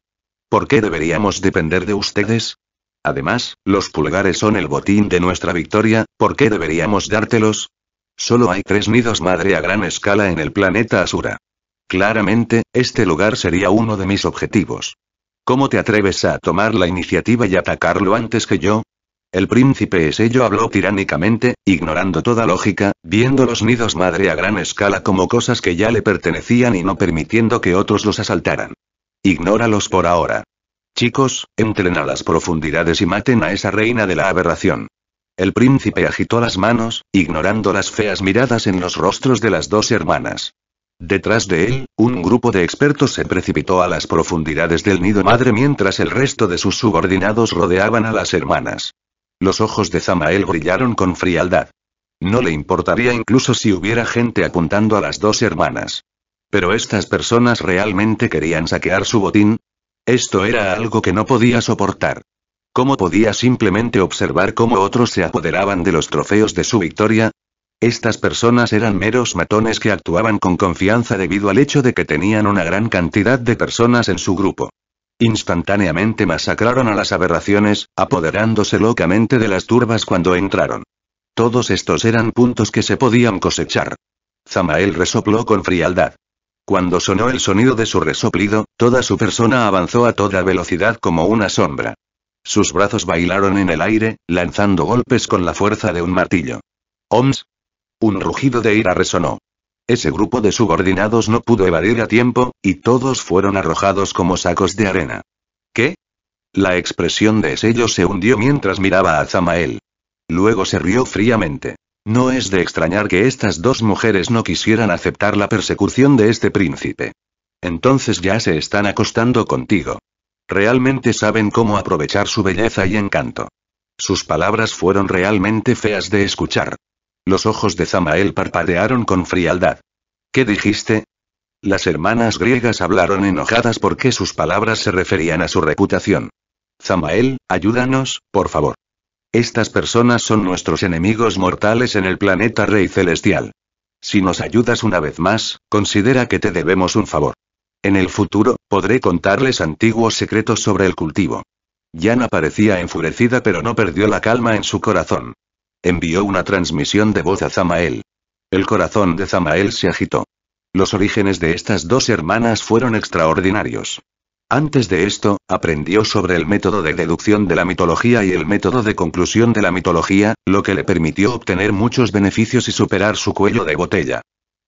A: ¿Por qué deberíamos depender de ustedes? Además, los pulgares son el botín de nuestra victoria, ¿por qué deberíamos dártelos? Solo hay tres nidos madre a gran escala en el planeta Asura. Claramente, este lugar sería uno de mis objetivos. ¿Cómo te atreves a tomar la iniciativa y atacarlo antes que yo? El príncipe Esello habló tiránicamente, ignorando toda lógica, viendo los nidos madre a gran escala como cosas que ya le pertenecían y no permitiendo que otros los asaltaran. Ignóralos por ahora. Chicos, entren a las profundidades y maten a esa reina de la aberración. El príncipe agitó las manos, ignorando las feas miradas en los rostros de las dos hermanas. Detrás de él, un grupo de expertos se precipitó a las profundidades del nido madre mientras el resto de sus subordinados rodeaban a las hermanas. Los ojos de Zamael brillaron con frialdad. No le importaría incluso si hubiera gente apuntando a las dos hermanas. Pero estas personas realmente querían saquear su botín. Esto era algo que no podía soportar. ¿Cómo podía simplemente observar cómo otros se apoderaban de los trofeos de su victoria? Estas personas eran meros matones que actuaban con confianza debido al hecho de que tenían una gran cantidad de personas en su grupo. Instantáneamente masacraron a las aberraciones, apoderándose locamente de las turbas cuando entraron. Todos estos eran puntos que se podían cosechar. Zamael resopló con frialdad. Cuando sonó el sonido de su resoplido, toda su persona avanzó a toda velocidad como una sombra. Sus brazos bailaron en el aire, lanzando golpes con la fuerza de un martillo. ¡Oms! Un rugido de ira resonó. Ese grupo de subordinados no pudo evadir a tiempo, y todos fueron arrojados como sacos de arena. ¿Qué? La expresión de sello se hundió mientras miraba a Zamael. Luego se rió fríamente. No es de extrañar que estas dos mujeres no quisieran aceptar la persecución de este príncipe. Entonces ya se están acostando contigo. Realmente saben cómo aprovechar su belleza y encanto. Sus palabras fueron realmente feas de escuchar. Los ojos de Zamael parpadearon con frialdad. ¿Qué dijiste? Las hermanas griegas hablaron enojadas porque sus palabras se referían a su reputación. Zamael, ayúdanos, por favor. Estas personas son nuestros enemigos mortales en el planeta Rey Celestial. Si nos ayudas una vez más, considera que te debemos un favor. En el futuro, podré contarles antiguos secretos sobre el cultivo. Yana parecía enfurecida pero no perdió la calma en su corazón. Envió una transmisión de voz a Zamael. El corazón de Zamael se agitó. Los orígenes de estas dos hermanas fueron extraordinarios. Antes de esto, aprendió sobre el método de deducción de la mitología y el método de conclusión de la mitología, lo que le permitió obtener muchos beneficios y superar su cuello de botella.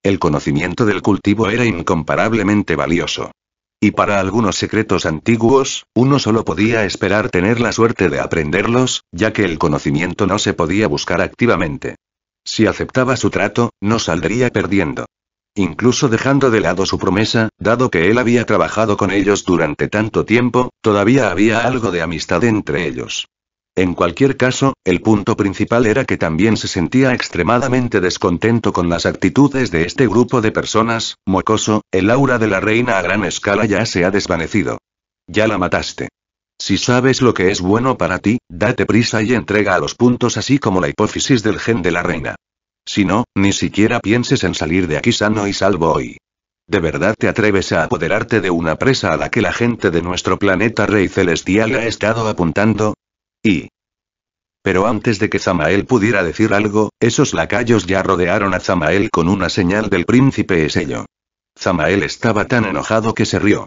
A: El conocimiento del cultivo era incomparablemente valioso. Y para algunos secretos antiguos, uno solo podía esperar tener la suerte de aprenderlos, ya que el conocimiento no se podía buscar activamente. Si aceptaba su trato, no saldría perdiendo. Incluso dejando de lado su promesa, dado que él había trabajado con ellos durante tanto tiempo, todavía había algo de amistad entre ellos. En cualquier caso, el punto principal era que también se sentía extremadamente descontento con las actitudes de este grupo de personas, mocoso, el aura de la reina a gran escala ya se ha desvanecido. Ya la mataste. Si sabes lo que es bueno para ti, date prisa y entrega a los puntos así como la hipófisis del gen de la reina. Si no, ni siquiera pienses en salir de aquí sano y salvo hoy. ¿De verdad te atreves a apoderarte de una presa a la que la gente de nuestro planeta Rey Celestial ha estado apuntando? Y... Pero antes de que Zamael pudiera decir algo, esos lacayos ya rodearon a Zamael con una señal del príncipe sello. Zamael estaba tan enojado que se rió.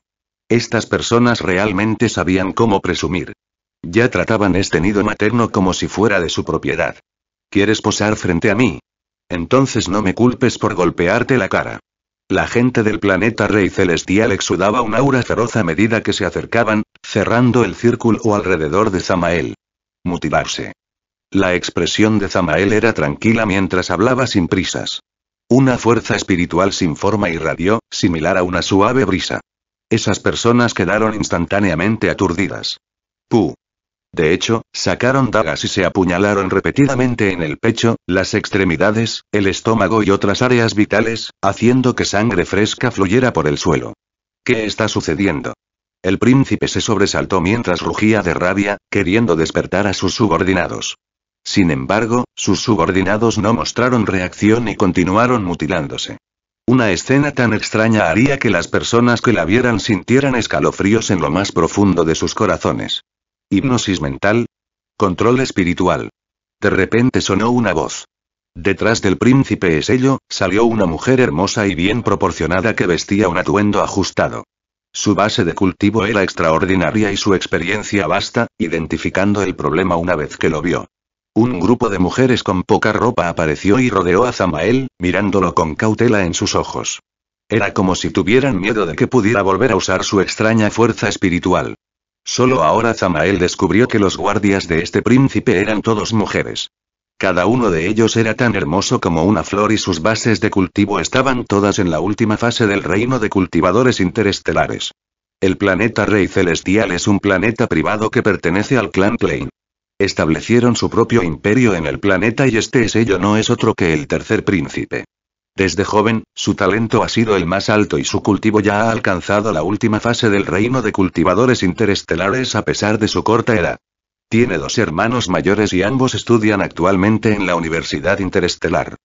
A: Estas personas realmente sabían cómo presumir. Ya trataban este nido materno como si fuera de su propiedad. ¿Quieres posar frente a mí? Entonces no me culpes por golpearte la cara. La gente del planeta Rey Celestial exudaba un aura feroz a medida que se acercaban, cerrando el círculo alrededor de Zamael. Mutilarse. La expresión de Zamael era tranquila mientras hablaba sin prisas. Una fuerza espiritual sin forma irradió, similar a una suave brisa. Esas personas quedaron instantáneamente aturdidas. Puh. De hecho, sacaron dagas y se apuñalaron repetidamente en el pecho, las extremidades, el estómago y otras áreas vitales, haciendo que sangre fresca fluyera por el suelo. ¿Qué está sucediendo? El príncipe se sobresaltó mientras rugía de rabia, queriendo despertar a sus subordinados. Sin embargo, sus subordinados no mostraron reacción y continuaron mutilándose. Una escena tan extraña haría que las personas que la vieran sintieran escalofríos en lo más profundo de sus corazones. Hipnosis mental. Control espiritual. De repente sonó una voz. Detrás del príncipe ello, salió una mujer hermosa y bien proporcionada que vestía un atuendo ajustado. Su base de cultivo era extraordinaria y su experiencia vasta, identificando el problema una vez que lo vio. Un grupo de mujeres con poca ropa apareció y rodeó a Zamael, mirándolo con cautela en sus ojos. Era como si tuvieran miedo de que pudiera volver a usar su extraña fuerza espiritual. Solo ahora Zamael descubrió que los guardias de este príncipe eran todos mujeres. Cada uno de ellos era tan hermoso como una flor y sus bases de cultivo estaban todas en la última fase del reino de cultivadores interestelares. El planeta Rey Celestial es un planeta privado que pertenece al clan Klein. Establecieron su propio imperio en el planeta y este sello no es otro que el tercer príncipe. Desde joven, su talento ha sido el más alto y su cultivo ya ha alcanzado la última fase del reino de cultivadores interestelares a pesar de su corta edad. Tiene dos hermanos mayores y ambos estudian actualmente en la Universidad Interestelar.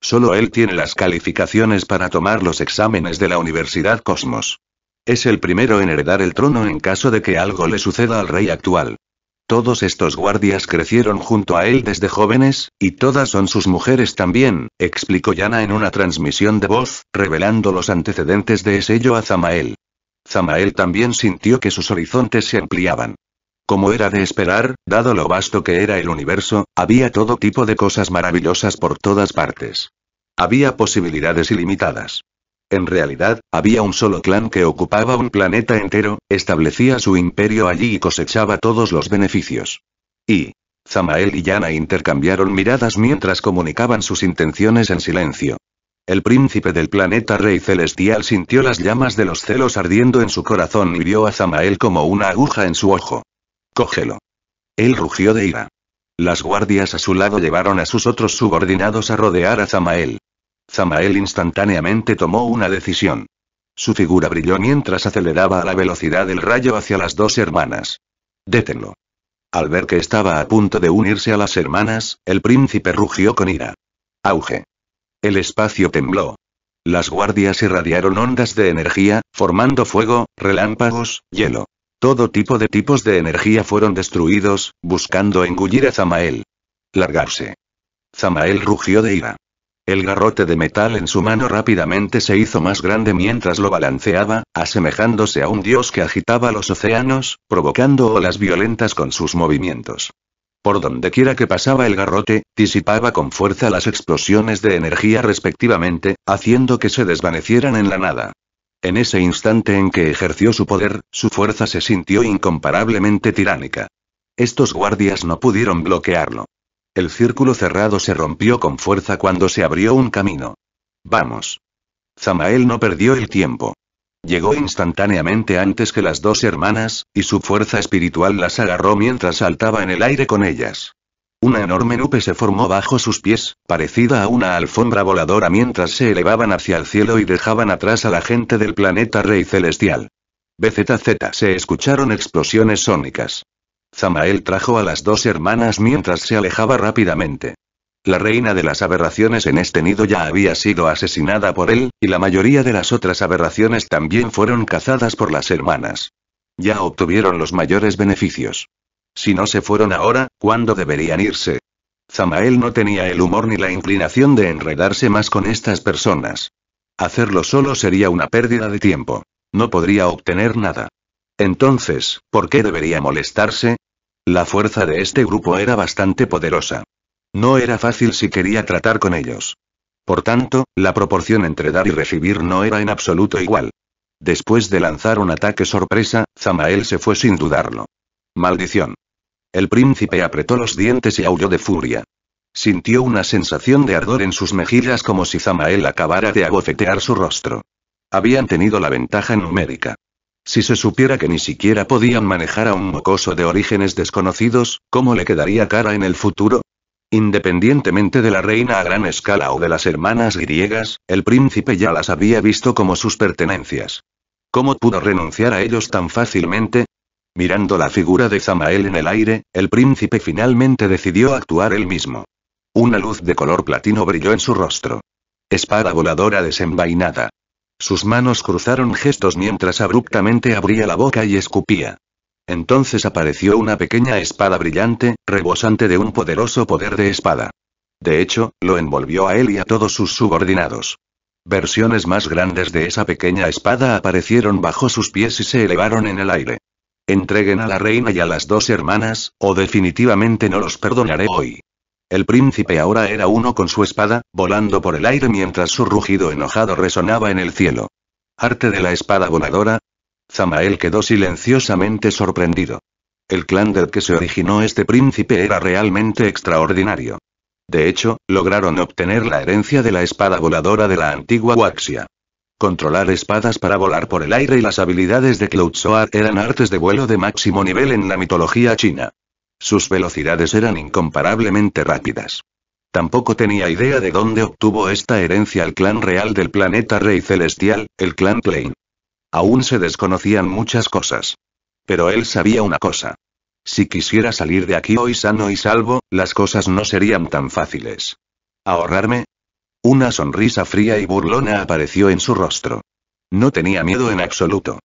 A: Solo él tiene las calificaciones para tomar los exámenes de la Universidad Cosmos. Es el primero en heredar el trono en caso de que algo le suceda al rey actual. Todos estos guardias crecieron junto a él desde jóvenes, y todas son sus mujeres también, explicó Yana en una transmisión de voz, revelando los antecedentes de Esello a Zamael. Zamael también sintió que sus horizontes se ampliaban. Como era de esperar, dado lo vasto que era el universo, había todo tipo de cosas maravillosas por todas partes. Había posibilidades ilimitadas. En realidad, había un solo clan que ocupaba un planeta entero, establecía su imperio allí y cosechaba todos los beneficios. Y... Zamael y Yana intercambiaron miradas mientras comunicaban sus intenciones en silencio. El príncipe del planeta Rey Celestial sintió las llamas de los celos ardiendo en su corazón y vio a Zamael como una aguja en su ojo. Cógelo. Él rugió de ira. Las guardias a su lado llevaron a sus otros subordinados a rodear a Zamael. Zamael instantáneamente tomó una decisión. Su figura brilló mientras aceleraba a la velocidad del rayo hacia las dos hermanas. Détenlo. Al ver que estaba a punto de unirse a las hermanas, el príncipe rugió con ira. Auge. El espacio tembló. Las guardias irradiaron ondas de energía, formando fuego, relámpagos, hielo. Todo tipo de tipos de energía fueron destruidos, buscando engullir a Zamael. Largarse. Zamael rugió de ira. El garrote de metal en su mano rápidamente se hizo más grande mientras lo balanceaba, asemejándose a un dios que agitaba los océanos, provocando olas violentas con sus movimientos. Por dondequiera que pasaba el garrote, disipaba con fuerza las explosiones de energía respectivamente, haciendo que se desvanecieran en la nada. En ese instante en que ejerció su poder, su fuerza se sintió incomparablemente tiránica. Estos guardias no pudieron bloquearlo. El círculo cerrado se rompió con fuerza cuando se abrió un camino. Vamos. Zamael no perdió el tiempo. Llegó instantáneamente antes que las dos hermanas, y su fuerza espiritual las agarró mientras saltaba en el aire con ellas. Una enorme nube se formó bajo sus pies, parecida a una alfombra voladora mientras se elevaban hacia el cielo y dejaban atrás a la gente del planeta Rey Celestial. BZZ se escucharon explosiones sónicas. Zamael trajo a las dos hermanas mientras se alejaba rápidamente. La reina de las aberraciones en este nido ya había sido asesinada por él, y la mayoría de las otras aberraciones también fueron cazadas por las hermanas. Ya obtuvieron los mayores beneficios. Si no se fueron ahora, ¿cuándo deberían irse? Zamael no tenía el humor ni la inclinación de enredarse más con estas personas. Hacerlo solo sería una pérdida de tiempo. No podría obtener nada. Entonces, ¿por qué debería molestarse? La fuerza de este grupo era bastante poderosa. No era fácil si quería tratar con ellos. Por tanto, la proporción entre dar y recibir no era en absoluto igual. Después de lanzar un ataque sorpresa, Zamael se fue sin dudarlo. Maldición. El príncipe apretó los dientes y aulló de furia. Sintió una sensación de ardor en sus mejillas como si Zamael acabara de abofetear su rostro. Habían tenido la ventaja numérica. Si se supiera que ni siquiera podían manejar a un mocoso de orígenes desconocidos, ¿cómo le quedaría cara en el futuro? Independientemente de la reina a gran escala o de las hermanas griegas, el príncipe ya las había visto como sus pertenencias. ¿Cómo pudo renunciar a ellos tan fácilmente? Mirando la figura de Zamael en el aire, el príncipe finalmente decidió actuar él mismo. Una luz de color platino brilló en su rostro. Espada voladora desenvainada. Sus manos cruzaron gestos mientras abruptamente abría la boca y escupía. Entonces apareció una pequeña espada brillante, rebosante de un poderoso poder de espada. De hecho, lo envolvió a él y a todos sus subordinados. Versiones más grandes de esa pequeña espada aparecieron bajo sus pies y se elevaron en el aire. Entreguen a la reina y a las dos hermanas, o definitivamente no los perdonaré hoy. El príncipe ahora era uno con su espada, volando por el aire mientras su rugido enojado resonaba en el cielo. ¿Arte de la espada voladora? Zamael quedó silenciosamente sorprendido. El clan del que se originó este príncipe era realmente extraordinario. De hecho, lograron obtener la herencia de la espada voladora de la antigua Waxia. Controlar espadas para volar por el aire y las habilidades de Cloud Soar eran artes de vuelo de máximo nivel en la mitología china. Sus velocidades eran incomparablemente rápidas. Tampoco tenía idea de dónde obtuvo esta herencia el clan real del planeta Rey Celestial, el clan Klein. Aún se desconocían muchas cosas. Pero él sabía una cosa. Si quisiera salir de aquí hoy sano y salvo, las cosas no serían tan fáciles. ¿Ahorrarme? Una sonrisa fría y burlona apareció en su rostro. No tenía miedo en absoluto.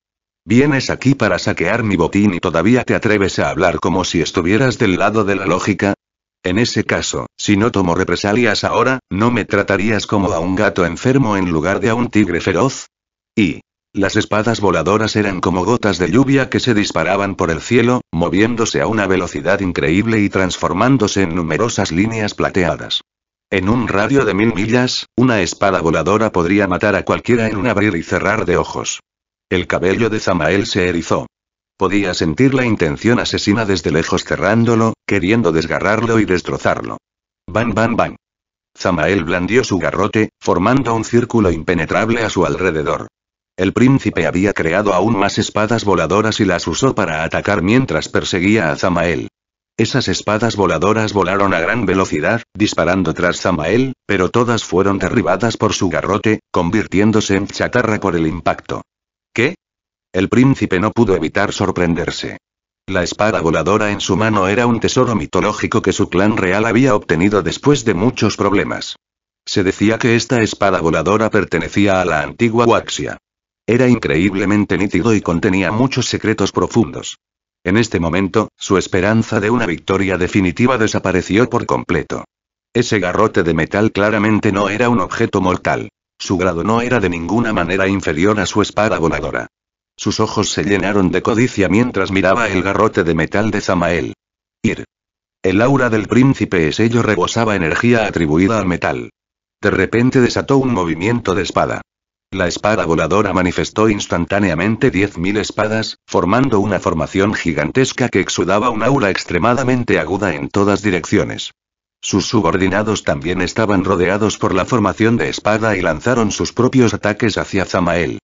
A: Vienes aquí para saquear mi botín y todavía te atreves a hablar como si estuvieras del lado de la lógica. En ese caso, si no tomo represalias ahora, ¿no me tratarías como a un gato enfermo en lugar de a un tigre feroz? Y... Las espadas voladoras eran como gotas de lluvia que se disparaban por el cielo, moviéndose a una velocidad increíble y transformándose en numerosas líneas plateadas. En un radio de mil millas, una espada voladora podría matar a cualquiera en un abrir y cerrar de ojos. El cabello de Zamael se erizó. Podía sentir la intención asesina desde lejos cerrándolo, queriendo desgarrarlo y destrozarlo. ¡Bang! ¡Bang! ¡Bang! Zamael blandió su garrote, formando un círculo impenetrable a su alrededor. El príncipe había creado aún más espadas voladoras y las usó para atacar mientras perseguía a Zamael. Esas espadas voladoras volaron a gran velocidad, disparando tras Zamael, pero todas fueron derribadas por su garrote, convirtiéndose en chatarra por el impacto. ¿Qué? El príncipe no pudo evitar sorprenderse. La espada voladora en su mano era un tesoro mitológico que su clan real había obtenido después de muchos problemas. Se decía que esta espada voladora pertenecía a la antigua Waxia. Era increíblemente nítido y contenía muchos secretos profundos. En este momento, su esperanza de una victoria definitiva desapareció por completo. Ese garrote de metal claramente no era un objeto mortal. Su grado no era de ninguna manera inferior a su espada voladora. Sus ojos se llenaron de codicia mientras miraba el garrote de metal de Zamael. Ir. El aura del príncipe ello rebosaba energía atribuida al metal. De repente desató un movimiento de espada. La espada voladora manifestó instantáneamente mil espadas, formando una formación gigantesca que exudaba un aura extremadamente aguda en todas direcciones. Sus subordinados también estaban rodeados por la formación de espada y lanzaron sus propios ataques hacia Zamael.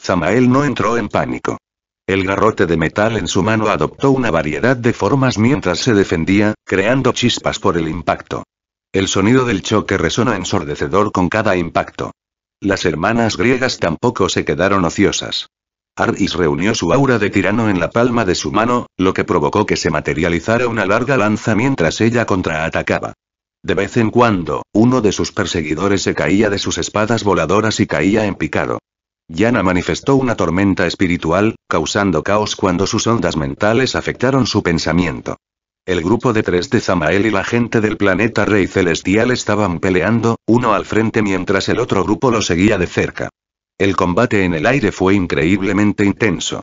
A: Zamael no entró en pánico. El garrote de metal en su mano adoptó una variedad de formas mientras se defendía, creando chispas por el impacto. El sonido del choque resonó ensordecedor con cada impacto. Las hermanas griegas tampoco se quedaron ociosas. Aris reunió su aura de tirano en la palma de su mano, lo que provocó que se materializara una larga lanza mientras ella contraatacaba. De vez en cuando, uno de sus perseguidores se caía de sus espadas voladoras y caía en picado. Yana manifestó una tormenta espiritual, causando caos cuando sus ondas mentales afectaron su pensamiento. El grupo de tres de Zamael y la gente del planeta Rey Celestial estaban peleando, uno al frente mientras el otro grupo lo seguía de cerca. El combate en el aire fue increíblemente intenso.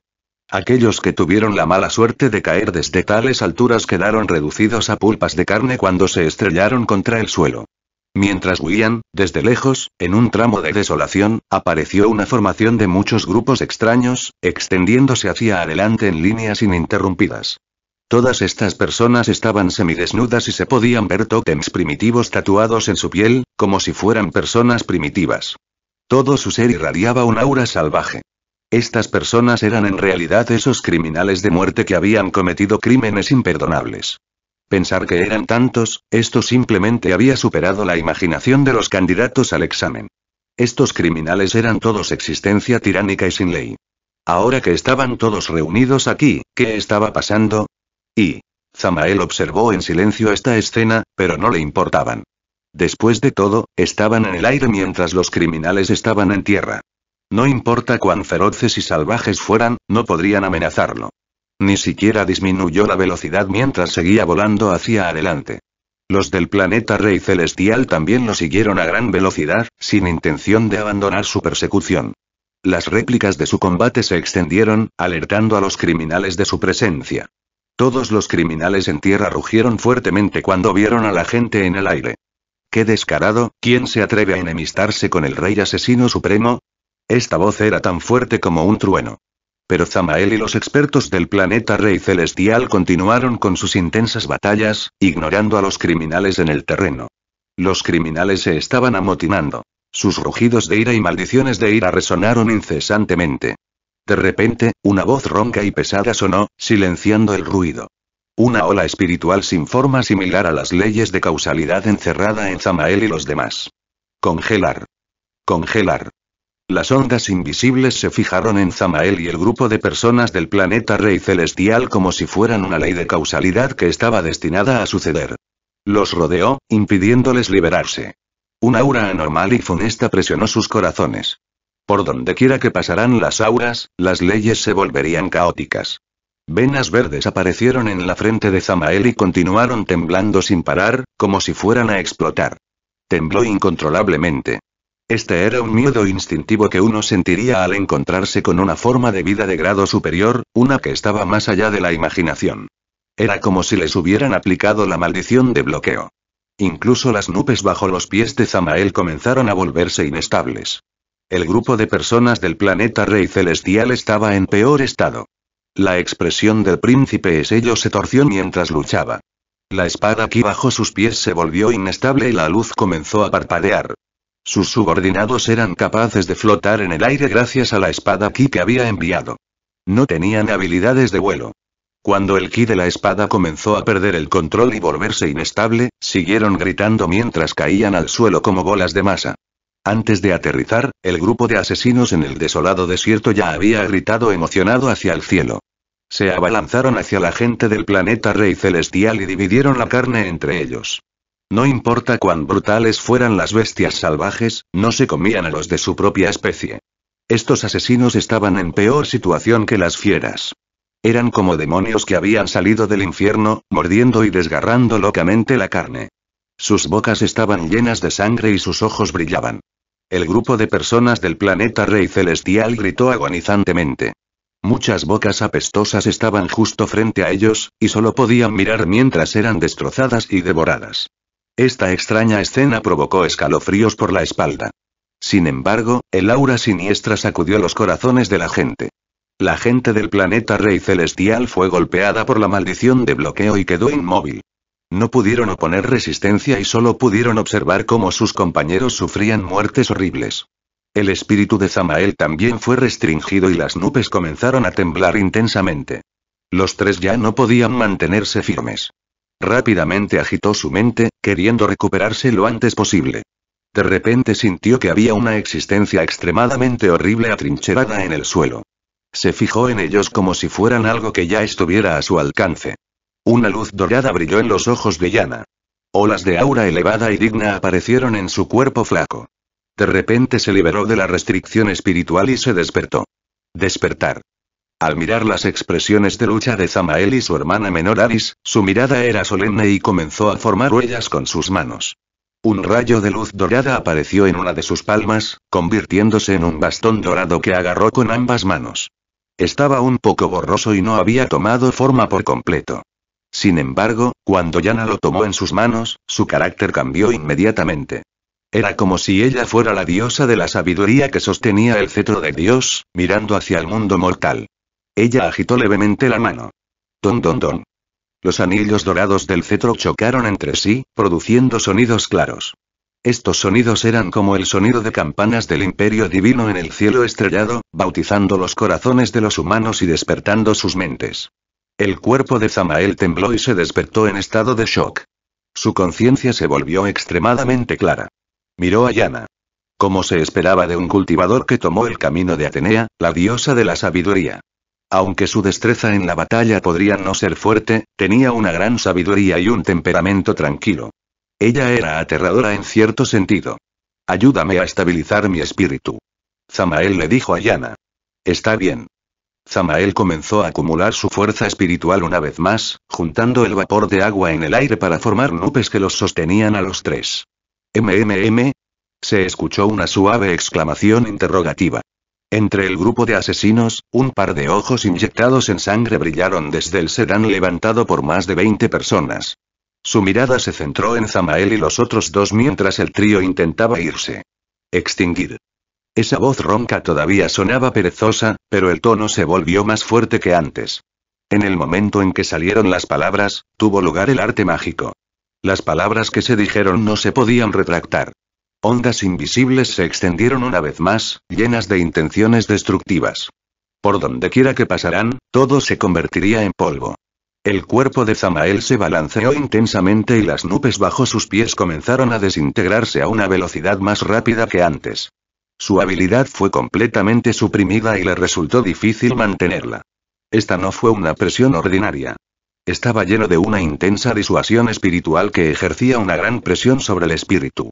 A: Aquellos que tuvieron la mala suerte de caer desde tales alturas quedaron reducidos a pulpas de carne cuando se estrellaron contra el suelo. Mientras huían, desde lejos, en un tramo de desolación, apareció una formación de muchos grupos extraños, extendiéndose hacia adelante en líneas ininterrumpidas. Todas estas personas estaban semidesnudas y se podían ver tótems primitivos tatuados en su piel, como si fueran personas primitivas. Todo su ser irradiaba un aura salvaje. Estas personas eran en realidad esos criminales de muerte que habían cometido crímenes imperdonables. Pensar que eran tantos, esto simplemente había superado la imaginación de los candidatos al examen. Estos criminales eran todos existencia tiránica y sin ley. Ahora que estaban todos reunidos aquí, ¿qué estaba pasando? Y... Zamael observó en silencio esta escena, pero no le importaban. Después de todo, estaban en el aire mientras los criminales estaban en tierra. No importa cuán feroces y salvajes fueran, no podrían amenazarlo. Ni siquiera disminuyó la velocidad mientras seguía volando hacia adelante. Los del planeta Rey Celestial también lo siguieron a gran velocidad, sin intención de abandonar su persecución. Las réplicas de su combate se extendieron, alertando a los criminales de su presencia. Todos los criminales en tierra rugieron fuertemente cuando vieron a la gente en el aire. ¡Qué descarado! ¿Quién se atreve a enemistarse con el Rey Asesino Supremo? Esta voz era tan fuerte como un trueno. Pero Zamael y los expertos del planeta Rey Celestial continuaron con sus intensas batallas, ignorando a los criminales en el terreno. Los criminales se estaban amotinando. Sus rugidos de ira y maldiciones de ira resonaron incesantemente. De repente, una voz ronca y pesada sonó, silenciando el ruido. Una ola espiritual sin forma similar a las leyes de causalidad encerrada en Zamael y los demás. Congelar. Congelar. Las ondas invisibles se fijaron en Zamael y el grupo de personas del planeta Rey Celestial como si fueran una ley de causalidad que estaba destinada a suceder. Los rodeó, impidiéndoles liberarse. Un aura anormal y funesta presionó sus corazones. Por donde quiera que pasaran las auras, las leyes se volverían caóticas. Venas verdes aparecieron en la frente de Zamael y continuaron temblando sin parar, como si fueran a explotar. Tembló incontrolablemente. Este era un miedo instintivo que uno sentiría al encontrarse con una forma de vida de grado superior, una que estaba más allá de la imaginación. Era como si les hubieran aplicado la maldición de bloqueo. Incluso las nubes bajo los pies de Zamael comenzaron a volverse inestables. El grupo de personas del planeta Rey Celestial estaba en peor estado. La expresión del príncipe Esello se torció mientras luchaba. La espada aquí bajo sus pies se volvió inestable y la luz comenzó a parpadear. Sus subordinados eran capaces de flotar en el aire gracias a la espada ki que había enviado. No tenían habilidades de vuelo. Cuando el ki de la espada comenzó a perder el control y volverse inestable, siguieron gritando mientras caían al suelo como bolas de masa. Antes de aterrizar, el grupo de asesinos en el desolado desierto ya había gritado emocionado hacia el cielo. Se abalanzaron hacia la gente del planeta Rey Celestial y dividieron la carne entre ellos. No importa cuán brutales fueran las bestias salvajes, no se comían a los de su propia especie. Estos asesinos estaban en peor situación que las fieras. Eran como demonios que habían salido del infierno, mordiendo y desgarrando locamente la carne. Sus bocas estaban llenas de sangre y sus ojos brillaban. El grupo de personas del planeta Rey Celestial gritó agonizantemente. Muchas bocas apestosas estaban justo frente a ellos, y solo podían mirar mientras eran destrozadas y devoradas. Esta extraña escena provocó escalofríos por la espalda. Sin embargo, el aura siniestra sacudió los corazones de la gente. La gente del planeta Rey Celestial fue golpeada por la maldición de bloqueo y quedó inmóvil. No pudieron oponer resistencia y solo pudieron observar cómo sus compañeros sufrían muertes horribles. El espíritu de Zamael también fue restringido y las nubes comenzaron a temblar intensamente. Los tres ya no podían mantenerse firmes. Rápidamente agitó su mente, queriendo recuperarse lo antes posible. De repente sintió que había una existencia extremadamente horrible atrincherada en el suelo. Se fijó en ellos como si fueran algo que ya estuviera a su alcance. Una luz dorada brilló en los ojos de Yana. Olas de aura elevada y digna aparecieron en su cuerpo flaco. De repente se liberó de la restricción espiritual y se despertó. Despertar. Al mirar las expresiones de lucha de Zamael y su hermana menor Aris, su mirada era solemne y comenzó a formar huellas con sus manos. Un rayo de luz dorada apareció en una de sus palmas, convirtiéndose en un bastón dorado que agarró con ambas manos. Estaba un poco borroso y no había tomado forma por completo. Sin embargo, cuando Yana lo tomó en sus manos, su carácter cambió inmediatamente. Era como si ella fuera la diosa de la sabiduría que sostenía el cetro de Dios, mirando hacia el mundo mortal. Ella agitó levemente la mano. Don don don. Los anillos dorados del cetro chocaron entre sí, produciendo sonidos claros. Estos sonidos eran como el sonido de campanas del imperio divino en el cielo estrellado, bautizando los corazones de los humanos y despertando sus mentes. El cuerpo de Zamael tembló y se despertó en estado de shock. Su conciencia se volvió extremadamente clara. Miró a Yana. Como se esperaba de un cultivador que tomó el camino de Atenea, la diosa de la sabiduría. Aunque su destreza en la batalla podría no ser fuerte, tenía una gran sabiduría y un temperamento tranquilo. Ella era aterradora en cierto sentido. Ayúdame a estabilizar mi espíritu. Zamael le dijo a Yana. Está bien. Zamael comenzó a acumular su fuerza espiritual una vez más, juntando el vapor de agua en el aire para formar nubes que los sostenían a los tres. ¿MMM? Se escuchó una suave exclamación interrogativa. Entre el grupo de asesinos, un par de ojos inyectados en sangre brillaron desde el sedán levantado por más de 20 personas. Su mirada se centró en Zamael y los otros dos mientras el trío intentaba irse. Extinguir. Esa voz ronca todavía sonaba perezosa, pero el tono se volvió más fuerte que antes. En el momento en que salieron las palabras, tuvo lugar el arte mágico. Las palabras que se dijeron no se podían retractar. Ondas invisibles se extendieron una vez más, llenas de intenciones destructivas. Por donde quiera que pasaran, todo se convertiría en polvo. El cuerpo de Zamael se balanceó intensamente y las nubes bajo sus pies comenzaron a desintegrarse a una velocidad más rápida que antes. Su habilidad fue completamente suprimida y le resultó difícil mantenerla. Esta no fue una presión ordinaria. Estaba lleno de una intensa disuasión espiritual que ejercía una gran presión sobre el espíritu.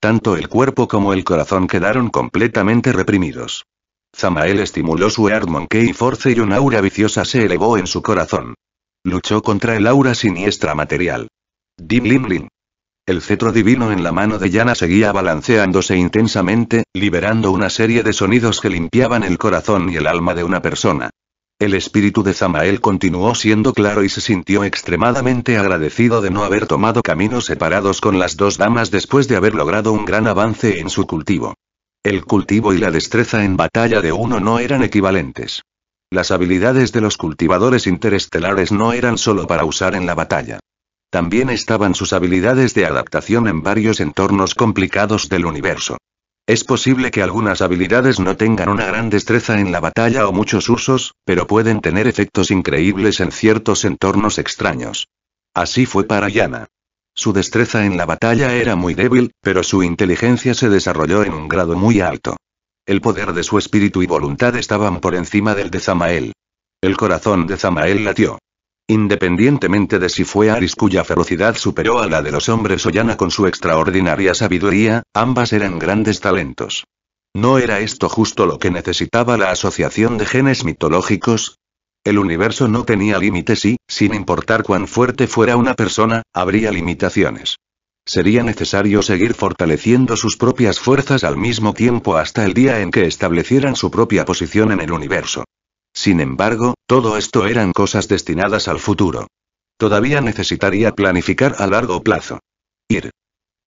A: Tanto el cuerpo como el corazón quedaron completamente reprimidos. Zamael estimuló su Armon Monkey Force y un aura viciosa se elevó en su corazón. Luchó contra el aura siniestra material. Dim Lim Lim. El cetro divino en la mano de Yana seguía balanceándose intensamente, liberando una serie de sonidos que limpiaban el corazón y el alma de una persona. El espíritu de Zamael continuó siendo claro y se sintió extremadamente agradecido de no haber tomado caminos separados con las dos damas después de haber logrado un gran avance en su cultivo. El cultivo y la destreza en batalla de uno no eran equivalentes. Las habilidades de los cultivadores interestelares no eran solo para usar en la batalla. También estaban sus habilidades de adaptación en varios entornos complicados del universo. Es posible que algunas habilidades no tengan una gran destreza en la batalla o muchos usos, pero pueden tener efectos increíbles en ciertos entornos extraños. Así fue para Yana. Su destreza en la batalla era muy débil, pero su inteligencia se desarrolló en un grado muy alto. El poder de su espíritu y voluntad estaban por encima del de Zamael. El corazón de Zamael latió. Independientemente de si fue Aris cuya ferocidad superó a la de los hombres o Yana con su extraordinaria sabiduría, ambas eran grandes talentos. ¿No era esto justo lo que necesitaba la asociación de genes mitológicos? El universo no tenía límites y, sin importar cuán fuerte fuera una persona, habría limitaciones. Sería necesario seguir fortaleciendo sus propias fuerzas al mismo tiempo hasta el día en que establecieran su propia posición en el universo. Sin embargo, todo esto eran cosas destinadas al futuro. Todavía necesitaría planificar a largo plazo. Ir.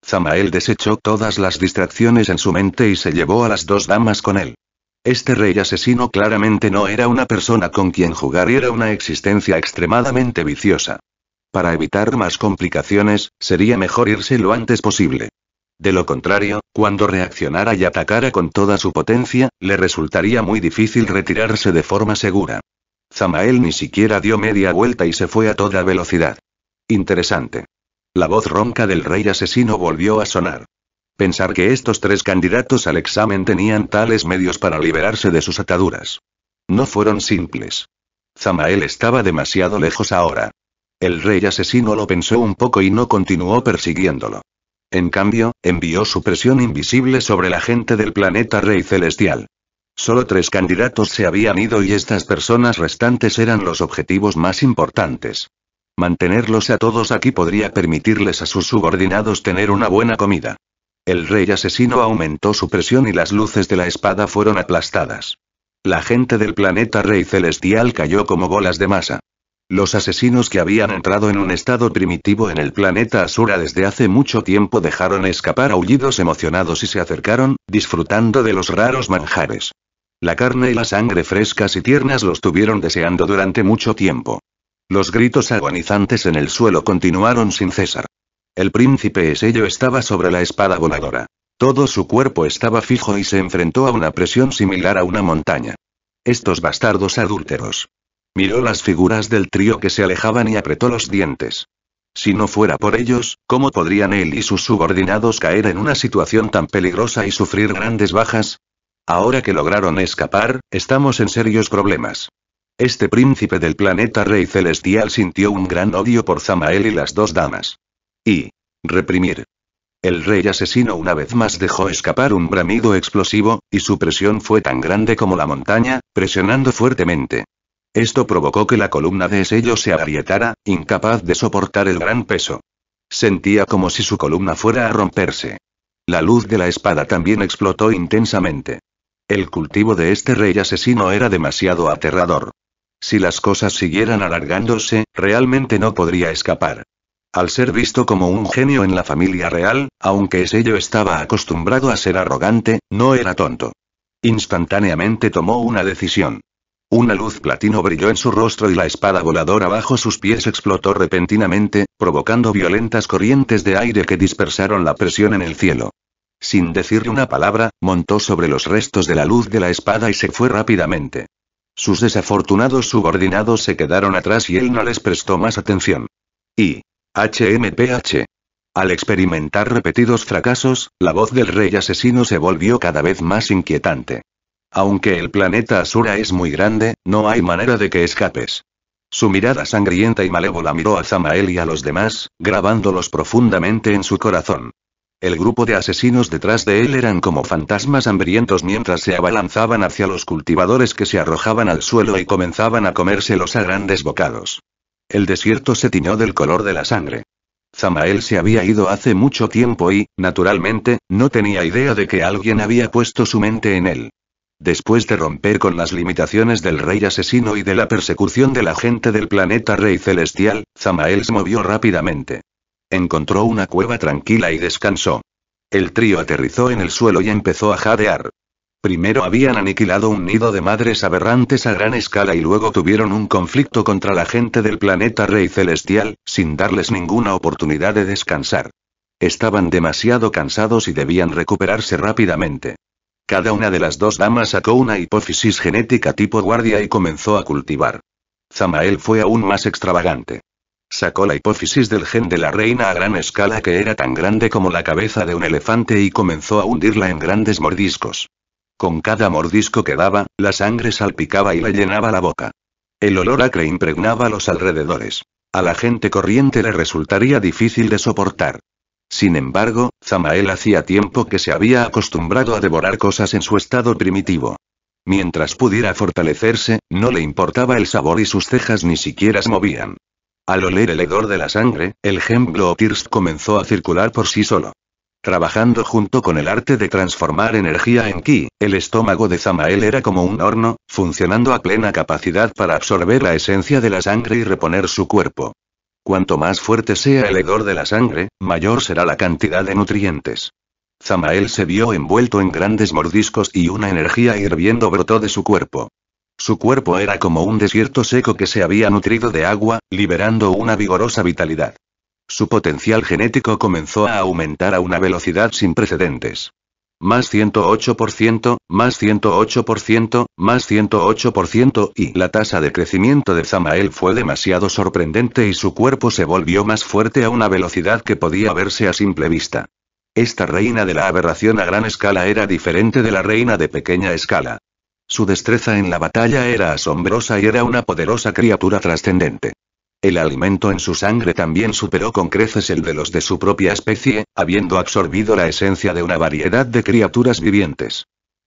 A: Zamael desechó todas las distracciones en su mente y se llevó a las dos damas con él. Este rey asesino claramente no era una persona con quien jugar era una existencia extremadamente viciosa. Para evitar más complicaciones, sería mejor irse lo antes posible. De lo contrario, cuando reaccionara y atacara con toda su potencia, le resultaría muy difícil retirarse de forma segura. Zamael ni siquiera dio media vuelta y se fue a toda velocidad. Interesante. La voz ronca del rey asesino volvió a sonar. Pensar que estos tres candidatos al examen tenían tales medios para liberarse de sus ataduras. No fueron simples. Zamael estaba demasiado lejos ahora. El rey asesino lo pensó un poco y no continuó persiguiéndolo. En cambio, envió su presión invisible sobre la gente del planeta Rey Celestial. Solo tres candidatos se habían ido y estas personas restantes eran los objetivos más importantes. Mantenerlos a todos aquí podría permitirles a sus subordinados tener una buena comida. El rey asesino aumentó su presión y las luces de la espada fueron aplastadas. La gente del planeta Rey Celestial cayó como bolas de masa. Los asesinos que habían entrado en un estado primitivo en el planeta Asura desde hace mucho tiempo dejaron escapar aullidos emocionados y se acercaron, disfrutando de los raros manjares. La carne y la sangre frescas y tiernas los tuvieron deseando durante mucho tiempo. Los gritos agonizantes en el suelo continuaron sin cesar. El príncipe Esello estaba sobre la espada voladora. Todo su cuerpo estaba fijo y se enfrentó a una presión similar a una montaña. Estos bastardos adúlteros. Miró las figuras del trío que se alejaban y apretó los dientes. Si no fuera por ellos, ¿cómo podrían él y sus subordinados caer en una situación tan peligrosa y sufrir grandes bajas? Ahora que lograron escapar, estamos en serios problemas. Este príncipe del planeta Rey Celestial sintió un gran odio por Zamael y las dos damas. Y. reprimir. El rey asesino una vez más dejó escapar un bramido explosivo, y su presión fue tan grande como la montaña, presionando fuertemente. Esto provocó que la columna de sello se agrietara, incapaz de soportar el gran peso. Sentía como si su columna fuera a romperse. La luz de la espada también explotó intensamente. El cultivo de este rey asesino era demasiado aterrador. Si las cosas siguieran alargándose, realmente no podría escapar. Al ser visto como un genio en la familia real, aunque Sello estaba acostumbrado a ser arrogante, no era tonto. Instantáneamente tomó una decisión. Una luz platino brilló en su rostro y la espada voladora bajo sus pies explotó repentinamente, provocando violentas corrientes de aire que dispersaron la presión en el cielo. Sin decirle una palabra, montó sobre los restos de la luz de la espada y se fue rápidamente. Sus desafortunados subordinados se quedaron atrás y él no les prestó más atención. Y. HMPH. Al experimentar repetidos fracasos, la voz del rey asesino se volvió cada vez más inquietante. Aunque el planeta azura es muy grande, no hay manera de que escapes. Su mirada sangrienta y malévola miró a Zamael y a los demás, grabándolos profundamente en su corazón. El grupo de asesinos detrás de él eran como fantasmas hambrientos mientras se abalanzaban hacia los cultivadores que se arrojaban al suelo y comenzaban a comérselos a grandes bocados. El desierto se tiñó del color de la sangre. Zamael se había ido hace mucho tiempo y, naturalmente, no tenía idea de que alguien había puesto su mente en él. Después de romper con las limitaciones del rey asesino y de la persecución de la gente del planeta rey celestial, Zamael se movió rápidamente. Encontró una cueva tranquila y descansó. El trío aterrizó en el suelo y empezó a jadear. Primero habían aniquilado un nido de madres aberrantes a gran escala y luego tuvieron un conflicto contra la gente del planeta Rey Celestial, sin darles ninguna oportunidad de descansar. Estaban demasiado cansados y debían recuperarse rápidamente. Cada una de las dos damas sacó una hipófisis genética tipo guardia y comenzó a cultivar. Zamael fue aún más extravagante. Sacó la hipófisis del gen de la reina a gran escala que era tan grande como la cabeza de un elefante y comenzó a hundirla en grandes mordiscos. Con cada mordisco que daba, la sangre salpicaba y le llenaba la boca. El olor acre impregnaba los alrededores. A la gente corriente le resultaría difícil de soportar. Sin embargo, Zamael hacía tiempo que se había acostumbrado a devorar cosas en su estado primitivo. Mientras pudiera fortalecerse, no le importaba el sabor y sus cejas ni siquiera se movían. Al oler el hedor de la sangre, el Gemblo Tirst comenzó a circular por sí solo. Trabajando junto con el arte de transformar energía en ki, el estómago de Zamael era como un horno, funcionando a plena capacidad para absorber la esencia de la sangre y reponer su cuerpo. Cuanto más fuerte sea el hedor de la sangre, mayor será la cantidad de nutrientes. Zamael se vio envuelto en grandes mordiscos y una energía hirviendo brotó de su cuerpo. Su cuerpo era como un desierto seco que se había nutrido de agua, liberando una vigorosa vitalidad. Su potencial genético comenzó a aumentar a una velocidad sin precedentes más 108%, más 108%, más 108% y la tasa de crecimiento de Zamael fue demasiado sorprendente y su cuerpo se volvió más fuerte a una velocidad que podía verse a simple vista. Esta reina de la aberración a gran escala era diferente de la reina de pequeña escala. Su destreza en la batalla era asombrosa y era una poderosa criatura trascendente. El alimento en su sangre también superó con creces el de los de su propia especie, habiendo absorbido la esencia de una variedad de criaturas vivientes.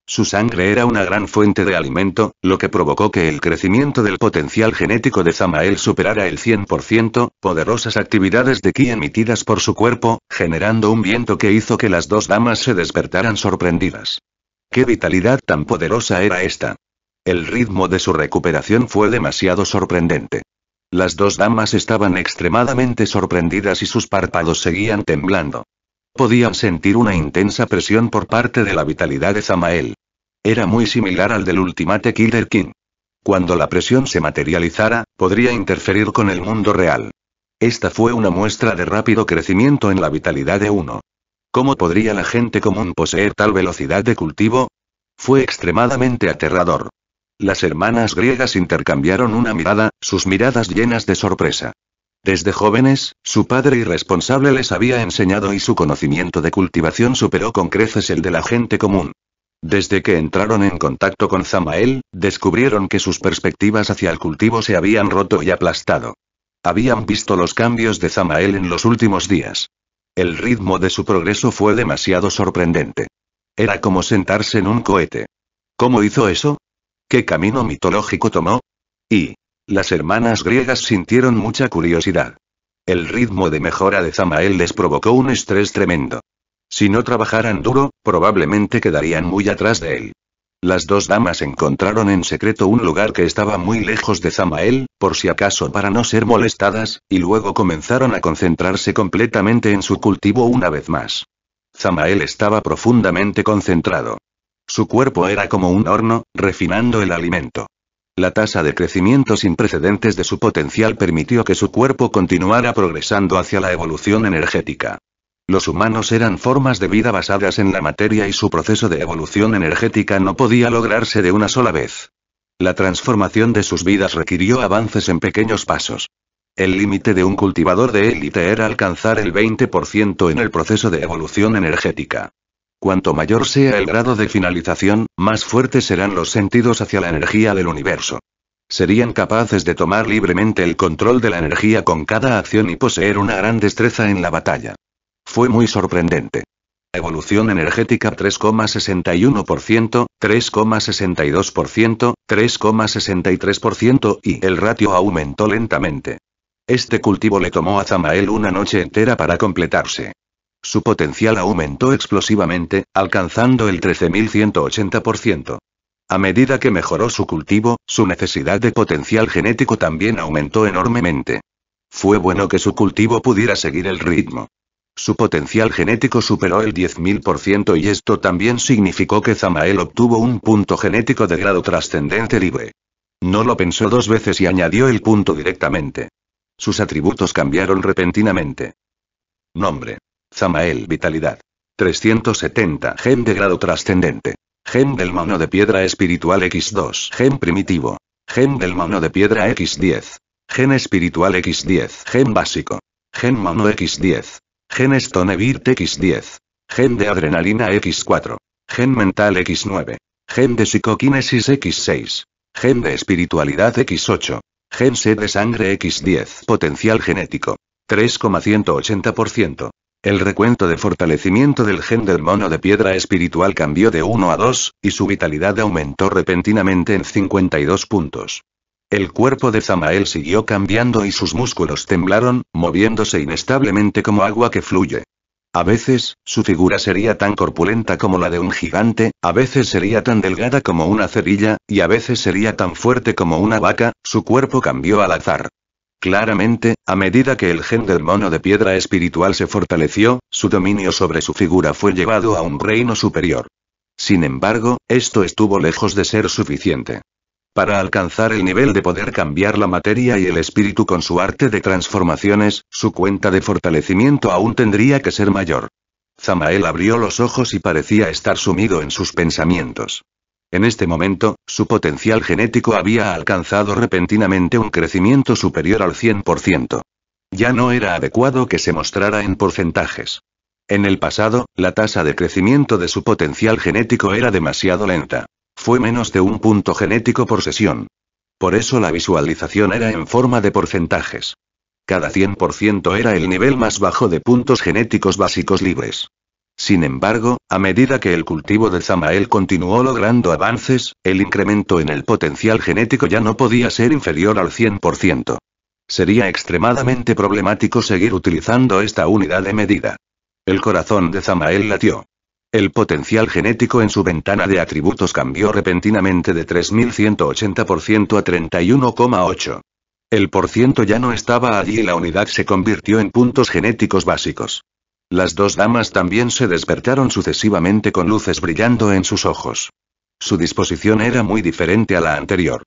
A: Su sangre era una gran fuente de alimento, lo que provocó que el crecimiento del potencial genético de Zamael superara el 100%, poderosas actividades de ki emitidas por su cuerpo, generando un viento que hizo que las dos damas se despertaran sorprendidas. ¡Qué vitalidad tan poderosa era esta! El ritmo de su recuperación fue demasiado sorprendente. Las dos damas estaban extremadamente sorprendidas y sus párpados seguían temblando. Podían sentir una intensa presión por parte de la vitalidad de Zamael. Era muy similar al del Ultimate Killer King. Cuando la presión se materializara, podría interferir con el mundo real. Esta fue una muestra de rápido crecimiento en la vitalidad de uno. ¿Cómo podría la gente común poseer tal velocidad de cultivo? Fue extremadamente aterrador. Las hermanas griegas intercambiaron una mirada, sus miradas llenas de sorpresa. Desde jóvenes, su padre irresponsable les había enseñado y su conocimiento de cultivación superó con creces el de la gente común. Desde que entraron en contacto con Zamael, descubrieron que sus perspectivas hacia el cultivo se habían roto y aplastado. Habían visto los cambios de Zamael en los últimos días. El ritmo de su progreso fue demasiado sorprendente. Era como sentarse en un cohete. ¿Cómo hizo eso? ¿Qué camino mitológico tomó? Y. Las hermanas griegas sintieron mucha curiosidad. El ritmo de mejora de Zamael les provocó un estrés tremendo. Si no trabajaran duro, probablemente quedarían muy atrás de él. Las dos damas encontraron en secreto un lugar que estaba muy lejos de Zamael, por si acaso para no ser molestadas, y luego comenzaron a concentrarse completamente en su cultivo una vez más. Zamael estaba profundamente concentrado. Su cuerpo era como un horno, refinando el alimento. La tasa de crecimiento sin precedentes de su potencial permitió que su cuerpo continuara progresando hacia la evolución energética. Los humanos eran formas de vida basadas en la materia y su proceso de evolución energética no podía lograrse de una sola vez. La transformación de sus vidas requirió avances en pequeños pasos. El límite de un cultivador de élite era alcanzar el 20% en el proceso de evolución energética. Cuanto mayor sea el grado de finalización, más fuertes serán los sentidos hacia la energía del universo. Serían capaces de tomar libremente el control de la energía con cada acción y poseer una gran destreza en la batalla. Fue muy sorprendente. Evolución energética 3,61%, 3,62%, 3,63% y el ratio aumentó lentamente. Este cultivo le tomó a Zamael una noche entera para completarse. Su potencial aumentó explosivamente, alcanzando el 13.180%. A medida que mejoró su cultivo, su necesidad de potencial genético también aumentó enormemente. Fue bueno que su cultivo pudiera seguir el ritmo. Su potencial genético superó el 10.000% y esto también significó que Zamael obtuvo un punto genético de grado trascendente libre. No lo pensó dos veces y añadió el punto directamente. Sus atributos cambiaron repentinamente. Nombre. Zamael Vitalidad. 370 Gen de grado trascendente. Gen del mano de piedra espiritual X2. Gen primitivo. Gen del mano de piedra X10. Gen espiritual X10. Gen básico. Gen mano X10. Gen Stonevirt X10. Gen de adrenalina X4. Gen mental X9. Gen de psicoquinesis X6. Gen de espiritualidad X8. Gen C de sangre X10. Potencial genético. 3,180%. El recuento de fortalecimiento del gen del mono de piedra espiritual cambió de 1 a 2, y su vitalidad aumentó repentinamente en 52 puntos. El cuerpo de Zamael siguió cambiando y sus músculos temblaron, moviéndose inestablemente como agua que fluye. A veces, su figura sería tan corpulenta como la de un gigante, a veces sería tan delgada como una cerilla, y a veces sería tan fuerte como una vaca, su cuerpo cambió al azar. Claramente, a medida que el gen del mono de piedra espiritual se fortaleció, su dominio sobre su figura fue llevado a un reino superior. Sin embargo, esto estuvo lejos de ser suficiente. Para alcanzar el nivel de poder cambiar la materia y el espíritu con su arte de transformaciones, su cuenta de fortalecimiento aún tendría que ser mayor. Zamael abrió los ojos y parecía estar sumido en sus pensamientos. En este momento, su potencial genético había alcanzado repentinamente un crecimiento superior al 100%. Ya no era adecuado que se mostrara en porcentajes. En el pasado, la tasa de crecimiento de su potencial genético era demasiado lenta. Fue menos de un punto genético por sesión. Por eso la visualización era en forma de porcentajes. Cada 100% era el nivel más bajo de puntos genéticos básicos libres. Sin embargo, a medida que el cultivo de Zamael continuó logrando avances, el incremento en el potencial genético ya no podía ser inferior al 100%. Sería extremadamente problemático seguir utilizando esta unidad de medida. El corazón de Zamael latió. El potencial genético en su ventana de atributos cambió repentinamente de 3.180% a 31,8. El por ciento ya no estaba allí y la unidad se convirtió en puntos genéticos básicos. Las dos damas también se despertaron sucesivamente con luces brillando en sus ojos. Su disposición era muy diferente a la anterior.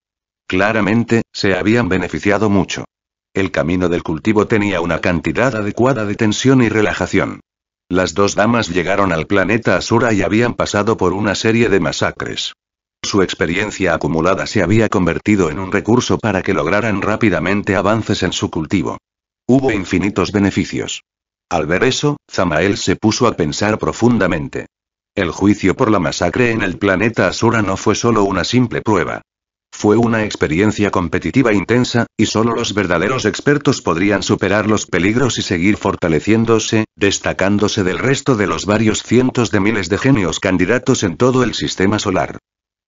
A: Claramente, se habían beneficiado mucho. El camino del cultivo tenía una cantidad adecuada de tensión y relajación. Las dos damas llegaron al planeta Asura y habían pasado por una serie de masacres. Su experiencia acumulada se había convertido en un recurso para que lograran rápidamente avances en su cultivo. Hubo infinitos beneficios. Al ver eso, Zamael se puso a pensar profundamente. El juicio por la masacre en el planeta Asura no fue solo una simple prueba. Fue una experiencia competitiva intensa, y solo los verdaderos expertos podrían superar los peligros y seguir fortaleciéndose, destacándose del resto de los varios cientos de miles de genios candidatos en todo el sistema solar.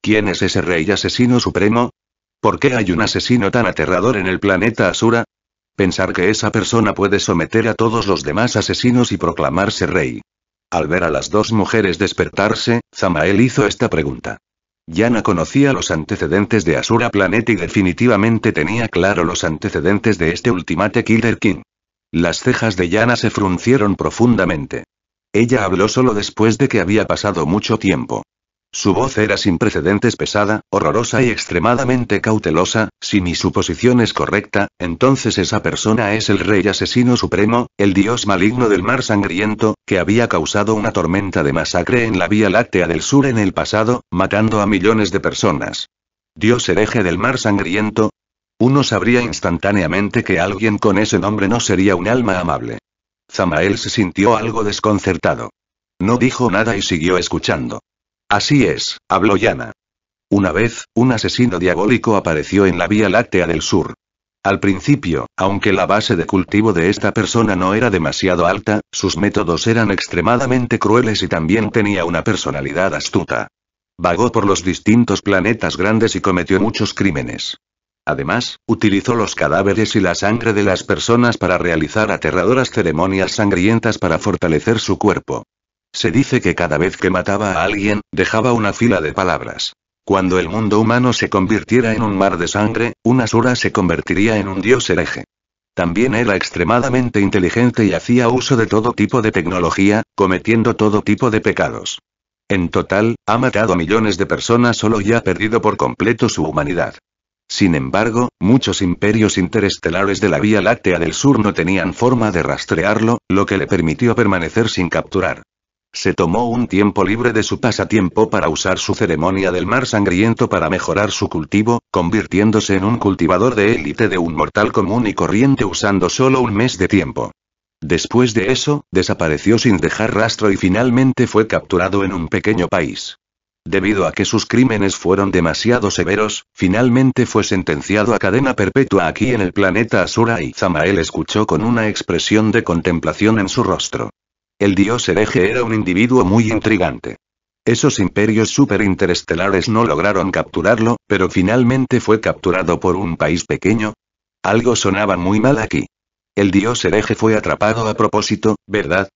A: ¿Quién es ese rey asesino supremo? ¿Por qué hay un asesino tan aterrador en el planeta Asura? Pensar que esa persona puede someter a todos los demás asesinos y proclamarse rey. Al ver a las dos mujeres despertarse, Zamael hizo esta pregunta. Yana conocía los antecedentes de Asura Planet y definitivamente tenía claro los antecedentes de este Ultimate Killer King. Las cejas de Yana se fruncieron profundamente. Ella habló solo después de que había pasado mucho tiempo. Su voz era sin precedentes pesada, horrorosa y extremadamente cautelosa, si mi suposición es correcta, entonces esa persona es el rey asesino supremo, el dios maligno del mar sangriento, que había causado una tormenta de masacre en la Vía Láctea del Sur en el pasado, matando a millones de personas. Dios hereje del mar sangriento. Uno sabría instantáneamente que alguien con ese nombre no sería un alma amable. Zamael se sintió algo desconcertado. No dijo nada y siguió escuchando. Así es, habló Yana. Una vez, un asesino diabólico apareció en la Vía Láctea del Sur. Al principio, aunque la base de cultivo de esta persona no era demasiado alta, sus métodos eran extremadamente crueles y también tenía una personalidad astuta. Vagó por los distintos planetas grandes y cometió muchos crímenes. Además, utilizó los cadáveres y la sangre de las personas para realizar aterradoras ceremonias sangrientas para fortalecer su cuerpo. Se dice que cada vez que mataba a alguien, dejaba una fila de palabras. Cuando el mundo humano se convirtiera en un mar de sangre, un Asura se convertiría en un dios hereje. También era extremadamente inteligente y hacía uso de todo tipo de tecnología, cometiendo todo tipo de pecados. En total, ha matado a millones de personas solo y ha perdido por completo su humanidad. Sin embargo, muchos imperios interestelares de la Vía Láctea del Sur no tenían forma de rastrearlo, lo que le permitió permanecer sin capturar. Se tomó un tiempo libre de su pasatiempo para usar su ceremonia del mar sangriento para mejorar su cultivo, convirtiéndose en un cultivador de élite de un mortal común y corriente usando solo un mes de tiempo. Después de eso, desapareció sin dejar rastro y finalmente fue capturado en un pequeño país. Debido a que sus crímenes fueron demasiado severos, finalmente fue sentenciado a cadena perpetua aquí en el planeta Asura y Zamael escuchó con una expresión de contemplación en su rostro. El dios hereje era un individuo muy intrigante. Esos imperios superinterestelares no lograron capturarlo, pero finalmente fue capturado por un país pequeño. Algo sonaba muy mal aquí. El dios hereje fue atrapado a propósito, ¿verdad?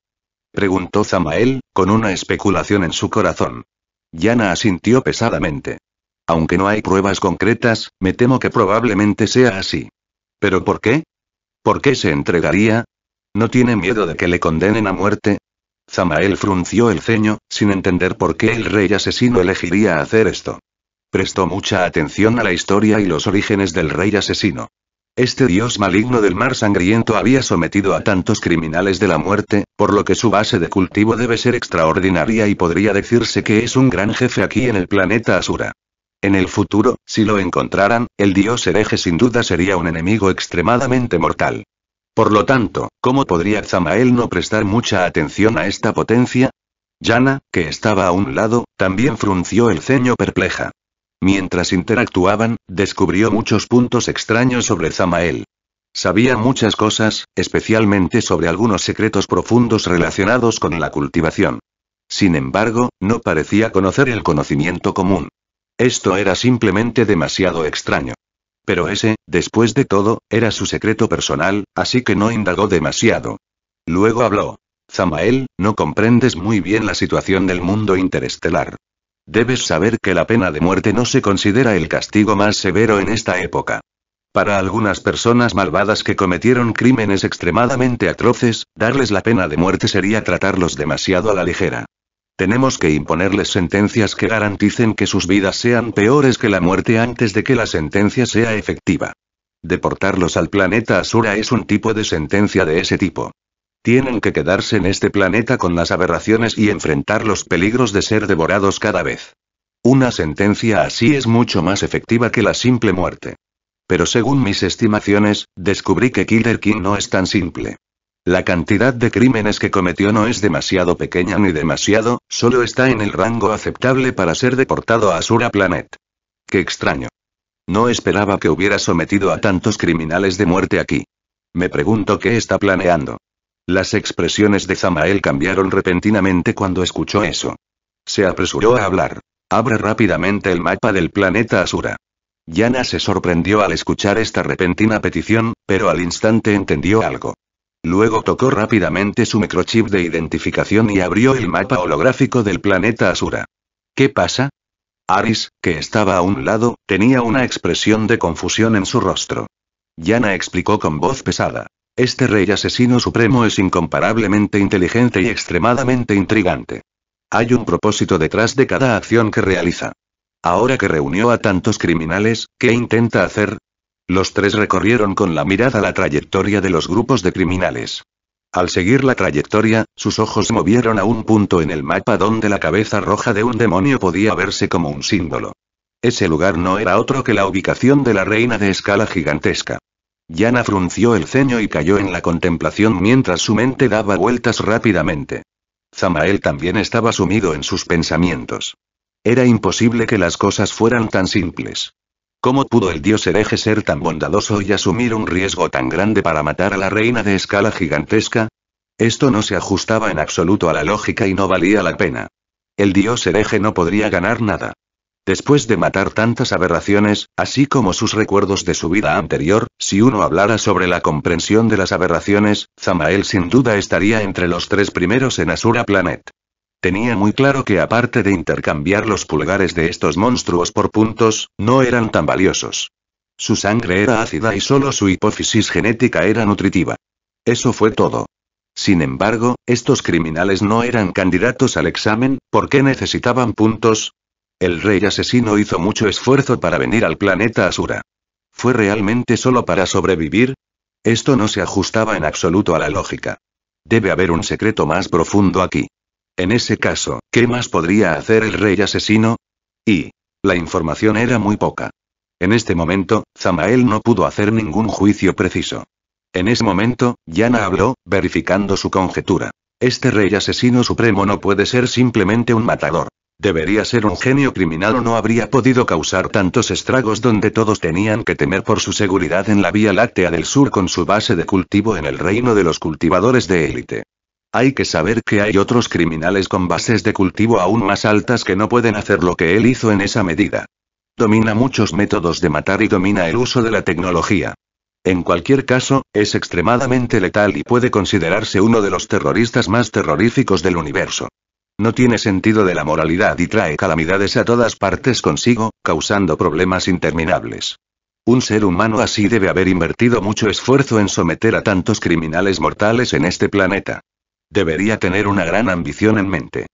A: Preguntó Zamael, con una especulación en su corazón. Yana asintió pesadamente. Aunque no hay pruebas concretas, me temo que probablemente sea así. ¿Pero por qué? ¿Por qué se entregaría? ¿No tiene miedo de que le condenen a muerte? Zamael frunció el ceño, sin entender por qué el rey asesino elegiría hacer esto. Prestó mucha atención a la historia y los orígenes del rey asesino. Este dios maligno del mar sangriento había sometido a tantos criminales de la muerte, por lo que su base de cultivo debe ser extraordinaria y podría decirse que es un gran jefe aquí en el planeta Asura. En el futuro, si lo encontraran, el dios hereje sin duda sería un enemigo extremadamente mortal. Por lo tanto, ¿cómo podría Zamael no prestar mucha atención a esta potencia? Yana, que estaba a un lado, también frunció el ceño perpleja. Mientras interactuaban, descubrió muchos puntos extraños sobre Zamael. Sabía muchas cosas, especialmente sobre algunos secretos profundos relacionados con la cultivación. Sin embargo, no parecía conocer el conocimiento común. Esto era simplemente demasiado extraño. Pero ese, después de todo, era su secreto personal, así que no indagó demasiado. Luego habló. Zamael, no comprendes muy bien la situación del mundo interestelar. Debes saber que la pena de muerte no se considera el castigo más severo en esta época. Para algunas personas malvadas que cometieron crímenes extremadamente atroces, darles la pena de muerte sería tratarlos demasiado a la ligera. Tenemos que imponerles sentencias que garanticen que sus vidas sean peores que la muerte antes de que la sentencia sea efectiva. Deportarlos al planeta Asura es un tipo de sentencia de ese tipo. Tienen que quedarse en este planeta con las aberraciones y enfrentar los peligros de ser devorados cada vez. Una sentencia así es mucho más efectiva que la simple muerte. Pero según mis estimaciones, descubrí que Killer King no es tan simple. La cantidad de crímenes que cometió no es demasiado pequeña ni demasiado, solo está en el rango aceptable para ser deportado a Asura Planet. Qué extraño. No esperaba que hubiera sometido a tantos criminales de muerte aquí. Me pregunto qué está planeando. Las expresiones de Zamael cambiaron repentinamente cuando escuchó eso. Se apresuró a hablar. Abre rápidamente el mapa del planeta Asura. Yana se sorprendió al escuchar esta repentina petición, pero al instante entendió algo. Luego tocó rápidamente su microchip de identificación y abrió el mapa holográfico del planeta Asura. ¿Qué pasa? Aris, que estaba a un lado, tenía una expresión de confusión en su rostro. Yana explicó con voz pesada. Este rey asesino supremo es incomparablemente inteligente y extremadamente intrigante. Hay un propósito detrás de cada acción que realiza. Ahora que reunió a tantos criminales, ¿qué intenta hacer? Los tres recorrieron con la mirada la trayectoria de los grupos de criminales. Al seguir la trayectoria, sus ojos movieron a un punto en el mapa donde la cabeza roja de un demonio podía verse como un símbolo. Ese lugar no era otro que la ubicación de la reina de escala gigantesca. Yana frunció el ceño y cayó en la contemplación mientras su mente daba vueltas rápidamente. Zamael también estaba sumido en sus pensamientos. Era imposible que las cosas fueran tan simples. ¿Cómo pudo el dios hereje ser tan bondadoso y asumir un riesgo tan grande para matar a la reina de escala gigantesca? Esto no se ajustaba en absoluto a la lógica y no valía la pena. El dios hereje no podría ganar nada. Después de matar tantas aberraciones, así como sus recuerdos de su vida anterior, si uno hablara sobre la comprensión de las aberraciones, Zamael sin duda estaría entre los tres primeros en Asura Planet. Tenía muy claro que aparte de intercambiar los pulgares de estos monstruos por puntos, no eran tan valiosos. Su sangre era ácida y solo su hipófisis genética era nutritiva. Eso fue todo. Sin embargo, estos criminales no eran candidatos al examen, ¿por qué necesitaban puntos? El rey asesino hizo mucho esfuerzo para venir al planeta Asura. ¿Fue realmente solo para sobrevivir? Esto no se ajustaba en absoluto a la lógica. Debe haber un secreto más profundo aquí. En ese caso, ¿qué más podría hacer el rey asesino? Y... La información era muy poca. En este momento, Zamael no pudo hacer ningún juicio preciso. En ese momento, Yana habló, verificando su conjetura. Este rey asesino supremo no puede ser simplemente un matador. Debería ser un genio criminal o no habría podido causar tantos estragos donde todos tenían que temer por su seguridad en la Vía Láctea del Sur con su base de cultivo en el reino de los cultivadores de élite. Hay que saber que hay otros criminales con bases de cultivo aún más altas que no pueden hacer lo que él hizo en esa medida. Domina muchos métodos de matar y domina el uso de la tecnología. En cualquier caso, es extremadamente letal y puede considerarse uno de los terroristas más terroríficos del universo. No tiene sentido de la moralidad y trae calamidades a todas partes consigo, causando problemas interminables. Un ser humano así debe haber invertido mucho esfuerzo en someter a tantos criminales mortales en este planeta. Debería tener una gran ambición en mente.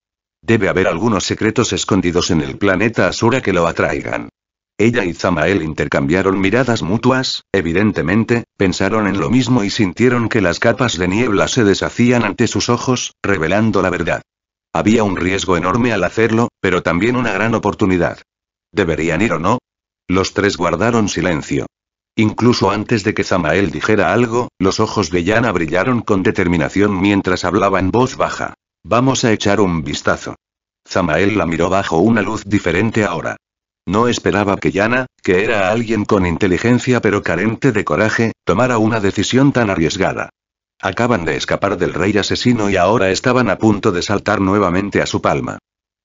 A: Debe haber algunos secretos escondidos en el planeta Asura que lo atraigan. Ella y Zamael intercambiaron miradas mutuas, evidentemente, pensaron en lo mismo y sintieron que las capas de niebla se deshacían ante sus ojos, revelando la verdad. Había un riesgo enorme al hacerlo, pero también una gran oportunidad. ¿Deberían ir o no? Los tres guardaron silencio. Incluso antes de que Zamael dijera algo, los ojos de Yana brillaron con determinación mientras hablaba en voz baja. Vamos a echar un vistazo. Zamael la miró bajo una luz diferente ahora. No esperaba que Yana, que era alguien con inteligencia pero carente de coraje, tomara una decisión tan arriesgada. Acaban de escapar del rey asesino y ahora estaban a punto de saltar nuevamente a su palma.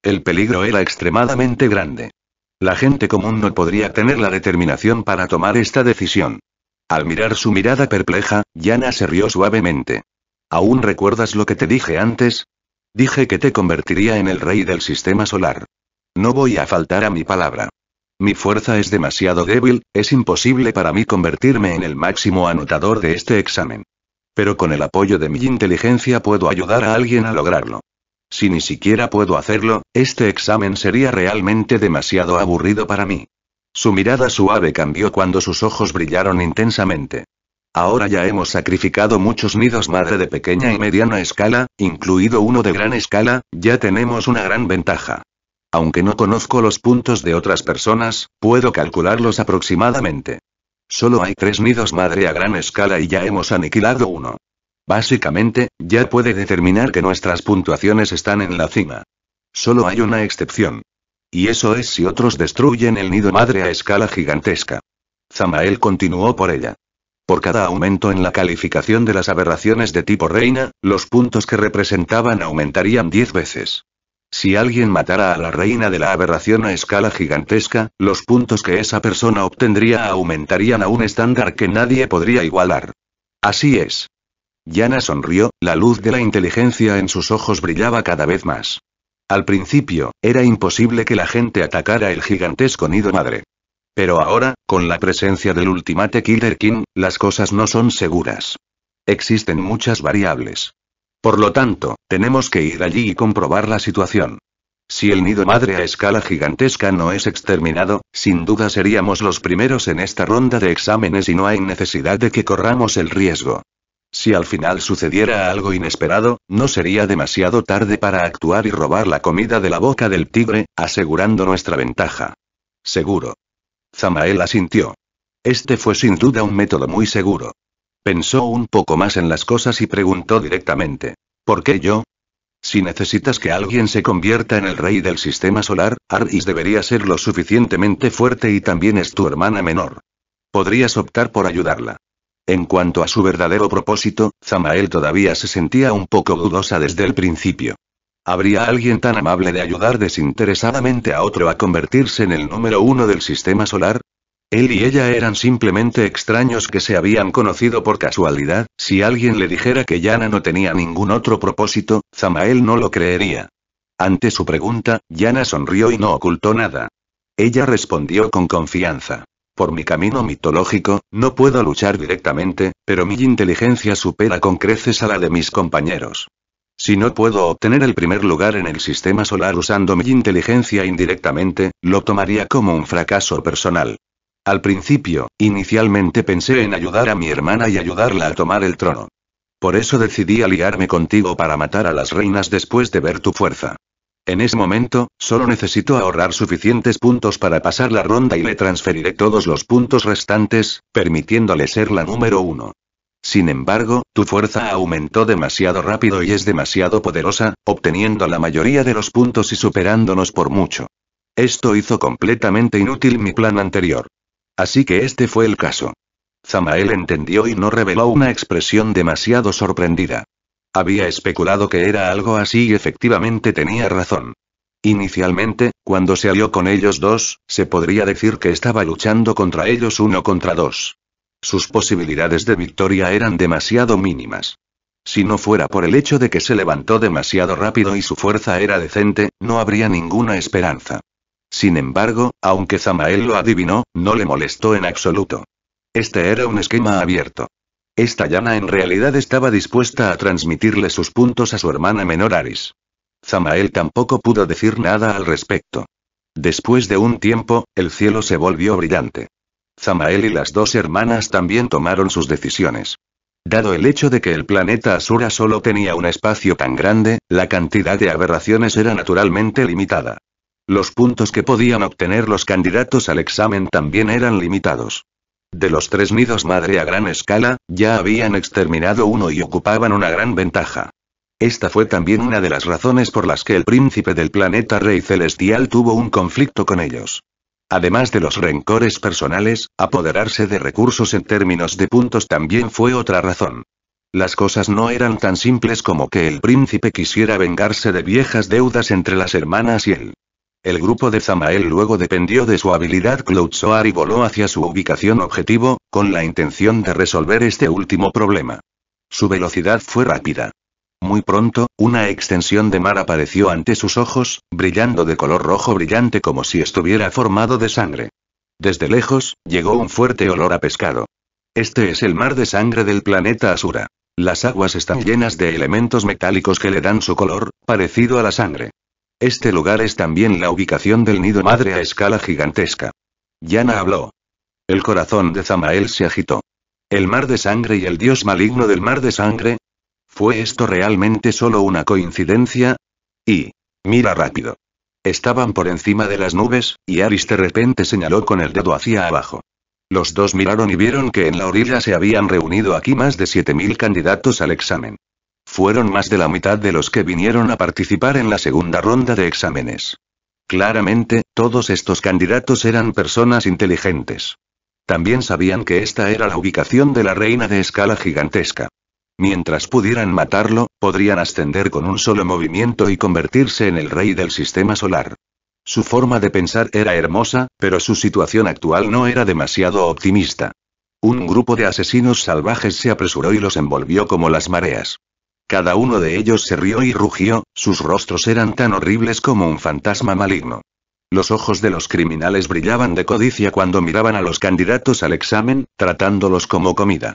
A: El peligro era extremadamente grande. La gente común no podría tener la determinación para tomar esta decisión. Al mirar su mirada perpleja, Yana se rió suavemente. ¿Aún recuerdas lo que te dije antes? Dije que te convertiría en el rey del sistema solar. No voy a faltar a mi palabra. Mi fuerza es demasiado débil, es imposible para mí convertirme en el máximo anotador de este examen. Pero con el apoyo de mi inteligencia puedo ayudar a alguien a lograrlo. Si ni siquiera puedo hacerlo, este examen sería realmente demasiado aburrido para mí. Su mirada suave cambió cuando sus ojos brillaron intensamente. Ahora ya hemos sacrificado muchos nidos madre de pequeña y mediana escala, incluido uno de gran escala, ya tenemos una gran ventaja. Aunque no conozco los puntos de otras personas, puedo calcularlos aproximadamente. Solo hay tres nidos madre a gran escala y ya hemos aniquilado uno. Básicamente, ya puede determinar que nuestras puntuaciones están en la cima. Solo hay una excepción. Y eso es si otros destruyen el nido madre a escala gigantesca. Zamael continuó por ella. Por cada aumento en la calificación de las aberraciones de tipo reina, los puntos que representaban aumentarían 10 veces. Si alguien matara a la reina de la aberración a escala gigantesca, los puntos que esa persona obtendría aumentarían a un estándar que nadie podría igualar. Así es. Yana sonrió, la luz de la inteligencia en sus ojos brillaba cada vez más. Al principio, era imposible que la gente atacara el gigantesco nido madre. Pero ahora, con la presencia del Ultimate Killer King, las cosas no son seguras. Existen muchas variables. Por lo tanto, tenemos que ir allí y comprobar la situación. Si el nido madre a escala gigantesca no es exterminado, sin duda seríamos los primeros en esta ronda de exámenes y no hay necesidad de que corramos el riesgo. Si al final sucediera algo inesperado, no sería demasiado tarde para actuar y robar la comida de la boca del tigre, asegurando nuestra ventaja. Seguro. Zamael asintió. Este fue sin duda un método muy seguro. Pensó un poco más en las cosas y preguntó directamente. ¿Por qué yo? Si necesitas que alguien se convierta en el rey del sistema solar, Aris debería ser lo suficientemente fuerte y también es tu hermana menor. Podrías optar por ayudarla. En cuanto a su verdadero propósito, Zamael todavía se sentía un poco dudosa desde el principio. ¿Habría alguien tan amable de ayudar desinteresadamente a otro a convertirse en el número uno del sistema solar? Él y ella eran simplemente extraños que se habían conocido por casualidad, si alguien le dijera que Yana no tenía ningún otro propósito, Zamael no lo creería. Ante su pregunta, Yana sonrió y no ocultó nada. Ella respondió con confianza. Por mi camino mitológico, no puedo luchar directamente, pero mi inteligencia supera con creces a la de mis compañeros. Si no puedo obtener el primer lugar en el sistema solar usando mi inteligencia indirectamente, lo tomaría como un fracaso personal. Al principio, inicialmente pensé en ayudar a mi hermana y ayudarla a tomar el trono. Por eso decidí aliarme contigo para matar a las reinas después de ver tu fuerza. En ese momento, solo necesito ahorrar suficientes puntos para pasar la ronda y le transferiré todos los puntos restantes, permitiéndole ser la número uno. Sin embargo, tu fuerza aumentó demasiado rápido y es demasiado poderosa, obteniendo la mayoría de los puntos y superándonos por mucho. Esto hizo completamente inútil mi plan anterior. Así que este fue el caso. Zamael entendió y no reveló una expresión demasiado sorprendida. Había especulado que era algo así y efectivamente tenía razón. Inicialmente, cuando se alió con ellos dos, se podría decir que estaba luchando contra ellos uno contra dos. Sus posibilidades de victoria eran demasiado mínimas. Si no fuera por el hecho de que se levantó demasiado rápido y su fuerza era decente, no habría ninguna esperanza. Sin embargo, aunque Zamael lo adivinó, no le molestó en absoluto. Este era un esquema abierto. Esta llana en realidad estaba dispuesta a transmitirle sus puntos a su hermana menor Aris. Zamael tampoco pudo decir nada al respecto. Después de un tiempo, el cielo se volvió brillante. Zamael y las dos hermanas también tomaron sus decisiones. Dado el hecho de que el planeta Asura solo tenía un espacio tan grande, la cantidad de aberraciones era naturalmente limitada. Los puntos que podían obtener los candidatos al examen también eran limitados. De los tres nidos madre a gran escala, ya habían exterminado uno y ocupaban una gran ventaja. Esta fue también una de las razones por las que el príncipe del planeta Rey Celestial tuvo un conflicto con ellos. Además de los rencores personales, apoderarse de recursos en términos de puntos también fue otra razón. Las cosas no eran tan simples como que el príncipe quisiera vengarse de viejas deudas entre las hermanas y él. El grupo de Zamael luego dependió de su habilidad Soar y voló hacia su ubicación objetivo, con la intención de resolver este último problema. Su velocidad fue rápida. Muy pronto, una extensión de mar apareció ante sus ojos, brillando de color rojo brillante como si estuviera formado de sangre. Desde lejos, llegó un fuerte olor a pescado. Este es el mar de sangre del planeta Asura. Las aguas están llenas de elementos metálicos que le dan su color, parecido a la sangre. Este lugar es también la ubicación del nido madre a escala gigantesca. Yana habló. El corazón de Zamael se agitó. El mar de sangre y el dios maligno del mar de sangre. ¿Fue esto realmente solo una coincidencia? Y... Mira rápido. Estaban por encima de las nubes, y Aris de repente señaló con el dedo hacia abajo. Los dos miraron y vieron que en la orilla se habían reunido aquí más de 7.000 candidatos al examen. Fueron más de la mitad de los que vinieron a participar en la segunda ronda de exámenes. Claramente, todos estos candidatos eran personas inteligentes. También sabían que esta era la ubicación de la reina de escala gigantesca. Mientras pudieran matarlo, podrían ascender con un solo movimiento y convertirse en el rey del sistema solar. Su forma de pensar era hermosa, pero su situación actual no era demasiado optimista. Un grupo de asesinos salvajes se apresuró y los envolvió como las mareas. Cada uno de ellos se rió y rugió, sus rostros eran tan horribles como un fantasma maligno. Los ojos de los criminales brillaban de codicia cuando miraban a los candidatos al examen, tratándolos como comida.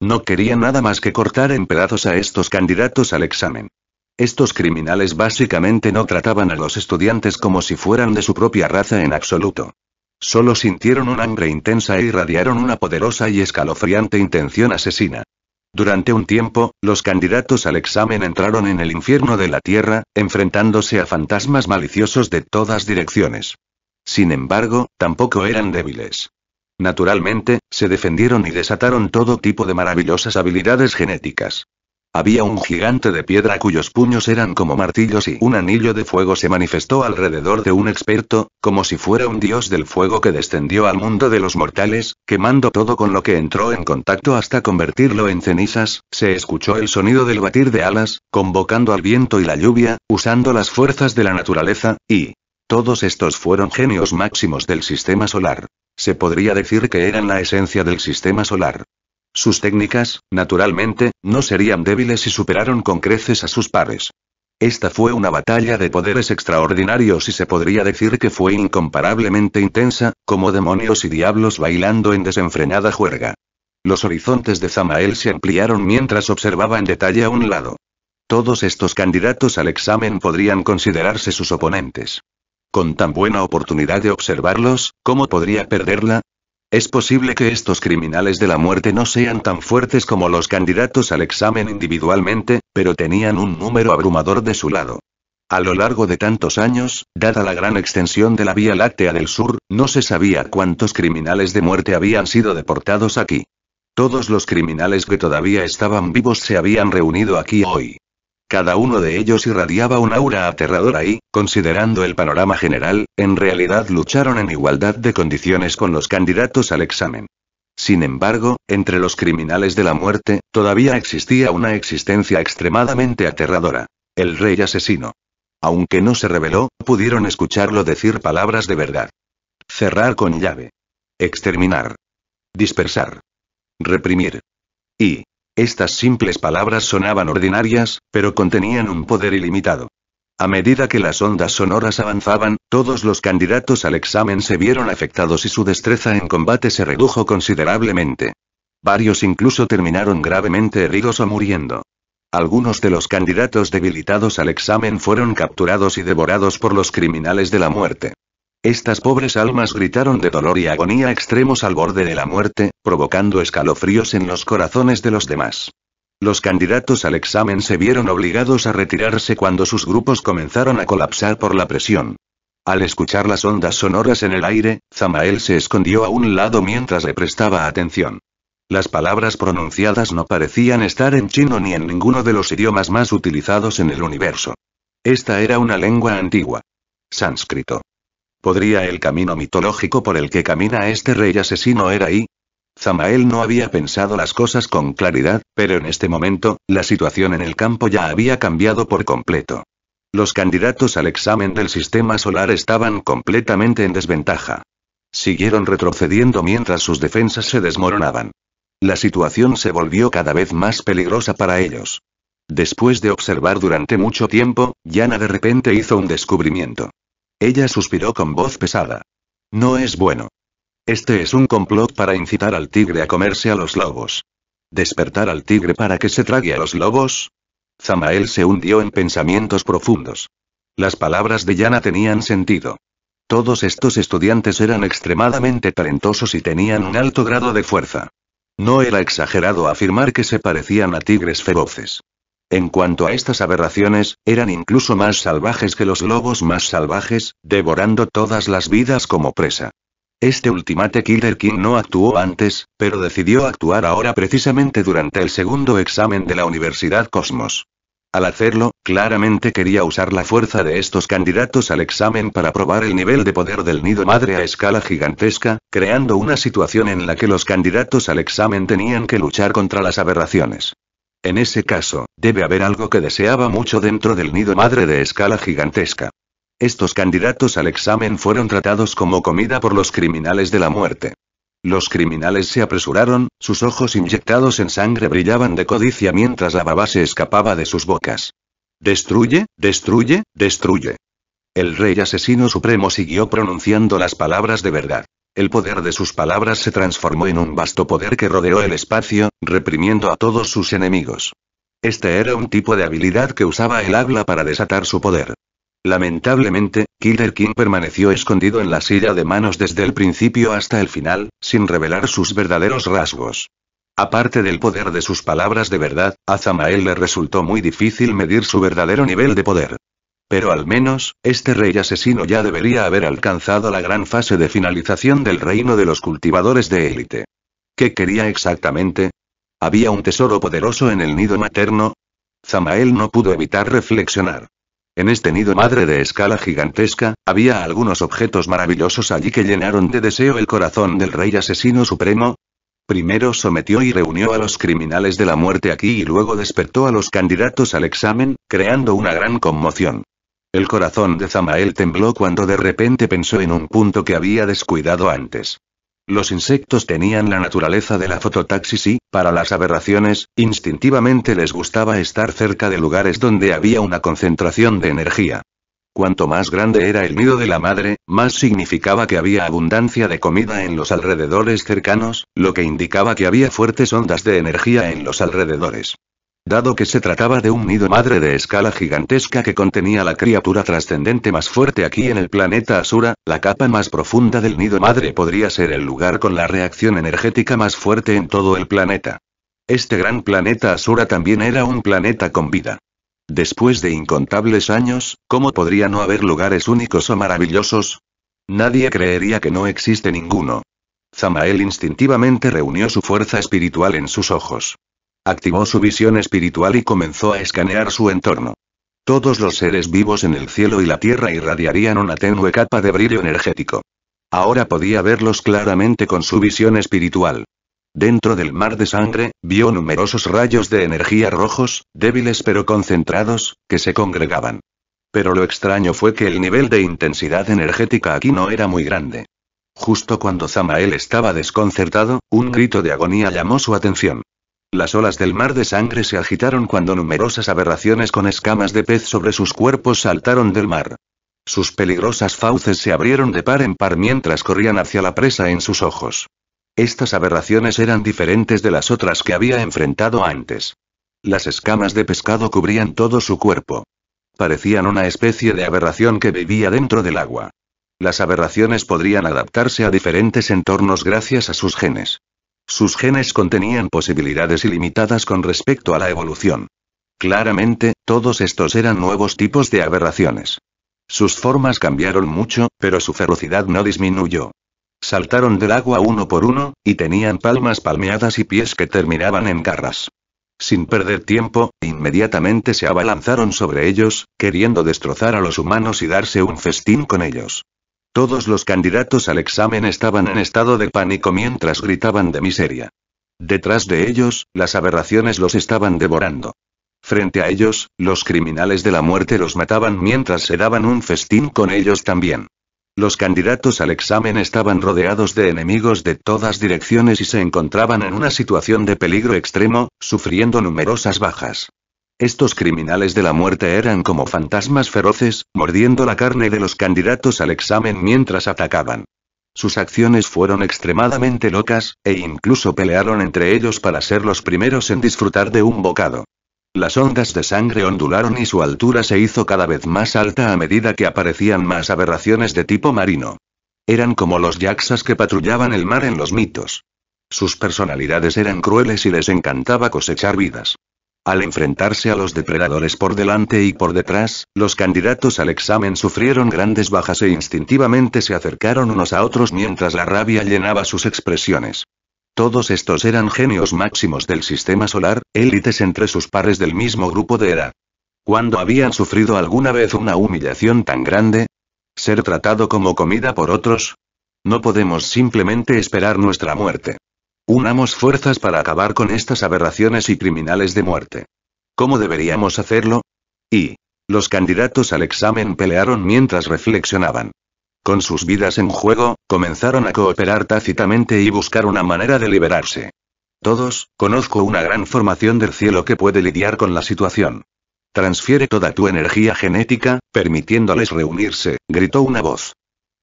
A: No querían nada más que cortar en pedazos a estos candidatos al examen. Estos criminales básicamente no trataban a los estudiantes como si fueran de su propia raza en absoluto. Solo sintieron un hambre intensa e irradiaron una poderosa y escalofriante intención asesina. Durante un tiempo, los candidatos al examen entraron en el infierno de la Tierra, enfrentándose a fantasmas maliciosos de todas direcciones. Sin embargo, tampoco eran débiles. Naturalmente, se defendieron y desataron todo tipo de maravillosas habilidades genéticas. Había un gigante de piedra cuyos puños eran como martillos y un anillo de fuego se manifestó alrededor de un experto, como si fuera un dios del fuego que descendió al mundo de los mortales, quemando todo con lo que entró en contacto hasta convertirlo en cenizas, se escuchó el sonido del batir de alas, convocando al viento y la lluvia, usando las fuerzas de la naturaleza, y... Todos estos fueron genios máximos del sistema solar. Se podría decir que eran la esencia del sistema solar. Sus técnicas, naturalmente, no serían débiles y superaron con creces a sus pares. Esta fue una batalla de poderes extraordinarios y se podría decir que fue incomparablemente intensa, como demonios y diablos bailando en desenfrenada juerga. Los horizontes de Zamael se ampliaron mientras observaba en detalle a un lado. Todos estos candidatos al examen podrían considerarse sus oponentes. Con tan buena oportunidad de observarlos, ¿cómo podría perderla? Es posible que estos criminales de la muerte no sean tan fuertes como los candidatos al examen individualmente, pero tenían un número abrumador de su lado. A lo largo de tantos años, dada la gran extensión de la Vía Láctea del Sur, no se sabía cuántos criminales de muerte habían sido deportados aquí. Todos los criminales que todavía estaban vivos se habían reunido aquí hoy. Cada uno de ellos irradiaba un aura aterradora y, considerando el panorama general, en realidad lucharon en igualdad de condiciones con los candidatos al examen. Sin embargo, entre los criminales de la muerte, todavía existía una existencia extremadamente aterradora. El rey asesino. Aunque no se reveló, pudieron escucharlo decir palabras de verdad. Cerrar con llave. Exterminar. Dispersar. Reprimir. Y, estas simples palabras sonaban ordinarias, pero contenían un poder ilimitado. A medida que las ondas sonoras avanzaban, todos los candidatos al examen se vieron afectados y su destreza en combate se redujo considerablemente. Varios incluso terminaron gravemente heridos o muriendo. Algunos de los candidatos debilitados al examen fueron capturados y devorados por los criminales de la muerte. Estas pobres almas gritaron de dolor y agonía extremos al borde de la muerte, provocando escalofríos en los corazones de los demás. Los candidatos al examen se vieron obligados a retirarse cuando sus grupos comenzaron a colapsar por la presión. Al escuchar las ondas sonoras en el aire, Zamael se escondió a un lado mientras le prestaba atención. Las palabras pronunciadas no parecían estar en chino ni en ninguno de los idiomas más utilizados en el universo. Esta era una lengua antigua. Sánscrito. ¿Podría el camino mitológico por el que camina este rey asesino era ahí? Zamael no había pensado las cosas con claridad, pero en este momento, la situación en el campo ya había cambiado por completo. Los candidatos al examen del sistema solar estaban completamente en desventaja. Siguieron retrocediendo mientras sus defensas se desmoronaban. La situación se volvió cada vez más peligrosa para ellos. Después de observar durante mucho tiempo, Yana de repente hizo un descubrimiento. Ella suspiró con voz pesada. No es bueno. Este es un complot para incitar al tigre a comerse a los lobos. ¿Despertar al tigre para que se trague a los lobos? Zamael se hundió en pensamientos profundos. Las palabras de Yana tenían sentido. Todos estos estudiantes eran extremadamente talentosos y tenían un alto grado de fuerza. No era exagerado afirmar que se parecían a tigres feroces. En cuanto a estas aberraciones, eran incluso más salvajes que los lobos más salvajes, devorando todas las vidas como presa. Este Ultimate Killer King no actuó antes, pero decidió actuar ahora precisamente durante el segundo examen de la Universidad Cosmos. Al hacerlo, claramente quería usar la fuerza de estos candidatos al examen para probar el nivel de poder del nido madre a escala gigantesca, creando una situación en la que los candidatos al examen tenían que luchar contra las aberraciones. En ese caso, debe haber algo que deseaba mucho dentro del nido madre de escala gigantesca. Estos candidatos al examen fueron tratados como comida por los criminales de la muerte. Los criminales se apresuraron, sus ojos inyectados en sangre brillaban de codicia mientras la baba se escapaba de sus bocas. Destruye, destruye, destruye. El rey asesino supremo siguió pronunciando las palabras de verdad. El poder de sus palabras se transformó en un vasto poder que rodeó el espacio, reprimiendo a todos sus enemigos. Este era un tipo de habilidad que usaba el habla para desatar su poder. Lamentablemente, Killer King permaneció escondido en la silla de manos desde el principio hasta el final, sin revelar sus verdaderos rasgos. Aparte del poder de sus palabras de verdad, a Zamael le resultó muy difícil medir su verdadero nivel de poder. Pero al menos, este rey asesino ya debería haber alcanzado la gran fase de finalización del reino de los cultivadores de élite. ¿Qué quería exactamente? ¿Había un tesoro poderoso en el nido materno? Zamael no pudo evitar reflexionar. En este nido madre de escala gigantesca, había algunos objetos maravillosos allí que llenaron de deseo el corazón del rey asesino supremo. Primero sometió y reunió a los criminales de la muerte aquí y luego despertó a los candidatos al examen, creando una gran conmoción. El corazón de Zamael tembló cuando de repente pensó en un punto que había descuidado antes. Los insectos tenían la naturaleza de la fototaxis y, para las aberraciones, instintivamente les gustaba estar cerca de lugares donde había una concentración de energía. Cuanto más grande era el miedo de la madre, más significaba que había abundancia de comida en los alrededores cercanos, lo que indicaba que había fuertes ondas de energía en los alrededores. Dado que se trataba de un nido madre de escala gigantesca que contenía la criatura trascendente más fuerte aquí en el planeta Asura, la capa más profunda del nido madre podría ser el lugar con la reacción energética más fuerte en todo el planeta. Este gran planeta Asura también era un planeta con vida. Después de incontables años, ¿cómo podría no haber lugares únicos o maravillosos? Nadie creería que no existe ninguno. Zamael instintivamente reunió su fuerza espiritual en sus ojos. Activó su visión espiritual y comenzó a escanear su entorno. Todos los seres vivos en el cielo y la tierra irradiarían una tenue capa de brillo energético. Ahora podía verlos claramente con su visión espiritual. Dentro del mar de sangre, vio numerosos rayos de energía rojos, débiles pero concentrados, que se congregaban. Pero lo extraño fue que el nivel de intensidad energética aquí no era muy grande. Justo cuando Zamael estaba desconcertado, un grito de agonía llamó su atención. Las olas del mar de sangre se agitaron cuando numerosas aberraciones con escamas de pez sobre sus cuerpos saltaron del mar. Sus peligrosas fauces se abrieron de par en par mientras corrían hacia la presa en sus ojos. Estas aberraciones eran diferentes de las otras que había enfrentado antes. Las escamas de pescado cubrían todo su cuerpo. Parecían una especie de aberración que vivía dentro del agua. Las aberraciones podrían adaptarse a diferentes entornos gracias a sus genes. Sus genes contenían posibilidades ilimitadas con respecto a la evolución. Claramente, todos estos eran nuevos tipos de aberraciones. Sus formas cambiaron mucho, pero su ferocidad no disminuyó. Saltaron del agua uno por uno, y tenían palmas palmeadas y pies que terminaban en garras. Sin perder tiempo, inmediatamente se abalanzaron sobre ellos, queriendo destrozar a los humanos y darse un festín con ellos. Todos los candidatos al examen estaban en estado de pánico mientras gritaban de miseria. Detrás de ellos, las aberraciones los estaban devorando. Frente a ellos, los criminales de la muerte los mataban mientras se daban un festín con ellos también. Los candidatos al examen estaban rodeados de enemigos de todas direcciones y se encontraban en una situación de peligro extremo, sufriendo numerosas bajas. Estos criminales de la muerte eran como fantasmas feroces, mordiendo la carne de los candidatos al examen mientras atacaban. Sus acciones fueron extremadamente locas, e incluso pelearon entre ellos para ser los primeros en disfrutar de un bocado. Las ondas de sangre ondularon y su altura se hizo cada vez más alta a medida que aparecían más aberraciones de tipo marino. Eran como los yaxas que patrullaban el mar en los mitos. Sus personalidades eran crueles y les encantaba cosechar vidas. Al enfrentarse a los depredadores por delante y por detrás, los candidatos al examen sufrieron grandes bajas e instintivamente se acercaron unos a otros mientras la rabia llenaba sus expresiones. Todos estos eran genios máximos del sistema solar, élites entre sus pares del mismo grupo de era. ¿Cuándo habían sufrido alguna vez una humillación tan grande? ¿Ser tratado como comida por otros? No podemos simplemente esperar nuestra muerte. Unamos fuerzas para acabar con estas aberraciones y criminales de muerte. ¿Cómo deberíamos hacerlo? Y. Los candidatos al examen pelearon mientras reflexionaban. Con sus vidas en juego, comenzaron a cooperar tácitamente y buscar una manera de liberarse. Todos, conozco una gran formación del cielo que puede lidiar con la situación. Transfiere toda tu energía genética, permitiéndoles reunirse, gritó una voz.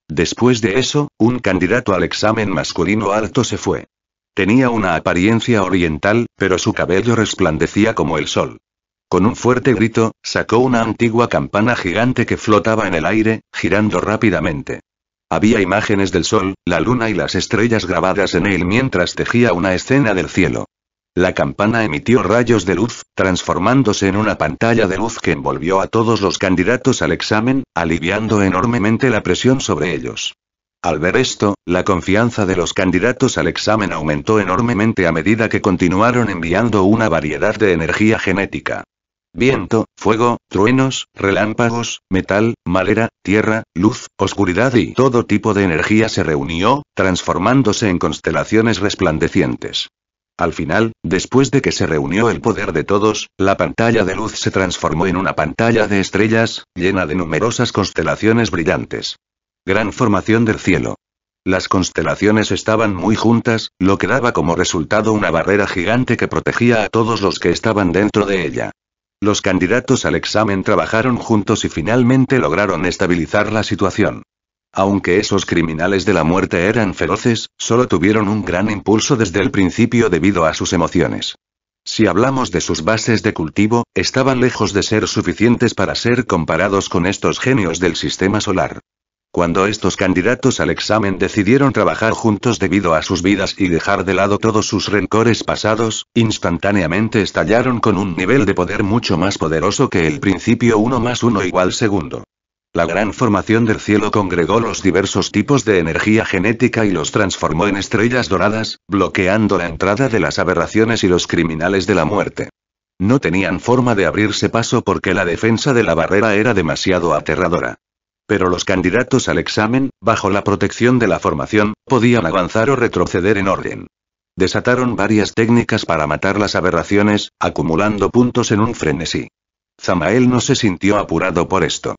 A: Después de eso, un candidato al examen masculino alto se fue. Tenía una apariencia oriental, pero su cabello resplandecía como el sol. Con un fuerte grito, sacó una antigua campana gigante que flotaba en el aire, girando rápidamente. Había imágenes del sol, la luna y las estrellas grabadas en él mientras tejía una escena del cielo. La campana emitió rayos de luz, transformándose en una pantalla de luz que envolvió a todos los candidatos al examen, aliviando enormemente la presión sobre ellos. Al ver esto, la confianza de los candidatos al examen aumentó enormemente a medida que continuaron enviando una variedad de energía genética. Viento, fuego, truenos, relámpagos, metal, madera, tierra, luz, oscuridad y todo tipo de energía se reunió, transformándose en constelaciones resplandecientes. Al final, después de que se reunió el poder de todos, la pantalla de luz se transformó en una pantalla de estrellas, llena de numerosas constelaciones brillantes gran formación del cielo. Las constelaciones estaban muy juntas, lo que daba como resultado una barrera gigante que protegía a todos los que estaban dentro de ella. Los candidatos al examen trabajaron juntos y finalmente lograron estabilizar la situación. Aunque esos criminales de la muerte eran feroces, solo tuvieron un gran impulso desde el principio debido a sus emociones. Si hablamos de sus bases de cultivo, estaban lejos de ser suficientes para ser comparados con estos genios del sistema solar. Cuando estos candidatos al examen decidieron trabajar juntos debido a sus vidas y dejar de lado todos sus rencores pasados, instantáneamente estallaron con un nivel de poder mucho más poderoso que el principio 1 más 1 igual segundo. La gran formación del cielo congregó los diversos tipos de energía genética y los transformó en estrellas doradas, bloqueando la entrada de las aberraciones y los criminales de la muerte. No tenían forma de abrirse paso porque la defensa de la barrera era demasiado aterradora pero los candidatos al examen, bajo la protección de la formación, podían avanzar o retroceder en orden. Desataron varias técnicas para matar las aberraciones, acumulando puntos en un frenesí. Zamael no se sintió apurado por esto.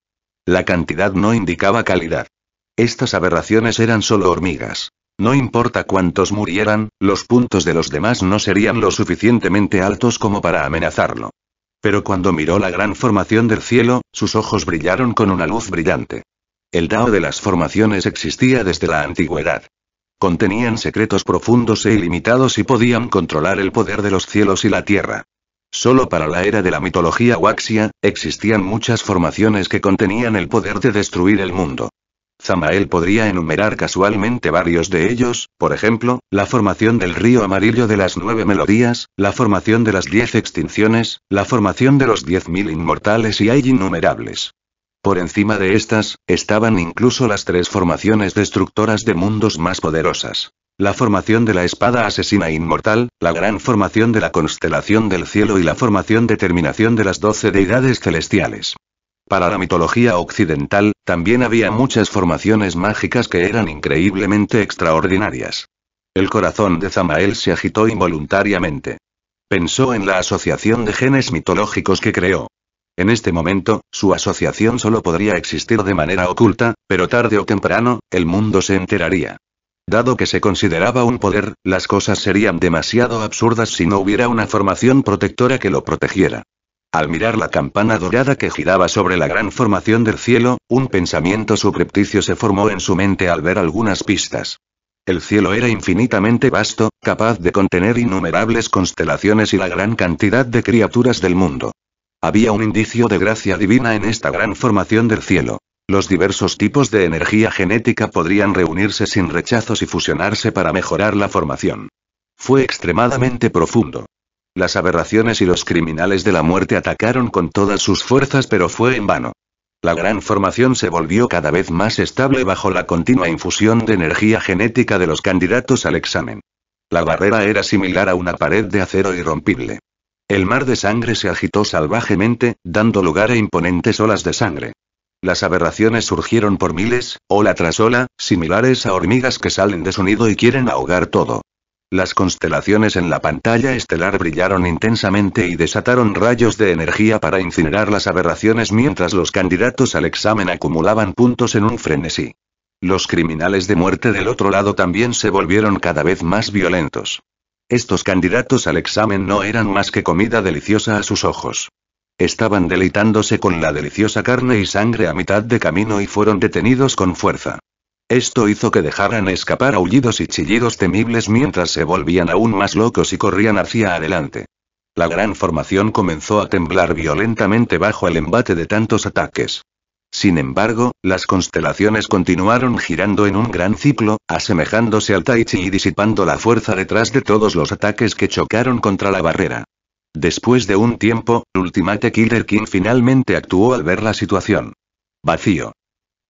A: La cantidad no indicaba calidad. Estas aberraciones eran solo hormigas. No importa cuántos murieran, los puntos de los demás no serían lo suficientemente altos como para amenazarlo. Pero cuando miró la gran formación del cielo, sus ojos brillaron con una luz brillante. El Tao de las formaciones existía desde la antigüedad. Contenían secretos profundos e ilimitados y podían controlar el poder de los cielos y la tierra. Solo para la era de la mitología waxia, existían muchas formaciones que contenían el poder de destruir el mundo. Zamael podría enumerar casualmente varios de ellos, por ejemplo, la formación del río amarillo de las nueve melodías, la formación de las diez extinciones, la formación de los diez mil inmortales y hay innumerables. Por encima de estas, estaban incluso las tres formaciones destructoras de mundos más poderosas. La formación de la espada asesina inmortal, la gran formación de la constelación del cielo y la formación de terminación de las doce deidades celestiales. Para la mitología occidental, también había muchas formaciones mágicas que eran increíblemente extraordinarias. El corazón de Zamael se agitó involuntariamente. Pensó en la asociación de genes mitológicos que creó. En este momento, su asociación solo podría existir de manera oculta, pero tarde o temprano, el mundo se enteraría. Dado que se consideraba un poder, las cosas serían demasiado absurdas si no hubiera una formación protectora que lo protegiera. Al mirar la campana dorada que giraba sobre la gran formación del cielo, un pensamiento suprepticio se formó en su mente al ver algunas pistas. El cielo era infinitamente vasto, capaz de contener innumerables constelaciones y la gran cantidad de criaturas del mundo. Había un indicio de gracia divina en esta gran formación del cielo. Los diversos tipos de energía genética podrían reunirse sin rechazos y fusionarse para mejorar la formación. Fue extremadamente profundo. Las aberraciones y los criminales de la muerte atacaron con todas sus fuerzas pero fue en vano. La gran formación se volvió cada vez más estable bajo la continua infusión de energía genética de los candidatos al examen. La barrera era similar a una pared de acero irrompible. El mar de sangre se agitó salvajemente, dando lugar a imponentes olas de sangre. Las aberraciones surgieron por miles, ola tras ola, similares a hormigas que salen de su nido y quieren ahogar todo. Las constelaciones en la pantalla estelar brillaron intensamente y desataron rayos de energía para incinerar las aberraciones mientras los candidatos al examen acumulaban puntos en un frenesí. Los criminales de muerte del otro lado también se volvieron cada vez más violentos. Estos candidatos al examen no eran más que comida deliciosa a sus ojos. Estaban deleitándose con la deliciosa carne y sangre a mitad de camino y fueron detenidos con fuerza. Esto hizo que dejaran escapar aullidos y chillidos temibles mientras se volvían aún más locos y corrían hacia adelante. La gran formación comenzó a temblar violentamente bajo el embate de tantos ataques. Sin embargo, las constelaciones continuaron girando en un gran ciclo, asemejándose al Tai Chi y disipando la fuerza detrás de todos los ataques que chocaron contra la barrera. Después de un tiempo, Ultimate Killer King finalmente actuó al ver la situación. Vacío.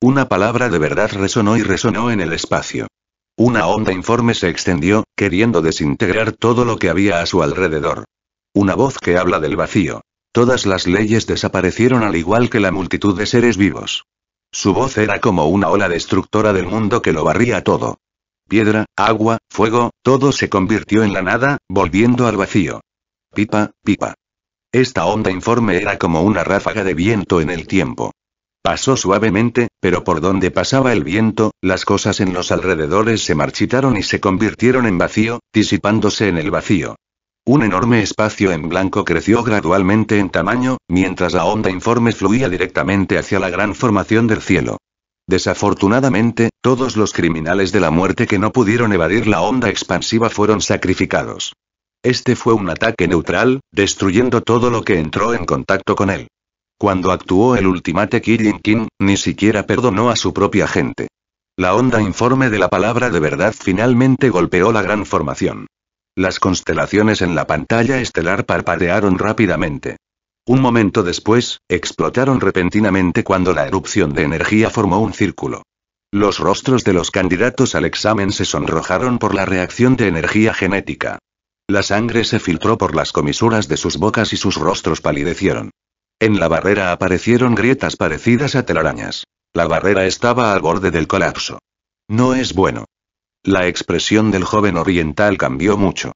A: Una palabra de verdad resonó y resonó en el espacio. Una onda informe se extendió, queriendo desintegrar todo lo que había a su alrededor. Una voz que habla del vacío. Todas las leyes desaparecieron al igual que la multitud de seres vivos. Su voz era como una ola destructora del mundo que lo barría todo. Piedra, agua, fuego, todo se convirtió en la nada, volviendo al vacío. Pipa, pipa. Esta onda informe era como una ráfaga de viento en el tiempo. Pasó suavemente, pero por donde pasaba el viento, las cosas en los alrededores se marchitaron y se convirtieron en vacío, disipándose en el vacío. Un enorme espacio en blanco creció gradualmente en tamaño, mientras la onda informe fluía directamente hacia la gran formación del cielo. Desafortunadamente, todos los criminales de la muerte que no pudieron evadir la onda expansiva fueron sacrificados. Este fue un ataque neutral, destruyendo todo lo que entró en contacto con él. Cuando actuó el ultimate Killing King, ni siquiera perdonó a su propia gente. La onda informe de la palabra de verdad finalmente golpeó la gran formación. Las constelaciones en la pantalla estelar parpadearon rápidamente. Un momento después, explotaron repentinamente cuando la erupción de energía formó un círculo. Los rostros de los candidatos al examen se sonrojaron por la reacción de energía genética. La sangre se filtró por las comisuras de sus bocas y sus rostros palidecieron. En la barrera aparecieron grietas parecidas a telarañas. La barrera estaba al borde del colapso. No es bueno. La expresión del joven oriental cambió mucho.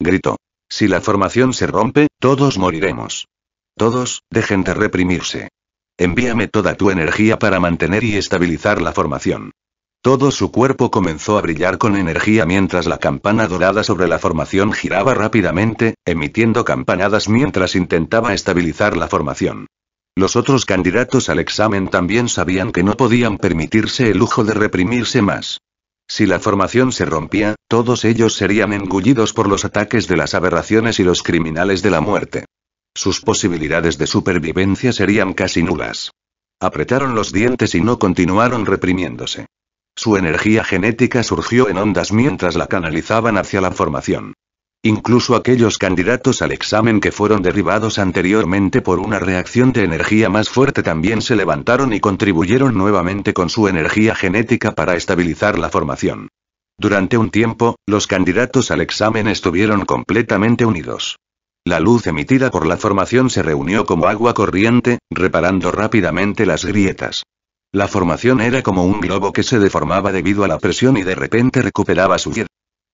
A: Gritó. Si la formación se rompe, todos moriremos. Todos, dejen de reprimirse. Envíame toda tu energía para mantener y estabilizar la formación. Todo su cuerpo comenzó a brillar con energía mientras la campana dorada sobre la formación giraba rápidamente, emitiendo campanadas mientras intentaba estabilizar la formación. Los otros candidatos al examen también sabían que no podían permitirse el lujo de reprimirse más. Si la formación se rompía, todos ellos serían engullidos por los ataques de las aberraciones y los criminales de la muerte. Sus posibilidades de supervivencia serían casi nulas. Apretaron los dientes y no continuaron reprimiéndose. Su energía genética surgió en ondas mientras la canalizaban hacia la formación. Incluso aquellos candidatos al examen que fueron derribados anteriormente por una reacción de energía más fuerte también se levantaron y contribuyeron nuevamente con su energía genética para estabilizar la formación. Durante un tiempo, los candidatos al examen estuvieron completamente unidos. La luz emitida por la formación se reunió como agua corriente, reparando rápidamente las grietas. La formación era como un globo que se deformaba debido a la presión y de repente recuperaba su vida.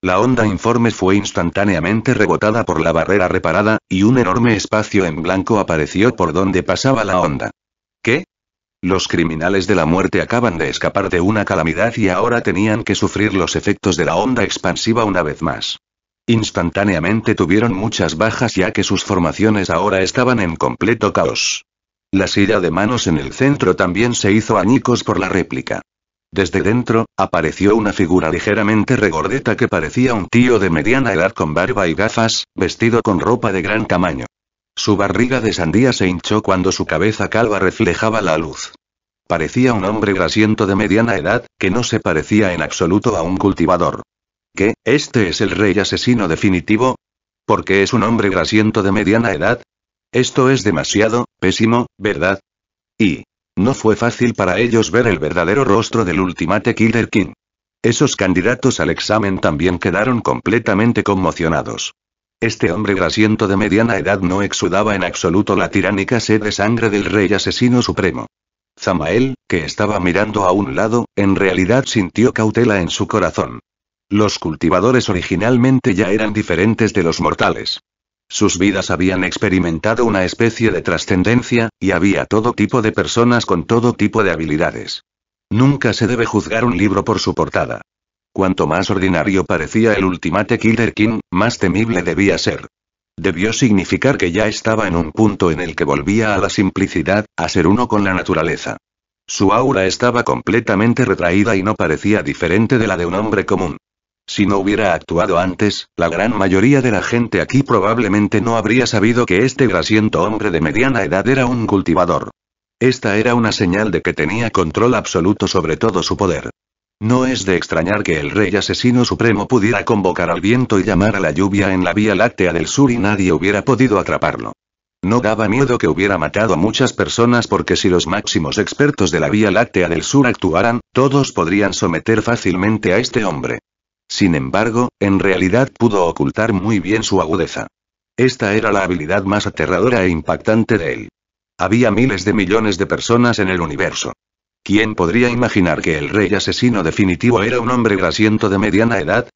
A: La onda informe fue instantáneamente rebotada por la barrera reparada, y un enorme espacio en blanco apareció por donde pasaba la onda. ¿Qué? Los criminales de la muerte acaban de escapar de una calamidad y ahora tenían que sufrir los efectos de la onda expansiva una vez más. Instantáneamente tuvieron muchas bajas ya que sus formaciones ahora estaban en completo caos. La silla de manos en el centro también se hizo añicos por la réplica. Desde dentro, apareció una figura ligeramente regordeta que parecía un tío de mediana edad con barba y gafas, vestido con ropa de gran tamaño. Su barriga de sandía se hinchó cuando su cabeza calva reflejaba la luz. Parecía un hombre grasiento de mediana edad, que no se parecía en absoluto a un cultivador. ¿Qué? ¿Este es el rey asesino definitivo? Porque es un hombre grasiento de mediana edad, esto es demasiado, pésimo, ¿verdad? Y... No fue fácil para ellos ver el verdadero rostro del Ultimate Killer King. Esos candidatos al examen también quedaron completamente conmocionados. Este hombre grasiento de mediana edad no exudaba en absoluto la tiránica sed de sangre del rey asesino supremo. Zamael, que estaba mirando a un lado, en realidad sintió cautela en su corazón. Los cultivadores originalmente ya eran diferentes de los mortales. Sus vidas habían experimentado una especie de trascendencia, y había todo tipo de personas con todo tipo de habilidades. Nunca se debe juzgar un libro por su portada. Cuanto más ordinario parecía el Ultimate Killer King, más temible debía ser. Debió significar que ya estaba en un punto en el que volvía a la simplicidad, a ser uno con la naturaleza. Su aura estaba completamente retraída y no parecía diferente de la de un hombre común. Si no hubiera actuado antes, la gran mayoría de la gente aquí probablemente no habría sabido que este grasiento hombre de mediana edad era un cultivador. Esta era una señal de que tenía control absoluto sobre todo su poder. No es de extrañar que el rey asesino supremo pudiera convocar al viento y llamar a la lluvia en la Vía Láctea del Sur y nadie hubiera podido atraparlo. No daba miedo que hubiera matado a muchas personas porque si los máximos expertos de la Vía Láctea del Sur actuaran, todos podrían someter fácilmente a este hombre. Sin embargo, en realidad pudo ocultar muy bien su agudeza. Esta era la habilidad más aterradora e impactante de él. Había miles de millones de personas en el universo. ¿Quién podría imaginar que el rey asesino definitivo era un hombre grasiento de mediana edad?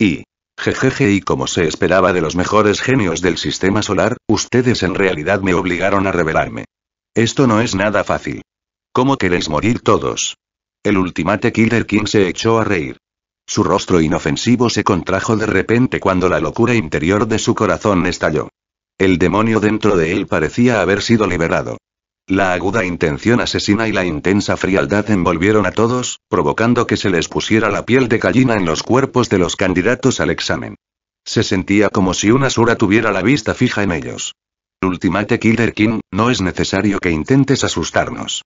A: Y, Jejeje y como se esperaba de los mejores genios del sistema solar, ustedes en realidad me obligaron a revelarme. Esto no es nada fácil. ¿Cómo queréis morir todos? El Ultimate Killer King se echó a reír. Su rostro inofensivo se contrajo de repente cuando la locura interior de su corazón estalló. El demonio dentro de él parecía haber sido liberado. La aguda intención asesina y la intensa frialdad envolvieron a todos, provocando que se les pusiera la piel de gallina en los cuerpos de los candidatos al examen. Se sentía como si una sura tuviera la vista fija en ellos. Ultimate Killer King, no es necesario que intentes asustarnos.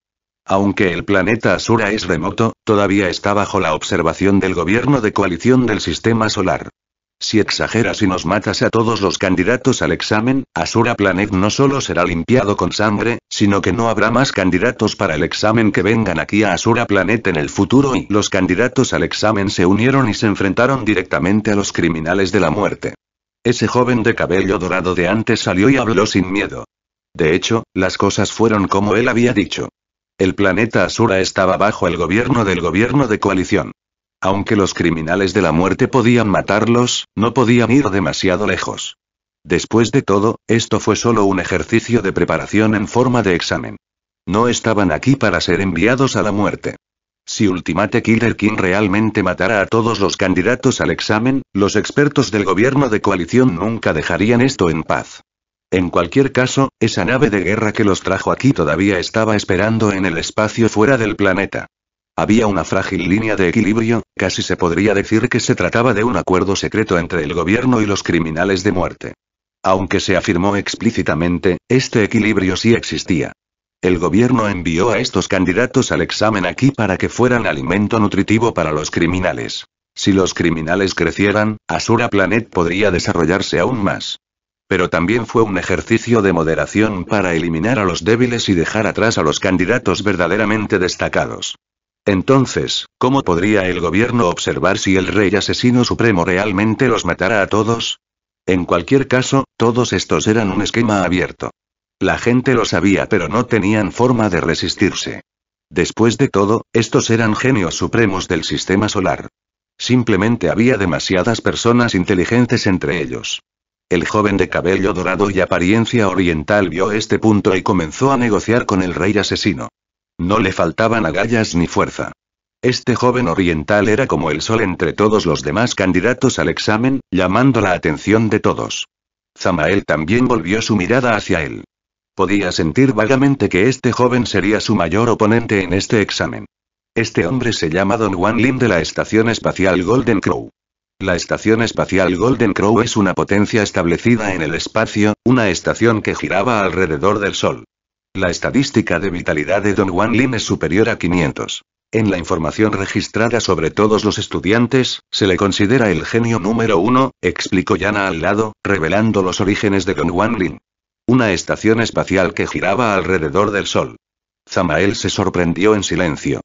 A: Aunque el planeta Asura es remoto, todavía está bajo la observación del gobierno de coalición del Sistema Solar. Si exageras y nos matas a todos los candidatos al examen, Asura Planet no solo será limpiado con sangre, sino que no habrá más candidatos para el examen que vengan aquí a Asura Planet en el futuro y los candidatos al examen se unieron y se enfrentaron directamente a los criminales de la muerte. Ese joven de cabello dorado de antes salió y habló sin miedo. De hecho, las cosas fueron como él había dicho. El planeta Asura estaba bajo el gobierno del gobierno de coalición. Aunque los criminales de la muerte podían matarlos, no podían ir demasiado lejos. Después de todo, esto fue solo un ejercicio de preparación en forma de examen. No estaban aquí para ser enviados a la muerte. Si Ultimate Killer King realmente matara a todos los candidatos al examen, los expertos del gobierno de coalición nunca dejarían esto en paz. En cualquier caso, esa nave de guerra que los trajo aquí todavía estaba esperando en el espacio fuera del planeta. Había una frágil línea de equilibrio, casi se podría decir que se trataba de un acuerdo secreto entre el gobierno y los criminales de muerte. Aunque se afirmó explícitamente, este equilibrio sí existía. El gobierno envió a estos candidatos al examen aquí para que fueran alimento nutritivo para los criminales. Si los criminales crecieran, Asura Planet podría desarrollarse aún más. Pero también fue un ejercicio de moderación para eliminar a los débiles y dejar atrás a los candidatos verdaderamente destacados. Entonces, ¿cómo podría el gobierno observar si el rey asesino supremo realmente los matara a todos? En cualquier caso, todos estos eran un esquema abierto. La gente lo sabía pero no tenían forma de resistirse. Después de todo, estos eran genios supremos del sistema solar. Simplemente había demasiadas personas inteligentes entre ellos. El joven de cabello dorado y apariencia oriental vio este punto y comenzó a negociar con el rey asesino. No le faltaban agallas ni fuerza. Este joven oriental era como el sol entre todos los demás candidatos al examen, llamando la atención de todos. Zamael también volvió su mirada hacia él. Podía sentir vagamente que este joven sería su mayor oponente en este examen. Este hombre se llama Don Juan Lin de la Estación Espacial Golden Crow. La estación espacial Golden Crow es una potencia establecida en el espacio, una estación que giraba alrededor del Sol. La estadística de vitalidad de Don Juan Lin es superior a 500. En la información registrada sobre todos los estudiantes, se le considera el genio número uno, explicó Yana al lado, revelando los orígenes de Don Juan Lin. Una estación espacial que giraba alrededor del Sol. Zamael se sorprendió en silencio.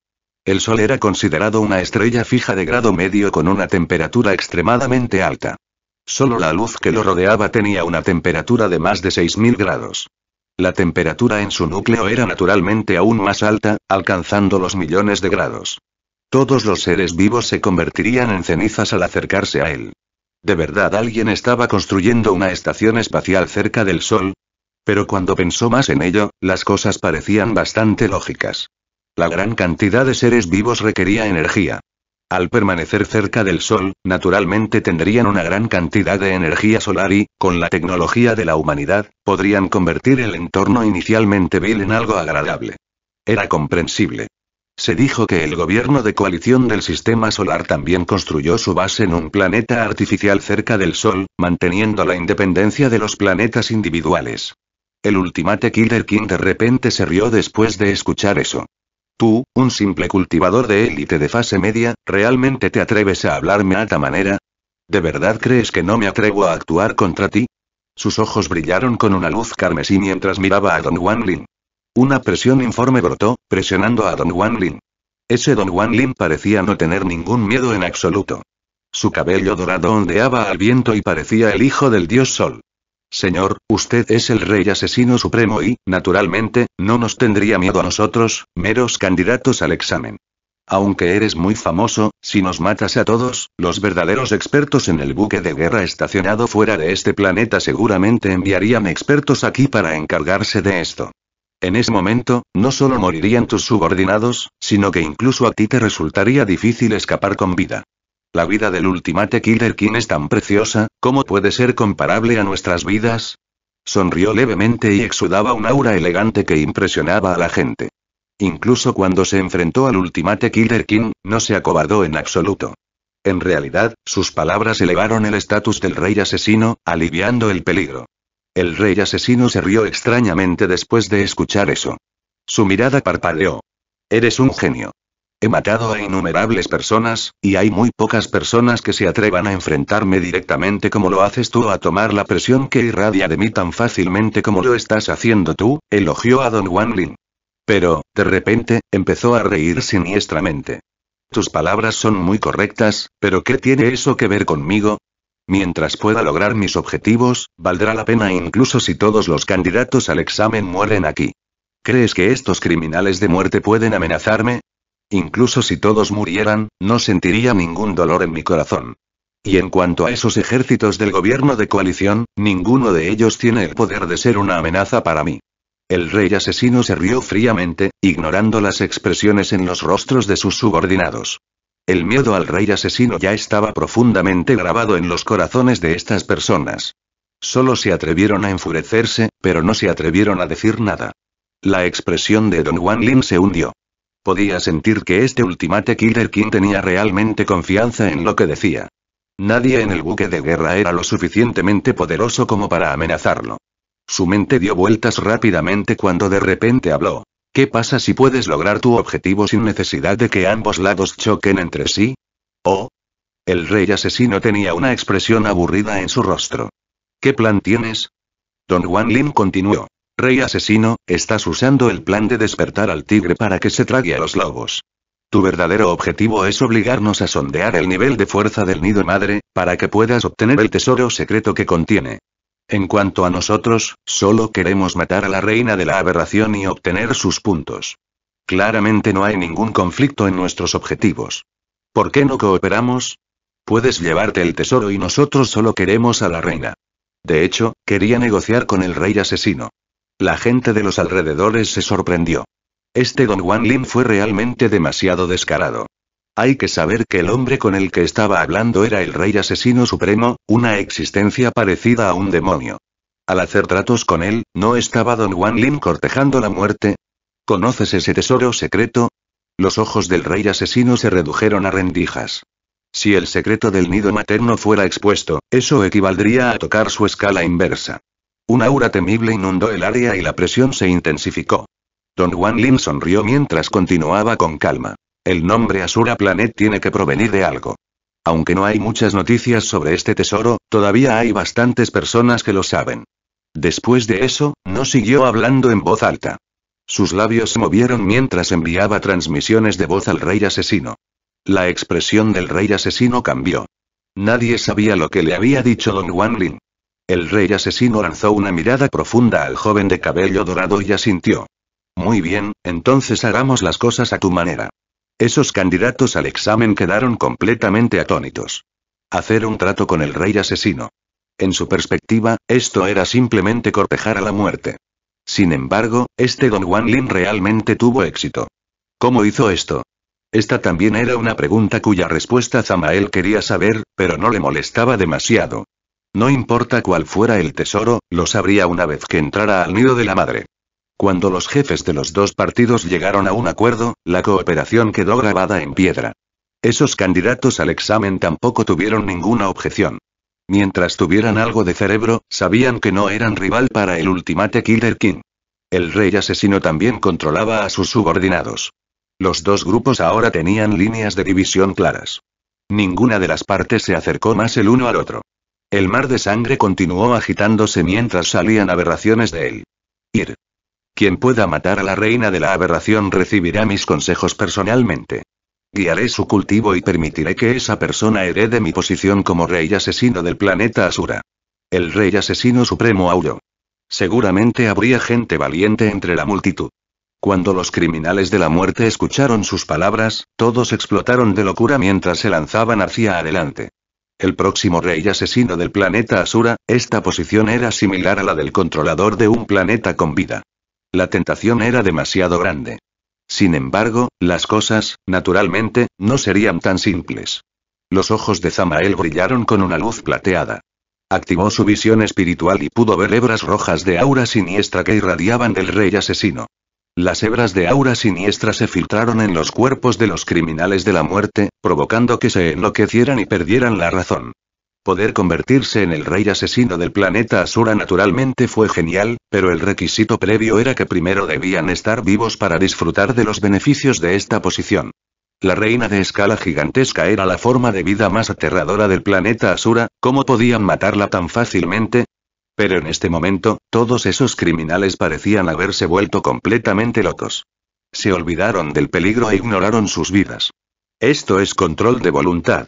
A: El Sol era considerado una estrella fija de grado medio con una temperatura extremadamente alta. Solo la luz que lo rodeaba tenía una temperatura de más de 6.000 grados. La temperatura en su núcleo era naturalmente aún más alta, alcanzando los millones de grados. Todos los seres vivos se convertirían en cenizas al acercarse a él. ¿De verdad alguien estaba construyendo una estación espacial cerca del Sol? Pero cuando pensó más en ello, las cosas parecían bastante lógicas. La gran cantidad de seres vivos requería energía. Al permanecer cerca del Sol, naturalmente tendrían una gran cantidad de energía solar y, con la tecnología de la humanidad, podrían convertir el entorno inicialmente vil en algo agradable. Era comprensible. Se dijo que el gobierno de coalición del Sistema Solar también construyó su base en un planeta artificial cerca del Sol, manteniendo la independencia de los planetas individuales. El Ultimate Killer King de repente se rió después de escuchar eso. Tú, un simple cultivador de élite de fase media, ¿realmente te atreves a hablarme a esta manera? ¿De verdad crees que no me atrevo a actuar contra ti? Sus ojos brillaron con una luz carmesí mientras miraba a Don Lin. Una presión informe brotó, presionando a Don Lin. Ese Don Lin parecía no tener ningún miedo en absoluto. Su cabello dorado ondeaba al viento y parecía el hijo del dios Sol. Señor, usted es el rey asesino supremo y, naturalmente, no nos tendría miedo a nosotros, meros candidatos al examen. Aunque eres muy famoso, si nos matas a todos, los verdaderos expertos en el buque de guerra estacionado fuera de este planeta seguramente enviarían expertos aquí para encargarse de esto. En ese momento, no solo morirían tus subordinados, sino que incluso a ti te resultaría difícil escapar con vida. La vida del Ultimate Killer King es tan preciosa, ¿cómo puede ser comparable a nuestras vidas? Sonrió levemente y exudaba un aura elegante que impresionaba a la gente. Incluso cuando se enfrentó al Ultimate Killer King, no se acobardó en absoluto. En realidad, sus palabras elevaron el estatus del rey asesino, aliviando el peligro. El rey asesino se rió extrañamente después de escuchar eso. Su mirada parpadeó. Eres un genio. He matado a innumerables personas, y hay muy pocas personas que se atrevan a enfrentarme directamente como lo haces tú a tomar la presión que irradia de mí tan fácilmente como lo estás haciendo tú, elogió a Don Wanlin. Pero, de repente, empezó a reír siniestramente. Tus palabras son muy correctas, pero ¿qué tiene eso que ver conmigo? Mientras pueda lograr mis objetivos, valdrá la pena incluso si todos los candidatos al examen mueren aquí. ¿Crees que estos criminales de muerte pueden amenazarme? Incluso si todos murieran, no sentiría ningún dolor en mi corazón. Y en cuanto a esos ejércitos del gobierno de coalición, ninguno de ellos tiene el poder de ser una amenaza para mí. El rey asesino se rió fríamente, ignorando las expresiones en los rostros de sus subordinados. El miedo al rey asesino ya estaba profundamente grabado en los corazones de estas personas. Solo se atrevieron a enfurecerse, pero no se atrevieron a decir nada. La expresión de Don Juan Lin se hundió. Podía sentir que este Ultimate Killer King tenía realmente confianza en lo que decía. Nadie en el buque de guerra era lo suficientemente poderoso como para amenazarlo. Su mente dio vueltas rápidamente cuando de repente habló. ¿Qué pasa si puedes lograr tu objetivo sin necesidad de que ambos lados choquen entre sí? Oh. El rey asesino tenía una expresión aburrida en su rostro. ¿Qué plan tienes? Don Juan Lin continuó. Rey asesino, estás usando el plan de despertar al tigre para que se trague a los lobos. Tu verdadero objetivo es obligarnos a sondear el nivel de fuerza del nido madre, para que puedas obtener el tesoro secreto que contiene. En cuanto a nosotros, solo queremos matar a la reina de la aberración y obtener sus puntos. Claramente no hay ningún conflicto en nuestros objetivos. ¿Por qué no cooperamos? Puedes llevarte el tesoro y nosotros solo queremos a la reina. De hecho, quería negociar con el rey asesino. La gente de los alrededores se sorprendió. Este Don Juan Lin fue realmente demasiado descarado. Hay que saber que el hombre con el que estaba hablando era el rey asesino supremo, una existencia parecida a un demonio. Al hacer tratos con él, ¿no estaba Don Juan Lin cortejando la muerte? ¿Conoces ese tesoro secreto? Los ojos del rey asesino se redujeron a rendijas. Si el secreto del nido materno fuera expuesto, eso equivaldría a tocar su escala inversa. Un aura temible inundó el área y la presión se intensificó. Don Juan Lin sonrió mientras continuaba con calma. El nombre Asura Planet tiene que provenir de algo. Aunque no hay muchas noticias sobre este tesoro, todavía hay bastantes personas que lo saben. Después de eso, no siguió hablando en voz alta. Sus labios se movieron mientras enviaba transmisiones de voz al rey asesino. La expresión del rey asesino cambió. Nadie sabía lo que le había dicho Don Lin. El rey asesino lanzó una mirada profunda al joven de cabello dorado y asintió. Muy bien, entonces hagamos las cosas a tu manera. Esos candidatos al examen quedaron completamente atónitos. Hacer un trato con el rey asesino. En su perspectiva, esto era simplemente cortejar a la muerte. Sin embargo, este Don Juan realmente tuvo éxito. ¿Cómo hizo esto? Esta también era una pregunta cuya respuesta Zamael quería saber, pero no le molestaba demasiado. No importa cuál fuera el tesoro, lo sabría una vez que entrara al nido de la madre. Cuando los jefes de los dos partidos llegaron a un acuerdo, la cooperación quedó grabada en piedra. Esos candidatos al examen tampoco tuvieron ninguna objeción. Mientras tuvieran algo de cerebro, sabían que no eran rival para el Ultimate Killer King. El rey asesino también controlaba a sus subordinados. Los dos grupos ahora tenían líneas de división claras. Ninguna de las partes se acercó más el uno al otro. El mar de sangre continuó agitándose mientras salían aberraciones de él. Ir. Quien pueda matar a la reina de la aberración recibirá mis consejos personalmente. Guiaré su cultivo y permitiré que esa persona herede mi posición como rey asesino del planeta Asura. El rey asesino supremo Auro. Seguramente habría gente valiente entre la multitud. Cuando los criminales de la muerte escucharon sus palabras, todos explotaron de locura mientras se lanzaban hacia adelante. El próximo rey asesino del planeta Asura, esta posición era similar a la del controlador de un planeta con vida. La tentación era demasiado grande. Sin embargo, las cosas, naturalmente, no serían tan simples. Los ojos de Zamael brillaron con una luz plateada. Activó su visión espiritual y pudo ver hebras rojas de aura siniestra que irradiaban del rey asesino. Las hebras de aura siniestra se filtraron en los cuerpos de los criminales de la muerte, provocando que se enloquecieran y perdieran la razón. Poder convertirse en el rey asesino del planeta Asura naturalmente fue genial, pero el requisito previo era que primero debían estar vivos para disfrutar de los beneficios de esta posición. La reina de escala gigantesca era la forma de vida más aterradora del planeta Asura, ¿cómo podían matarla tan fácilmente? Pero en este momento, todos esos criminales parecían haberse vuelto completamente locos. Se olvidaron del peligro e ignoraron sus vidas. Esto es control de voluntad.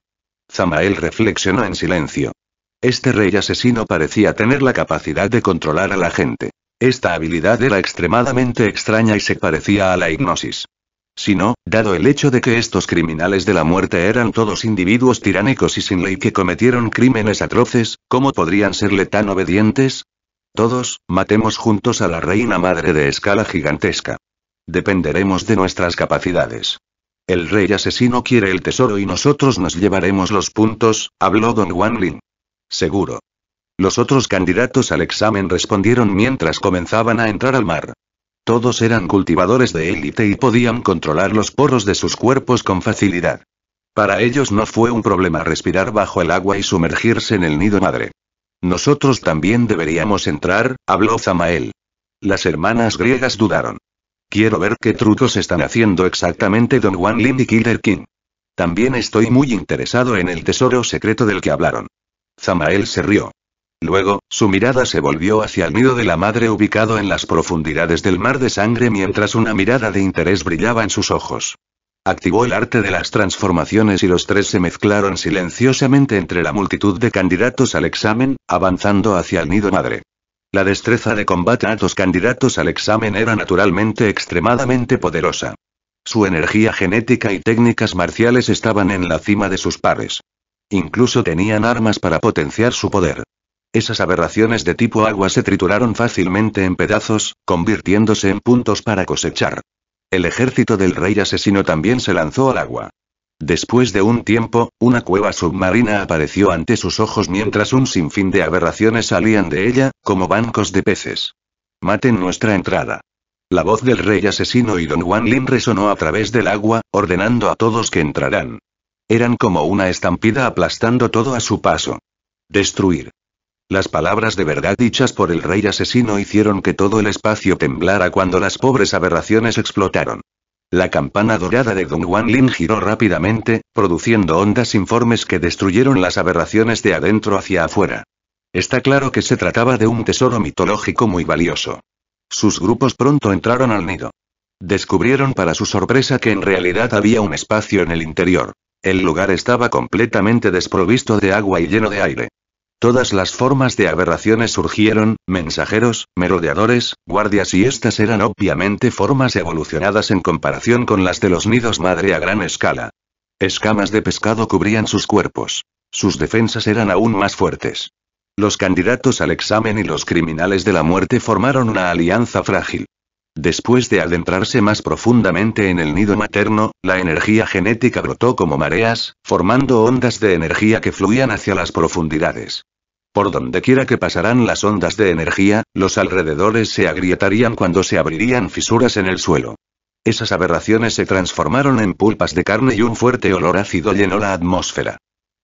A: Zamael reflexionó en silencio. Este rey asesino parecía tener la capacidad de controlar a la gente. Esta habilidad era extremadamente extraña y se parecía a la hipnosis no, dado el hecho de que estos criminales de la muerte eran todos individuos tiránicos y sin ley que cometieron crímenes atroces, ¿cómo podrían serle tan obedientes? Todos, matemos juntos a la reina madre de escala gigantesca. Dependeremos de nuestras capacidades. El rey asesino quiere el tesoro y nosotros nos llevaremos los puntos, habló don Juan Seguro. Los otros candidatos al examen respondieron mientras comenzaban a entrar al mar. Todos eran cultivadores de élite y podían controlar los poros de sus cuerpos con facilidad. Para ellos no fue un problema respirar bajo el agua y sumergirse en el nido madre. Nosotros también deberíamos entrar, habló Zamael. Las hermanas griegas dudaron. Quiero ver qué trucos están haciendo exactamente Don Juan Lin y Killer King. También estoy muy interesado en el tesoro secreto del que hablaron. Zamael se rió. Luego, su mirada se volvió hacia el nido de la madre ubicado en las profundidades del mar de sangre mientras una mirada de interés brillaba en sus ojos. Activó el arte de las transformaciones y los tres se mezclaron silenciosamente entre la multitud de candidatos al examen, avanzando hacia el nido madre. La destreza de combate a los candidatos al examen era naturalmente extremadamente poderosa. Su energía genética y técnicas marciales estaban en la cima de sus pares. Incluso tenían armas para potenciar su poder. Esas aberraciones de tipo agua se trituraron fácilmente en pedazos, convirtiéndose en puntos para cosechar. El ejército del rey asesino también se lanzó al agua. Después de un tiempo, una cueva submarina apareció ante sus ojos mientras un sinfín de aberraciones salían de ella, como bancos de peces. Maten nuestra entrada. La voz del rey asesino y Don Juan Lin resonó a través del agua, ordenando a todos que entraran. Eran como una estampida aplastando todo a su paso. Destruir. Las palabras de verdad dichas por el rey asesino hicieron que todo el espacio temblara cuando las pobres aberraciones explotaron. La campana dorada de Dong Lin giró rápidamente, produciendo ondas informes que destruyeron las aberraciones de adentro hacia afuera. Está claro que se trataba de un tesoro mitológico muy valioso. Sus grupos pronto entraron al nido. Descubrieron para su sorpresa que en realidad había un espacio en el interior. El lugar estaba completamente desprovisto de agua y lleno de aire. Todas las formas de aberraciones surgieron, mensajeros, merodeadores, guardias y estas eran obviamente formas evolucionadas en comparación con las de los nidos madre a gran escala. Escamas de pescado cubrían sus cuerpos. Sus defensas eran aún más fuertes. Los candidatos al examen y los criminales de la muerte formaron una alianza frágil. Después de adentrarse más profundamente en el nido materno, la energía genética brotó como mareas, formando ondas de energía que fluían hacia las profundidades. Por dondequiera que pasaran las ondas de energía, los alrededores se agrietarían cuando se abrirían fisuras en el suelo. Esas aberraciones se transformaron en pulpas de carne y un fuerte olor ácido llenó la atmósfera.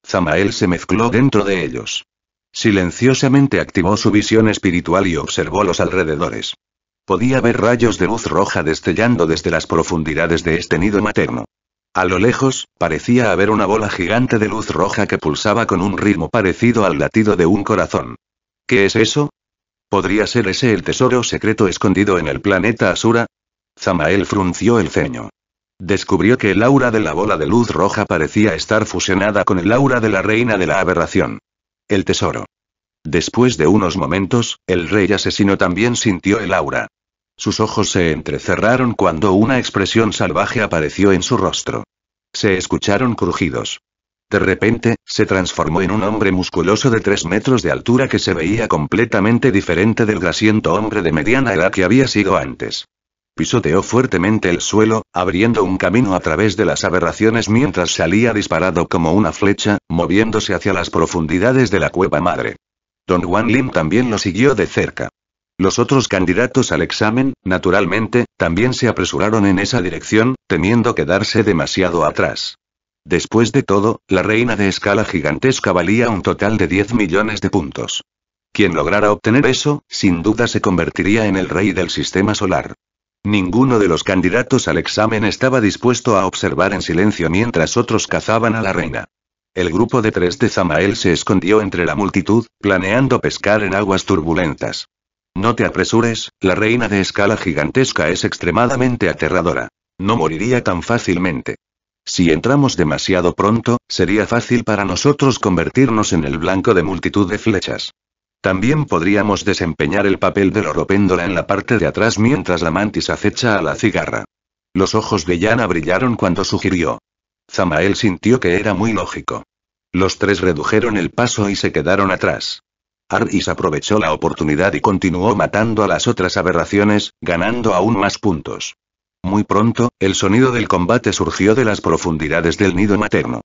A: Zamael se mezcló dentro de ellos. Silenciosamente activó su visión espiritual y observó los alrededores. Podía ver rayos de luz roja destellando desde las profundidades de este nido materno. A lo lejos, parecía haber una bola gigante de luz roja que pulsaba con un ritmo parecido al latido de un corazón. ¿Qué es eso? ¿Podría ser ese el tesoro secreto escondido en el planeta Asura? Zamael frunció el ceño. Descubrió que el aura de la bola de luz roja parecía estar fusionada con el aura de la reina de la aberración. El tesoro. Después de unos momentos, el rey asesino también sintió el aura. Sus ojos se entrecerraron cuando una expresión salvaje apareció en su rostro. Se escucharon crujidos. De repente, se transformó en un hombre musculoso de tres metros de altura que se veía completamente diferente del grasiento hombre de mediana edad que había sido antes. Pisoteó fuertemente el suelo, abriendo un camino a través de las aberraciones mientras salía disparado como una flecha, moviéndose hacia las profundidades de la cueva madre. Don Juan Lim también lo siguió de cerca. Los otros candidatos al examen, naturalmente, también se apresuraron en esa dirección, temiendo quedarse demasiado atrás. Después de todo, la reina de escala gigantesca valía un total de 10 millones de puntos. Quien lograra obtener eso, sin duda se convertiría en el rey del sistema solar. Ninguno de los candidatos al examen estaba dispuesto a observar en silencio mientras otros cazaban a la reina. El grupo de tres de Zamael se escondió entre la multitud, planeando pescar en aguas turbulentas. No te apresures, la reina de escala gigantesca es extremadamente aterradora. No moriría tan fácilmente. Si entramos demasiado pronto, sería fácil para nosotros convertirnos en el blanco de multitud de flechas. También podríamos desempeñar el papel de loropéndola en la parte de atrás mientras la mantis acecha a la cigarra. Los ojos de Yana brillaron cuando sugirió. Zamael sintió que era muy lógico. Los tres redujeron el paso y se quedaron atrás. Aris aprovechó la oportunidad y continuó matando a las otras aberraciones, ganando aún más puntos. Muy pronto, el sonido del combate surgió de las profundidades del nido materno.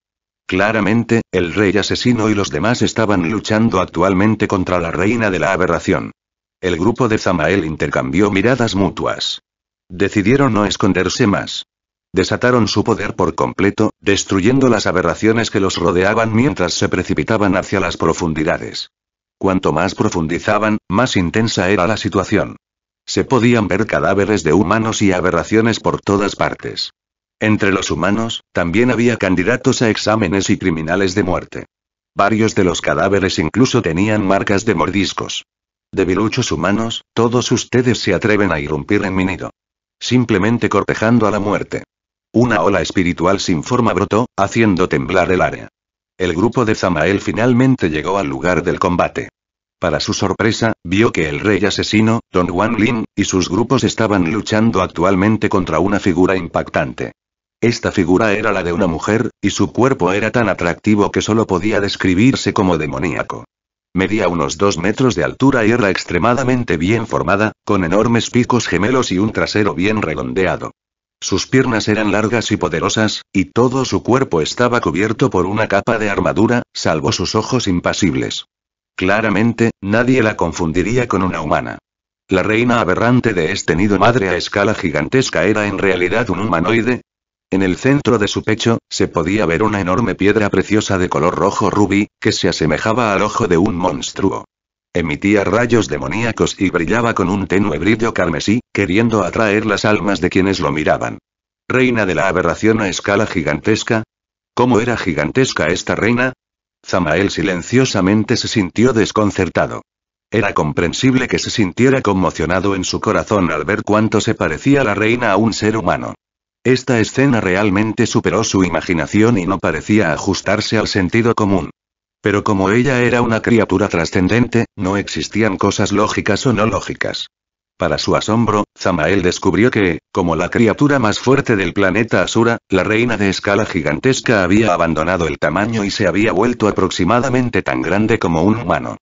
A: Claramente, el rey asesino y los demás estaban luchando actualmente contra la reina de la aberración. El grupo de Zamael intercambió miradas mutuas. Decidieron no esconderse más. Desataron su poder por completo, destruyendo las aberraciones que los rodeaban mientras se precipitaban hacia las profundidades. Cuanto más profundizaban, más intensa era la situación. Se podían ver cadáveres de humanos y aberraciones por todas partes. Entre los humanos, también había candidatos a exámenes y criminales de muerte. Varios de los cadáveres incluso tenían marcas de mordiscos. Debiluchos humanos, todos ustedes se atreven a irrumpir en mi nido. Simplemente cortejando a la muerte. Una ola espiritual sin forma brotó, haciendo temblar el área. El grupo de Zamael finalmente llegó al lugar del combate. Para su sorpresa, vio que el rey asesino, Don Juan Lin, y sus grupos estaban luchando actualmente contra una figura impactante. Esta figura era la de una mujer, y su cuerpo era tan atractivo que solo podía describirse como demoníaco. Medía unos dos metros de altura y era extremadamente bien formada, con enormes picos gemelos y un trasero bien redondeado. Sus piernas eran largas y poderosas, y todo su cuerpo estaba cubierto por una capa de armadura, salvo sus ojos impasibles. Claramente, nadie la confundiría con una humana. La reina aberrante de este nido madre a escala gigantesca era en realidad un humanoide. En el centro de su pecho, se podía ver una enorme piedra preciosa de color rojo rubí, que se asemejaba al ojo de un monstruo. Emitía rayos demoníacos y brillaba con un tenue brillo carmesí, queriendo atraer las almas de quienes lo miraban. Reina de la aberración a escala gigantesca. ¿Cómo era gigantesca esta reina? Zamael silenciosamente se sintió desconcertado. Era comprensible que se sintiera conmocionado en su corazón al ver cuánto se parecía la reina a un ser humano. Esta escena realmente superó su imaginación y no parecía ajustarse al sentido común. Pero como ella era una criatura trascendente, no existían cosas lógicas o no lógicas. Para su asombro, Zamael descubrió que, como la criatura más fuerte del planeta Asura, la reina de escala gigantesca había abandonado el tamaño y se había vuelto aproximadamente tan grande como un humano.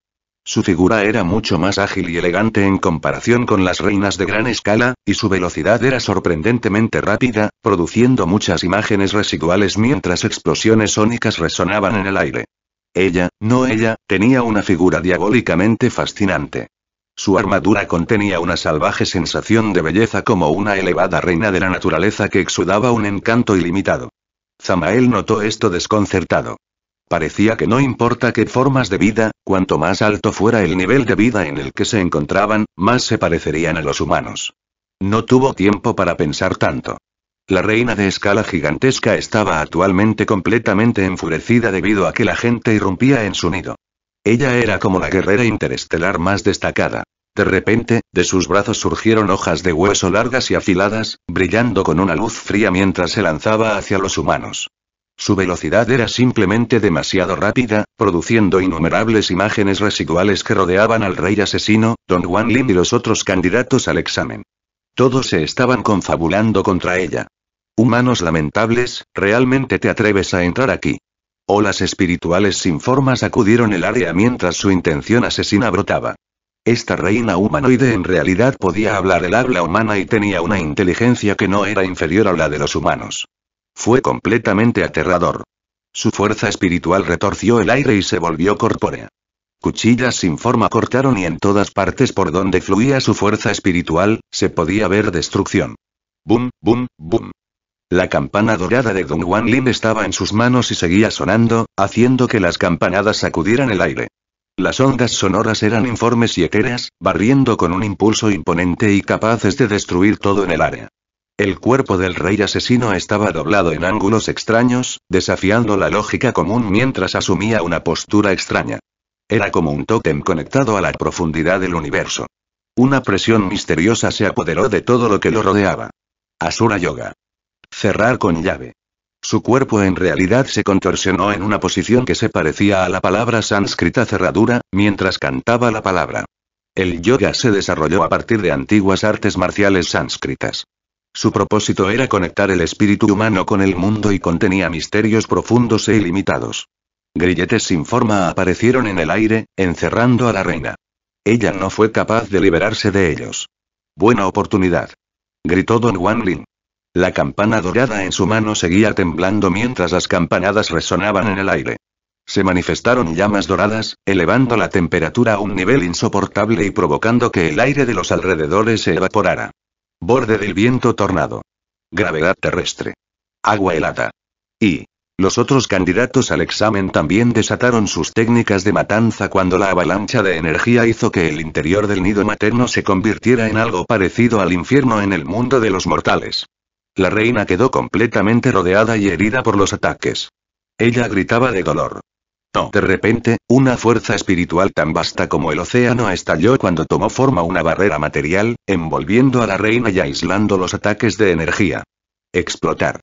A: Su figura era mucho más ágil y elegante en comparación con las reinas de gran escala, y su velocidad era sorprendentemente rápida, produciendo muchas imágenes residuales mientras explosiones sónicas resonaban en el aire. Ella, no ella, tenía una figura diabólicamente fascinante. Su armadura contenía una salvaje sensación de belleza como una elevada reina de la naturaleza que exudaba un encanto ilimitado. Zamael notó esto desconcertado. Parecía que no importa qué formas de vida, cuanto más alto fuera el nivel de vida en el que se encontraban, más se parecerían a los humanos. No tuvo tiempo para pensar tanto. La reina de escala gigantesca estaba actualmente completamente enfurecida debido a que la gente irrumpía en su nido. Ella era como la guerrera interestelar más destacada. De repente, de sus brazos surgieron hojas de hueso largas y afiladas, brillando con una luz fría mientras se lanzaba hacia los humanos. Su velocidad era simplemente demasiado rápida, produciendo innumerables imágenes residuales que rodeaban al rey asesino, Don Juan Lin y los otros candidatos al examen. Todos se estaban confabulando contra ella. Humanos lamentables, ¿realmente te atreves a entrar aquí? Olas espirituales sin forma sacudieron el área mientras su intención asesina brotaba. Esta reina humanoide en realidad podía hablar el habla humana y tenía una inteligencia que no era inferior a la de los humanos. Fue completamente aterrador. Su fuerza espiritual retorció el aire y se volvió corpórea. Cuchillas sin forma cortaron y en todas partes por donde fluía su fuerza espiritual, se podía ver destrucción. Boom, boom, boom. La campana dorada de Dong Wan Lin estaba en sus manos y seguía sonando, haciendo que las campanadas sacudieran el aire. Las ondas sonoras eran informes y etéreas, barriendo con un impulso imponente y capaces de destruir todo en el área. El cuerpo del rey asesino estaba doblado en ángulos extraños, desafiando la lógica común mientras asumía una postura extraña. Era como un tótem conectado a la profundidad del universo. Una presión misteriosa se apoderó de todo lo que lo rodeaba. Asura Yoga. Cerrar con llave. Su cuerpo en realidad se contorsionó en una posición que se parecía a la palabra sánscrita cerradura, mientras cantaba la palabra. El yoga se desarrolló a partir de antiguas artes marciales sánscritas. Su propósito era conectar el espíritu humano con el mundo y contenía misterios profundos e ilimitados. Grilletes sin forma aparecieron en el aire, encerrando a la reina. Ella no fue capaz de liberarse de ellos. Buena oportunidad. Gritó don Wanlin. La campana dorada en su mano seguía temblando mientras las campanadas resonaban en el aire. Se manifestaron llamas doradas, elevando la temperatura a un nivel insoportable y provocando que el aire de los alrededores se evaporara. Borde del viento tornado. Gravedad terrestre. Agua helada. Y. Los otros candidatos al examen también desataron sus técnicas de matanza cuando la avalancha de energía hizo que el interior del nido materno se convirtiera en algo parecido al infierno en el mundo de los mortales. La reina quedó completamente rodeada y herida por los ataques. Ella gritaba de dolor. No. De repente, una fuerza espiritual tan vasta como el océano estalló cuando tomó forma una barrera material, envolviendo a la reina y aislando los ataques de energía. Explotar.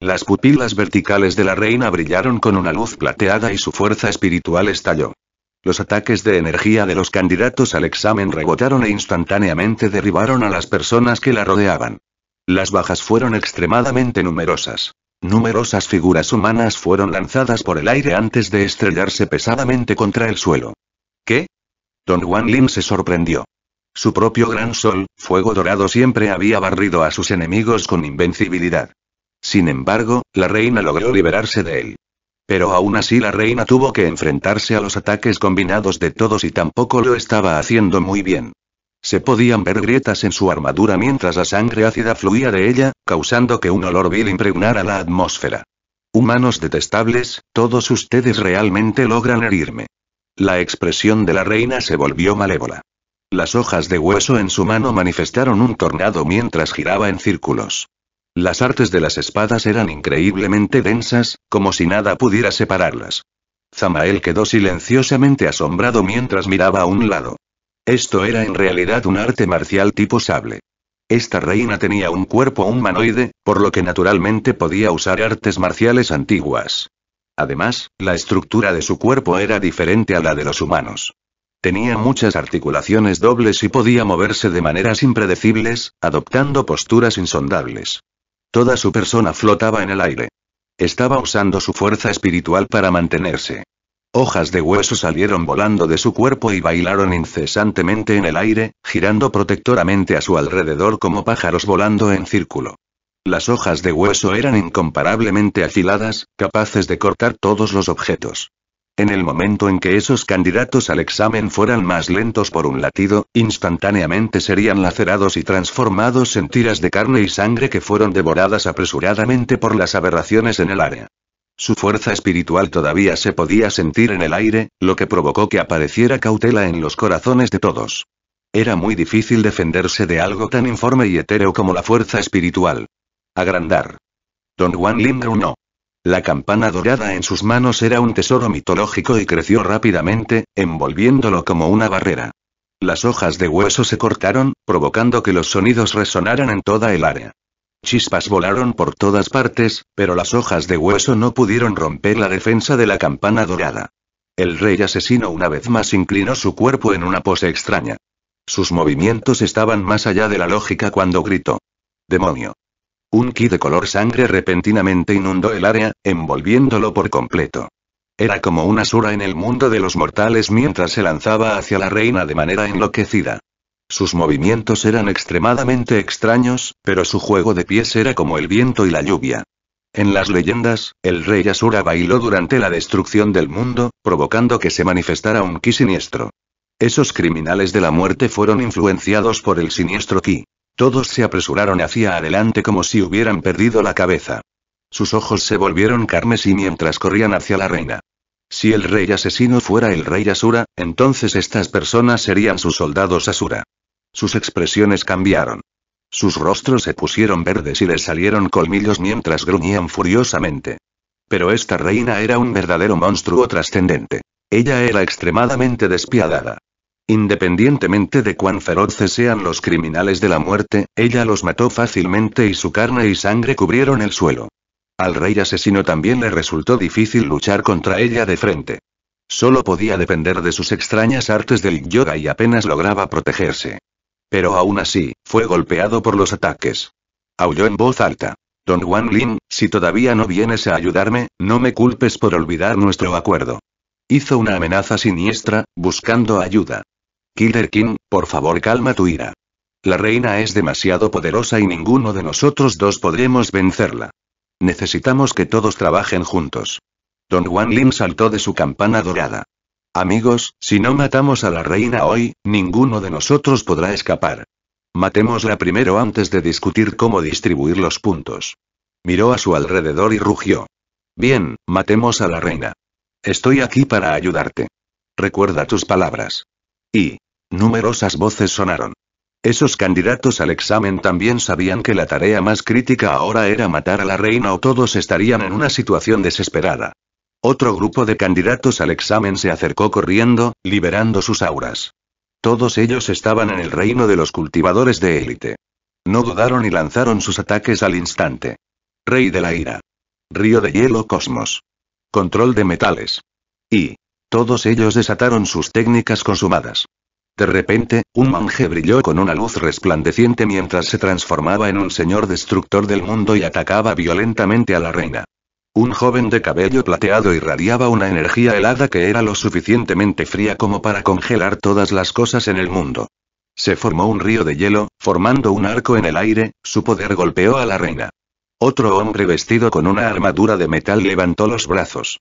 A: Las pupilas verticales de la reina brillaron con una luz plateada y su fuerza espiritual estalló. Los ataques de energía de los candidatos al examen rebotaron e instantáneamente derribaron a las personas que la rodeaban. Las bajas fueron extremadamente numerosas. Numerosas figuras humanas fueron lanzadas por el aire antes de estrellarse pesadamente contra el suelo. ¿Qué? Don Juan Lin se sorprendió. Su propio gran sol, fuego dorado, siempre había barrido a sus enemigos con invencibilidad. Sin embargo, la reina logró liberarse de él. Pero aún así la reina tuvo que enfrentarse a los ataques combinados de todos y tampoco lo estaba haciendo muy bien. Se podían ver grietas en su armadura mientras la sangre ácida fluía de ella, causando que un olor vil impregnara la atmósfera. Humanos detestables, todos ustedes realmente logran herirme. La expresión de la reina se volvió malévola. Las hojas de hueso en su mano manifestaron un tornado mientras giraba en círculos. Las artes de las espadas eran increíblemente densas, como si nada pudiera separarlas. Zamael quedó silenciosamente asombrado mientras miraba a un lado. Esto era en realidad un arte marcial tipo sable. Esta reina tenía un cuerpo humanoide, por lo que naturalmente podía usar artes marciales antiguas. Además, la estructura de su cuerpo era diferente a la de los humanos. Tenía muchas articulaciones dobles y podía moverse de maneras impredecibles, adoptando posturas insondables. Toda su persona flotaba en el aire. Estaba usando su fuerza espiritual para mantenerse. Hojas de hueso salieron volando de su cuerpo y bailaron incesantemente en el aire, girando protectoramente a su alrededor como pájaros volando en círculo. Las hojas de hueso eran incomparablemente afiladas, capaces de cortar todos los objetos. En el momento en que esos candidatos al examen fueran más lentos por un latido, instantáneamente serían lacerados y transformados en tiras de carne y sangre que fueron devoradas apresuradamente por las aberraciones en el área. Su fuerza espiritual todavía se podía sentir en el aire, lo que provocó que apareciera cautela en los corazones de todos. Era muy difícil defenderse de algo tan informe y etéreo como la fuerza espiritual. Agrandar. Don Juan Lin no. La campana dorada en sus manos era un tesoro mitológico y creció rápidamente, envolviéndolo como una barrera. Las hojas de hueso se cortaron, provocando que los sonidos resonaran en toda el área. Chispas volaron por todas partes, pero las hojas de hueso no pudieron romper la defensa de la campana dorada. El rey asesino una vez más inclinó su cuerpo en una pose extraña. Sus movimientos estaban más allá de la lógica cuando gritó. ¡Demonio! Un ki de color sangre repentinamente inundó el área, envolviéndolo por completo. Era como una sura en el mundo de los mortales mientras se lanzaba hacia la reina de manera enloquecida. Sus movimientos eran extremadamente extraños, pero su juego de pies era como el viento y la lluvia. En las leyendas, el rey Asura bailó durante la destrucción del mundo, provocando que se manifestara un ki siniestro. Esos criminales de la muerte fueron influenciados por el siniestro ki. Todos se apresuraron hacia adelante como si hubieran perdido la cabeza. Sus ojos se volvieron carmesí mientras corrían hacia la reina. Si el rey asesino fuera el rey Asura, entonces estas personas serían sus soldados Asura. Sus expresiones cambiaron. Sus rostros se pusieron verdes y les salieron colmillos mientras gruñían furiosamente. Pero esta reina era un verdadero monstruo trascendente. Ella era extremadamente despiadada. Independientemente de cuán feroces sean los criminales de la muerte, ella los mató fácilmente y su carne y sangre cubrieron el suelo. Al rey asesino también le resultó difícil luchar contra ella de frente. Solo podía depender de sus extrañas artes del yoga y apenas lograba protegerse. Pero aún así, fue golpeado por los ataques. Aulló en voz alta. Don Juan Lin, si todavía no vienes a ayudarme, no me culpes por olvidar nuestro acuerdo. Hizo una amenaza siniestra, buscando ayuda. Killer King, por favor calma tu ira. La reina es demasiado poderosa y ninguno de nosotros dos podremos vencerla. Necesitamos que todos trabajen juntos. Don Juan Lin saltó de su campana dorada. Amigos, si no matamos a la reina hoy, ninguno de nosotros podrá escapar. Matémosla primero antes de discutir cómo distribuir los puntos. Miró a su alrededor y rugió. Bien, matemos a la reina. Estoy aquí para ayudarte. Recuerda tus palabras. Y numerosas voces sonaron. Esos candidatos al examen también sabían que la tarea más crítica ahora era matar a la reina o todos estarían en una situación desesperada. Otro grupo de candidatos al examen se acercó corriendo, liberando sus auras. Todos ellos estaban en el reino de los cultivadores de élite. No dudaron y lanzaron sus ataques al instante. Rey de la ira. Río de hielo cosmos. Control de metales. Y. Todos ellos desataron sus técnicas consumadas. De repente, un monje brilló con una luz resplandeciente mientras se transformaba en un señor destructor del mundo y atacaba violentamente a la reina. Un joven de cabello plateado irradiaba una energía helada que era lo suficientemente fría como para congelar todas las cosas en el mundo. Se formó un río de hielo, formando un arco en el aire, su poder golpeó a la reina. Otro hombre vestido con una armadura de metal levantó los brazos.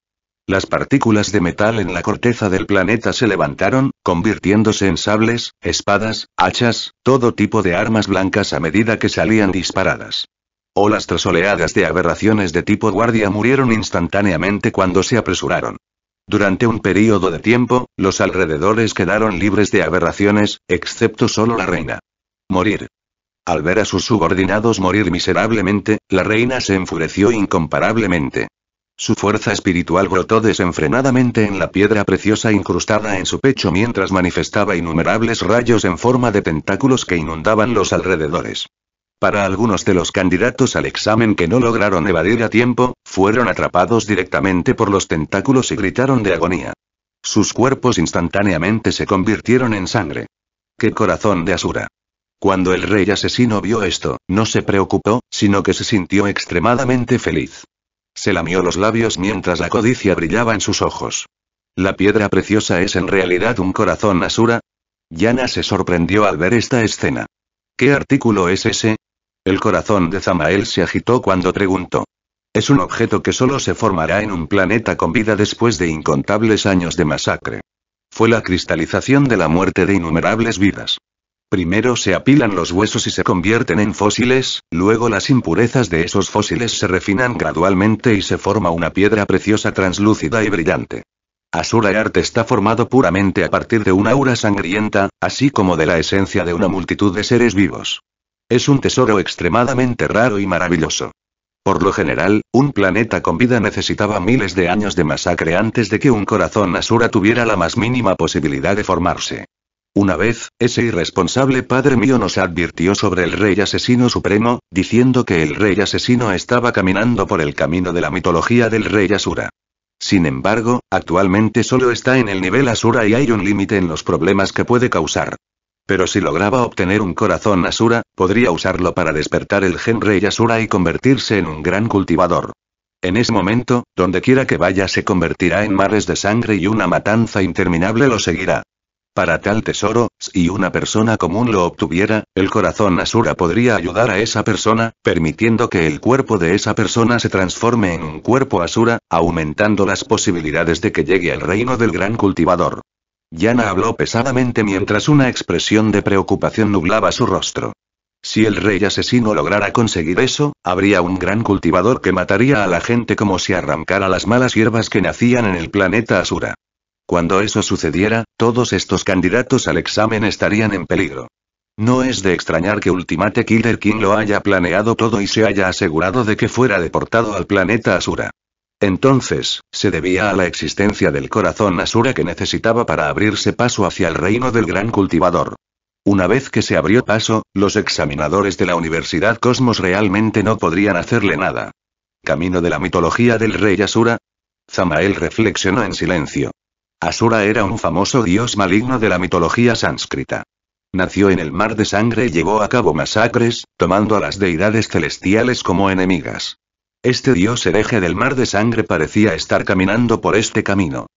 A: Las partículas de metal en la corteza del planeta se levantaron, convirtiéndose en sables, espadas, hachas, todo tipo de armas blancas a medida que salían disparadas. Olas tras oleadas de aberraciones de tipo guardia murieron instantáneamente cuando se apresuraron. Durante un período de tiempo, los alrededores quedaron libres de aberraciones, excepto solo la reina. Morir. Al ver a sus subordinados morir miserablemente, la reina se enfureció incomparablemente. Su fuerza espiritual brotó desenfrenadamente en la piedra preciosa incrustada en su pecho mientras manifestaba innumerables rayos en forma de tentáculos que inundaban los alrededores. Para algunos de los candidatos al examen que no lograron evadir a tiempo, fueron atrapados directamente por los tentáculos y gritaron de agonía. Sus cuerpos instantáneamente se convirtieron en sangre. ¡Qué corazón de Asura! Cuando el rey asesino vio esto, no se preocupó, sino que se sintió extremadamente feliz. Se lamió los labios mientras la codicia brillaba en sus ojos. ¿La piedra preciosa es en realidad un corazón asura? Yana se sorprendió al ver esta escena. ¿Qué artículo es ese? El corazón de Zamael se agitó cuando preguntó. Es un objeto que solo se formará en un planeta con vida después de incontables años de masacre. Fue la cristalización de la muerte de innumerables vidas. Primero se apilan los huesos y se convierten en fósiles, luego las impurezas de esos fósiles se refinan gradualmente y se forma una piedra preciosa translúcida y brillante. Asura Arte está formado puramente a partir de una aura sangrienta, así como de la esencia de una multitud de seres vivos. Es un tesoro extremadamente raro y maravilloso. Por lo general, un planeta con vida necesitaba miles de años de masacre antes de que un corazón Asura tuviera la más mínima posibilidad de formarse. Una vez, ese irresponsable padre mío nos advirtió sobre el rey asesino supremo, diciendo que el rey asesino estaba caminando por el camino de la mitología del rey Asura. Sin embargo, actualmente solo está en el nivel Asura y hay un límite en los problemas que puede causar. Pero si lograba obtener un corazón Asura, podría usarlo para despertar el gen rey Asura y convertirse en un gran cultivador. En ese momento, donde quiera que vaya se convertirá en mares de sangre y una matanza interminable lo seguirá. Para tal tesoro, si una persona común lo obtuviera, el corazón Asura podría ayudar a esa persona, permitiendo que el cuerpo de esa persona se transforme en un cuerpo Asura, aumentando las posibilidades de que llegue al reino del gran cultivador. Yana habló pesadamente mientras una expresión de preocupación nublaba su rostro. Si el rey asesino lograra conseguir eso, habría un gran cultivador que mataría a la gente como si arrancara las malas hierbas que nacían en el planeta Asura. Cuando eso sucediera, todos estos candidatos al examen estarían en peligro. No es de extrañar que Ultimate Killer King lo haya planeado todo y se haya asegurado de que fuera deportado al planeta Asura. Entonces, se debía a la existencia del corazón Asura que necesitaba para abrirse paso hacia el reino del gran cultivador. Una vez que se abrió paso, los examinadores de la Universidad Cosmos realmente no podrían hacerle nada. Camino de la mitología del rey Asura. Zamael reflexionó en silencio. Asura era un famoso dios maligno de la mitología sánscrita. Nació en el mar de sangre y llevó a cabo masacres, tomando a las deidades celestiales como enemigas. Este dios hereje del mar de sangre parecía estar caminando por este camino.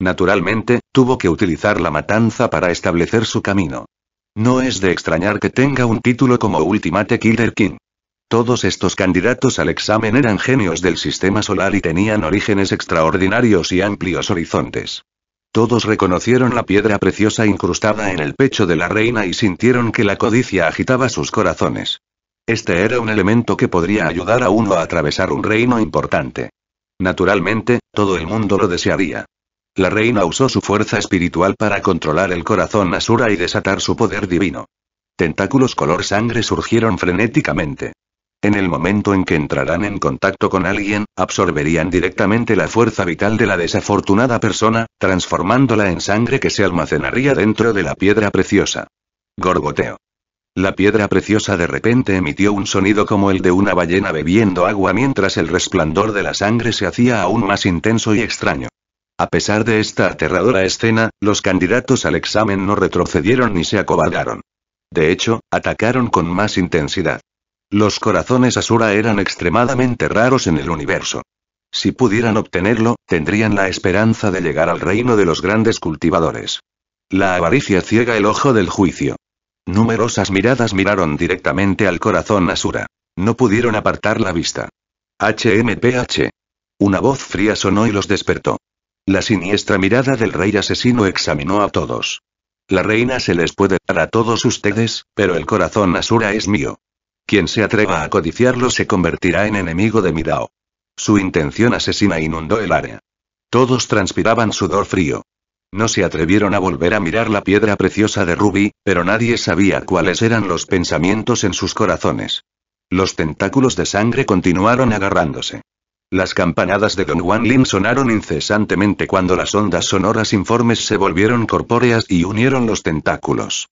A: Naturalmente, tuvo que utilizar la matanza para establecer su camino. No es de extrañar que tenga un título como Ultimate Killer King. Todos estos candidatos al examen eran genios del sistema solar y tenían orígenes extraordinarios y amplios horizontes. Todos reconocieron la piedra preciosa incrustada en el pecho de la reina y sintieron que la codicia agitaba sus corazones. Este era un elemento que podría ayudar a uno a atravesar un reino importante. Naturalmente, todo el mundo lo desearía. La reina usó su fuerza espiritual para controlar el corazón Asura y desatar su poder divino. Tentáculos color sangre surgieron frenéticamente. En el momento en que entrarán en contacto con alguien, absorberían directamente la fuerza vital de la desafortunada persona, transformándola en sangre que se almacenaría dentro de la piedra preciosa. Gorgoteo. La piedra preciosa de repente emitió un sonido como el de una ballena bebiendo agua mientras el resplandor de la sangre se hacía aún más intenso y extraño. A pesar de esta aterradora escena, los candidatos al examen no retrocedieron ni se acobardaron. De hecho, atacaron con más intensidad. Los corazones Asura eran extremadamente raros en el universo. Si pudieran obtenerlo, tendrían la esperanza de llegar al reino de los grandes cultivadores. La avaricia ciega el ojo del juicio. Numerosas miradas miraron directamente al corazón Asura. No pudieron apartar la vista. HMPH. Una voz fría sonó y los despertó. La siniestra mirada del rey asesino examinó a todos. La reina se les puede dar a todos ustedes, pero el corazón Asura es mío. Quien se atreva a codiciarlo se convertirá en enemigo de Midao. Su intención asesina inundó el área. Todos transpiraban sudor frío. No se atrevieron a volver a mirar la piedra preciosa de Ruby, pero nadie sabía cuáles eran los pensamientos en sus corazones. Los tentáculos de sangre continuaron agarrándose. Las campanadas de Don Juan Lin sonaron incesantemente cuando las ondas sonoras informes se volvieron corpóreas y unieron los tentáculos.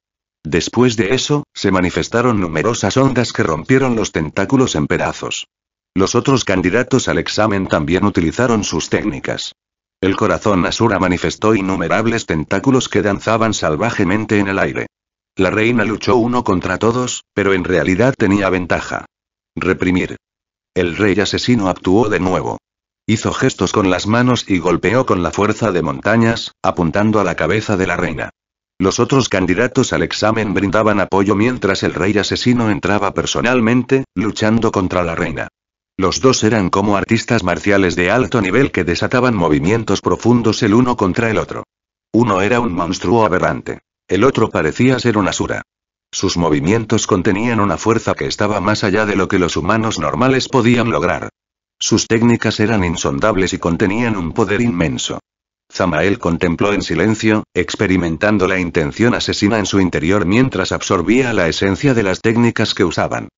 A: Después de eso, se manifestaron numerosas ondas que rompieron los tentáculos en pedazos. Los otros candidatos al examen también utilizaron sus técnicas. El corazón Asura manifestó innumerables tentáculos que danzaban salvajemente en el aire. La reina luchó uno contra todos, pero en realidad tenía ventaja. Reprimir. El rey asesino actuó de nuevo. Hizo gestos con las manos y golpeó con la fuerza de montañas, apuntando a la cabeza de la reina. Los otros candidatos al examen brindaban apoyo mientras el rey asesino entraba personalmente, luchando contra la reina. Los dos eran como artistas marciales de alto nivel que desataban movimientos profundos el uno contra el otro. Uno era un monstruo aberrante. El otro parecía ser una asura. Sus movimientos contenían una fuerza que estaba más allá de lo que los humanos normales podían lograr. Sus técnicas eran insondables y contenían un poder inmenso. Zamael contempló en silencio, experimentando la intención asesina en su interior mientras absorbía la esencia de las técnicas que usaban.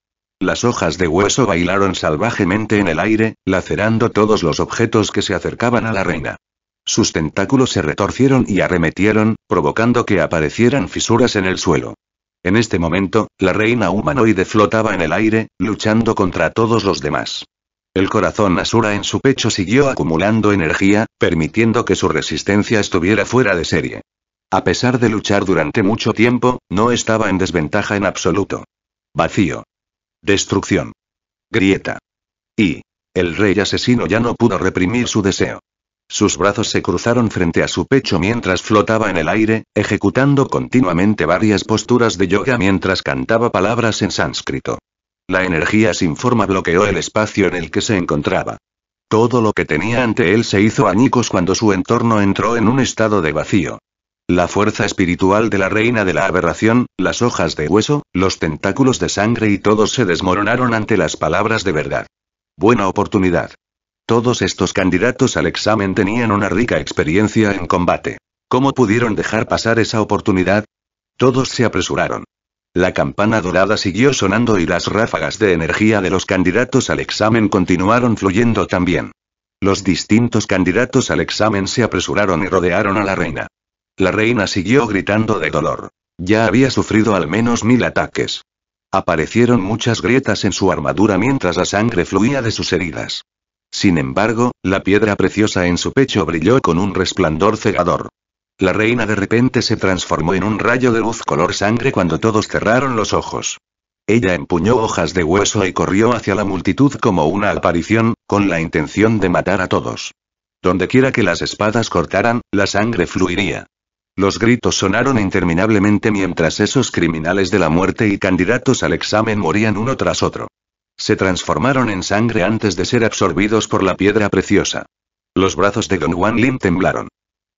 A: Las hojas de hueso bailaron salvajemente en el aire, lacerando todos los objetos que se acercaban a la reina. Sus tentáculos se retorcieron y arremetieron, provocando que aparecieran fisuras en el suelo. En este momento, la reina humanoide flotaba en el aire, luchando contra todos los demás. El corazón Asura en su pecho siguió acumulando energía, permitiendo que su resistencia estuviera fuera de serie. A pesar de luchar durante mucho tiempo, no estaba en desventaja en absoluto. Vacío. Destrucción. Grieta. Y. El rey asesino ya no pudo reprimir su deseo. Sus brazos se cruzaron frente a su pecho mientras flotaba en el aire, ejecutando continuamente varias posturas de yoga mientras cantaba palabras en sánscrito. La energía sin forma bloqueó el espacio en el que se encontraba. Todo lo que tenía ante él se hizo añicos cuando su entorno entró en un estado de vacío. La fuerza espiritual de la reina de la aberración, las hojas de hueso, los tentáculos de sangre y todos se desmoronaron ante las palabras de verdad. Buena oportunidad. Todos estos candidatos al examen tenían una rica experiencia en combate. ¿Cómo pudieron dejar pasar esa oportunidad? Todos se apresuraron. La campana dorada siguió sonando y las ráfagas de energía de los candidatos al examen continuaron fluyendo también. Los distintos candidatos al examen se apresuraron y rodearon a la reina. La reina siguió gritando de dolor. Ya había sufrido al menos mil ataques. Aparecieron muchas grietas en su armadura mientras la sangre fluía de sus heridas. Sin embargo, la piedra preciosa en su pecho brilló con un resplandor cegador. La reina de repente se transformó en un rayo de luz color sangre cuando todos cerraron los ojos. Ella empuñó hojas de hueso y corrió hacia la multitud como una aparición, con la intención de matar a todos. Donde quiera que las espadas cortaran, la sangre fluiría. Los gritos sonaron interminablemente mientras esos criminales de la muerte y candidatos al examen morían uno tras otro. Se transformaron en sangre antes de ser absorbidos por la piedra preciosa. Los brazos de Don Juan Lin temblaron.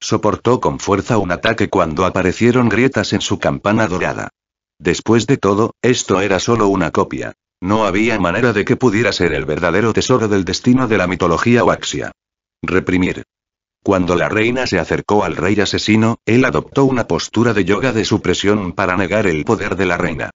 A: Soportó con fuerza un ataque cuando aparecieron grietas en su campana dorada. Después de todo, esto era solo una copia. No había manera de que pudiera ser el verdadero tesoro del destino de la mitología Oaxia. Reprimir. Cuando la reina se acercó al rey asesino, él adoptó una postura de yoga de supresión para negar el poder de la reina.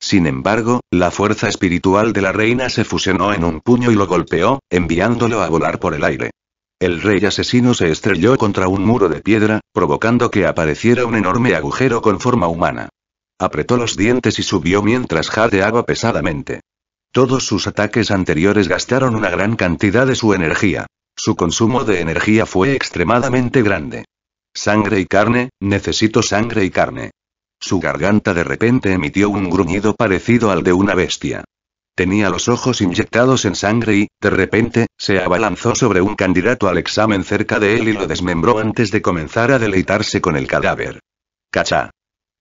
A: Sin embargo, la fuerza espiritual de la reina se fusionó en un puño y lo golpeó, enviándolo a volar por el aire. El rey asesino se estrelló contra un muro de piedra, provocando que apareciera un enorme agujero con forma humana. Apretó los dientes y subió mientras jadeaba pesadamente. Todos sus ataques anteriores gastaron una gran cantidad de su energía. Su consumo de energía fue extremadamente grande. Sangre y carne, necesito sangre y carne. Su garganta de repente emitió un gruñido parecido al de una bestia. Tenía los ojos inyectados en sangre y, de repente, se abalanzó sobre un candidato al examen cerca de él y lo desmembró antes de comenzar a deleitarse con el cadáver. Cachá.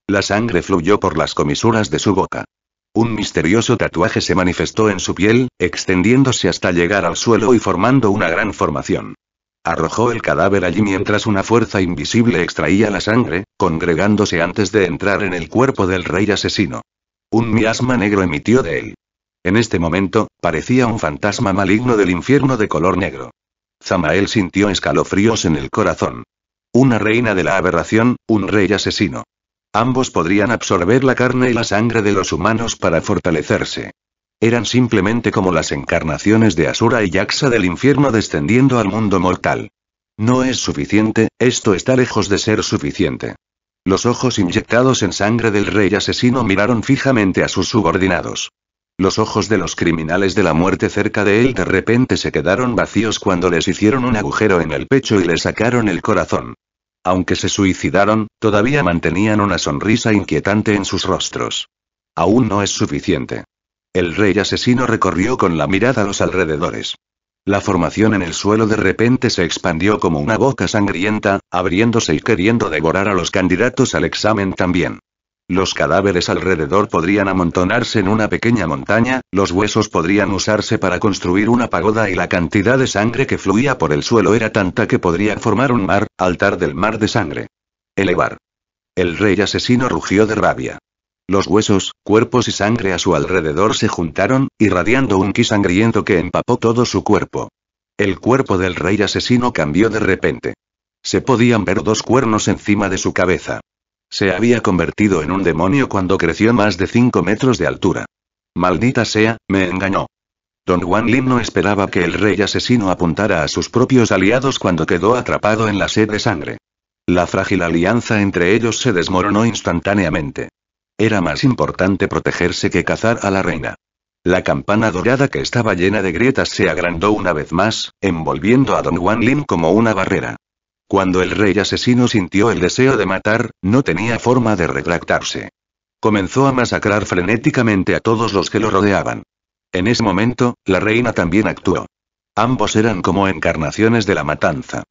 A: La sangre fluyó por las comisuras de su boca. Un misterioso tatuaje se manifestó en su piel, extendiéndose hasta llegar al suelo y formando una gran formación. Arrojó el cadáver allí mientras una fuerza invisible extraía la sangre, congregándose antes de entrar en el cuerpo del rey asesino. Un miasma negro emitió de él. En este momento, parecía un fantasma maligno del infierno de color negro. Zamael sintió escalofríos en el corazón. Una reina de la aberración, un rey asesino. Ambos podrían absorber la carne y la sangre de los humanos para fortalecerse. Eran simplemente como las encarnaciones de Asura y Yaxa del infierno descendiendo al mundo mortal. No es suficiente, esto está lejos de ser suficiente. Los ojos inyectados en sangre del rey asesino miraron fijamente a sus subordinados. Los ojos de los criminales de la muerte cerca de él de repente se quedaron vacíos cuando les hicieron un agujero en el pecho y le sacaron el corazón. Aunque se suicidaron, todavía mantenían una sonrisa inquietante en sus rostros. Aún no es suficiente. El rey asesino recorrió con la mirada los alrededores. La formación en el suelo de repente se expandió como una boca sangrienta, abriéndose y queriendo devorar a los candidatos al examen también. Los cadáveres alrededor podrían amontonarse en una pequeña montaña, los huesos podrían usarse para construir una pagoda y la cantidad de sangre que fluía por el suelo era tanta que podría formar un mar, altar del mar de sangre. Elevar. El rey asesino rugió de rabia. Los huesos, cuerpos y sangre a su alrededor se juntaron, irradiando un ki sangriento que empapó todo su cuerpo. El cuerpo del rey asesino cambió de repente. Se podían ver dos cuernos encima de su cabeza. Se había convertido en un demonio cuando creció más de 5 metros de altura. Maldita sea, me engañó. Don Juan Lin no esperaba que el rey asesino apuntara a sus propios aliados cuando quedó atrapado en la sed de sangre. La frágil alianza entre ellos se desmoronó instantáneamente. Era más importante protegerse que cazar a la reina. La campana dorada que estaba llena de grietas se agrandó una vez más, envolviendo a Don Juan Lin como una barrera. Cuando el rey asesino sintió el deseo de matar, no tenía forma de retractarse. Comenzó a masacrar frenéticamente a todos los que lo rodeaban. En ese momento, la reina también actuó. Ambos eran como encarnaciones de la matanza.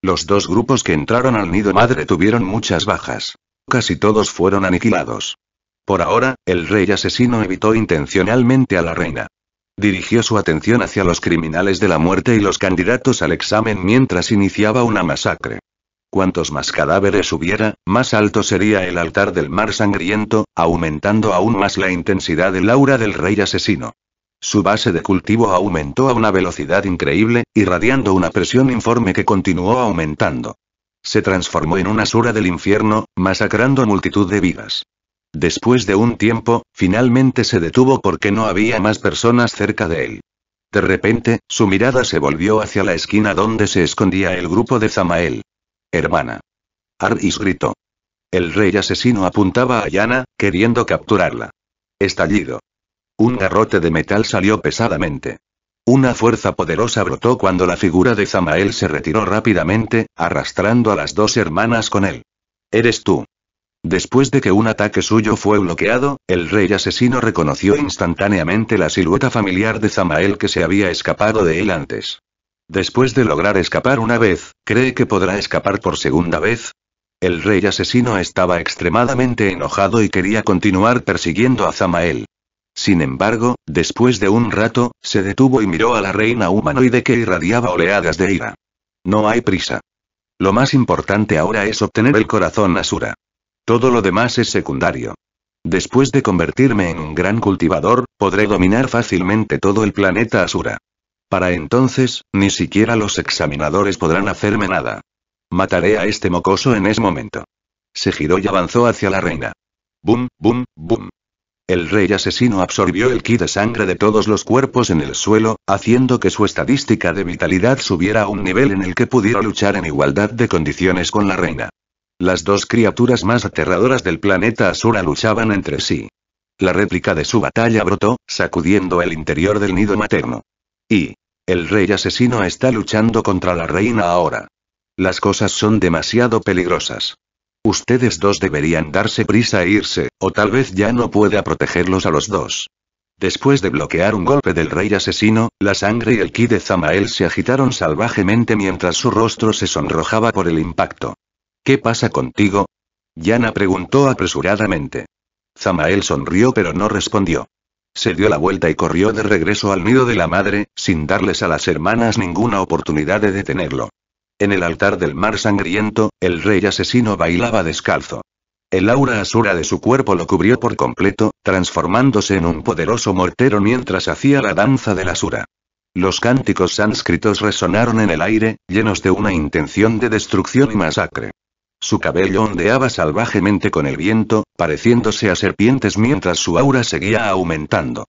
A: Los dos grupos que entraron al nido madre tuvieron muchas bajas. Casi todos fueron aniquilados. Por ahora, el rey asesino evitó intencionalmente a la reina. Dirigió su atención hacia los criminales de la muerte y los candidatos al examen mientras iniciaba una masacre. Cuantos más cadáveres hubiera, más alto sería el altar del mar sangriento, aumentando aún más la intensidad del aura del rey asesino. Su base de cultivo aumentó a una velocidad increíble, irradiando una presión informe que continuó aumentando. Se transformó en una sura del infierno, masacrando multitud de vidas. Después de un tiempo, finalmente se detuvo porque no había más personas cerca de él. De repente, su mirada se volvió hacia la esquina donde se escondía el grupo de Zamael. Hermana. Aris gritó. El rey asesino apuntaba a Yana, queriendo capturarla. Estallido. Un garrote de metal salió pesadamente. Una fuerza poderosa brotó cuando la figura de Zamael se retiró rápidamente, arrastrando a las dos hermanas con él. Eres tú. Después de que un ataque suyo fue bloqueado, el rey asesino reconoció instantáneamente la silueta familiar de Zamael que se había escapado de él antes. Después de lograr escapar una vez, ¿cree que podrá escapar por segunda vez? El rey asesino estaba extremadamente enojado y quería continuar persiguiendo a Zamael. Sin embargo, después de un rato, se detuvo y miró a la reina humanoide que irradiaba oleadas de ira. No hay prisa. Lo más importante ahora es obtener el corazón Asura. Todo lo demás es secundario. Después de convertirme en un gran cultivador, podré dominar fácilmente todo el planeta Asura. Para entonces, ni siquiera los examinadores podrán hacerme nada. Mataré a este mocoso en ese momento. Se giró y avanzó hacia la reina. Bum, bum, bum. El rey asesino absorbió el ki de sangre de todos los cuerpos en el suelo, haciendo que su estadística de vitalidad subiera a un nivel en el que pudiera luchar en igualdad de condiciones con la reina. Las dos criaturas más aterradoras del planeta Asura luchaban entre sí. La réplica de su batalla brotó, sacudiendo el interior del nido materno. Y. El rey asesino está luchando contra la reina ahora. Las cosas son demasiado peligrosas. Ustedes dos deberían darse prisa e irse, o tal vez ya no pueda protegerlos a los dos. Después de bloquear un golpe del rey asesino, la sangre y el ki de Zamael se agitaron salvajemente mientras su rostro se sonrojaba por el impacto. ¿Qué pasa contigo? Yana preguntó apresuradamente. Zamael sonrió pero no respondió. Se dio la vuelta y corrió de regreso al nido de la madre, sin darles a las hermanas ninguna oportunidad de detenerlo. En el altar del mar sangriento, el rey asesino bailaba descalzo. El aura asura de su cuerpo lo cubrió por completo, transformándose en un poderoso mortero mientras hacía la danza del asura. Los cánticos sánscritos resonaron en el aire, llenos de una intención de destrucción y masacre. Su cabello ondeaba salvajemente con el viento, pareciéndose a serpientes mientras su aura seguía aumentando.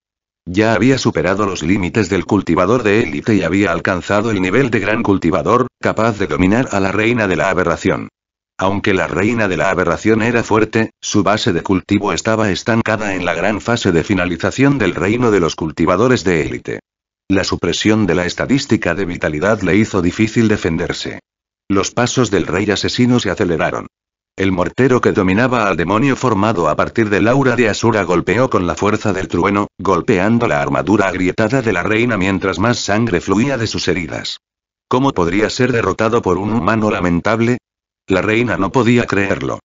A: Ya había superado los límites del cultivador de élite y había alcanzado el nivel de gran cultivador, capaz de dominar a la reina de la aberración. Aunque la reina de la aberración era fuerte, su base de cultivo estaba estancada en la gran fase de finalización del reino de los cultivadores de élite. La supresión de la estadística de vitalidad le hizo difícil defenderse. Los pasos del rey asesino se aceleraron. El mortero que dominaba al demonio formado a partir del aura de Asura golpeó con la fuerza del trueno, golpeando la armadura agrietada de la reina mientras más sangre fluía de sus heridas. ¿Cómo podría ser derrotado por un humano lamentable? La reina no podía creerlo.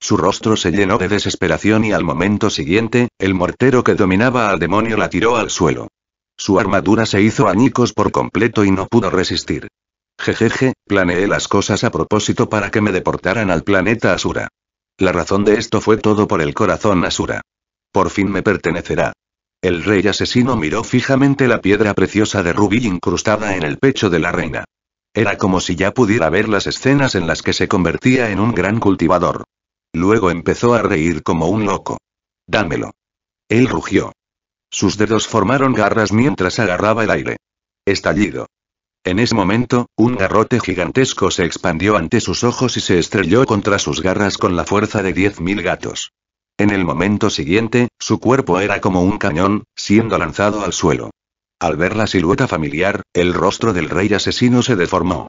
A: Su rostro se llenó de desesperación y al momento siguiente, el mortero que dominaba al demonio la tiró al suelo. Su armadura se hizo añicos por completo y no pudo resistir. Jejeje, planeé las cosas a propósito para que me deportaran al planeta Asura. La razón de esto fue todo por el corazón Asura. Por fin me pertenecerá. El rey asesino miró fijamente la piedra preciosa de rubí incrustada en el pecho de la reina. Era como si ya pudiera ver las escenas en las que se convertía en un gran cultivador. Luego empezó a reír como un loco. Dámelo. Él rugió. Sus dedos formaron garras mientras agarraba el aire. Estallido. En ese momento, un garrote gigantesco se expandió ante sus ojos y se estrelló contra sus garras con la fuerza de diez mil gatos. En el momento siguiente, su cuerpo era como un cañón, siendo lanzado al suelo. Al ver la silueta familiar, el rostro del rey asesino se deformó.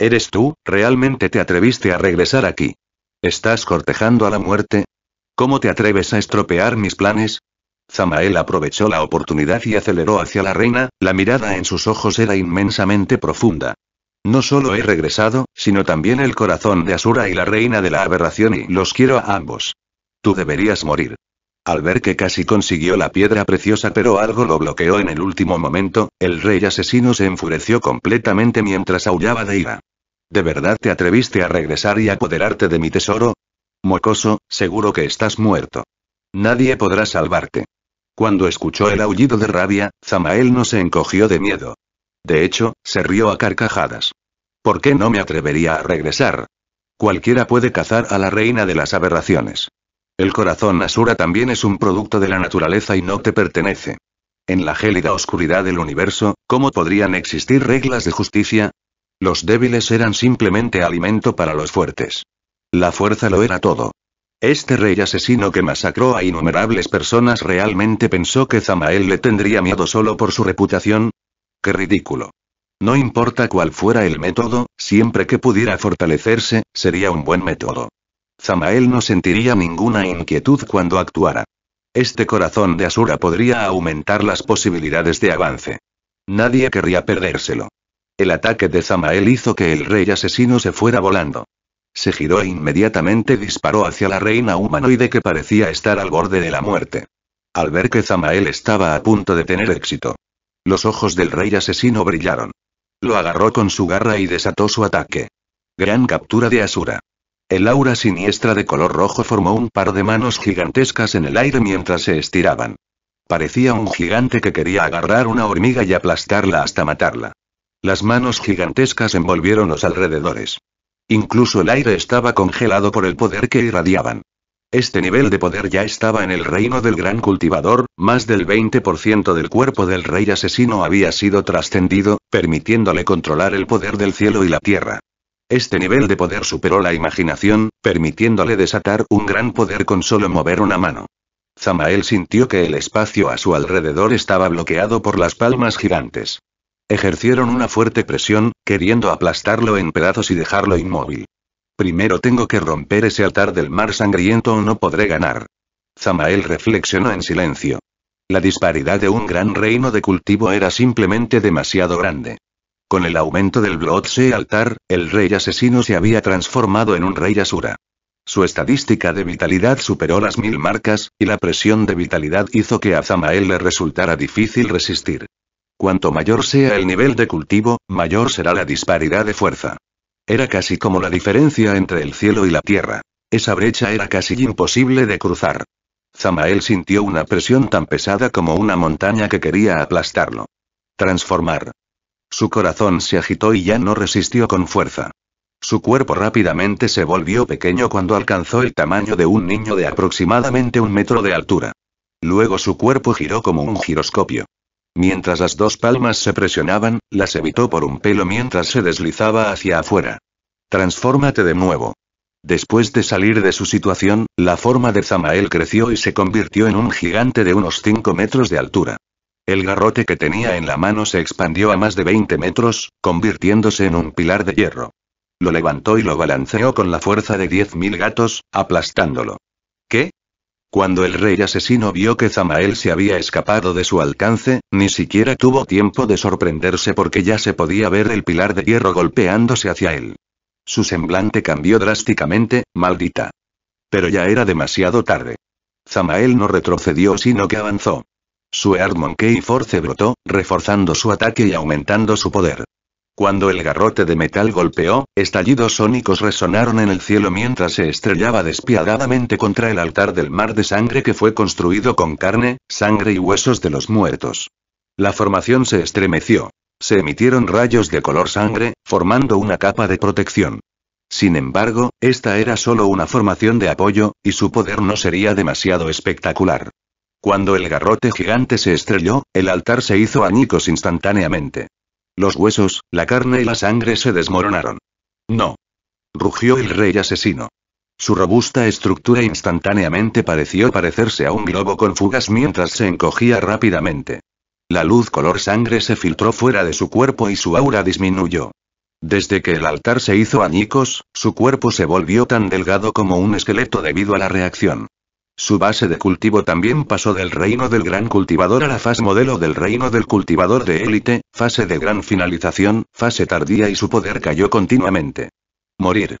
A: ¿Eres tú? ¿Realmente te atreviste a regresar aquí? ¿Estás cortejando a la muerte? ¿Cómo te atreves a estropear mis planes? Zamael aprovechó la oportunidad y aceleró hacia la reina, la mirada en sus ojos era inmensamente profunda. No solo he regresado, sino también el corazón de Asura y la reina de la aberración y los quiero a ambos. Tú deberías morir. Al ver que casi consiguió la piedra preciosa pero algo lo bloqueó en el último momento, el rey asesino se enfureció completamente mientras aullaba de ira. ¿De verdad te atreviste a regresar y apoderarte de mi tesoro? Mocoso, seguro que estás muerto. Nadie podrá salvarte. Cuando escuchó el aullido de rabia, Zamael no se encogió de miedo. De hecho, se rió a carcajadas. ¿Por qué no me atrevería a regresar? Cualquiera puede cazar a la reina de las aberraciones. El corazón Asura también es un producto de la naturaleza y no te pertenece. En la gélida oscuridad del universo, ¿cómo podrían existir reglas de justicia? Los débiles eran simplemente alimento para los fuertes. La fuerza lo era todo. Este rey asesino que masacró a innumerables personas realmente pensó que Zamael le tendría miedo solo por su reputación. ¡Qué ridículo! No importa cuál fuera el método, siempre que pudiera fortalecerse, sería un buen método. Zamael no sentiría ninguna inquietud cuando actuara. Este corazón de Asura podría aumentar las posibilidades de avance. Nadie querría perdérselo. El ataque de Zamael hizo que el rey asesino se fuera volando. Se giró e inmediatamente disparó hacia la reina humanoide que parecía estar al borde de la muerte. Al ver que Zamael estaba a punto de tener éxito. Los ojos del rey asesino brillaron. Lo agarró con su garra y desató su ataque. Gran captura de Asura. El aura siniestra de color rojo formó un par de manos gigantescas en el aire mientras se estiraban. Parecía un gigante que quería agarrar una hormiga y aplastarla hasta matarla. Las manos gigantescas envolvieron los alrededores. Incluso el aire estaba congelado por el poder que irradiaban. Este nivel de poder ya estaba en el reino del gran cultivador, más del 20% del cuerpo del rey asesino había sido trascendido, permitiéndole controlar el poder del cielo y la tierra. Este nivel de poder superó la imaginación, permitiéndole desatar un gran poder con solo mover una mano. Zamael sintió que el espacio a su alrededor estaba bloqueado por las palmas gigantes. Ejercieron una fuerte presión, queriendo aplastarlo en pedazos y dejarlo inmóvil. Primero tengo que romper ese altar del mar sangriento o no podré ganar. Zamael reflexionó en silencio. La disparidad de un gran reino de cultivo era simplemente demasiado grande. Con el aumento del Bloodse altar, el rey asesino se había transformado en un rey asura. Su estadística de vitalidad superó las mil marcas, y la presión de vitalidad hizo que a Zamael le resultara difícil resistir. Cuanto mayor sea el nivel de cultivo, mayor será la disparidad de fuerza. Era casi como la diferencia entre el cielo y la tierra. Esa brecha era casi imposible de cruzar. Zamael sintió una presión tan pesada como una montaña que quería aplastarlo. Transformar. Su corazón se agitó y ya no resistió con fuerza. Su cuerpo rápidamente se volvió pequeño cuando alcanzó el tamaño de un niño de aproximadamente un metro de altura. Luego su cuerpo giró como un giroscopio. Mientras las dos palmas se presionaban, las evitó por un pelo mientras se deslizaba hacia afuera. Transfórmate de nuevo. Después de salir de su situación, la forma de Zamael creció y se convirtió en un gigante de unos 5 metros de altura. El garrote que tenía en la mano se expandió a más de 20 metros, convirtiéndose en un pilar de hierro. Lo levantó y lo balanceó con la fuerza de 10.000 gatos, aplastándolo. ¿Qué? Cuando el rey asesino vio que Zamael se había escapado de su alcance, ni siquiera tuvo tiempo de sorprenderse porque ya se podía ver el pilar de hierro golpeándose hacia él. Su semblante cambió drásticamente, maldita. Pero ya era demasiado tarde. Zamael no retrocedió sino que avanzó. Su eardmonkey Key Force brotó, reforzando su ataque y aumentando su poder. Cuando el garrote de metal golpeó, estallidos sónicos resonaron en el cielo mientras se estrellaba despiadadamente contra el altar del mar de sangre que fue construido con carne, sangre y huesos de los muertos. La formación se estremeció. Se emitieron rayos de color sangre, formando una capa de protección. Sin embargo, esta era solo una formación de apoyo, y su poder no sería demasiado espectacular. Cuando el garrote gigante se estrelló, el altar se hizo añicos instantáneamente. Los huesos, la carne y la sangre se desmoronaron. No. Rugió el rey asesino. Su robusta estructura instantáneamente pareció parecerse a un globo con fugas mientras se encogía rápidamente. La luz color sangre se filtró fuera de su cuerpo y su aura disminuyó. Desde que el altar se hizo añicos, su cuerpo se volvió tan delgado como un esqueleto debido a la reacción. Su base de cultivo también pasó del reino del gran cultivador a la fase modelo del reino del cultivador de élite, fase de gran finalización, fase tardía y su poder cayó continuamente. Morir.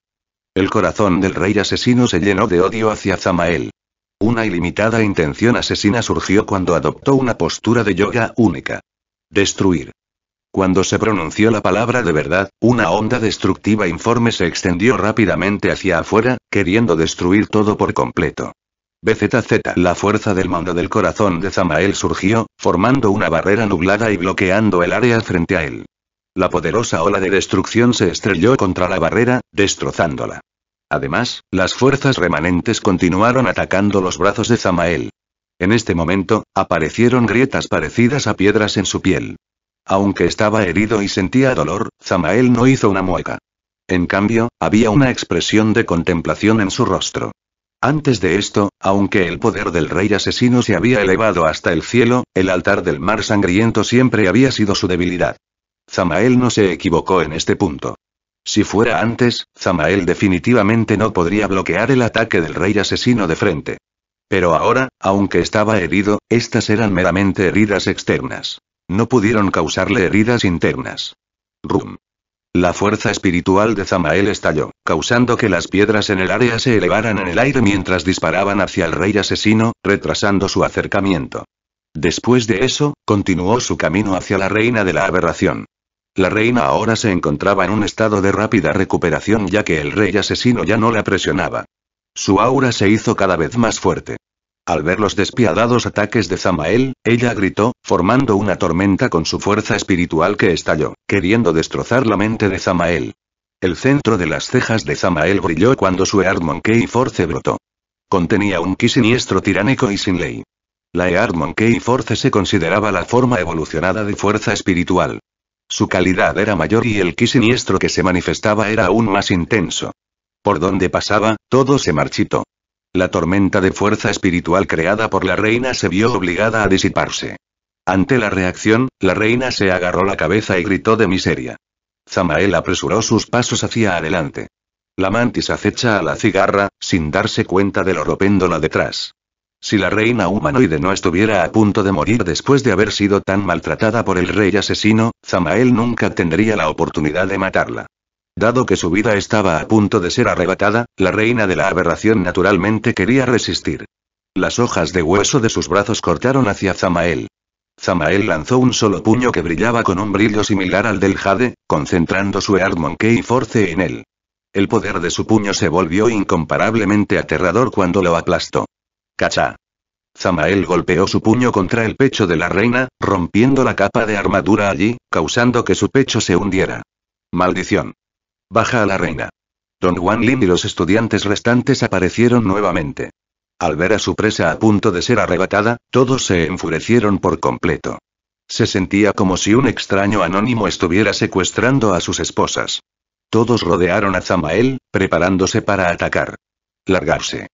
A: El corazón del rey asesino se llenó de odio hacia Zamael. Una ilimitada intención asesina surgió cuando adoptó una postura de yoga única. Destruir. Cuando se pronunció la palabra de verdad, una onda destructiva informe se extendió rápidamente hacia afuera, queriendo destruir todo por completo. BZZ La fuerza del mando del corazón de Zamael surgió, formando una barrera nublada y bloqueando el área frente a él. La poderosa ola de destrucción se estrelló contra la barrera, destrozándola. Además, las fuerzas remanentes continuaron atacando los brazos de Zamael. En este momento, aparecieron grietas parecidas a piedras en su piel. Aunque estaba herido y sentía dolor, Zamael no hizo una mueca. En cambio, había una expresión de contemplación en su rostro. Antes de esto, aunque el poder del rey asesino se había elevado hasta el cielo, el altar del mar sangriento siempre había sido su debilidad. Zamael no se equivocó en este punto. Si fuera antes, Zamael definitivamente no podría bloquear el ataque del rey asesino de frente. Pero ahora, aunque estaba herido, estas eran meramente heridas externas. No pudieron causarle heridas internas. Rum. La fuerza espiritual de Zamael estalló, causando que las piedras en el área se elevaran en el aire mientras disparaban hacia el rey asesino, retrasando su acercamiento. Después de eso, continuó su camino hacia la reina de la aberración. La reina ahora se encontraba en un estado de rápida recuperación ya que el rey asesino ya no la presionaba. Su aura se hizo cada vez más fuerte. Al ver los despiadados ataques de Zamael, ella gritó, formando una tormenta con su fuerza espiritual que estalló, queriendo destrozar la mente de Zamael. El centro de las cejas de Zamael brilló cuando su Eardmonkey Force brotó. Contenía un ki siniestro tiránico y sin ley. La Eardmonkey Force se consideraba la forma evolucionada de fuerza espiritual. Su calidad era mayor y el ki siniestro que se manifestaba era aún más intenso. Por donde pasaba, todo se marchitó. La tormenta de fuerza espiritual creada por la reina se vio obligada a disiparse. Ante la reacción, la reina se agarró la cabeza y gritó de miseria. Zamael apresuró sus pasos hacia adelante. La mantis acecha a la cigarra, sin darse cuenta del oropéndola detrás. Si la reina humanoide no estuviera a punto de morir después de haber sido tan maltratada por el rey asesino, Zamael nunca tendría la oportunidad de matarla. Dado que su vida estaba a punto de ser arrebatada, la reina de la aberración naturalmente quería resistir. Las hojas de hueso de sus brazos cortaron hacia Zamael. Zamael lanzó un solo puño que brillaba con un brillo similar al del jade, concentrando su que y Force en él. El poder de su puño se volvió incomparablemente aterrador cuando lo aplastó. Cacha. Zamael golpeó su puño contra el pecho de la reina, rompiendo la capa de armadura allí, causando que su pecho se hundiera. Maldición. Baja a la reina. Don Juan Lin y los estudiantes restantes aparecieron nuevamente. Al ver a su presa a punto de ser arrebatada, todos se enfurecieron por completo. Se sentía como si un extraño anónimo estuviera secuestrando a sus esposas. Todos rodearon a Zamael, preparándose para atacar. Largarse.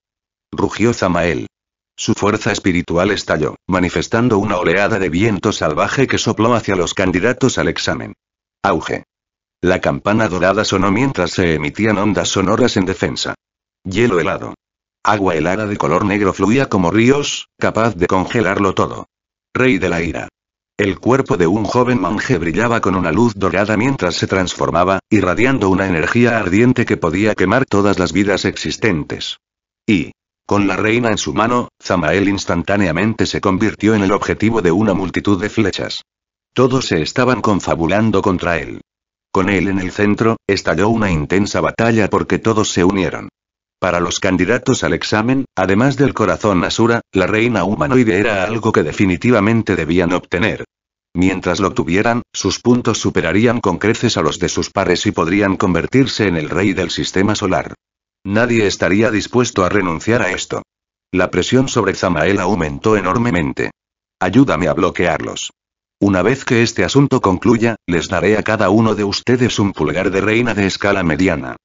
A: Rugió Zamael. Su fuerza espiritual estalló, manifestando una oleada de viento salvaje que sopló hacia los candidatos al examen. Auge. La campana dorada sonó mientras se emitían ondas sonoras en defensa. Hielo helado. Agua helada de color negro fluía como ríos, capaz de congelarlo todo. Rey de la ira. El cuerpo de un joven monje brillaba con una luz dorada mientras se transformaba, irradiando una energía ardiente que podía quemar todas las vidas existentes. Y, con la reina en su mano, Zamael instantáneamente se convirtió en el objetivo de una multitud de flechas. Todos se estaban confabulando contra él. Con él en el centro, estalló una intensa batalla porque todos se unieron. Para los candidatos al examen, además del corazón Asura, la reina humanoide era algo que definitivamente debían obtener. Mientras lo tuvieran, sus puntos superarían con creces a los de sus pares y podrían convertirse en el rey del sistema solar. Nadie estaría dispuesto a renunciar a esto. La presión sobre Zamael aumentó enormemente. Ayúdame a bloquearlos. Una vez que este asunto concluya, les daré a cada uno de ustedes un pulgar de reina de escala mediana.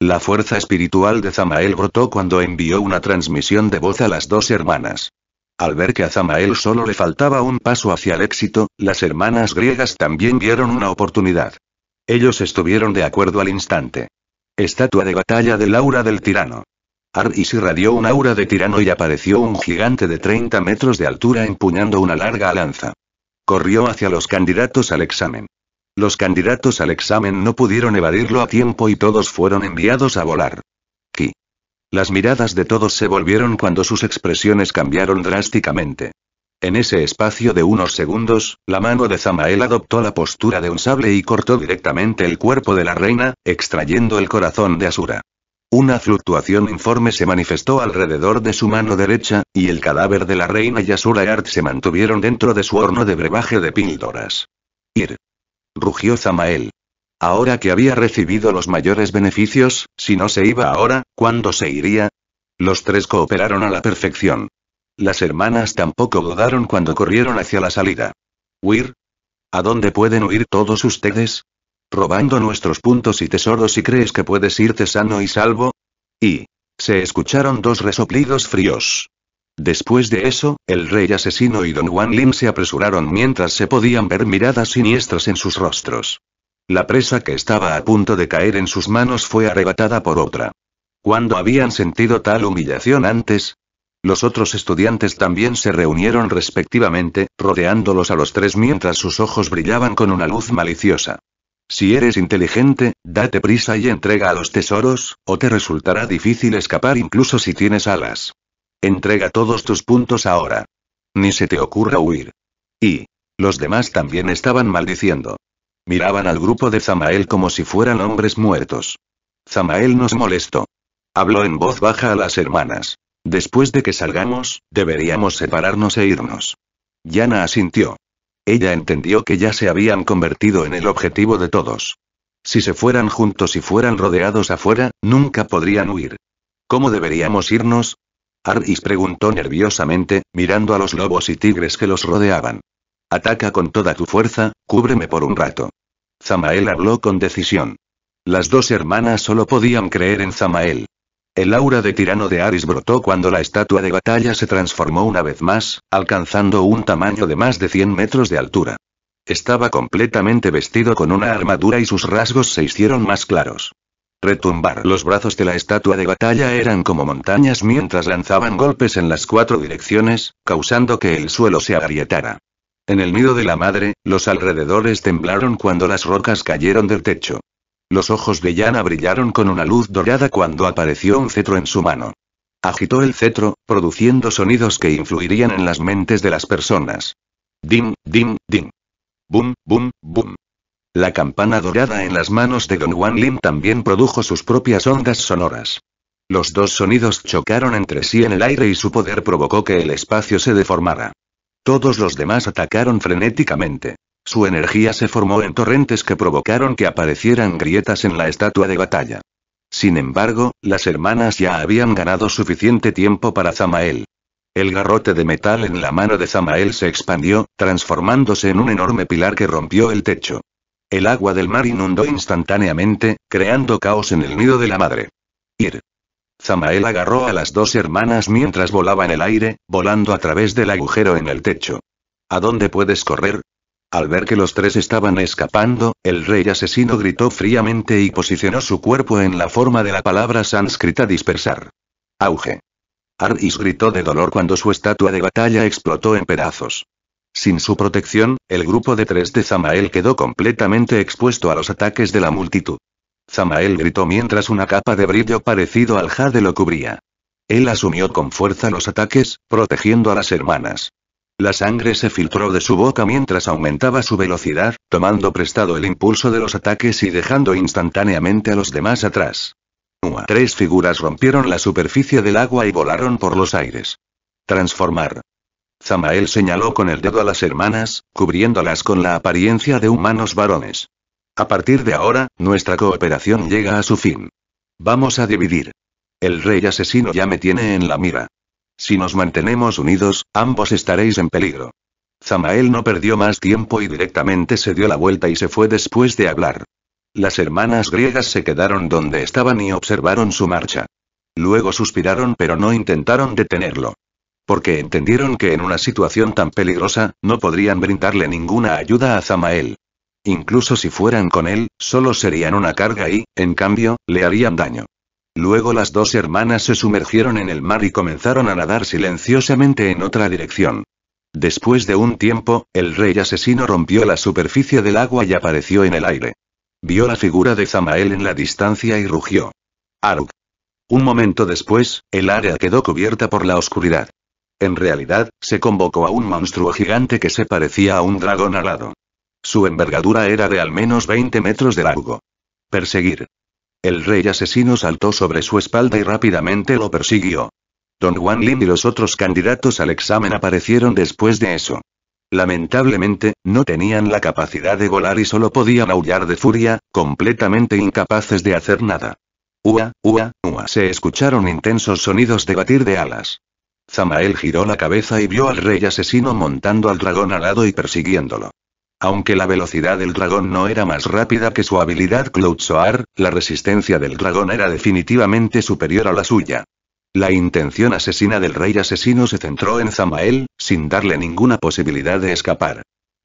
A: La fuerza espiritual de Zamael brotó cuando envió una transmisión de voz a las dos hermanas. Al ver que a Zamael solo le faltaba un paso hacia el éxito, las hermanas griegas también vieron una oportunidad. Ellos estuvieron de acuerdo al instante. Estatua de batalla del aura del tirano. Ardis irradió un aura de tirano y apareció un gigante de 30 metros de altura empuñando una larga lanza. Corrió hacia los candidatos al examen. Los candidatos al examen no pudieron evadirlo a tiempo y todos fueron enviados a volar. Ki. Las miradas de todos se volvieron cuando sus expresiones cambiaron drásticamente. En ese espacio de unos segundos, la mano de Zamael adoptó la postura de un sable y cortó directamente el cuerpo de la reina, extrayendo el corazón de Asura. Una fluctuación informe se manifestó alrededor de su mano derecha, y el cadáver de la reina Yasura Art se mantuvieron dentro de su horno de brebaje de píldoras. Ir. Rugió Zamael. Ahora que había recibido los mayores beneficios, si no se iba ahora, ¿cuándo se iría? Los tres cooperaron a la perfección. Las hermanas tampoco dudaron cuando corrieron hacia la salida. ¿Huir? ¿A dónde pueden huir todos ustedes? robando nuestros puntos y tesoros y crees que puedes irte sano y salvo? Y... se escucharon dos resoplidos fríos. Después de eso, el rey asesino y don Juan Lin se apresuraron mientras se podían ver miradas siniestras en sus rostros. La presa que estaba a punto de caer en sus manos fue arrebatada por otra. ¿Cuándo habían sentido tal humillación antes? Los otros estudiantes también se reunieron respectivamente, rodeándolos a los tres mientras sus ojos brillaban con una luz maliciosa. Si eres inteligente, date prisa y entrega a los tesoros, o te resultará difícil escapar incluso si tienes alas. Entrega todos tus puntos ahora. Ni se te ocurra huir. Y. Los demás también estaban maldiciendo. Miraban al grupo de Zamael como si fueran hombres muertos. Zamael nos molestó. Habló en voz baja a las hermanas. Después de que salgamos, deberíamos separarnos e irnos. Yana asintió. Ella entendió que ya se habían convertido en el objetivo de todos. Si se fueran juntos y fueran rodeados afuera, nunca podrían huir. ¿Cómo deberíamos irnos? Aris preguntó nerviosamente, mirando a los lobos y tigres que los rodeaban. Ataca con toda tu fuerza, cúbreme por un rato. Zamael habló con decisión. Las dos hermanas solo podían creer en Zamael. El aura de tirano de Aris brotó cuando la estatua de batalla se transformó una vez más, alcanzando un tamaño de más de 100 metros de altura. Estaba completamente vestido con una armadura y sus rasgos se hicieron más claros. Retumbar los brazos de la estatua de batalla eran como montañas mientras lanzaban golpes en las cuatro direcciones, causando que el suelo se agrietara. En el nido de la madre, los alrededores temblaron cuando las rocas cayeron del techo. Los ojos de Yana brillaron con una luz dorada cuando apareció un cetro en su mano. Agitó el cetro, produciendo sonidos que influirían en las mentes de las personas. Dim, dim, dim. Bum, bum, bum. La campana dorada en las manos de Don Juan Lim también produjo sus propias ondas sonoras. Los dos sonidos chocaron entre sí en el aire y su poder provocó que el espacio se deformara. Todos los demás atacaron frenéticamente. Su energía se formó en torrentes que provocaron que aparecieran grietas en la estatua de batalla. Sin embargo, las hermanas ya habían ganado suficiente tiempo para Zamael. El garrote de metal en la mano de Zamael se expandió, transformándose en un enorme pilar que rompió el techo. El agua del mar inundó instantáneamente, creando caos en el nido de la madre. Ir. Zamael agarró a las dos hermanas mientras volaba en el aire, volando a través del agujero en el techo. ¿A dónde puedes correr? Al ver que los tres estaban escapando, el rey asesino gritó fríamente y posicionó su cuerpo en la forma de la palabra sánscrita dispersar. Auge. Aris gritó de dolor cuando su estatua de batalla explotó en pedazos. Sin su protección, el grupo de tres de Zamael quedó completamente expuesto a los ataques de la multitud. Zamael gritó mientras una capa de brillo parecido al jade lo cubría. Él asumió con fuerza los ataques, protegiendo a las hermanas. La sangre se filtró de su boca mientras aumentaba su velocidad, tomando prestado el impulso de los ataques y dejando instantáneamente a los demás atrás. Tres figuras rompieron la superficie del agua y volaron por los aires. Transformar. Zamael señaló con el dedo a las hermanas, cubriéndolas con la apariencia de humanos varones. A partir de ahora, nuestra cooperación llega a su fin. Vamos a dividir. El rey asesino ya me tiene en la mira. Si nos mantenemos unidos, ambos estaréis en peligro. Zamael no perdió más tiempo y directamente se dio la vuelta y se fue después de hablar. Las hermanas griegas se quedaron donde estaban y observaron su marcha. Luego suspiraron pero no intentaron detenerlo. Porque entendieron que en una situación tan peligrosa, no podrían brindarle ninguna ayuda a Zamael. Incluso si fueran con él, solo serían una carga y, en cambio, le harían daño. Luego las dos hermanas se sumergieron en el mar y comenzaron a nadar silenciosamente en otra dirección. Después de un tiempo, el rey asesino rompió la superficie del agua y apareció en el aire. Vio la figura de Zamael en la distancia y rugió. Aruk. Un momento después, el área quedó cubierta por la oscuridad. En realidad, se convocó a un monstruo gigante que se parecía a un dragón alado. Su envergadura era de al menos 20 metros de largo. Perseguir. El rey asesino saltó sobre su espalda y rápidamente lo persiguió. Don Juan Lin y los otros candidatos al examen aparecieron después de eso. Lamentablemente, no tenían la capacidad de volar y solo podían aullar de furia, completamente incapaces de hacer nada. Ua, ua, ua. Se escucharon intensos sonidos de batir de alas. Zamael giró la cabeza y vio al rey asesino montando al dragón alado y persiguiéndolo. Aunque la velocidad del dragón no era más rápida que su habilidad Soar, la resistencia del dragón era definitivamente superior a la suya. La intención asesina del rey asesino se centró en Zamael, sin darle ninguna posibilidad de escapar.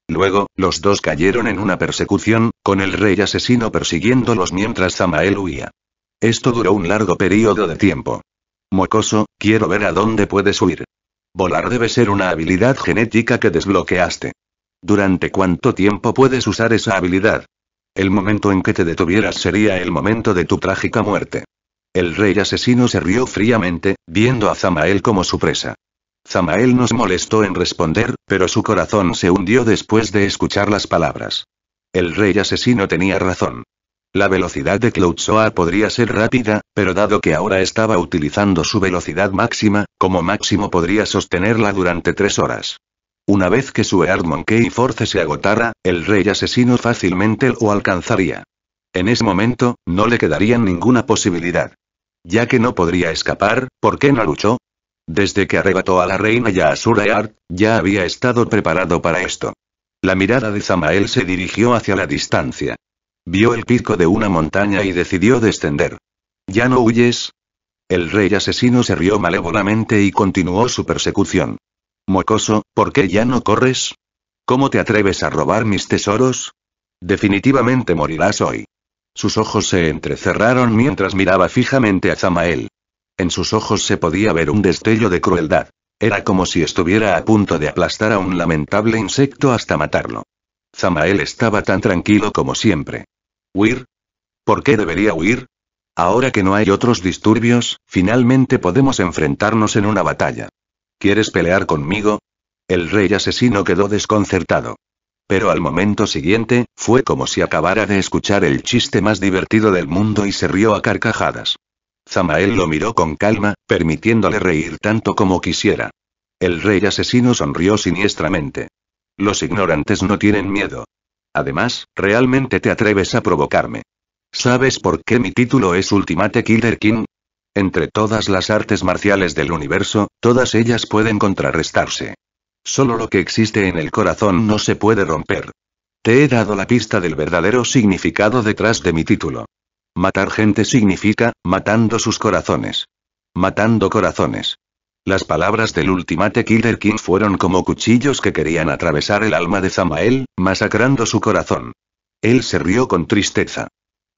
A: Luego, los dos cayeron en una persecución, con el rey asesino persiguiéndolos mientras Zamael huía. Esto duró un largo periodo de tiempo. Mocoso, quiero ver a dónde puedes huir. Volar debe ser una habilidad genética que desbloqueaste. ¿Durante cuánto tiempo puedes usar esa habilidad? El momento en que te detuvieras sería el momento de tu trágica muerte. El rey asesino se rió fríamente, viendo a Zamael como su presa. Zamael nos molestó en responder, pero su corazón se hundió después de escuchar las palabras. El rey asesino tenía razón. La velocidad de Claudzoa podría ser rápida, pero dado que ahora estaba utilizando su velocidad máxima, como máximo podría sostenerla durante tres horas. Una vez que su Eardmonkey Monkey Force se agotara, el rey asesino fácilmente lo alcanzaría. En ese momento, no le quedaría ninguna posibilidad. Ya que no podría escapar, ¿por qué no luchó? Desde que arrebató a la reina ya ya había estado preparado para esto. La mirada de Zamael se dirigió hacia la distancia. Vio el pico de una montaña y decidió descender. ¿Ya no huyes? El rey asesino se rió malévolamente y continuó su persecución. Mocoso, ¿por qué ya no corres? ¿Cómo te atreves a robar mis tesoros? Definitivamente morirás hoy. Sus ojos se entrecerraron mientras miraba fijamente a Zamael. En sus ojos se podía ver un destello de crueldad. Era como si estuviera a punto de aplastar a un lamentable insecto hasta matarlo. Zamael estaba tan tranquilo como siempre. ¿Huir? ¿Por qué debería huir? Ahora que no hay otros disturbios, finalmente podemos enfrentarnos en una batalla. ¿Quieres pelear conmigo? El rey asesino quedó desconcertado. Pero al momento siguiente, fue como si acabara de escuchar el chiste más divertido del mundo y se rió a carcajadas. Zamael lo miró con calma, permitiéndole reír tanto como quisiera. El rey asesino sonrió siniestramente. Los ignorantes no tienen miedo. Además, realmente te atreves a provocarme. ¿Sabes por qué mi título es Ultimate Killer King? Entre todas las artes marciales del universo, todas ellas pueden contrarrestarse. Solo lo que existe en el corazón no se puede romper. Te he dado la pista del verdadero significado detrás de mi título. Matar gente significa, matando sus corazones. Matando corazones. Las palabras del Ultimate Killer King fueron como cuchillos que querían atravesar el alma de Zamael, masacrando su corazón. Él se rió con tristeza.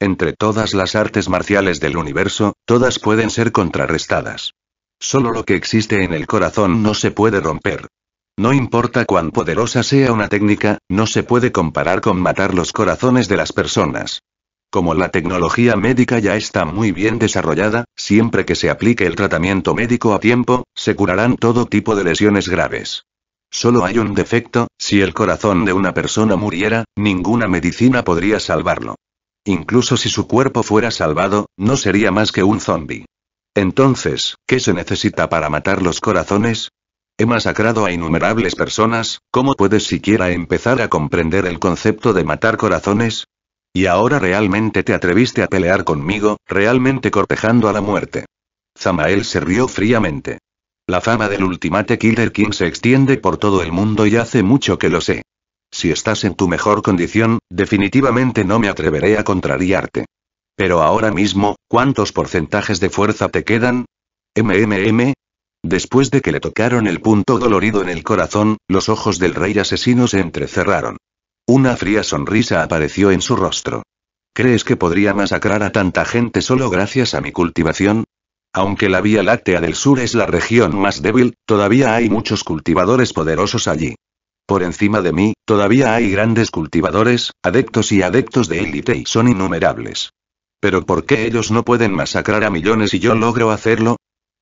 A: Entre todas las artes marciales del universo, todas pueden ser contrarrestadas. Solo lo que existe en el corazón no se puede romper. No importa cuán poderosa sea una técnica, no se puede comparar con matar los corazones de las personas. Como la tecnología médica ya está muy bien desarrollada, siempre que se aplique el tratamiento médico a tiempo, se curarán todo tipo de lesiones graves. Solo hay un defecto, si el corazón de una persona muriera, ninguna medicina podría salvarlo. Incluso si su cuerpo fuera salvado, no sería más que un zombie. Entonces, ¿qué se necesita para matar los corazones? He masacrado a innumerables personas, ¿cómo puedes siquiera empezar a comprender el concepto de matar corazones? Y ahora realmente te atreviste a pelear conmigo, realmente cortejando a la muerte. Zamael se rió fríamente. La fama del Ultimate Killer King se extiende por todo el mundo y hace mucho que lo sé. Si estás en tu mejor condición, definitivamente no me atreveré a contrariarte. Pero ahora mismo, ¿cuántos porcentajes de fuerza te quedan? MMM. Después de que le tocaron el punto dolorido en el corazón, los ojos del rey asesino se entrecerraron. Una fría sonrisa apareció en su rostro. ¿Crees que podría masacrar a tanta gente solo gracias a mi cultivación? Aunque la Vía Láctea del Sur es la región más débil, todavía hay muchos cultivadores poderosos allí. Por encima de mí, todavía hay grandes cultivadores, adeptos y adeptos de élite y son innumerables. Pero ¿por qué ellos no pueden masacrar a millones y yo logro hacerlo?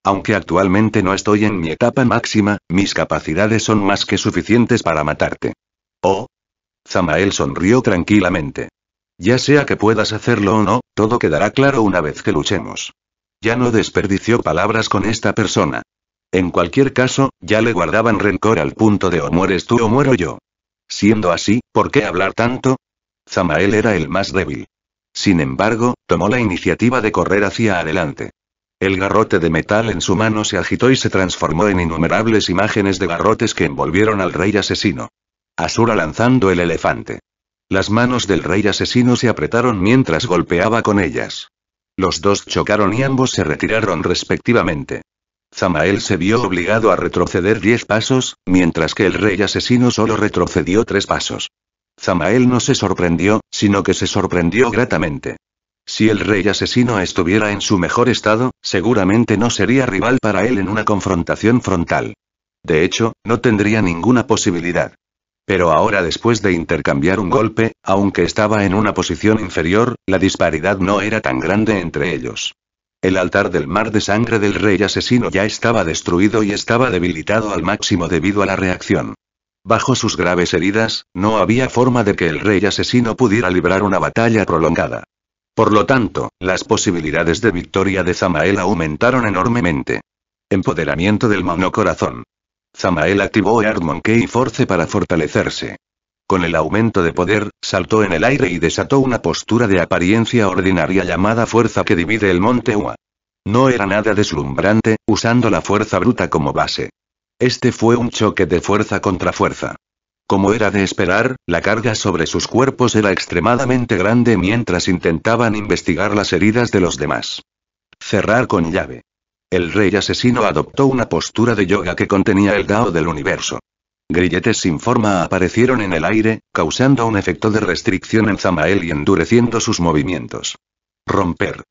A: Aunque actualmente no estoy en mi etapa máxima, mis capacidades son más que suficientes para matarte. Oh. Zamael sonrió tranquilamente. Ya sea que puedas hacerlo o no, todo quedará claro una vez que luchemos. Ya no desperdició palabras con esta persona. En cualquier caso, ya le guardaban rencor al punto de o mueres tú o muero yo. Siendo así, ¿por qué hablar tanto? Zamael era el más débil. Sin embargo, tomó la iniciativa de correr hacia adelante. El garrote de metal en su mano se agitó y se transformó en innumerables imágenes de garrotes que envolvieron al rey asesino. Asura lanzando el elefante. Las manos del rey asesino se apretaron mientras golpeaba con ellas. Los dos chocaron y ambos se retiraron respectivamente. Zamael se vio obligado a retroceder diez pasos, mientras que el rey asesino solo retrocedió tres pasos. Zamael no se sorprendió, sino que se sorprendió gratamente. Si el rey asesino estuviera en su mejor estado, seguramente no sería rival para él en una confrontación frontal. De hecho, no tendría ninguna posibilidad. Pero ahora después de intercambiar un golpe, aunque estaba en una posición inferior, la disparidad no era tan grande entre ellos. El altar del mar de sangre del rey asesino ya estaba destruido y estaba debilitado al máximo debido a la reacción. Bajo sus graves heridas, no había forma de que el rey asesino pudiera librar una batalla prolongada. Por lo tanto, las posibilidades de victoria de Zamael aumentaron enormemente. Empoderamiento del mano corazón. Zamael activó Armon Force para fortalecerse. Con el aumento de poder, saltó en el aire y desató una postura de apariencia ordinaria llamada fuerza que divide el monte Ua. No era nada deslumbrante, usando la fuerza bruta como base. Este fue un choque de fuerza contra fuerza. Como era de esperar, la carga sobre sus cuerpos era extremadamente grande mientras intentaban investigar las heridas de los demás. Cerrar con llave. El rey asesino adoptó una postura de yoga que contenía el Dao del universo. Grilletes sin forma aparecieron en el aire, causando un efecto de restricción en Zamael y endureciendo sus movimientos. Romper.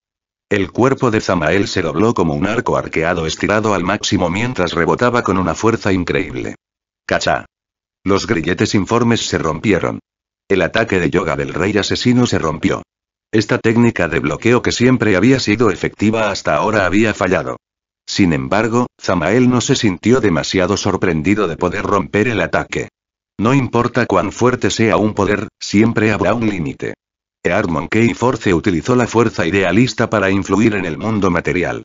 A: El cuerpo de Zamael se dobló como un arco arqueado estirado al máximo mientras rebotaba con una fuerza increíble. Cachá. Los grilletes informes se rompieron. El ataque de yoga del rey asesino se rompió. Esta técnica de bloqueo que siempre había sido efectiva hasta ahora había fallado. Sin embargo, Zamael no se sintió demasiado sorprendido de poder romper el ataque. No importa cuán fuerte sea un poder, siempre habrá un límite. Earmon Monkey Force utilizó la fuerza idealista para influir en el mundo material.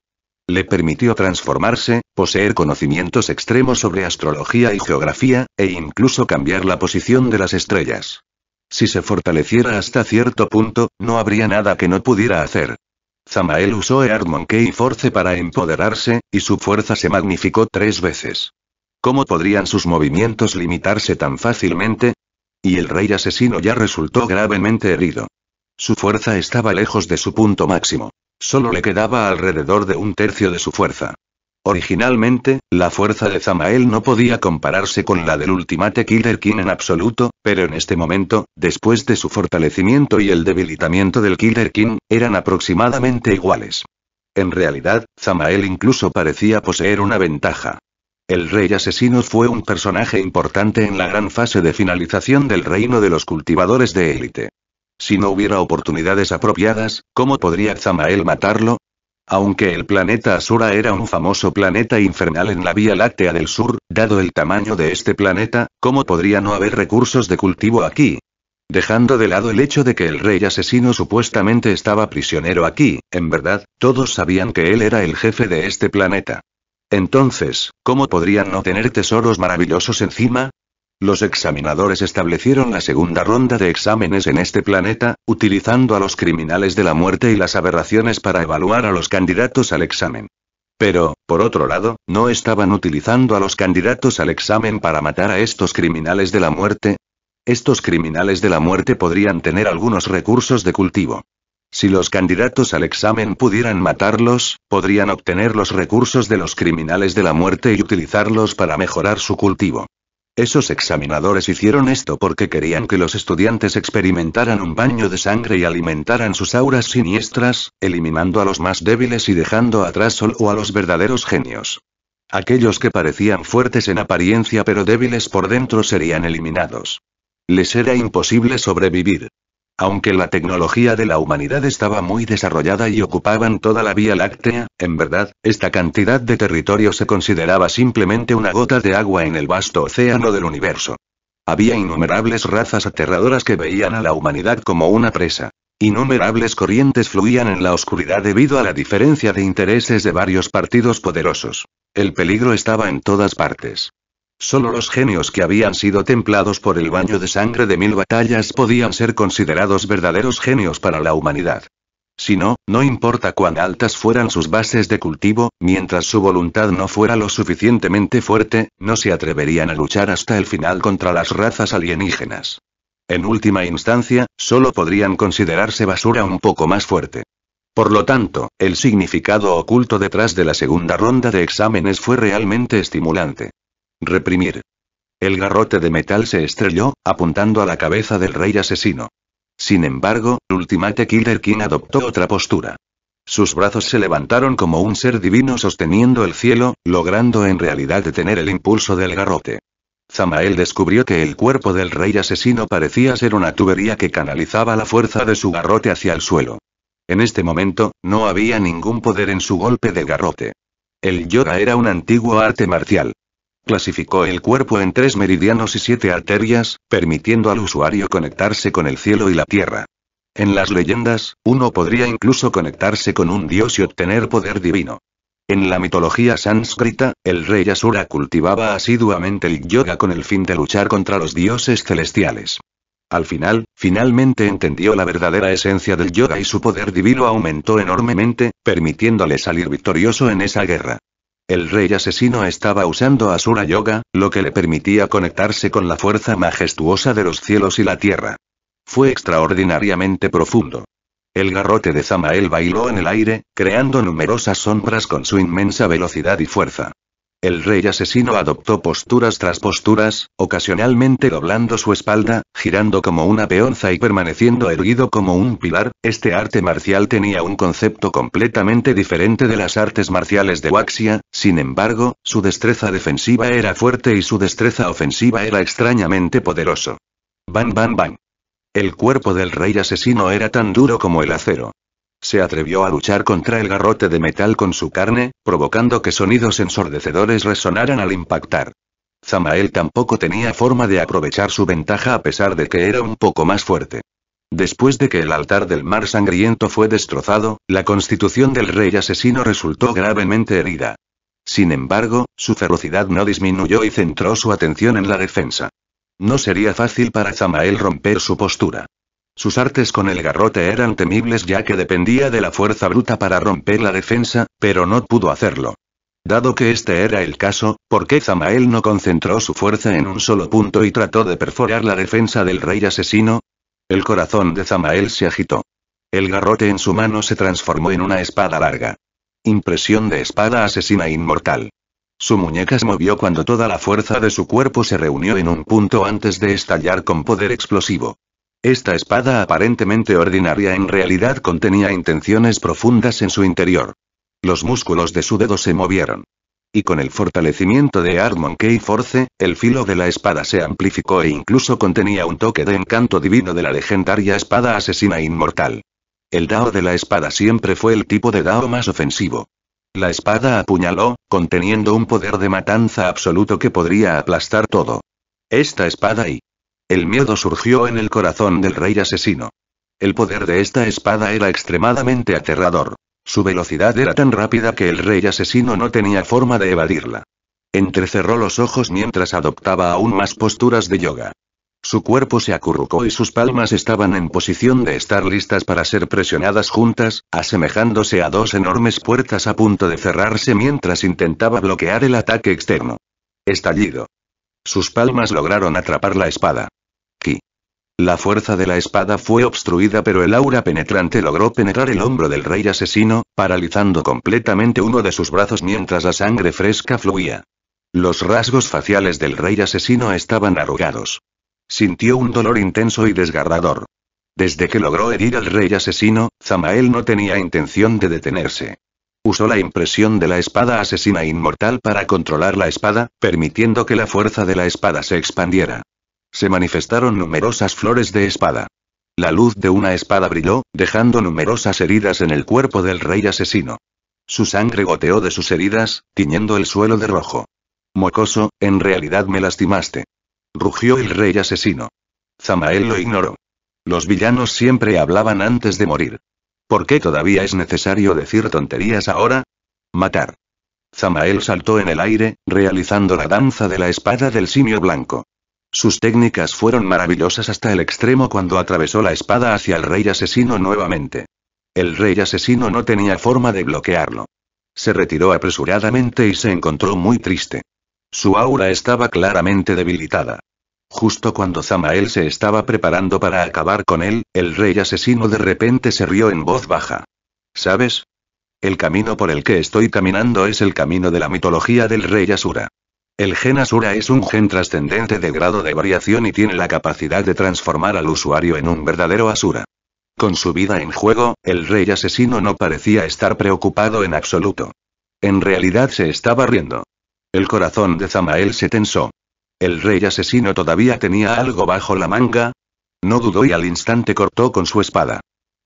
A: Le permitió transformarse, poseer conocimientos extremos sobre astrología y geografía, e incluso cambiar la posición de las estrellas. Si se fortaleciera hasta cierto punto, no habría nada que no pudiera hacer. Zamael usó Eardmonkey y Force para empoderarse, y su fuerza se magnificó tres veces. ¿Cómo podrían sus movimientos limitarse tan fácilmente? Y el rey asesino ya resultó gravemente herido. Su fuerza estaba lejos de su punto máximo. Solo le quedaba alrededor de un tercio de su fuerza. Originalmente, la fuerza de Zamael no podía compararse con la del Ultimate Killer King en absoluto, pero en este momento, después de su fortalecimiento y el debilitamiento del Killer King, eran aproximadamente iguales. En realidad, Zamael incluso parecía poseer una ventaja. El rey asesino fue un personaje importante en la gran fase de finalización del reino de los cultivadores de élite. Si no hubiera oportunidades apropiadas, ¿cómo podría Zamael matarlo? Aunque el planeta Asura era un famoso planeta infernal en la Vía Láctea del Sur, dado el tamaño de este planeta, ¿cómo podría no haber recursos de cultivo aquí? Dejando de lado el hecho de que el rey asesino supuestamente estaba prisionero aquí, en verdad, todos sabían que él era el jefe de este planeta. Entonces, ¿cómo podrían no tener tesoros maravillosos encima? Los examinadores establecieron la segunda ronda de exámenes en este planeta, utilizando a los criminales de la muerte y las aberraciones para evaluar a los candidatos al examen. Pero, por otro lado, no estaban utilizando a los candidatos al examen para matar a estos criminales de la muerte. Estos criminales de la muerte podrían tener algunos recursos de cultivo. Si los candidatos al examen pudieran matarlos, podrían obtener los recursos de los criminales de la muerte y utilizarlos para mejorar su cultivo. Esos examinadores hicieron esto porque querían que los estudiantes experimentaran un baño de sangre y alimentaran sus auras siniestras, eliminando a los más débiles y dejando atrás solo a los verdaderos genios. Aquellos que parecían fuertes en apariencia pero débiles por dentro serían eliminados. Les era imposible sobrevivir. Aunque la tecnología de la humanidad estaba muy desarrollada y ocupaban toda la Vía Láctea, en verdad, esta cantidad de territorio se consideraba simplemente una gota de agua en el vasto océano del universo. Había innumerables razas aterradoras que veían a la humanidad como una presa. Innumerables corrientes fluían en la oscuridad debido a la diferencia de intereses de varios partidos poderosos. El peligro estaba en todas partes. Solo los genios que habían sido templados por el baño de sangre de mil batallas podían ser considerados verdaderos genios para la humanidad. Si no, no importa cuán altas fueran sus bases de cultivo, mientras su voluntad no fuera lo suficientemente fuerte, no se atreverían a luchar hasta el final contra las razas alienígenas. En última instancia, solo podrían considerarse basura un poco más fuerte. Por lo tanto, el significado oculto detrás de la segunda ronda de exámenes fue realmente estimulante. Reprimir. El garrote de metal se estrelló, apuntando a la cabeza del rey asesino. Sin embargo, Ultimate Killer King adoptó otra postura. Sus brazos se levantaron como un ser divino sosteniendo el cielo, logrando en realidad detener el impulso del garrote. Zamael descubrió que el cuerpo del rey asesino parecía ser una tubería que canalizaba la fuerza de su garrote hacia el suelo. En este momento, no había ningún poder en su golpe de garrote. El yoga era un antiguo arte marcial. Clasificó el cuerpo en tres meridianos y siete arterias, permitiendo al usuario conectarse con el cielo y la tierra. En las leyendas, uno podría incluso conectarse con un dios y obtener poder divino. En la mitología sánscrita, el rey Asura cultivaba asiduamente el yoga con el fin de luchar contra los dioses celestiales. Al final, finalmente entendió la verdadera esencia del yoga y su poder divino aumentó enormemente, permitiéndole salir victorioso en esa guerra. El rey asesino estaba usando Asura Yoga, lo que le permitía conectarse con la fuerza majestuosa de los cielos y la tierra. Fue extraordinariamente profundo. El garrote de Zamael bailó en el aire, creando numerosas sombras con su inmensa velocidad y fuerza. El rey asesino adoptó posturas tras posturas, ocasionalmente doblando su espalda, girando como una peonza y permaneciendo erguido como un pilar. Este arte marcial tenía un concepto completamente diferente de las artes marciales de Waxia, sin embargo, su destreza defensiva era fuerte y su destreza ofensiva era extrañamente poderoso. Bam bam bam. El cuerpo del rey asesino era tan duro como el acero. Se atrevió a luchar contra el garrote de metal con su carne, provocando que sonidos ensordecedores resonaran al impactar. Zamael tampoco tenía forma de aprovechar su ventaja a pesar de que era un poco más fuerte. Después de que el altar del mar sangriento fue destrozado, la constitución del rey asesino resultó gravemente herida. Sin embargo, su ferocidad no disminuyó y centró su atención en la defensa. No sería fácil para Zamael romper su postura. Sus artes con el garrote eran temibles ya que dependía de la fuerza bruta para romper la defensa, pero no pudo hacerlo. Dado que este era el caso, ¿por qué Zamael no concentró su fuerza en un solo punto y trató de perforar la defensa del rey asesino? El corazón de Zamael se agitó. El garrote en su mano se transformó en una espada larga. Impresión de espada asesina inmortal. Su muñeca se movió cuando toda la fuerza de su cuerpo se reunió en un punto antes de estallar con poder explosivo. Esta espada aparentemente ordinaria en realidad contenía intenciones profundas en su interior. Los músculos de su dedo se movieron. Y con el fortalecimiento de Armon Key Force, el filo de la espada se amplificó e incluso contenía un toque de encanto divino de la legendaria espada asesina inmortal. El Dao de la espada siempre fue el tipo de Dao más ofensivo. La espada apuñaló, conteniendo un poder de matanza absoluto que podría aplastar todo. Esta espada y el miedo surgió en el corazón del rey asesino. El poder de esta espada era extremadamente aterrador. Su velocidad era tan rápida que el rey asesino no tenía forma de evadirla. Entrecerró los ojos mientras adoptaba aún más posturas de yoga. Su cuerpo se acurrucó y sus palmas estaban en posición de estar listas para ser presionadas juntas, asemejándose a dos enormes puertas a punto de cerrarse mientras intentaba bloquear el ataque externo. Estallido. Sus palmas lograron atrapar la espada. La fuerza de la espada fue obstruida pero el aura penetrante logró penetrar el hombro del rey asesino, paralizando completamente uno de sus brazos mientras la sangre fresca fluía. Los rasgos faciales del rey asesino estaban arrugados. Sintió un dolor intenso y desgarrador. Desde que logró herir al rey asesino, Zamael no tenía intención de detenerse. Usó la impresión de la espada asesina inmortal para controlar la espada, permitiendo que la fuerza de la espada se expandiera. Se manifestaron numerosas flores de espada. La luz de una espada brilló, dejando numerosas heridas en el cuerpo del rey asesino. Su sangre goteó de sus heridas, tiñendo el suelo de rojo. Mocoso, en realidad me lastimaste. Rugió el rey asesino. Zamael lo ignoró. Los villanos siempre hablaban antes de morir. ¿Por qué todavía es necesario decir tonterías ahora? Matar. Zamael saltó en el aire, realizando la danza de la espada del simio blanco. Sus técnicas fueron maravillosas hasta el extremo cuando atravesó la espada hacia el rey asesino nuevamente. El rey asesino no tenía forma de bloquearlo. Se retiró apresuradamente y se encontró muy triste. Su aura estaba claramente debilitada. Justo cuando Zamael se estaba preparando para acabar con él, el rey asesino de repente se rió en voz baja. ¿Sabes? El camino por el que estoy caminando es el camino de la mitología del rey Asura. El gen Asura es un gen trascendente de grado de variación y tiene la capacidad de transformar al usuario en un verdadero Asura. Con su vida en juego, el rey asesino no parecía estar preocupado en absoluto. En realidad se estaba riendo. El corazón de Zamael se tensó. ¿El rey asesino todavía tenía algo bajo la manga? No dudó y al instante cortó con su espada.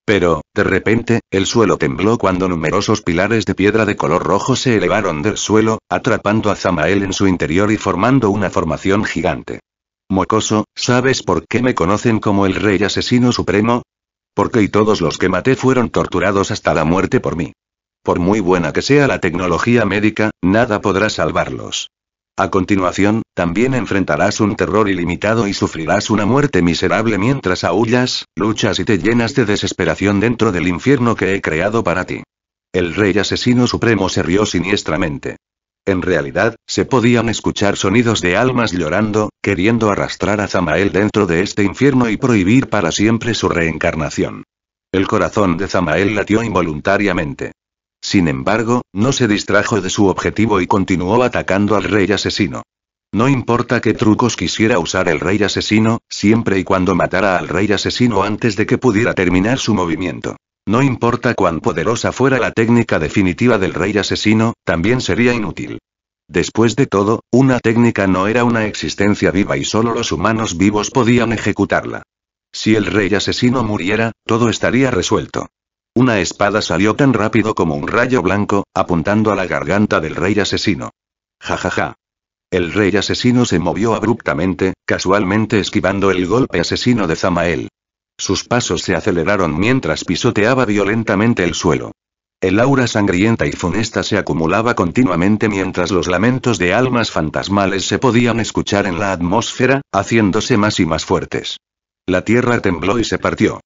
A: Pero, de repente, el suelo tembló cuando numerosos pilares de piedra de color rojo se elevaron del suelo, atrapando a Zamael en su interior y formando una formación gigante. Mocoso, ¿sabes por qué me conocen como el rey asesino supremo? Porque y todos los que maté fueron torturados hasta la muerte por mí. Por muy buena que sea la tecnología médica, nada podrá salvarlos. A continuación, también enfrentarás un terror ilimitado y sufrirás una muerte miserable mientras aullas, luchas y te llenas de desesperación dentro del infierno que he creado para ti. El rey asesino supremo se rió siniestramente. En realidad, se podían escuchar sonidos de almas llorando, queriendo arrastrar a Zamael dentro de este infierno y prohibir para siempre su reencarnación. El corazón de Zamael latió involuntariamente. Sin embargo, no se distrajo de su objetivo y continuó atacando al rey asesino. No importa qué trucos quisiera usar el rey asesino, siempre y cuando matara al rey asesino antes de que pudiera terminar su movimiento. No importa cuán poderosa fuera la técnica definitiva del rey asesino, también sería inútil. Después de todo, una técnica no era una existencia viva y solo los humanos vivos podían ejecutarla. Si el rey asesino muriera, todo estaría resuelto. Una espada salió tan rápido como un rayo blanco, apuntando a la garganta del rey asesino. Ja ja ja. El rey asesino se movió abruptamente, casualmente esquivando el golpe asesino de Zamael. Sus pasos se aceleraron mientras pisoteaba violentamente el suelo. El aura sangrienta y funesta se acumulaba continuamente mientras los lamentos de almas fantasmales se podían escuchar en la atmósfera, haciéndose más y más fuertes. La tierra tembló y se partió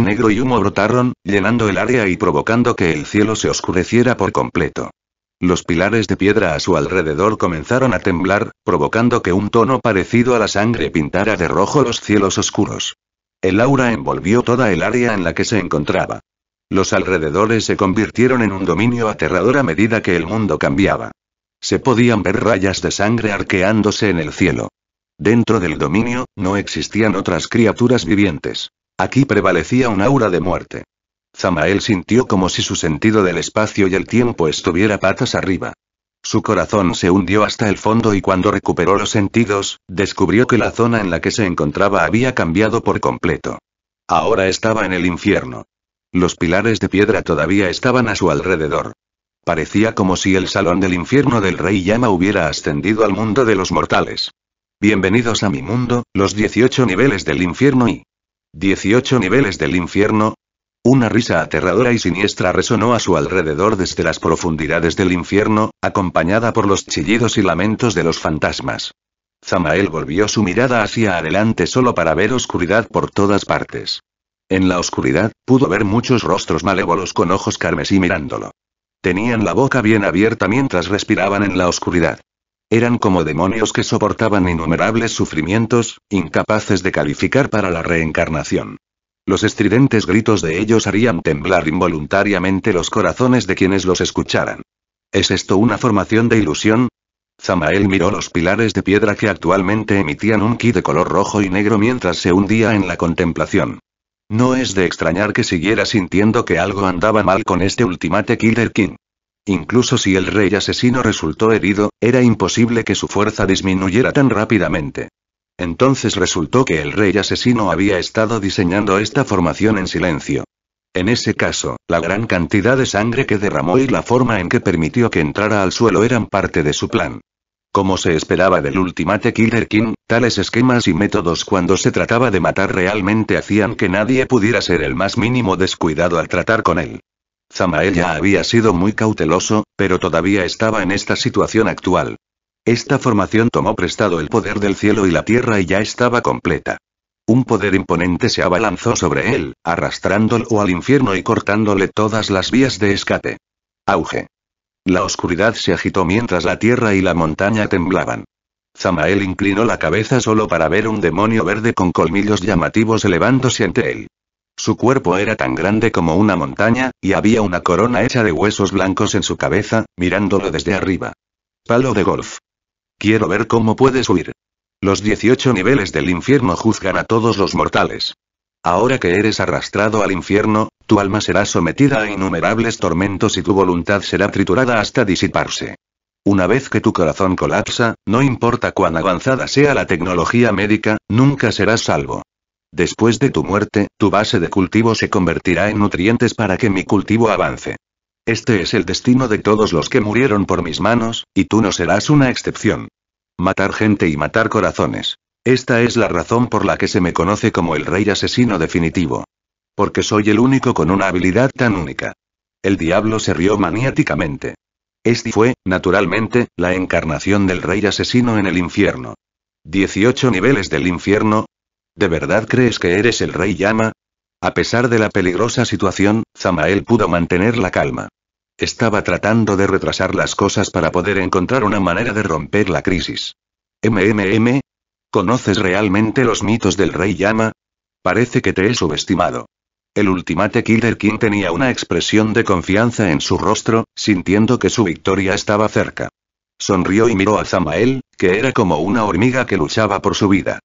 A: negro y humo brotaron, llenando el área y provocando que el cielo se oscureciera por completo. Los pilares de piedra a su alrededor comenzaron a temblar, provocando que un tono parecido a la sangre pintara de rojo los cielos oscuros. El aura envolvió toda el área en la que se encontraba. Los alrededores se convirtieron en un dominio aterrador a medida que el mundo cambiaba. Se podían ver rayas de sangre arqueándose en el cielo. Dentro del dominio, no existían otras criaturas vivientes. Aquí prevalecía un aura de muerte. Zamael sintió como si su sentido del espacio y el tiempo estuviera patas arriba. Su corazón se hundió hasta el fondo y cuando recuperó los sentidos, descubrió que la zona en la que se encontraba había cambiado por completo. Ahora estaba en el infierno. Los pilares de piedra todavía estaban a su alrededor. Parecía como si el salón del infierno del rey llama hubiera ascendido al mundo de los mortales. Bienvenidos a mi mundo, los 18 niveles del infierno y... 18 niveles del infierno. Una risa aterradora y siniestra resonó a su alrededor desde las profundidades del infierno, acompañada por los chillidos y lamentos de los fantasmas. Zamael volvió su mirada hacia adelante solo para ver oscuridad por todas partes. En la oscuridad, pudo ver muchos rostros malévolos con ojos carmesí mirándolo. Tenían la boca bien abierta mientras respiraban en la oscuridad. Eran como demonios que soportaban innumerables sufrimientos, incapaces de calificar para la reencarnación. Los estridentes gritos de ellos harían temblar involuntariamente los corazones de quienes los escucharan. ¿Es esto una formación de ilusión? Zamael miró los pilares de piedra que actualmente emitían un ki de color rojo y negro mientras se hundía en la contemplación. No es de extrañar que siguiera sintiendo que algo andaba mal con este ultimate Killer King. Incluso si el rey asesino resultó herido, era imposible que su fuerza disminuyera tan rápidamente. Entonces resultó que el rey asesino había estado diseñando esta formación en silencio. En ese caso, la gran cantidad de sangre que derramó y la forma en que permitió que entrara al suelo eran parte de su plan. Como se esperaba del Ultimate Killer King, tales esquemas y métodos cuando se trataba de matar realmente hacían que nadie pudiera ser el más mínimo descuidado al tratar con él. Zamael ya había sido muy cauteloso, pero todavía estaba en esta situación actual. Esta formación tomó prestado el poder del cielo y la tierra y ya estaba completa. Un poder imponente se abalanzó sobre él, arrastrándolo al infierno y cortándole todas las vías de escape. Auge. La oscuridad se agitó mientras la tierra y la montaña temblaban. Zamael inclinó la cabeza solo para ver un demonio verde con colmillos llamativos elevándose ante él. Su cuerpo era tan grande como una montaña, y había una corona hecha de huesos blancos en su cabeza, mirándolo desde arriba. Palo de golf. Quiero ver cómo puedes huir. Los 18 niveles del infierno juzgan a todos los mortales. Ahora que eres arrastrado al infierno, tu alma será sometida a innumerables tormentos y tu voluntad será triturada hasta disiparse. Una vez que tu corazón colapsa, no importa cuán avanzada sea la tecnología médica, nunca serás salvo. Después de tu muerte, tu base de cultivo se convertirá en nutrientes para que mi cultivo avance. Este es el destino de todos los que murieron por mis manos, y tú no serás una excepción. Matar gente y matar corazones. Esta es la razón por la que se me conoce como el rey asesino definitivo. Porque soy el único con una habilidad tan única. El diablo se rió maniáticamente. Este fue, naturalmente, la encarnación del rey asesino en el infierno. 18 niveles del infierno, ¿De verdad crees que eres el rey Yama? A pesar de la peligrosa situación, Zamael pudo mantener la calma. Estaba tratando de retrasar las cosas para poder encontrar una manera de romper la crisis. MMM. ¿Conoces realmente los mitos del rey Yama? Parece que te he subestimado. El Ultimate Killer King tenía una expresión de confianza en su rostro, sintiendo que su victoria estaba cerca. Sonrió y miró a Zamael, que era como una hormiga que luchaba por su vida.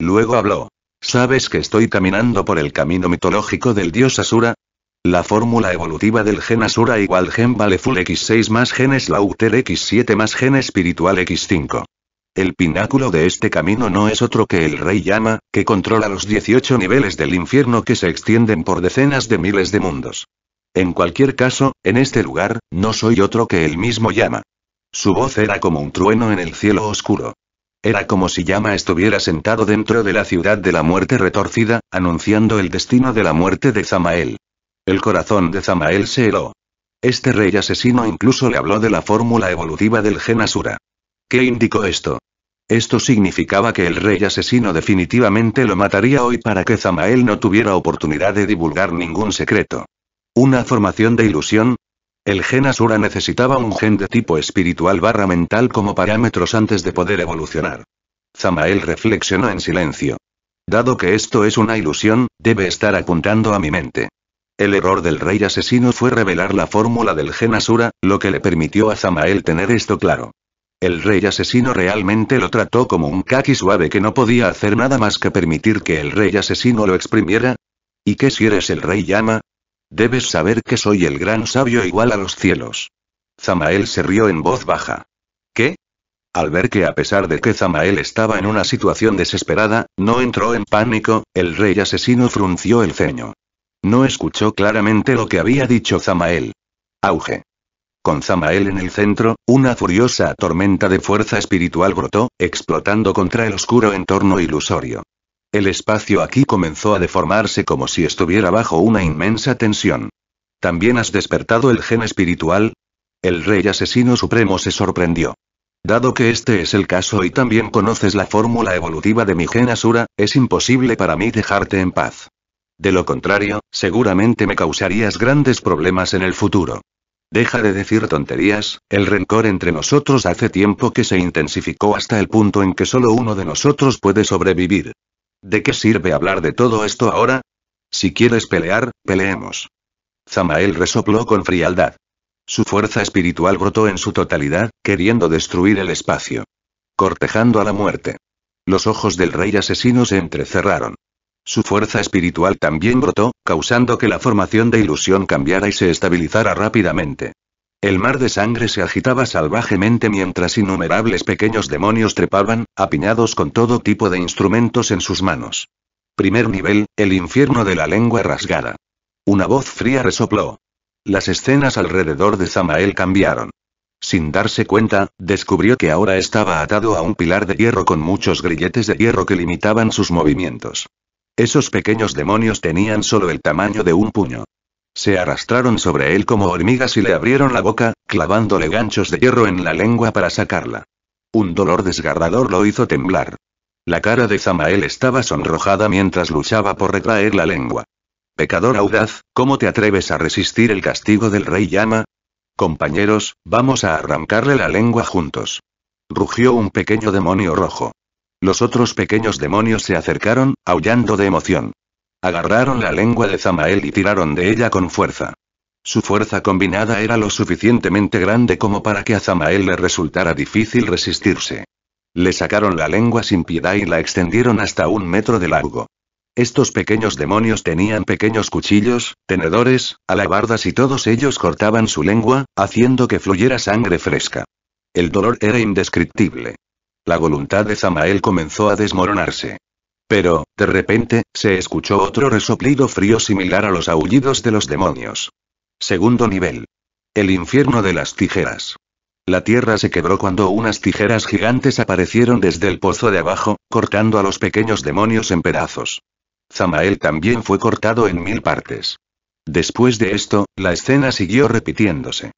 A: Luego habló. ¿Sabes que estoy caminando por el camino mitológico del dios Asura? La fórmula evolutiva del gen Asura igual gen full X6 más gen lauter X7 más gen espiritual X5. El pináculo de este camino no es otro que el Rey Llama, que controla los 18 niveles del infierno que se extienden por decenas de miles de mundos. En cualquier caso, en este lugar, no soy otro que el mismo Llama. Su voz era como un trueno en el cielo oscuro. Era como si Yama estuviera sentado dentro de la ciudad de la muerte retorcida, anunciando el destino de la muerte de Zamael. El corazón de Zamael se heló. Este rey asesino incluso le habló de la fórmula evolutiva del gen Asura. ¿Qué indicó esto? Esto significaba que el rey asesino definitivamente lo mataría hoy para que Zamael no tuviera oportunidad de divulgar ningún secreto. Una formación de ilusión, el gen Asura necesitaba un gen de tipo espiritual barra mental como parámetros antes de poder evolucionar. Zamael reflexionó en silencio. Dado que esto es una ilusión, debe estar apuntando a mi mente. El error del rey asesino fue revelar la fórmula del gen Asura, lo que le permitió a Zamael tener esto claro. El rey asesino realmente lo trató como un kaki suave que no podía hacer nada más que permitir que el rey asesino lo exprimiera. ¿Y qué si eres el rey llama? Debes saber que soy el gran sabio igual a los cielos. Zamael se rió en voz baja. ¿Qué? Al ver que a pesar de que Zamael estaba en una situación desesperada, no entró en pánico, el rey asesino frunció el ceño. No escuchó claramente lo que había dicho Zamael. Auge. Con Zamael en el centro, una furiosa tormenta de fuerza espiritual brotó, explotando contra el oscuro entorno ilusorio. El espacio aquí comenzó a deformarse como si estuviera bajo una inmensa tensión. ¿También has despertado el gen espiritual? El rey asesino supremo se sorprendió. Dado que este es el caso y también conoces la fórmula evolutiva de mi gen Asura, es imposible para mí dejarte en paz. De lo contrario, seguramente me causarías grandes problemas en el futuro. Deja de decir tonterías, el rencor entre nosotros hace tiempo que se intensificó hasta el punto en que solo uno de nosotros puede sobrevivir. ¿De qué sirve hablar de todo esto ahora? Si quieres pelear, peleemos. Zamael resopló con frialdad. Su fuerza espiritual brotó en su totalidad, queriendo destruir el espacio. Cortejando a la muerte. Los ojos del rey asesino se entrecerraron. Su fuerza espiritual también brotó, causando que la formación de ilusión cambiara y se estabilizara rápidamente. El mar de sangre se agitaba salvajemente mientras innumerables pequeños demonios trepaban, apiñados con todo tipo de instrumentos en sus manos. Primer nivel, el infierno de la lengua rasgada. Una voz fría resopló. Las escenas alrededor de Zamael cambiaron. Sin darse cuenta, descubrió que ahora estaba atado a un pilar de hierro con muchos grilletes de hierro que limitaban sus movimientos. Esos pequeños demonios tenían solo el tamaño de un puño. Se arrastraron sobre él como hormigas y le abrieron la boca, clavándole ganchos de hierro en la lengua para sacarla. Un dolor desgarrador lo hizo temblar. La cara de Zamael estaba sonrojada mientras luchaba por retraer la lengua. Pecador audaz, ¿cómo te atreves a resistir el castigo del rey llama? Compañeros, vamos a arrancarle la lengua juntos. Rugió un pequeño demonio rojo. Los otros pequeños demonios se acercaron, aullando de emoción. Agarraron la lengua de Zamael y tiraron de ella con fuerza. Su fuerza combinada era lo suficientemente grande como para que a Zamael le resultara difícil resistirse. Le sacaron la lengua sin piedad y la extendieron hasta un metro de largo. Estos pequeños demonios tenían pequeños cuchillos, tenedores, alabardas y todos ellos cortaban su lengua, haciendo que fluyera sangre fresca. El dolor era indescriptible. La voluntad de Zamael comenzó a desmoronarse. Pero, de repente, se escuchó otro resoplido frío similar a los aullidos de los demonios. Segundo nivel. El infierno de las tijeras. La tierra se quebró cuando unas tijeras gigantes aparecieron desde el pozo de abajo, cortando a los pequeños demonios en pedazos. Zamael también fue cortado en mil partes. Después de esto, la escena siguió repitiéndose.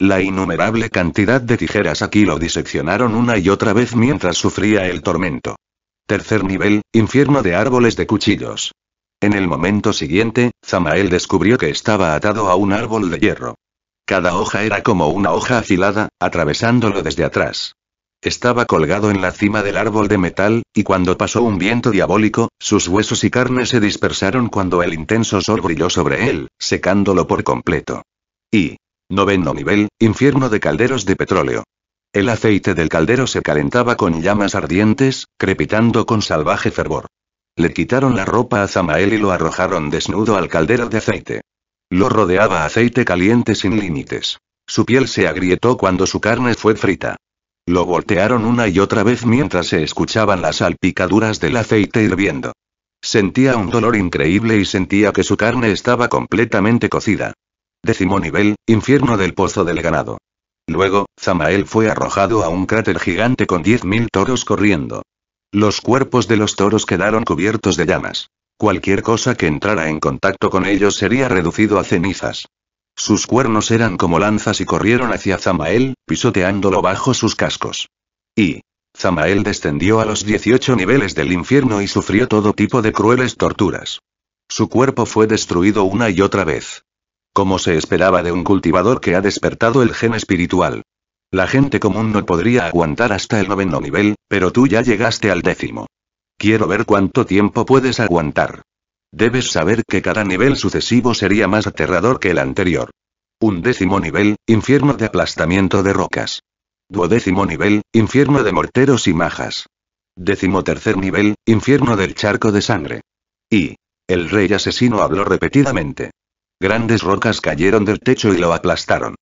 A: La innumerable cantidad de tijeras aquí lo diseccionaron una y otra vez mientras sufría el tormento. Tercer nivel, infierno de árboles de cuchillos. En el momento siguiente, Zamael descubrió que estaba atado a un árbol de hierro. Cada hoja era como una hoja afilada, atravesándolo desde atrás. Estaba colgado en la cima del árbol de metal, y cuando pasó un viento diabólico, sus huesos y carne se dispersaron cuando el intenso sol brilló sobre él, secándolo por completo. Y. Noveno nivel, infierno de calderos de petróleo. El aceite del caldero se calentaba con llamas ardientes, crepitando con salvaje fervor. Le quitaron la ropa a Zamael y lo arrojaron desnudo al caldero de aceite. Lo rodeaba aceite caliente sin límites. Su piel se agrietó cuando su carne fue frita. Lo voltearon una y otra vez mientras se escuchaban las salpicaduras del aceite hirviendo. Sentía un dolor increíble y sentía que su carne estaba completamente cocida. Décimo nivel, infierno del pozo del ganado. Luego, Zamael fue arrojado a un cráter gigante con 10.000 toros corriendo. Los cuerpos de los toros quedaron cubiertos de llamas. Cualquier cosa que entrara en contacto con ellos sería reducido a cenizas. Sus cuernos eran como lanzas y corrieron hacia Zamael, pisoteándolo bajo sus cascos. Y, Zamael descendió a los 18 niveles del infierno y sufrió todo tipo de crueles torturas. Su cuerpo fue destruido una y otra vez como se esperaba de un cultivador que ha despertado el gen espiritual. La gente común no podría aguantar hasta el noveno nivel, pero tú ya llegaste al décimo. Quiero ver cuánto tiempo puedes aguantar. Debes saber que cada nivel sucesivo sería más aterrador que el anterior. Un décimo nivel, infierno de aplastamiento de rocas. Duodécimo nivel, infierno de morteros y majas. Décimo tercer nivel, infierno del charco de sangre. Y. El rey asesino habló repetidamente. Grandes rocas cayeron del techo y lo aplastaron.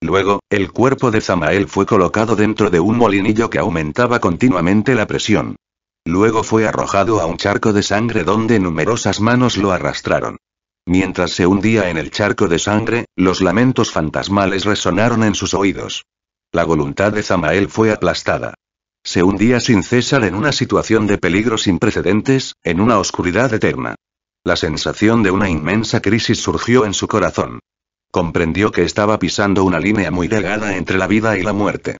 A: Luego, el cuerpo de Zamael fue colocado dentro de un molinillo que aumentaba continuamente la presión. Luego fue arrojado a un charco de sangre donde numerosas manos lo arrastraron. Mientras se hundía en el charco de sangre, los lamentos fantasmales resonaron en sus oídos. La voluntad de Zamael fue aplastada. Se hundía sin cesar en una situación de peligro sin precedentes, en una oscuridad eterna. La sensación de una inmensa crisis surgió en su corazón. Comprendió que estaba pisando una línea muy delgada entre la vida y la muerte.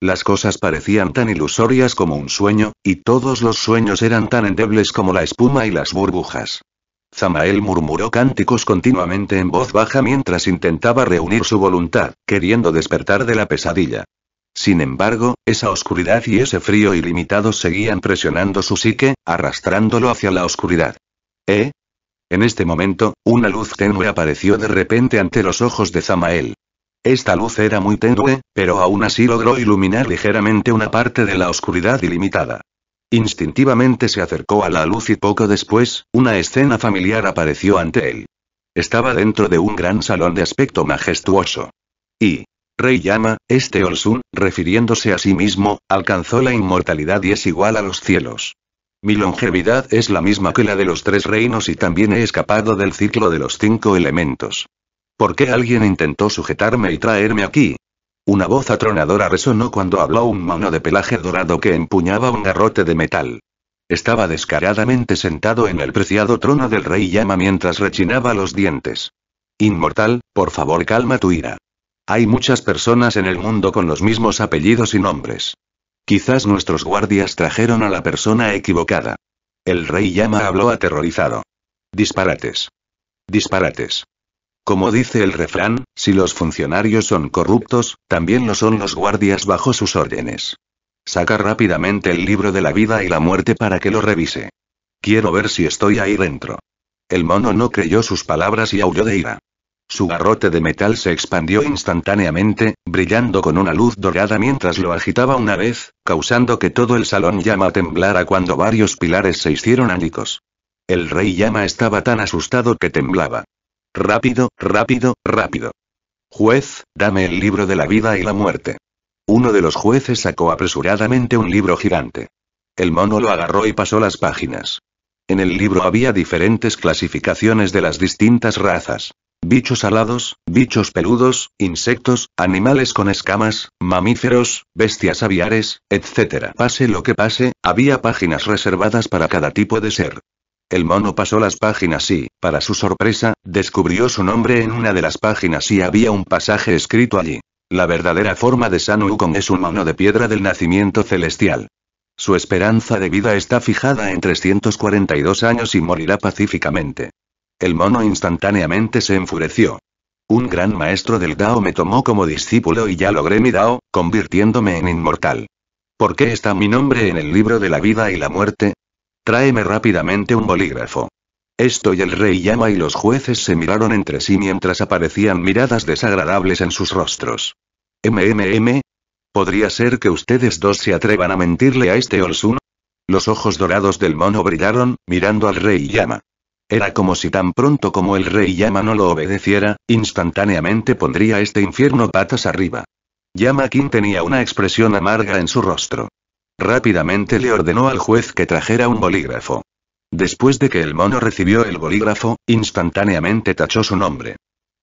A: Las cosas parecían tan ilusorias como un sueño, y todos los sueños eran tan endebles como la espuma y las burbujas. Zamael murmuró cánticos continuamente en voz baja mientras intentaba reunir su voluntad, queriendo despertar de la pesadilla. Sin embargo, esa oscuridad y ese frío ilimitado seguían presionando su psique, arrastrándolo hacia la oscuridad. ¿Eh? En este momento, una luz tenue apareció de repente ante los ojos de Zamael. Esta luz era muy tenue, pero aún así logró iluminar ligeramente una parte de la oscuridad ilimitada. Instintivamente se acercó a la luz y poco después, una escena familiar apareció ante él. Estaba dentro de un gran salón de aspecto majestuoso. Y, Rey Yama, este Olsun, refiriéndose a sí mismo, alcanzó la inmortalidad y es igual a los cielos. Mi longevidad es la misma que la de los tres reinos y también he escapado del ciclo de los cinco elementos. ¿Por qué alguien intentó sujetarme y traerme aquí? Una voz atronadora resonó cuando habló un mono de pelaje dorado que empuñaba un garrote de metal. Estaba descaradamente sentado en el preciado trono del rey llama mientras rechinaba los dientes. Inmortal, por favor calma tu ira. Hay muchas personas en el mundo con los mismos apellidos y nombres. Quizás nuestros guardias trajeron a la persona equivocada. El rey Yama habló aterrorizado. Disparates. Disparates. Como dice el refrán, si los funcionarios son corruptos, también lo son los guardias bajo sus órdenes. Saca rápidamente el libro de la vida y la muerte para que lo revise. Quiero ver si estoy ahí dentro. El mono no creyó sus palabras y aulló de ira. Su garrote de metal se expandió instantáneamente, brillando con una luz dorada mientras lo agitaba una vez, causando que todo el salón llama temblara cuando varios pilares se hicieron ánicos. El rey llama estaba tan asustado que temblaba. Rápido, rápido, rápido. Juez, dame el libro de la vida y la muerte. Uno de los jueces sacó apresuradamente un libro gigante. El mono lo agarró y pasó las páginas. En el libro había diferentes clasificaciones de las distintas razas bichos alados, bichos peludos, insectos, animales con escamas, mamíferos, bestias aviares, etc. Pase lo que pase, había páginas reservadas para cada tipo de ser. El mono pasó las páginas y, para su sorpresa, descubrió su nombre en una de las páginas y había un pasaje escrito allí. La verdadera forma de San Wukong es un mono de piedra del nacimiento celestial. Su esperanza de vida está fijada en 342 años y morirá pacíficamente. El mono instantáneamente se enfureció. Un gran maestro del Dao me tomó como discípulo y ya logré mi Dao, convirtiéndome en inmortal. ¿Por qué está mi nombre en el libro de la vida y la muerte? Tráeme rápidamente un bolígrafo. Esto y el rey Yama y los jueces se miraron entre sí mientras aparecían miradas desagradables en sus rostros. MMM. ¿Podría ser que ustedes dos se atrevan a mentirle a este Olsun? Los ojos dorados del mono brillaron, mirando al rey Yama. Era como si tan pronto como el rey Yama no lo obedeciera, instantáneamente pondría este infierno patas arriba. Yama King tenía una expresión amarga en su rostro. Rápidamente le ordenó al juez que trajera un bolígrafo. Después de que el mono recibió el bolígrafo, instantáneamente tachó su nombre.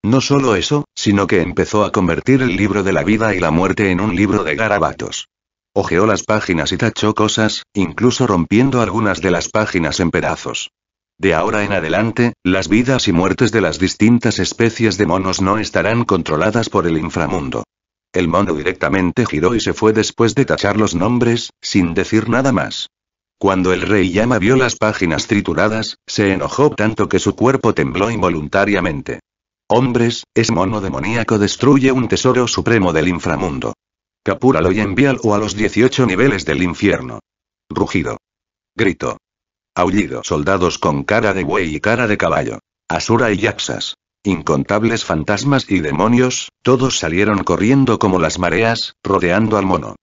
A: No solo eso, sino que empezó a convertir el libro de la vida y la muerte en un libro de garabatos. Ojeó las páginas y tachó cosas, incluso rompiendo algunas de las páginas en pedazos. De ahora en adelante, las vidas y muertes de las distintas especies de monos no estarán controladas por el inframundo. El mono directamente giró y se fue después de tachar los nombres, sin decir nada más. Cuando el rey Yama vio las páginas trituradas, se enojó tanto que su cuerpo tembló involuntariamente. Hombres, ese mono demoníaco destruye un tesoro supremo del inframundo. Capúralo y envíalo a los 18 niveles del infierno. Rugido. Grito. Aullido. Soldados con cara de buey y cara de caballo. Asura y Yaxas. Incontables fantasmas y demonios, todos salieron corriendo como las mareas, rodeando al mono.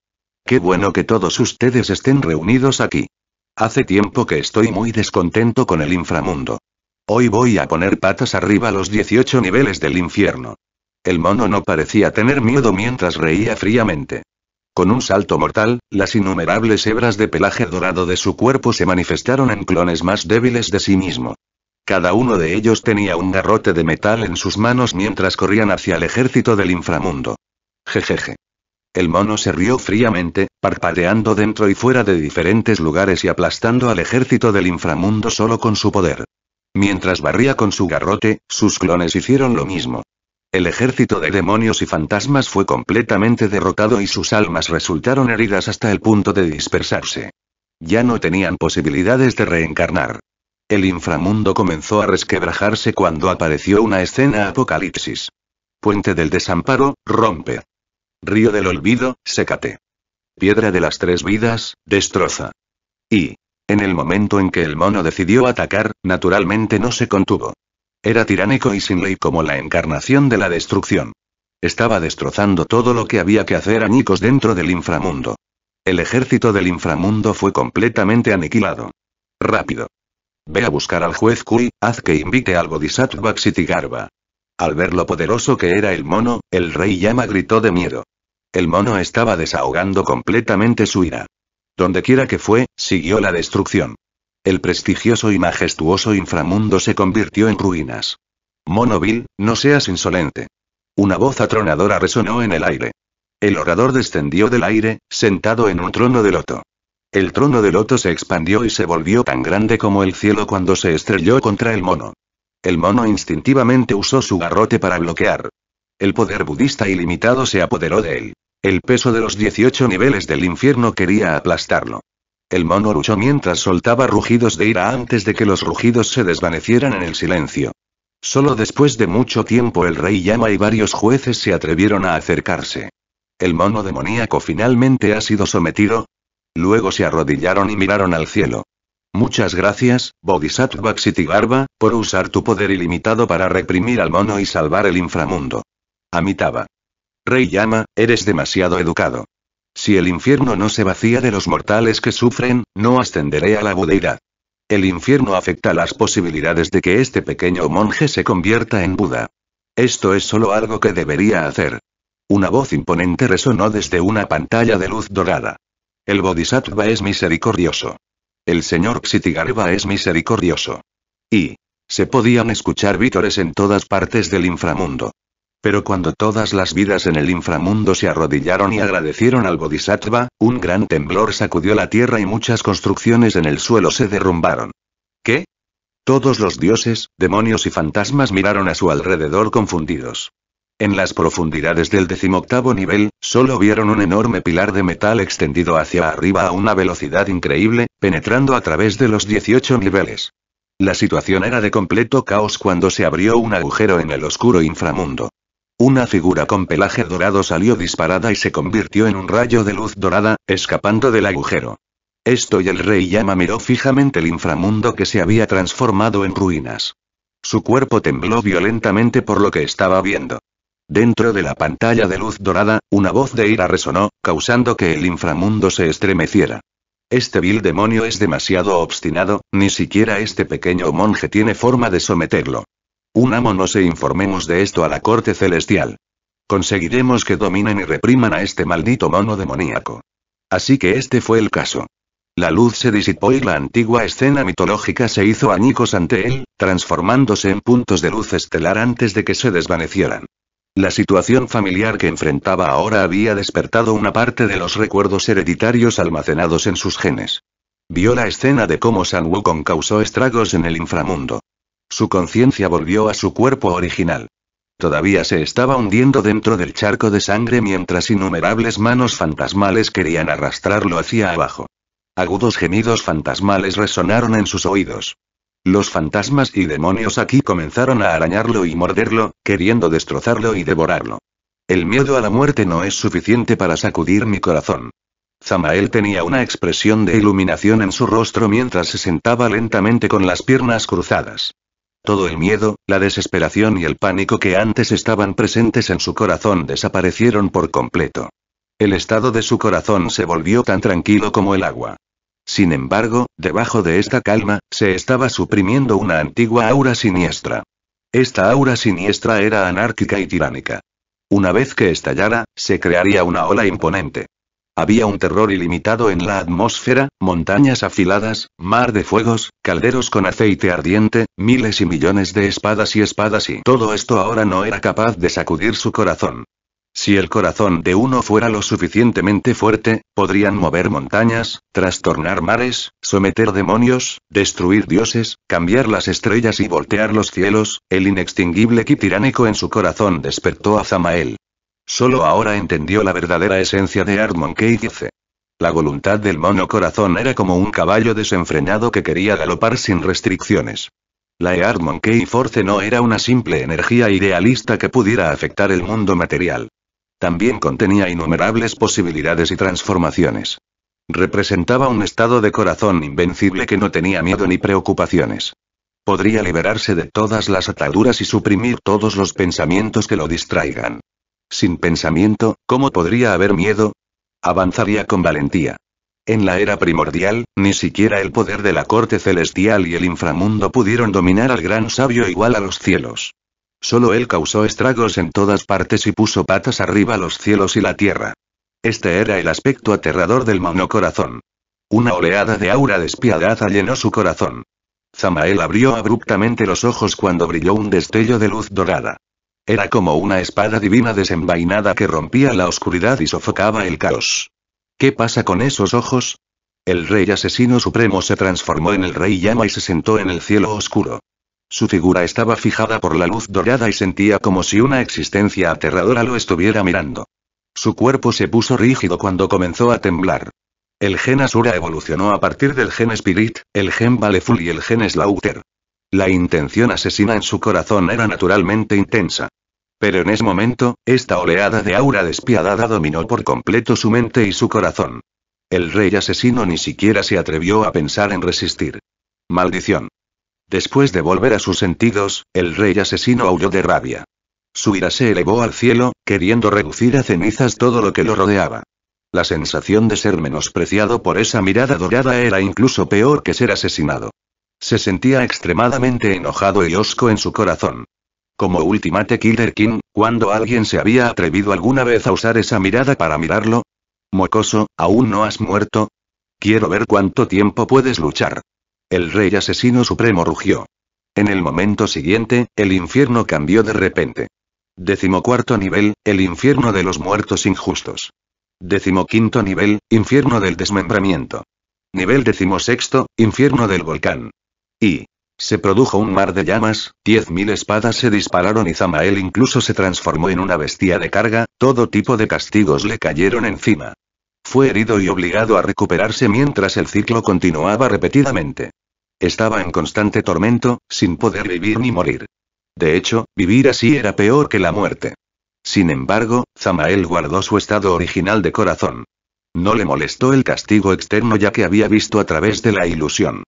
A: Qué bueno que todos ustedes estén reunidos aquí. Hace tiempo que estoy muy descontento con el inframundo. Hoy voy a poner patas arriba los 18 niveles del infierno. El mono no parecía tener miedo mientras reía fríamente. Con un salto mortal, las innumerables hebras de pelaje dorado de su cuerpo se manifestaron en clones más débiles de sí mismo. Cada uno de ellos tenía un garrote de metal en sus manos mientras corrían hacia el ejército del inframundo. Jejeje. El mono se rió fríamente, parpadeando dentro y fuera de diferentes lugares y aplastando al ejército del inframundo solo con su poder. Mientras barría con su garrote, sus clones hicieron lo mismo. El ejército de demonios y fantasmas fue completamente derrotado y sus almas resultaron heridas hasta el punto de dispersarse. Ya no tenían posibilidades de reencarnar. El inframundo comenzó a resquebrajarse cuando apareció una escena apocalipsis. Puente del desamparo, rompe. Río del olvido, sécate. Piedra de las tres vidas, destroza. Y, en el momento en que el mono decidió atacar, naturalmente no se contuvo. Era tiránico y sin ley como la encarnación de la destrucción. Estaba destrozando todo lo que había que hacer a Nikos dentro del inframundo. El ejército del inframundo fue completamente aniquilado. Rápido. Ve a buscar al juez Kui, haz que invite al Bodhisattva Xitigarva. Al ver lo poderoso que era el mono, el rey Yama gritó de miedo. El mono estaba desahogando completamente su ira. Donde quiera que fue, siguió la destrucción. El prestigioso y majestuoso inframundo se convirtió en ruinas. Bill, no seas insolente. Una voz atronadora resonó en el aire. El orador descendió del aire, sentado en un trono de loto. El trono de loto se expandió y se volvió tan grande como el cielo cuando se estrelló contra el mono. El mono instintivamente usó su garrote para bloquear. El poder budista ilimitado se apoderó de él. El peso de los 18 niveles del infierno quería aplastarlo. El mono luchó mientras soltaba rugidos de ira antes de que los rugidos se desvanecieran en el silencio. Solo después de mucho tiempo el rey llama y varios jueces se atrevieron a acercarse. ¿El mono demoníaco finalmente ha sido sometido? Luego se arrodillaron y miraron al cielo. Muchas gracias, Bodhisattva Barba, por usar tu poder ilimitado para reprimir al mono y salvar el inframundo. Amitaba. Rey Llama, eres demasiado educado. Si el infierno no se vacía de los mortales que sufren, no ascenderé a la budeidad. El infierno afecta las posibilidades de que este pequeño monje se convierta en Buda. Esto es solo algo que debería hacer. Una voz imponente resonó desde una pantalla de luz dorada. El Bodhisattva es misericordioso. El señor Xitigareva es misericordioso. Y. Se podían escuchar vítores en todas partes del inframundo. Pero cuando todas las vidas en el inframundo se arrodillaron y agradecieron al Bodhisattva, un gran temblor sacudió la tierra y muchas construcciones en el suelo se derrumbaron. ¿Qué? Todos los dioses, demonios y fantasmas miraron a su alrededor confundidos. En las profundidades del decimoctavo nivel, solo vieron un enorme pilar de metal extendido hacia arriba a una velocidad increíble, penetrando a través de los 18 niveles. La situación era de completo caos cuando se abrió un agujero en el oscuro inframundo. Una figura con pelaje dorado salió disparada y se convirtió en un rayo de luz dorada, escapando del agujero. Esto y el rey Yama miró fijamente el inframundo que se había transformado en ruinas. Su cuerpo tembló violentamente por lo que estaba viendo. Dentro de la pantalla de luz dorada, una voz de ira resonó, causando que el inframundo se estremeciera. Este vil demonio es demasiado obstinado, ni siquiera este pequeño monje tiene forma de someterlo no se informemos de esto a la corte celestial. Conseguiremos que dominen y repriman a este maldito mono demoníaco. Así que este fue el caso. La luz se disipó y la antigua escena mitológica se hizo añicos ante él, transformándose en puntos de luz estelar antes de que se desvanecieran. La situación familiar que enfrentaba ahora había despertado una parte de los recuerdos hereditarios almacenados en sus genes. Vio la escena de cómo San Wukong causó estragos en el inframundo. Su conciencia volvió a su cuerpo original. Todavía se estaba hundiendo dentro del charco de sangre mientras innumerables manos fantasmales querían arrastrarlo hacia abajo. Agudos gemidos fantasmales resonaron en sus oídos. Los fantasmas y demonios aquí comenzaron a arañarlo y morderlo, queriendo destrozarlo y devorarlo. El miedo a la muerte no es suficiente para sacudir mi corazón. Zamael tenía una expresión de iluminación en su rostro mientras se sentaba lentamente con las piernas cruzadas. Todo el miedo, la desesperación y el pánico que antes estaban presentes en su corazón desaparecieron por completo. El estado de su corazón se volvió tan tranquilo como el agua. Sin embargo, debajo de esta calma, se estaba suprimiendo una antigua aura siniestra. Esta aura siniestra era anárquica y tiránica. Una vez que estallara, se crearía una ola imponente. Había un terror ilimitado en la atmósfera, montañas afiladas, mar de fuegos, calderos con aceite ardiente, miles y millones de espadas y espadas y todo esto ahora no era capaz de sacudir su corazón. Si el corazón de uno fuera lo suficientemente fuerte, podrían mover montañas, trastornar mares, someter demonios, destruir dioses, cambiar las estrellas y voltear los cielos, el inextinguible ki tiránico en su corazón despertó a Zamael. Solo ahora entendió la verdadera esencia de Armon Force. La voluntad del mono corazón era como un caballo desenfrenado que quería galopar sin restricciones. La Eardmon Key Force no era una simple energía idealista que pudiera afectar el mundo material. También contenía innumerables posibilidades y transformaciones. Representaba un estado de corazón invencible que no tenía miedo ni preocupaciones. Podría liberarse de todas las ataduras y suprimir todos los pensamientos que lo distraigan. Sin pensamiento, ¿cómo podría haber miedo? Avanzaría con valentía. En la era primordial, ni siquiera el poder de la corte celestial y el inframundo pudieron dominar al gran sabio igual a los cielos. Solo él causó estragos en todas partes y puso patas arriba los cielos y la tierra. Este era el aspecto aterrador del monocorazón. Una oleada de aura despiadada llenó su corazón. Zamael abrió abruptamente los ojos cuando brilló un destello de luz dorada. Era como una espada divina desenvainada que rompía la oscuridad y sofocaba el caos. ¿Qué pasa con esos ojos? El rey asesino supremo se transformó en el rey llama y se sentó en el cielo oscuro. Su figura estaba fijada por la luz dorada y sentía como si una existencia aterradora lo estuviera mirando. Su cuerpo se puso rígido cuando comenzó a temblar. El gen Asura evolucionó a partir del gen Spirit, el gen Valeful y el gen Slaughter. La intención asesina en su corazón era naturalmente intensa. Pero en ese momento, esta oleada de aura despiadada dominó por completo su mente y su corazón. El rey asesino ni siquiera se atrevió a pensar en resistir. Maldición. Después de volver a sus sentidos, el rey asesino aulló de rabia. Su ira se elevó al cielo, queriendo reducir a cenizas todo lo que lo rodeaba. La sensación de ser menospreciado por esa mirada dorada era incluso peor que ser asesinado. Se sentía extremadamente enojado y hosco en su corazón. Como Ultimate Killer King, cuando alguien se había atrevido alguna vez a usar esa mirada para mirarlo? Mocoso, ¿aún no has muerto? Quiero ver cuánto tiempo puedes luchar. El rey asesino supremo rugió. En el momento siguiente, el infierno cambió de repente. Decimocuarto nivel, el infierno de los muertos injustos. Decimoquinto nivel, infierno del desmembramiento. Nivel decimosexto, infierno del volcán. Y. Se produjo un mar de llamas, diez mil espadas se dispararon y Zamael incluso se transformó en una bestia de carga, todo tipo de castigos le cayeron encima. Fue herido y obligado a recuperarse mientras el ciclo continuaba repetidamente. Estaba en constante tormento, sin poder vivir ni morir. De hecho, vivir así era peor que la muerte. Sin embargo, Zamael guardó su estado original de corazón. No le molestó el castigo externo ya que había visto a través de la ilusión.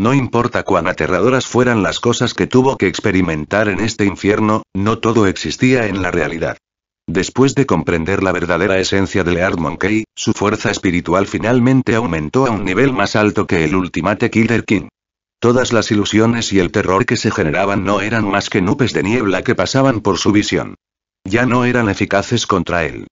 A: No importa cuán aterradoras fueran las cosas que tuvo que experimentar en este infierno, no todo existía en la realidad. Después de comprender la verdadera esencia de Leard su fuerza espiritual finalmente aumentó a un nivel más alto que el Ultimate Killer King. Todas las ilusiones y el terror que se generaban no eran más que nubes de niebla que pasaban por su visión. Ya no eran eficaces contra él.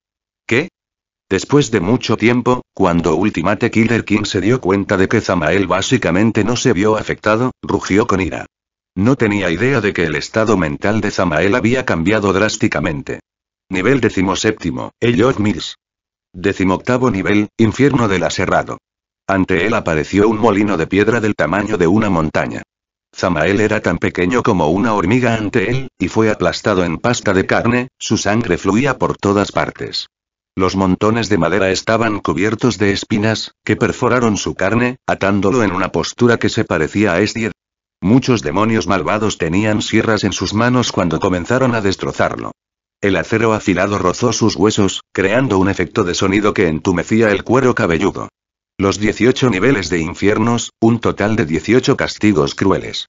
A: Después de mucho tiempo, cuando Ultimate Killer King se dio cuenta de que Zamael básicamente no se vio afectado, rugió con ira. No tenía idea de que el estado mental de Zamael había cambiado drásticamente. Nivel 17, Elliot Mills. 18 nivel, Infierno del Aserrado. Ante él apareció un molino de piedra del tamaño de una montaña. Zamael era tan pequeño como una hormiga ante él, y fue aplastado en pasta de carne, su sangre fluía por todas partes. Los montones de madera estaban cubiertos de espinas, que perforaron su carne, atándolo en una postura que se parecía a Estier. Muchos demonios malvados tenían sierras en sus manos cuando comenzaron a destrozarlo. El acero afilado rozó sus huesos, creando un efecto de sonido que entumecía el cuero cabelludo. Los 18 niveles de infiernos, un total de 18 castigos crueles.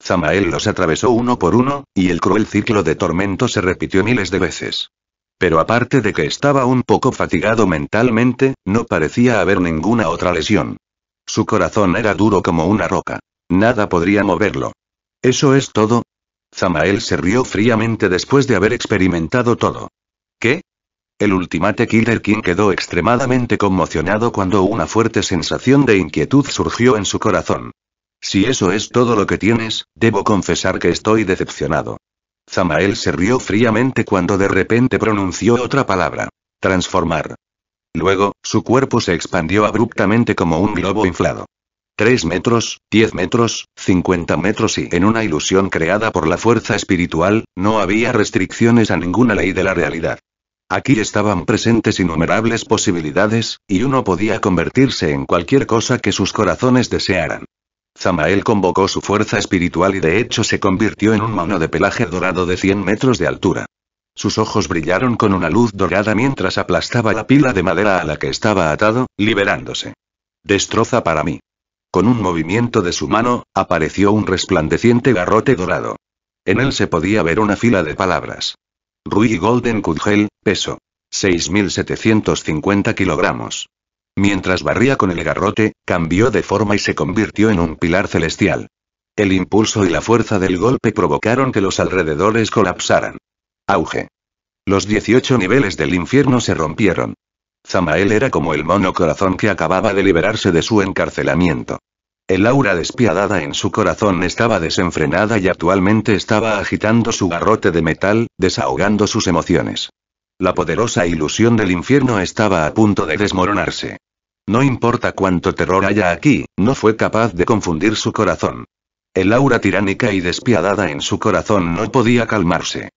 A: Zamael los atravesó uno por uno, y el cruel ciclo de tormento se repitió miles de veces pero aparte de que estaba un poco fatigado mentalmente, no parecía haber ninguna otra lesión. Su corazón era duro como una roca. Nada podría moverlo. ¿Eso es todo? Zamael se rió fríamente después de haber experimentado todo. ¿Qué? El Ultimate Killer King quedó extremadamente conmocionado cuando una fuerte sensación de inquietud surgió en su corazón. Si eso es todo lo que tienes, debo confesar que estoy decepcionado. Zamael se rió fríamente cuando de repente pronunció otra palabra. Transformar. Luego, su cuerpo se expandió abruptamente como un globo inflado. Tres metros, diez metros, cincuenta metros y en una ilusión creada por la fuerza espiritual, no había restricciones a ninguna ley de la realidad. Aquí estaban presentes innumerables posibilidades, y uno podía convertirse en cualquier cosa que sus corazones desearan. Samael convocó su fuerza espiritual y de hecho se convirtió en un mono de pelaje dorado de 100 metros de altura. Sus ojos brillaron con una luz dorada mientras aplastaba la pila de madera a la que estaba atado, liberándose. Destroza para mí. Con un movimiento de su mano, apareció un resplandeciente garrote dorado. En él se podía ver una fila de palabras. Rui Golden Kugel, peso. 6.750 kilogramos. Mientras barría con el garrote, cambió de forma y se convirtió en un pilar celestial. El impulso y la fuerza del golpe provocaron que los alrededores colapsaran. Auge. Los 18 niveles del infierno se rompieron. Zamael era como el mono corazón que acababa de liberarse de su encarcelamiento. El aura despiadada en su corazón estaba desenfrenada y actualmente estaba agitando su garrote de metal, desahogando sus emociones. La poderosa ilusión del infierno estaba a punto de desmoronarse. No importa cuánto terror haya aquí, no fue capaz de confundir su corazón. El aura tiránica y despiadada en su corazón no podía calmarse.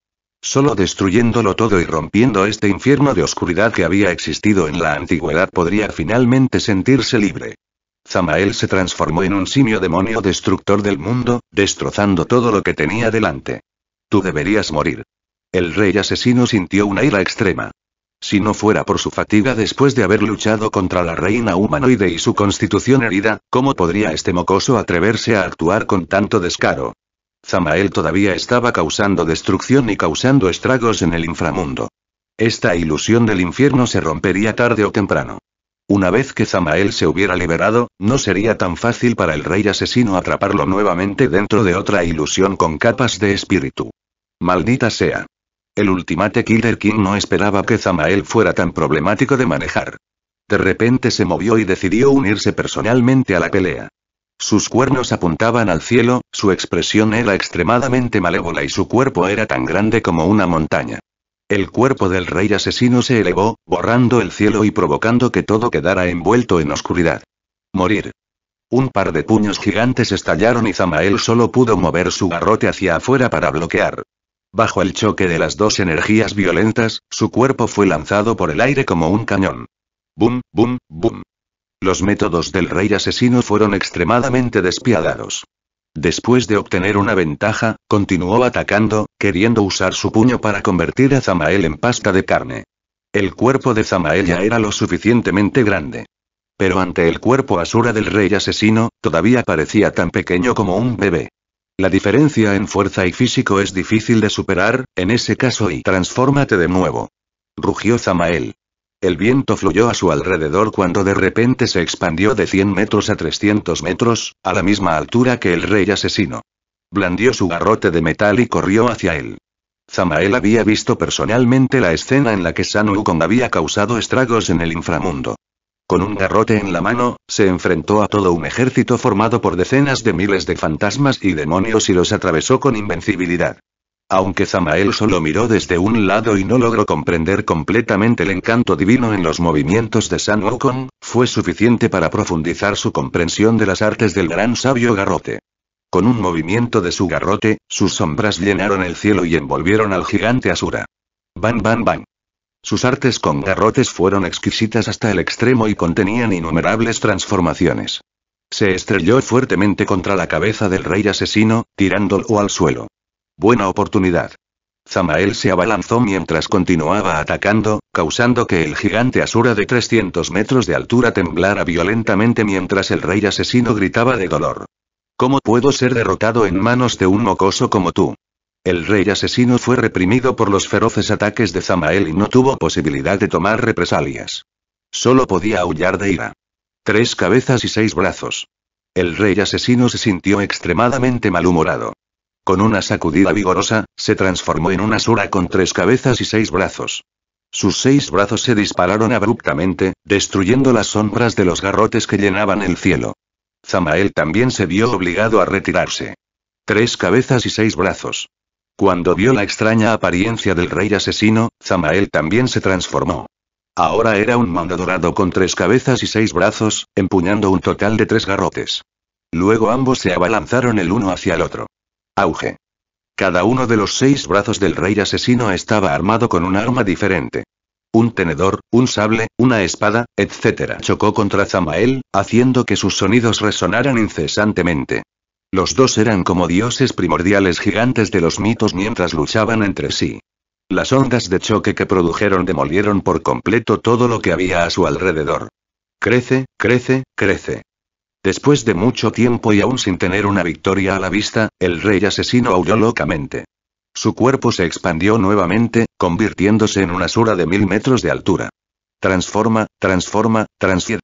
A: Solo destruyéndolo todo y rompiendo este infierno de oscuridad que había existido en la antigüedad podría finalmente sentirse libre. Zamael se transformó en un simio demonio destructor del mundo, destrozando todo lo que tenía delante. Tú deberías morir. El rey asesino sintió una ira extrema. Si no fuera por su fatiga después de haber luchado contra la reina humanoide y su constitución herida, ¿cómo podría este mocoso atreverse a actuar con tanto descaro? Zamael todavía estaba causando destrucción y causando estragos en el inframundo. Esta ilusión del infierno se rompería tarde o temprano. Una vez que Zamael se hubiera liberado, no sería tan fácil para el rey asesino atraparlo nuevamente dentro de otra ilusión con capas de espíritu. Maldita sea. El Ultimate Killer King no esperaba que Zamael fuera tan problemático de manejar. De repente se movió y decidió unirse personalmente a la pelea. Sus cuernos apuntaban al cielo, su expresión era extremadamente malévola y su cuerpo era tan grande como una montaña. El cuerpo del rey asesino se elevó, borrando el cielo y provocando que todo quedara envuelto en oscuridad. Morir. Un par de puños gigantes estallaron y Zamael solo pudo mover su garrote hacia afuera para bloquear. Bajo el choque de las dos energías violentas, su cuerpo fue lanzado por el aire como un cañón. Boom, boom, boom. Los métodos del rey asesino fueron extremadamente despiadados. Después de obtener una ventaja, continuó atacando, queriendo usar su puño para convertir a Zamael en pasta de carne. El cuerpo de Zamael ya era lo suficientemente grande. Pero ante el cuerpo asura del rey asesino, todavía parecía tan pequeño como un bebé. La diferencia en fuerza y físico es difícil de superar, en ese caso y transfórmate de nuevo. Rugió Zamael. El viento fluyó a su alrededor cuando de repente se expandió de 100 metros a 300 metros, a la misma altura que el rey asesino. Blandió su garrote de metal y corrió hacia él. Zamael había visto personalmente la escena en la que San Ukon había causado estragos en el inframundo. Con un garrote en la mano, se enfrentó a todo un ejército formado por decenas de miles de fantasmas y demonios y los atravesó con invencibilidad. Aunque Zamael solo miró desde un lado y no logró comprender completamente el encanto divino en los movimientos de San Wukong, fue suficiente para profundizar su comprensión de las artes del gran sabio garrote. Con un movimiento de su garrote, sus sombras llenaron el cielo y envolvieron al gigante Asura. Bam bam bam! Sus artes con garrotes fueron exquisitas hasta el extremo y contenían innumerables transformaciones. Se estrelló fuertemente contra la cabeza del rey asesino, tirándolo al suelo. Buena oportunidad. Zamael se abalanzó mientras continuaba atacando, causando que el gigante Asura de 300 metros de altura temblara violentamente mientras el rey asesino gritaba de dolor. ¿Cómo puedo ser derrotado en manos de un mocoso como tú? El rey asesino fue reprimido por los feroces ataques de Zamael y no tuvo posibilidad de tomar represalias. Solo podía aullar de ira. Tres cabezas y seis brazos. El rey asesino se sintió extremadamente malhumorado. Con una sacudida vigorosa, se transformó en una sura con tres cabezas y seis brazos. Sus seis brazos se dispararon abruptamente, destruyendo las sombras de los garrotes que llenaban el cielo. Zamael también se vio obligado a retirarse. Tres cabezas y seis brazos. Cuando vio la extraña apariencia del rey asesino, Zamael también se transformó. Ahora era un mando dorado con tres cabezas y seis brazos, empuñando un total de tres garrotes. Luego ambos se abalanzaron el uno hacia el otro. Auge. Cada uno de los seis brazos del rey asesino estaba armado con un arma diferente. Un tenedor, un sable, una espada, etc. Chocó contra Zamael, haciendo que sus sonidos resonaran incesantemente. Los dos eran como dioses primordiales gigantes de los mitos mientras luchaban entre sí. Las ondas de choque que produjeron demolieron por completo todo lo que había a su alrededor. Crece, crece, crece. Después de mucho tiempo y aún sin tener una victoria a la vista, el rey asesino aulló locamente. Su cuerpo se expandió nuevamente, convirtiéndose en una sura de mil metros de altura. Transforma, transforma, transfiere.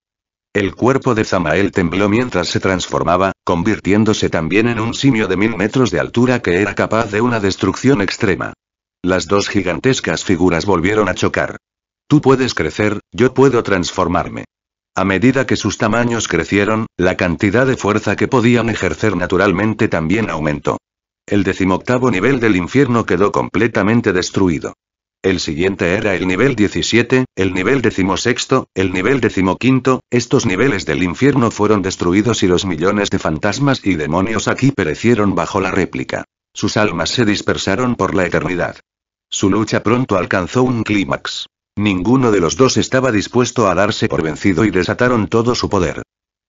A: El cuerpo de Zamael tembló mientras se transformaba, convirtiéndose también en un simio de mil metros de altura que era capaz de una destrucción extrema. Las dos gigantescas figuras volvieron a chocar. Tú puedes crecer, yo puedo transformarme. A medida que sus tamaños crecieron, la cantidad de fuerza que podían ejercer naturalmente también aumentó. El decimoctavo nivel del infierno quedó completamente destruido. El siguiente era el nivel 17, el nivel 16, el nivel 15. estos niveles del infierno fueron destruidos y los millones de fantasmas y demonios aquí perecieron bajo la réplica. Sus almas se dispersaron por la eternidad. Su lucha pronto alcanzó un clímax. Ninguno de los dos estaba dispuesto a darse por vencido y desataron todo su poder.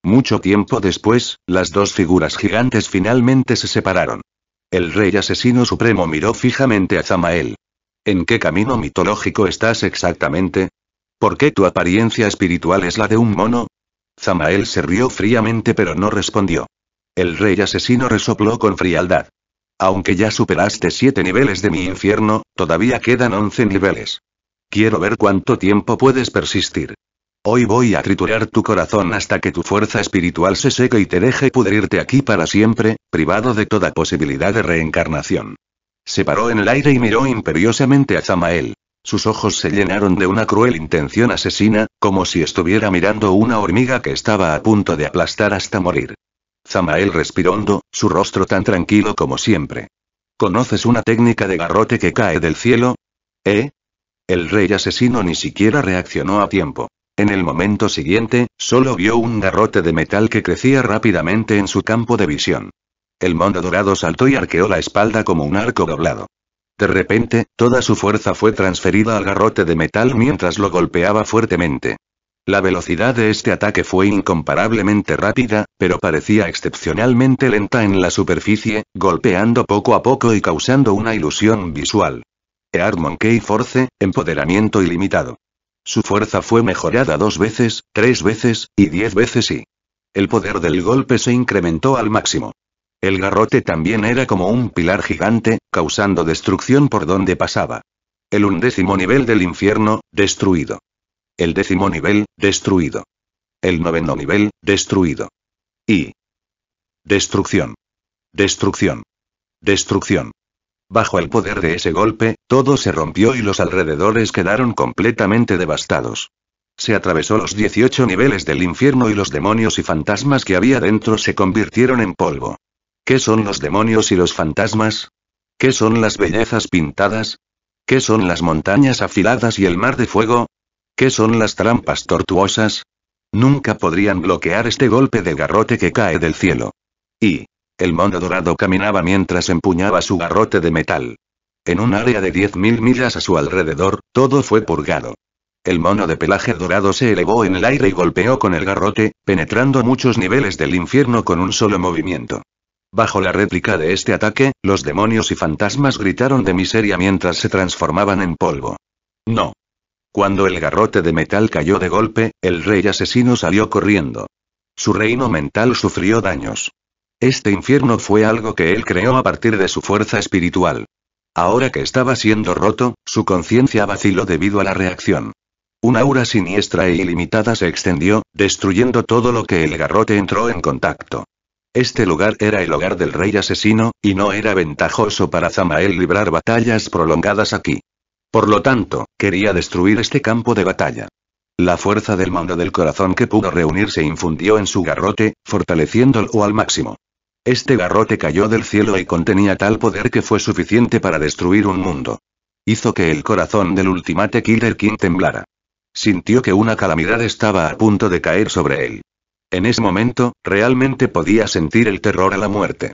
A: Mucho tiempo después, las dos figuras gigantes finalmente se separaron. El rey asesino supremo miró fijamente a Zamael. ¿En qué camino mitológico estás exactamente? ¿Por qué tu apariencia espiritual es la de un mono? Zamael se rió fríamente pero no respondió. El rey asesino resopló con frialdad. Aunque ya superaste siete niveles de mi infierno, todavía quedan once niveles. Quiero ver cuánto tiempo puedes persistir. Hoy voy a triturar tu corazón hasta que tu fuerza espiritual se seque y te deje pudrirte aquí para siempre, privado de toda posibilidad de reencarnación. Se paró en el aire y miró imperiosamente a Zamael. Sus ojos se llenaron de una cruel intención asesina, como si estuviera mirando una hormiga que estaba a punto de aplastar hasta morir. Zamael respiró hondo, su rostro tan tranquilo como siempre. ¿Conoces una técnica de garrote que cae del cielo? ¿Eh? El rey asesino ni siquiera reaccionó a tiempo. En el momento siguiente, solo vio un garrote de metal que crecía rápidamente en su campo de visión. El mono dorado saltó y arqueó la espalda como un arco doblado. De repente, toda su fuerza fue transferida al garrote de metal mientras lo golpeaba fuertemente. La velocidad de este ataque fue incomparablemente rápida, pero parecía excepcionalmente lenta en la superficie, golpeando poco a poco y causando una ilusión visual. Ear Monkey Force, empoderamiento ilimitado. Su fuerza fue mejorada dos veces, tres veces, y diez veces y... El poder del golpe se incrementó al máximo. El garrote también era como un pilar gigante, causando destrucción por donde pasaba. El undécimo nivel del infierno, destruido. El décimo nivel, destruido. El noveno nivel, destruido. Y... Destrucción. Destrucción. Destrucción. Bajo el poder de ese golpe, todo se rompió y los alrededores quedaron completamente devastados. Se atravesó los 18 niveles del infierno y los demonios y fantasmas que había dentro se convirtieron en polvo. ¿Qué son los demonios y los fantasmas? ¿Qué son las bellezas pintadas? ¿Qué son las montañas afiladas y el mar de fuego? ¿Qué son las trampas tortuosas? Nunca podrían bloquear este golpe de garrote que cae del cielo. Y, el mono dorado caminaba mientras empuñaba su garrote de metal. En un área de 10.000 millas a su alrededor, todo fue purgado. El mono de pelaje dorado se elevó en el aire y golpeó con el garrote, penetrando muchos niveles del infierno con un solo movimiento. Bajo la réplica de este ataque, los demonios y fantasmas gritaron de miseria mientras se transformaban en polvo. No. Cuando el garrote de metal cayó de golpe, el rey asesino salió corriendo. Su reino mental sufrió daños. Este infierno fue algo que él creó a partir de su fuerza espiritual. Ahora que estaba siendo roto, su conciencia vaciló debido a la reacción. Una aura siniestra e ilimitada se extendió, destruyendo todo lo que el garrote entró en contacto. Este lugar era el hogar del rey asesino, y no era ventajoso para Zamael librar batallas prolongadas aquí. Por lo tanto, quería destruir este campo de batalla. La fuerza del mando del corazón que pudo reunir se infundió en su garrote, fortaleciéndolo al máximo. Este garrote cayó del cielo y contenía tal poder que fue suficiente para destruir un mundo. Hizo que el corazón del Ultimate Killer King temblara. Sintió que una calamidad estaba a punto de caer sobre él. En ese momento, realmente podía sentir el terror a la muerte.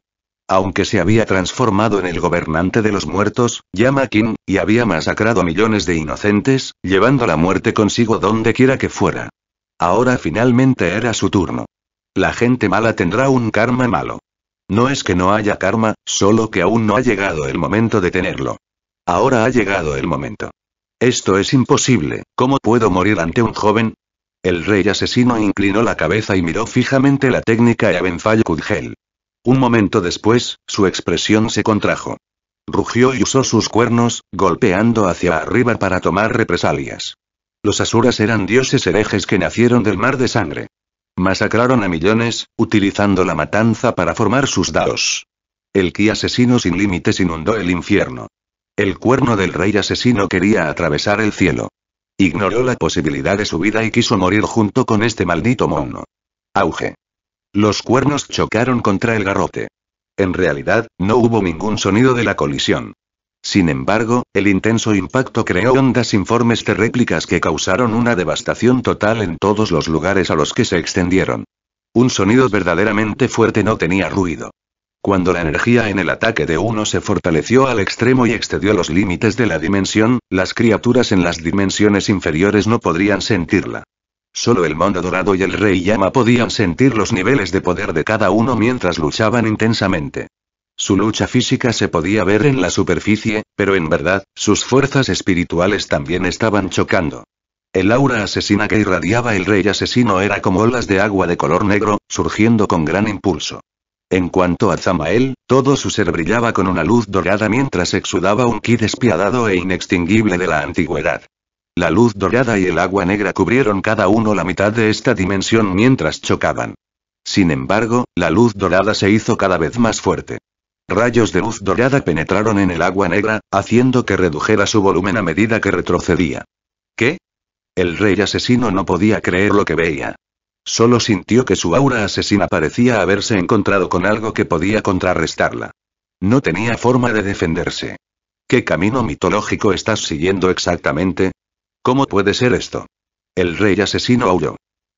A: Aunque se había transformado en el gobernante de los muertos, King, y había masacrado a millones de inocentes, llevando la muerte consigo donde quiera que fuera. Ahora finalmente era su turno. La gente mala tendrá un karma malo. No es que no haya karma, solo que aún no ha llegado el momento de tenerlo. Ahora ha llegado el momento. Esto es imposible, ¿cómo puedo morir ante un joven? El rey asesino inclinó la cabeza y miró fijamente la técnica de Kudgel. Un momento después, su expresión se contrajo. Rugió y usó sus cuernos, golpeando hacia arriba para tomar represalias. Los asuras eran dioses herejes que nacieron del mar de sangre. Masacraron a millones, utilizando la matanza para formar sus daos. El ki asesino sin límites inundó el infierno. El cuerno del rey asesino quería atravesar el cielo. Ignoró la posibilidad de su vida y quiso morir junto con este maldito mono. Auge. Los cuernos chocaron contra el garrote. En realidad, no hubo ningún sonido de la colisión. Sin embargo, el intenso impacto creó ondas informes de réplicas que causaron una devastación total en todos los lugares a los que se extendieron. Un sonido verdaderamente fuerte no tenía ruido. Cuando la energía en el ataque de uno se fortaleció al extremo y excedió los límites de la dimensión, las criaturas en las dimensiones inferiores no podrían sentirla. Solo el mundo dorado y el rey llama podían sentir los niveles de poder de cada uno mientras luchaban intensamente. Su lucha física se podía ver en la superficie, pero en verdad, sus fuerzas espirituales también estaban chocando. El aura asesina que irradiaba el rey asesino era como olas de agua de color negro, surgiendo con gran impulso. En cuanto a Zamael, todo su ser brillaba con una luz dorada mientras exudaba un ki despiadado e inextinguible de la antigüedad. La luz dorada y el agua negra cubrieron cada uno la mitad de esta dimensión mientras chocaban. Sin embargo, la luz dorada se hizo cada vez más fuerte. Rayos de luz dorada penetraron en el agua negra, haciendo que redujera su volumen a medida que retrocedía. ¿Qué? El rey asesino no podía creer lo que veía. Solo sintió que su aura asesina parecía haberse encontrado con algo que podía contrarrestarla. No tenía forma de defenderse. ¿Qué camino mitológico estás siguiendo exactamente? ¿Cómo puede ser esto? El rey asesino aulló.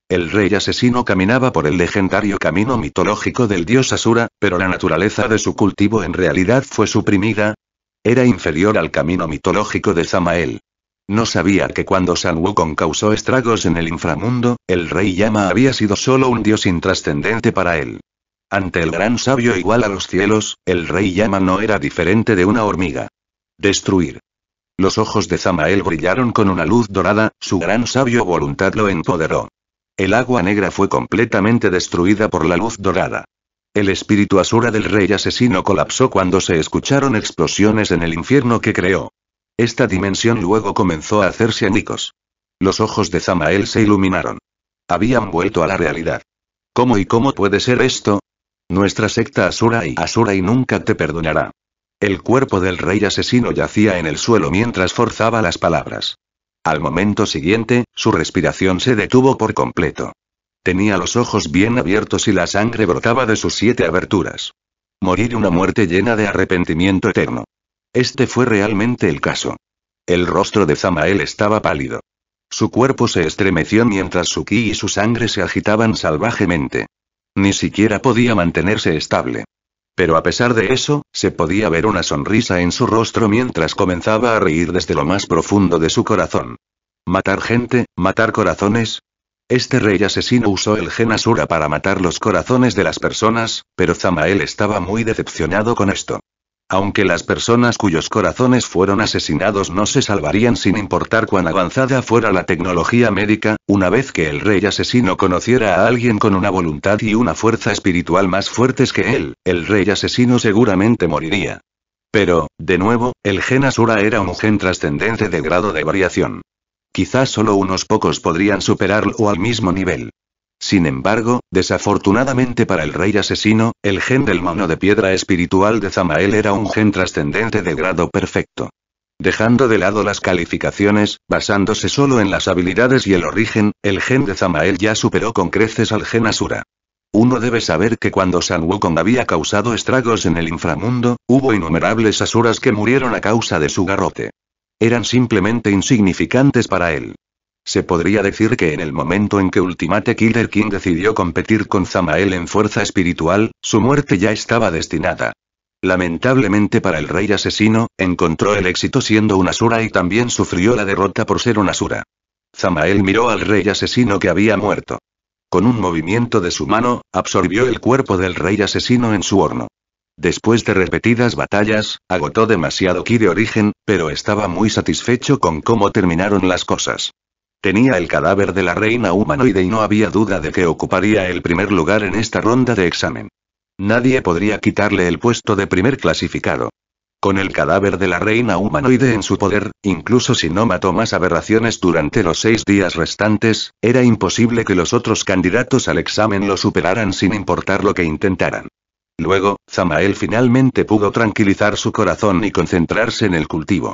A: El rey asesino caminaba por el legendario camino mitológico del dios Asura, pero la naturaleza de su cultivo en realidad fue suprimida. Era inferior al camino mitológico de Zamael. No sabía que cuando San Wukong causó estragos en el inframundo, el rey Yama había sido solo un dios intrascendente para él. Ante el gran sabio igual a los cielos, el rey Yama no era diferente de una hormiga. Destruir. Los ojos de Zamael brillaron con una luz dorada, su gran sabio voluntad lo empoderó. El agua negra fue completamente destruida por la luz dorada. El espíritu asura del rey asesino colapsó cuando se escucharon explosiones en el infierno que creó. Esta dimensión luego comenzó a hacerse añicos. Los ojos de Zamael se iluminaron. Habían vuelto a la realidad. ¿Cómo y cómo puede ser esto? Nuestra secta Asura y Asura y nunca te perdonará. El cuerpo del rey asesino yacía en el suelo mientras forzaba las palabras. Al momento siguiente, su respiración se detuvo por completo. Tenía los ojos bien abiertos y la sangre brotaba de sus siete aberturas. Morir una muerte llena de arrepentimiento eterno. Este fue realmente el caso. El rostro de Zamael estaba pálido. Su cuerpo se estremeció mientras su ki y su sangre se agitaban salvajemente. Ni siquiera podía mantenerse estable. Pero a pesar de eso, se podía ver una sonrisa en su rostro mientras comenzaba a reír desde lo más profundo de su corazón. Matar gente, matar corazones. Este rey asesino usó el gen Asura para matar los corazones de las personas, pero Zamael estaba muy decepcionado con esto aunque las personas cuyos corazones fueron asesinados no se salvarían sin importar cuán avanzada fuera la tecnología médica, una vez que el rey asesino conociera a alguien con una voluntad y una fuerza espiritual más fuertes que él, el rey asesino seguramente moriría. Pero, de nuevo, el gen Asura era un gen trascendente de grado de variación. Quizás solo unos pocos podrían superarlo al mismo nivel. Sin embargo, desafortunadamente para el rey asesino, el gen del mano de piedra espiritual de Zamael era un gen trascendente de grado perfecto. Dejando de lado las calificaciones, basándose solo en las habilidades y el origen, el gen de Zamael ya superó con creces al gen Asura. Uno debe saber que cuando San Wukong había causado estragos en el inframundo, hubo innumerables Asuras que murieron a causa de su garrote. Eran simplemente insignificantes para él. Se podría decir que en el momento en que Ultimate Killer King decidió competir con Zamael en fuerza espiritual, su muerte ya estaba destinada. Lamentablemente para el rey asesino, encontró el éxito siendo un Asura y también sufrió la derrota por ser un Asura. Zamael miró al rey asesino que había muerto. Con un movimiento de su mano, absorbió el cuerpo del rey asesino en su horno. Después de repetidas batallas, agotó demasiado ki de origen, pero estaba muy satisfecho con cómo terminaron las cosas. Tenía el cadáver de la reina humanoide y no había duda de que ocuparía el primer lugar en esta ronda de examen. Nadie podría quitarle el puesto de primer clasificado. Con el cadáver de la reina humanoide en su poder, incluso si no mató más aberraciones durante los seis días restantes, era imposible que los otros candidatos al examen lo superaran sin importar lo que intentaran. Luego, Zamael finalmente pudo tranquilizar su corazón y concentrarse en el cultivo.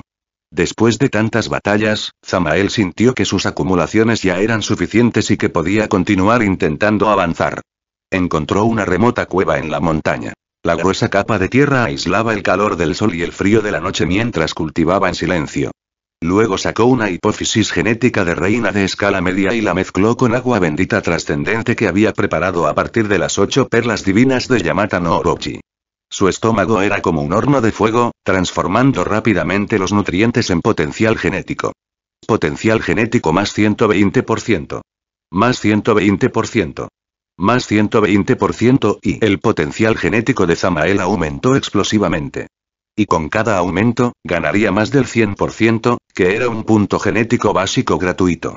A: Después de tantas batallas, Zamael sintió que sus acumulaciones ya eran suficientes y que podía continuar intentando avanzar. Encontró una remota cueva en la montaña. La gruesa capa de tierra aislaba el calor del sol y el frío de la noche mientras cultivaba en silencio. Luego sacó una hipófisis genética de reina de escala media y la mezcló con agua bendita trascendente que había preparado a partir de las ocho perlas divinas de Yamata no Orochi. Su estómago era como un horno de fuego, transformando rápidamente los nutrientes en potencial genético. Potencial genético más 120%. Más 120%. Más 120% y el potencial genético de Zamael aumentó explosivamente. Y con cada aumento, ganaría más del 100%, que era un punto genético básico gratuito.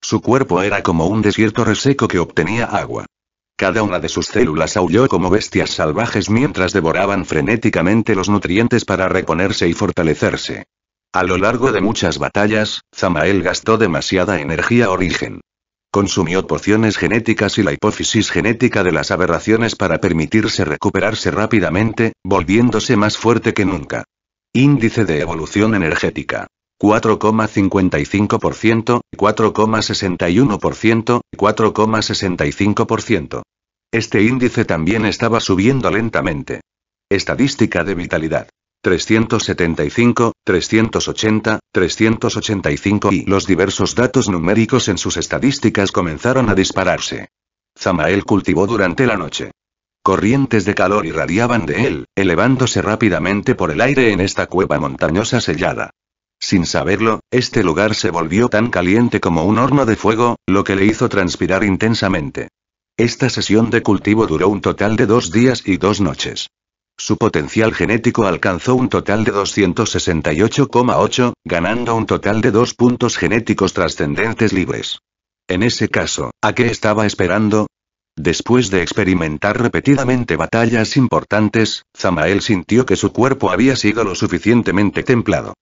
A: Su cuerpo era como un desierto reseco que obtenía agua. Cada una de sus células aulló como bestias salvajes mientras devoraban frenéticamente los nutrientes para reponerse y fortalecerse. A lo largo de muchas batallas, Zamael gastó demasiada energía origen. Consumió porciones genéticas y la hipófisis genética de las aberraciones para permitirse recuperarse rápidamente, volviéndose más fuerte que nunca. Índice de evolución energética. 4,55%, 4,61%, 4,65%. Este índice también estaba subiendo lentamente. Estadística de vitalidad. 375, 380, 385 y los diversos datos numéricos en sus estadísticas comenzaron a dispararse. Zamael cultivó durante la noche. Corrientes de calor irradiaban de él, elevándose rápidamente por el aire en esta cueva montañosa sellada. Sin saberlo, este lugar se volvió tan caliente como un horno de fuego, lo que le hizo transpirar intensamente. Esta sesión de cultivo duró un total de dos días y dos noches. Su potencial genético alcanzó un total de 268,8, ganando un total de dos puntos genéticos trascendentes libres. En ese caso, ¿a qué estaba esperando? Después de experimentar repetidamente batallas importantes, Zamael sintió que su cuerpo había sido lo suficientemente templado.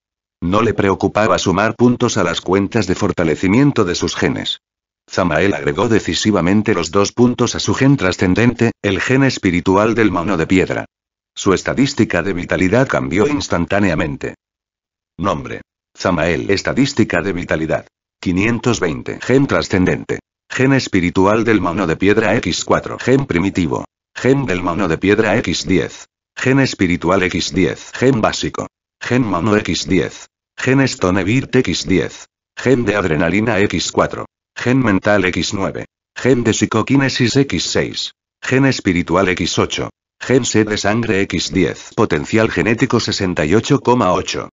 A: No le preocupaba sumar puntos a las cuentas de fortalecimiento de sus genes. Zamael agregó decisivamente los dos puntos a su gen trascendente, el gen espiritual del mono de piedra. Su estadística de vitalidad cambió instantáneamente. Nombre. Zamael. Estadística de vitalidad. 520. Gen trascendente. Gen espiritual del mono de piedra X4. Gen primitivo. Gen del mono de piedra X10. Gen espiritual X10. Gen básico. Gen mono X10. Gen Stonevirt X10. Gen de adrenalina X4. Gen mental X9. Gen de psicoquinesis X6. Gen espiritual X8. Gen Sed de sangre X10. Potencial genético 68,8.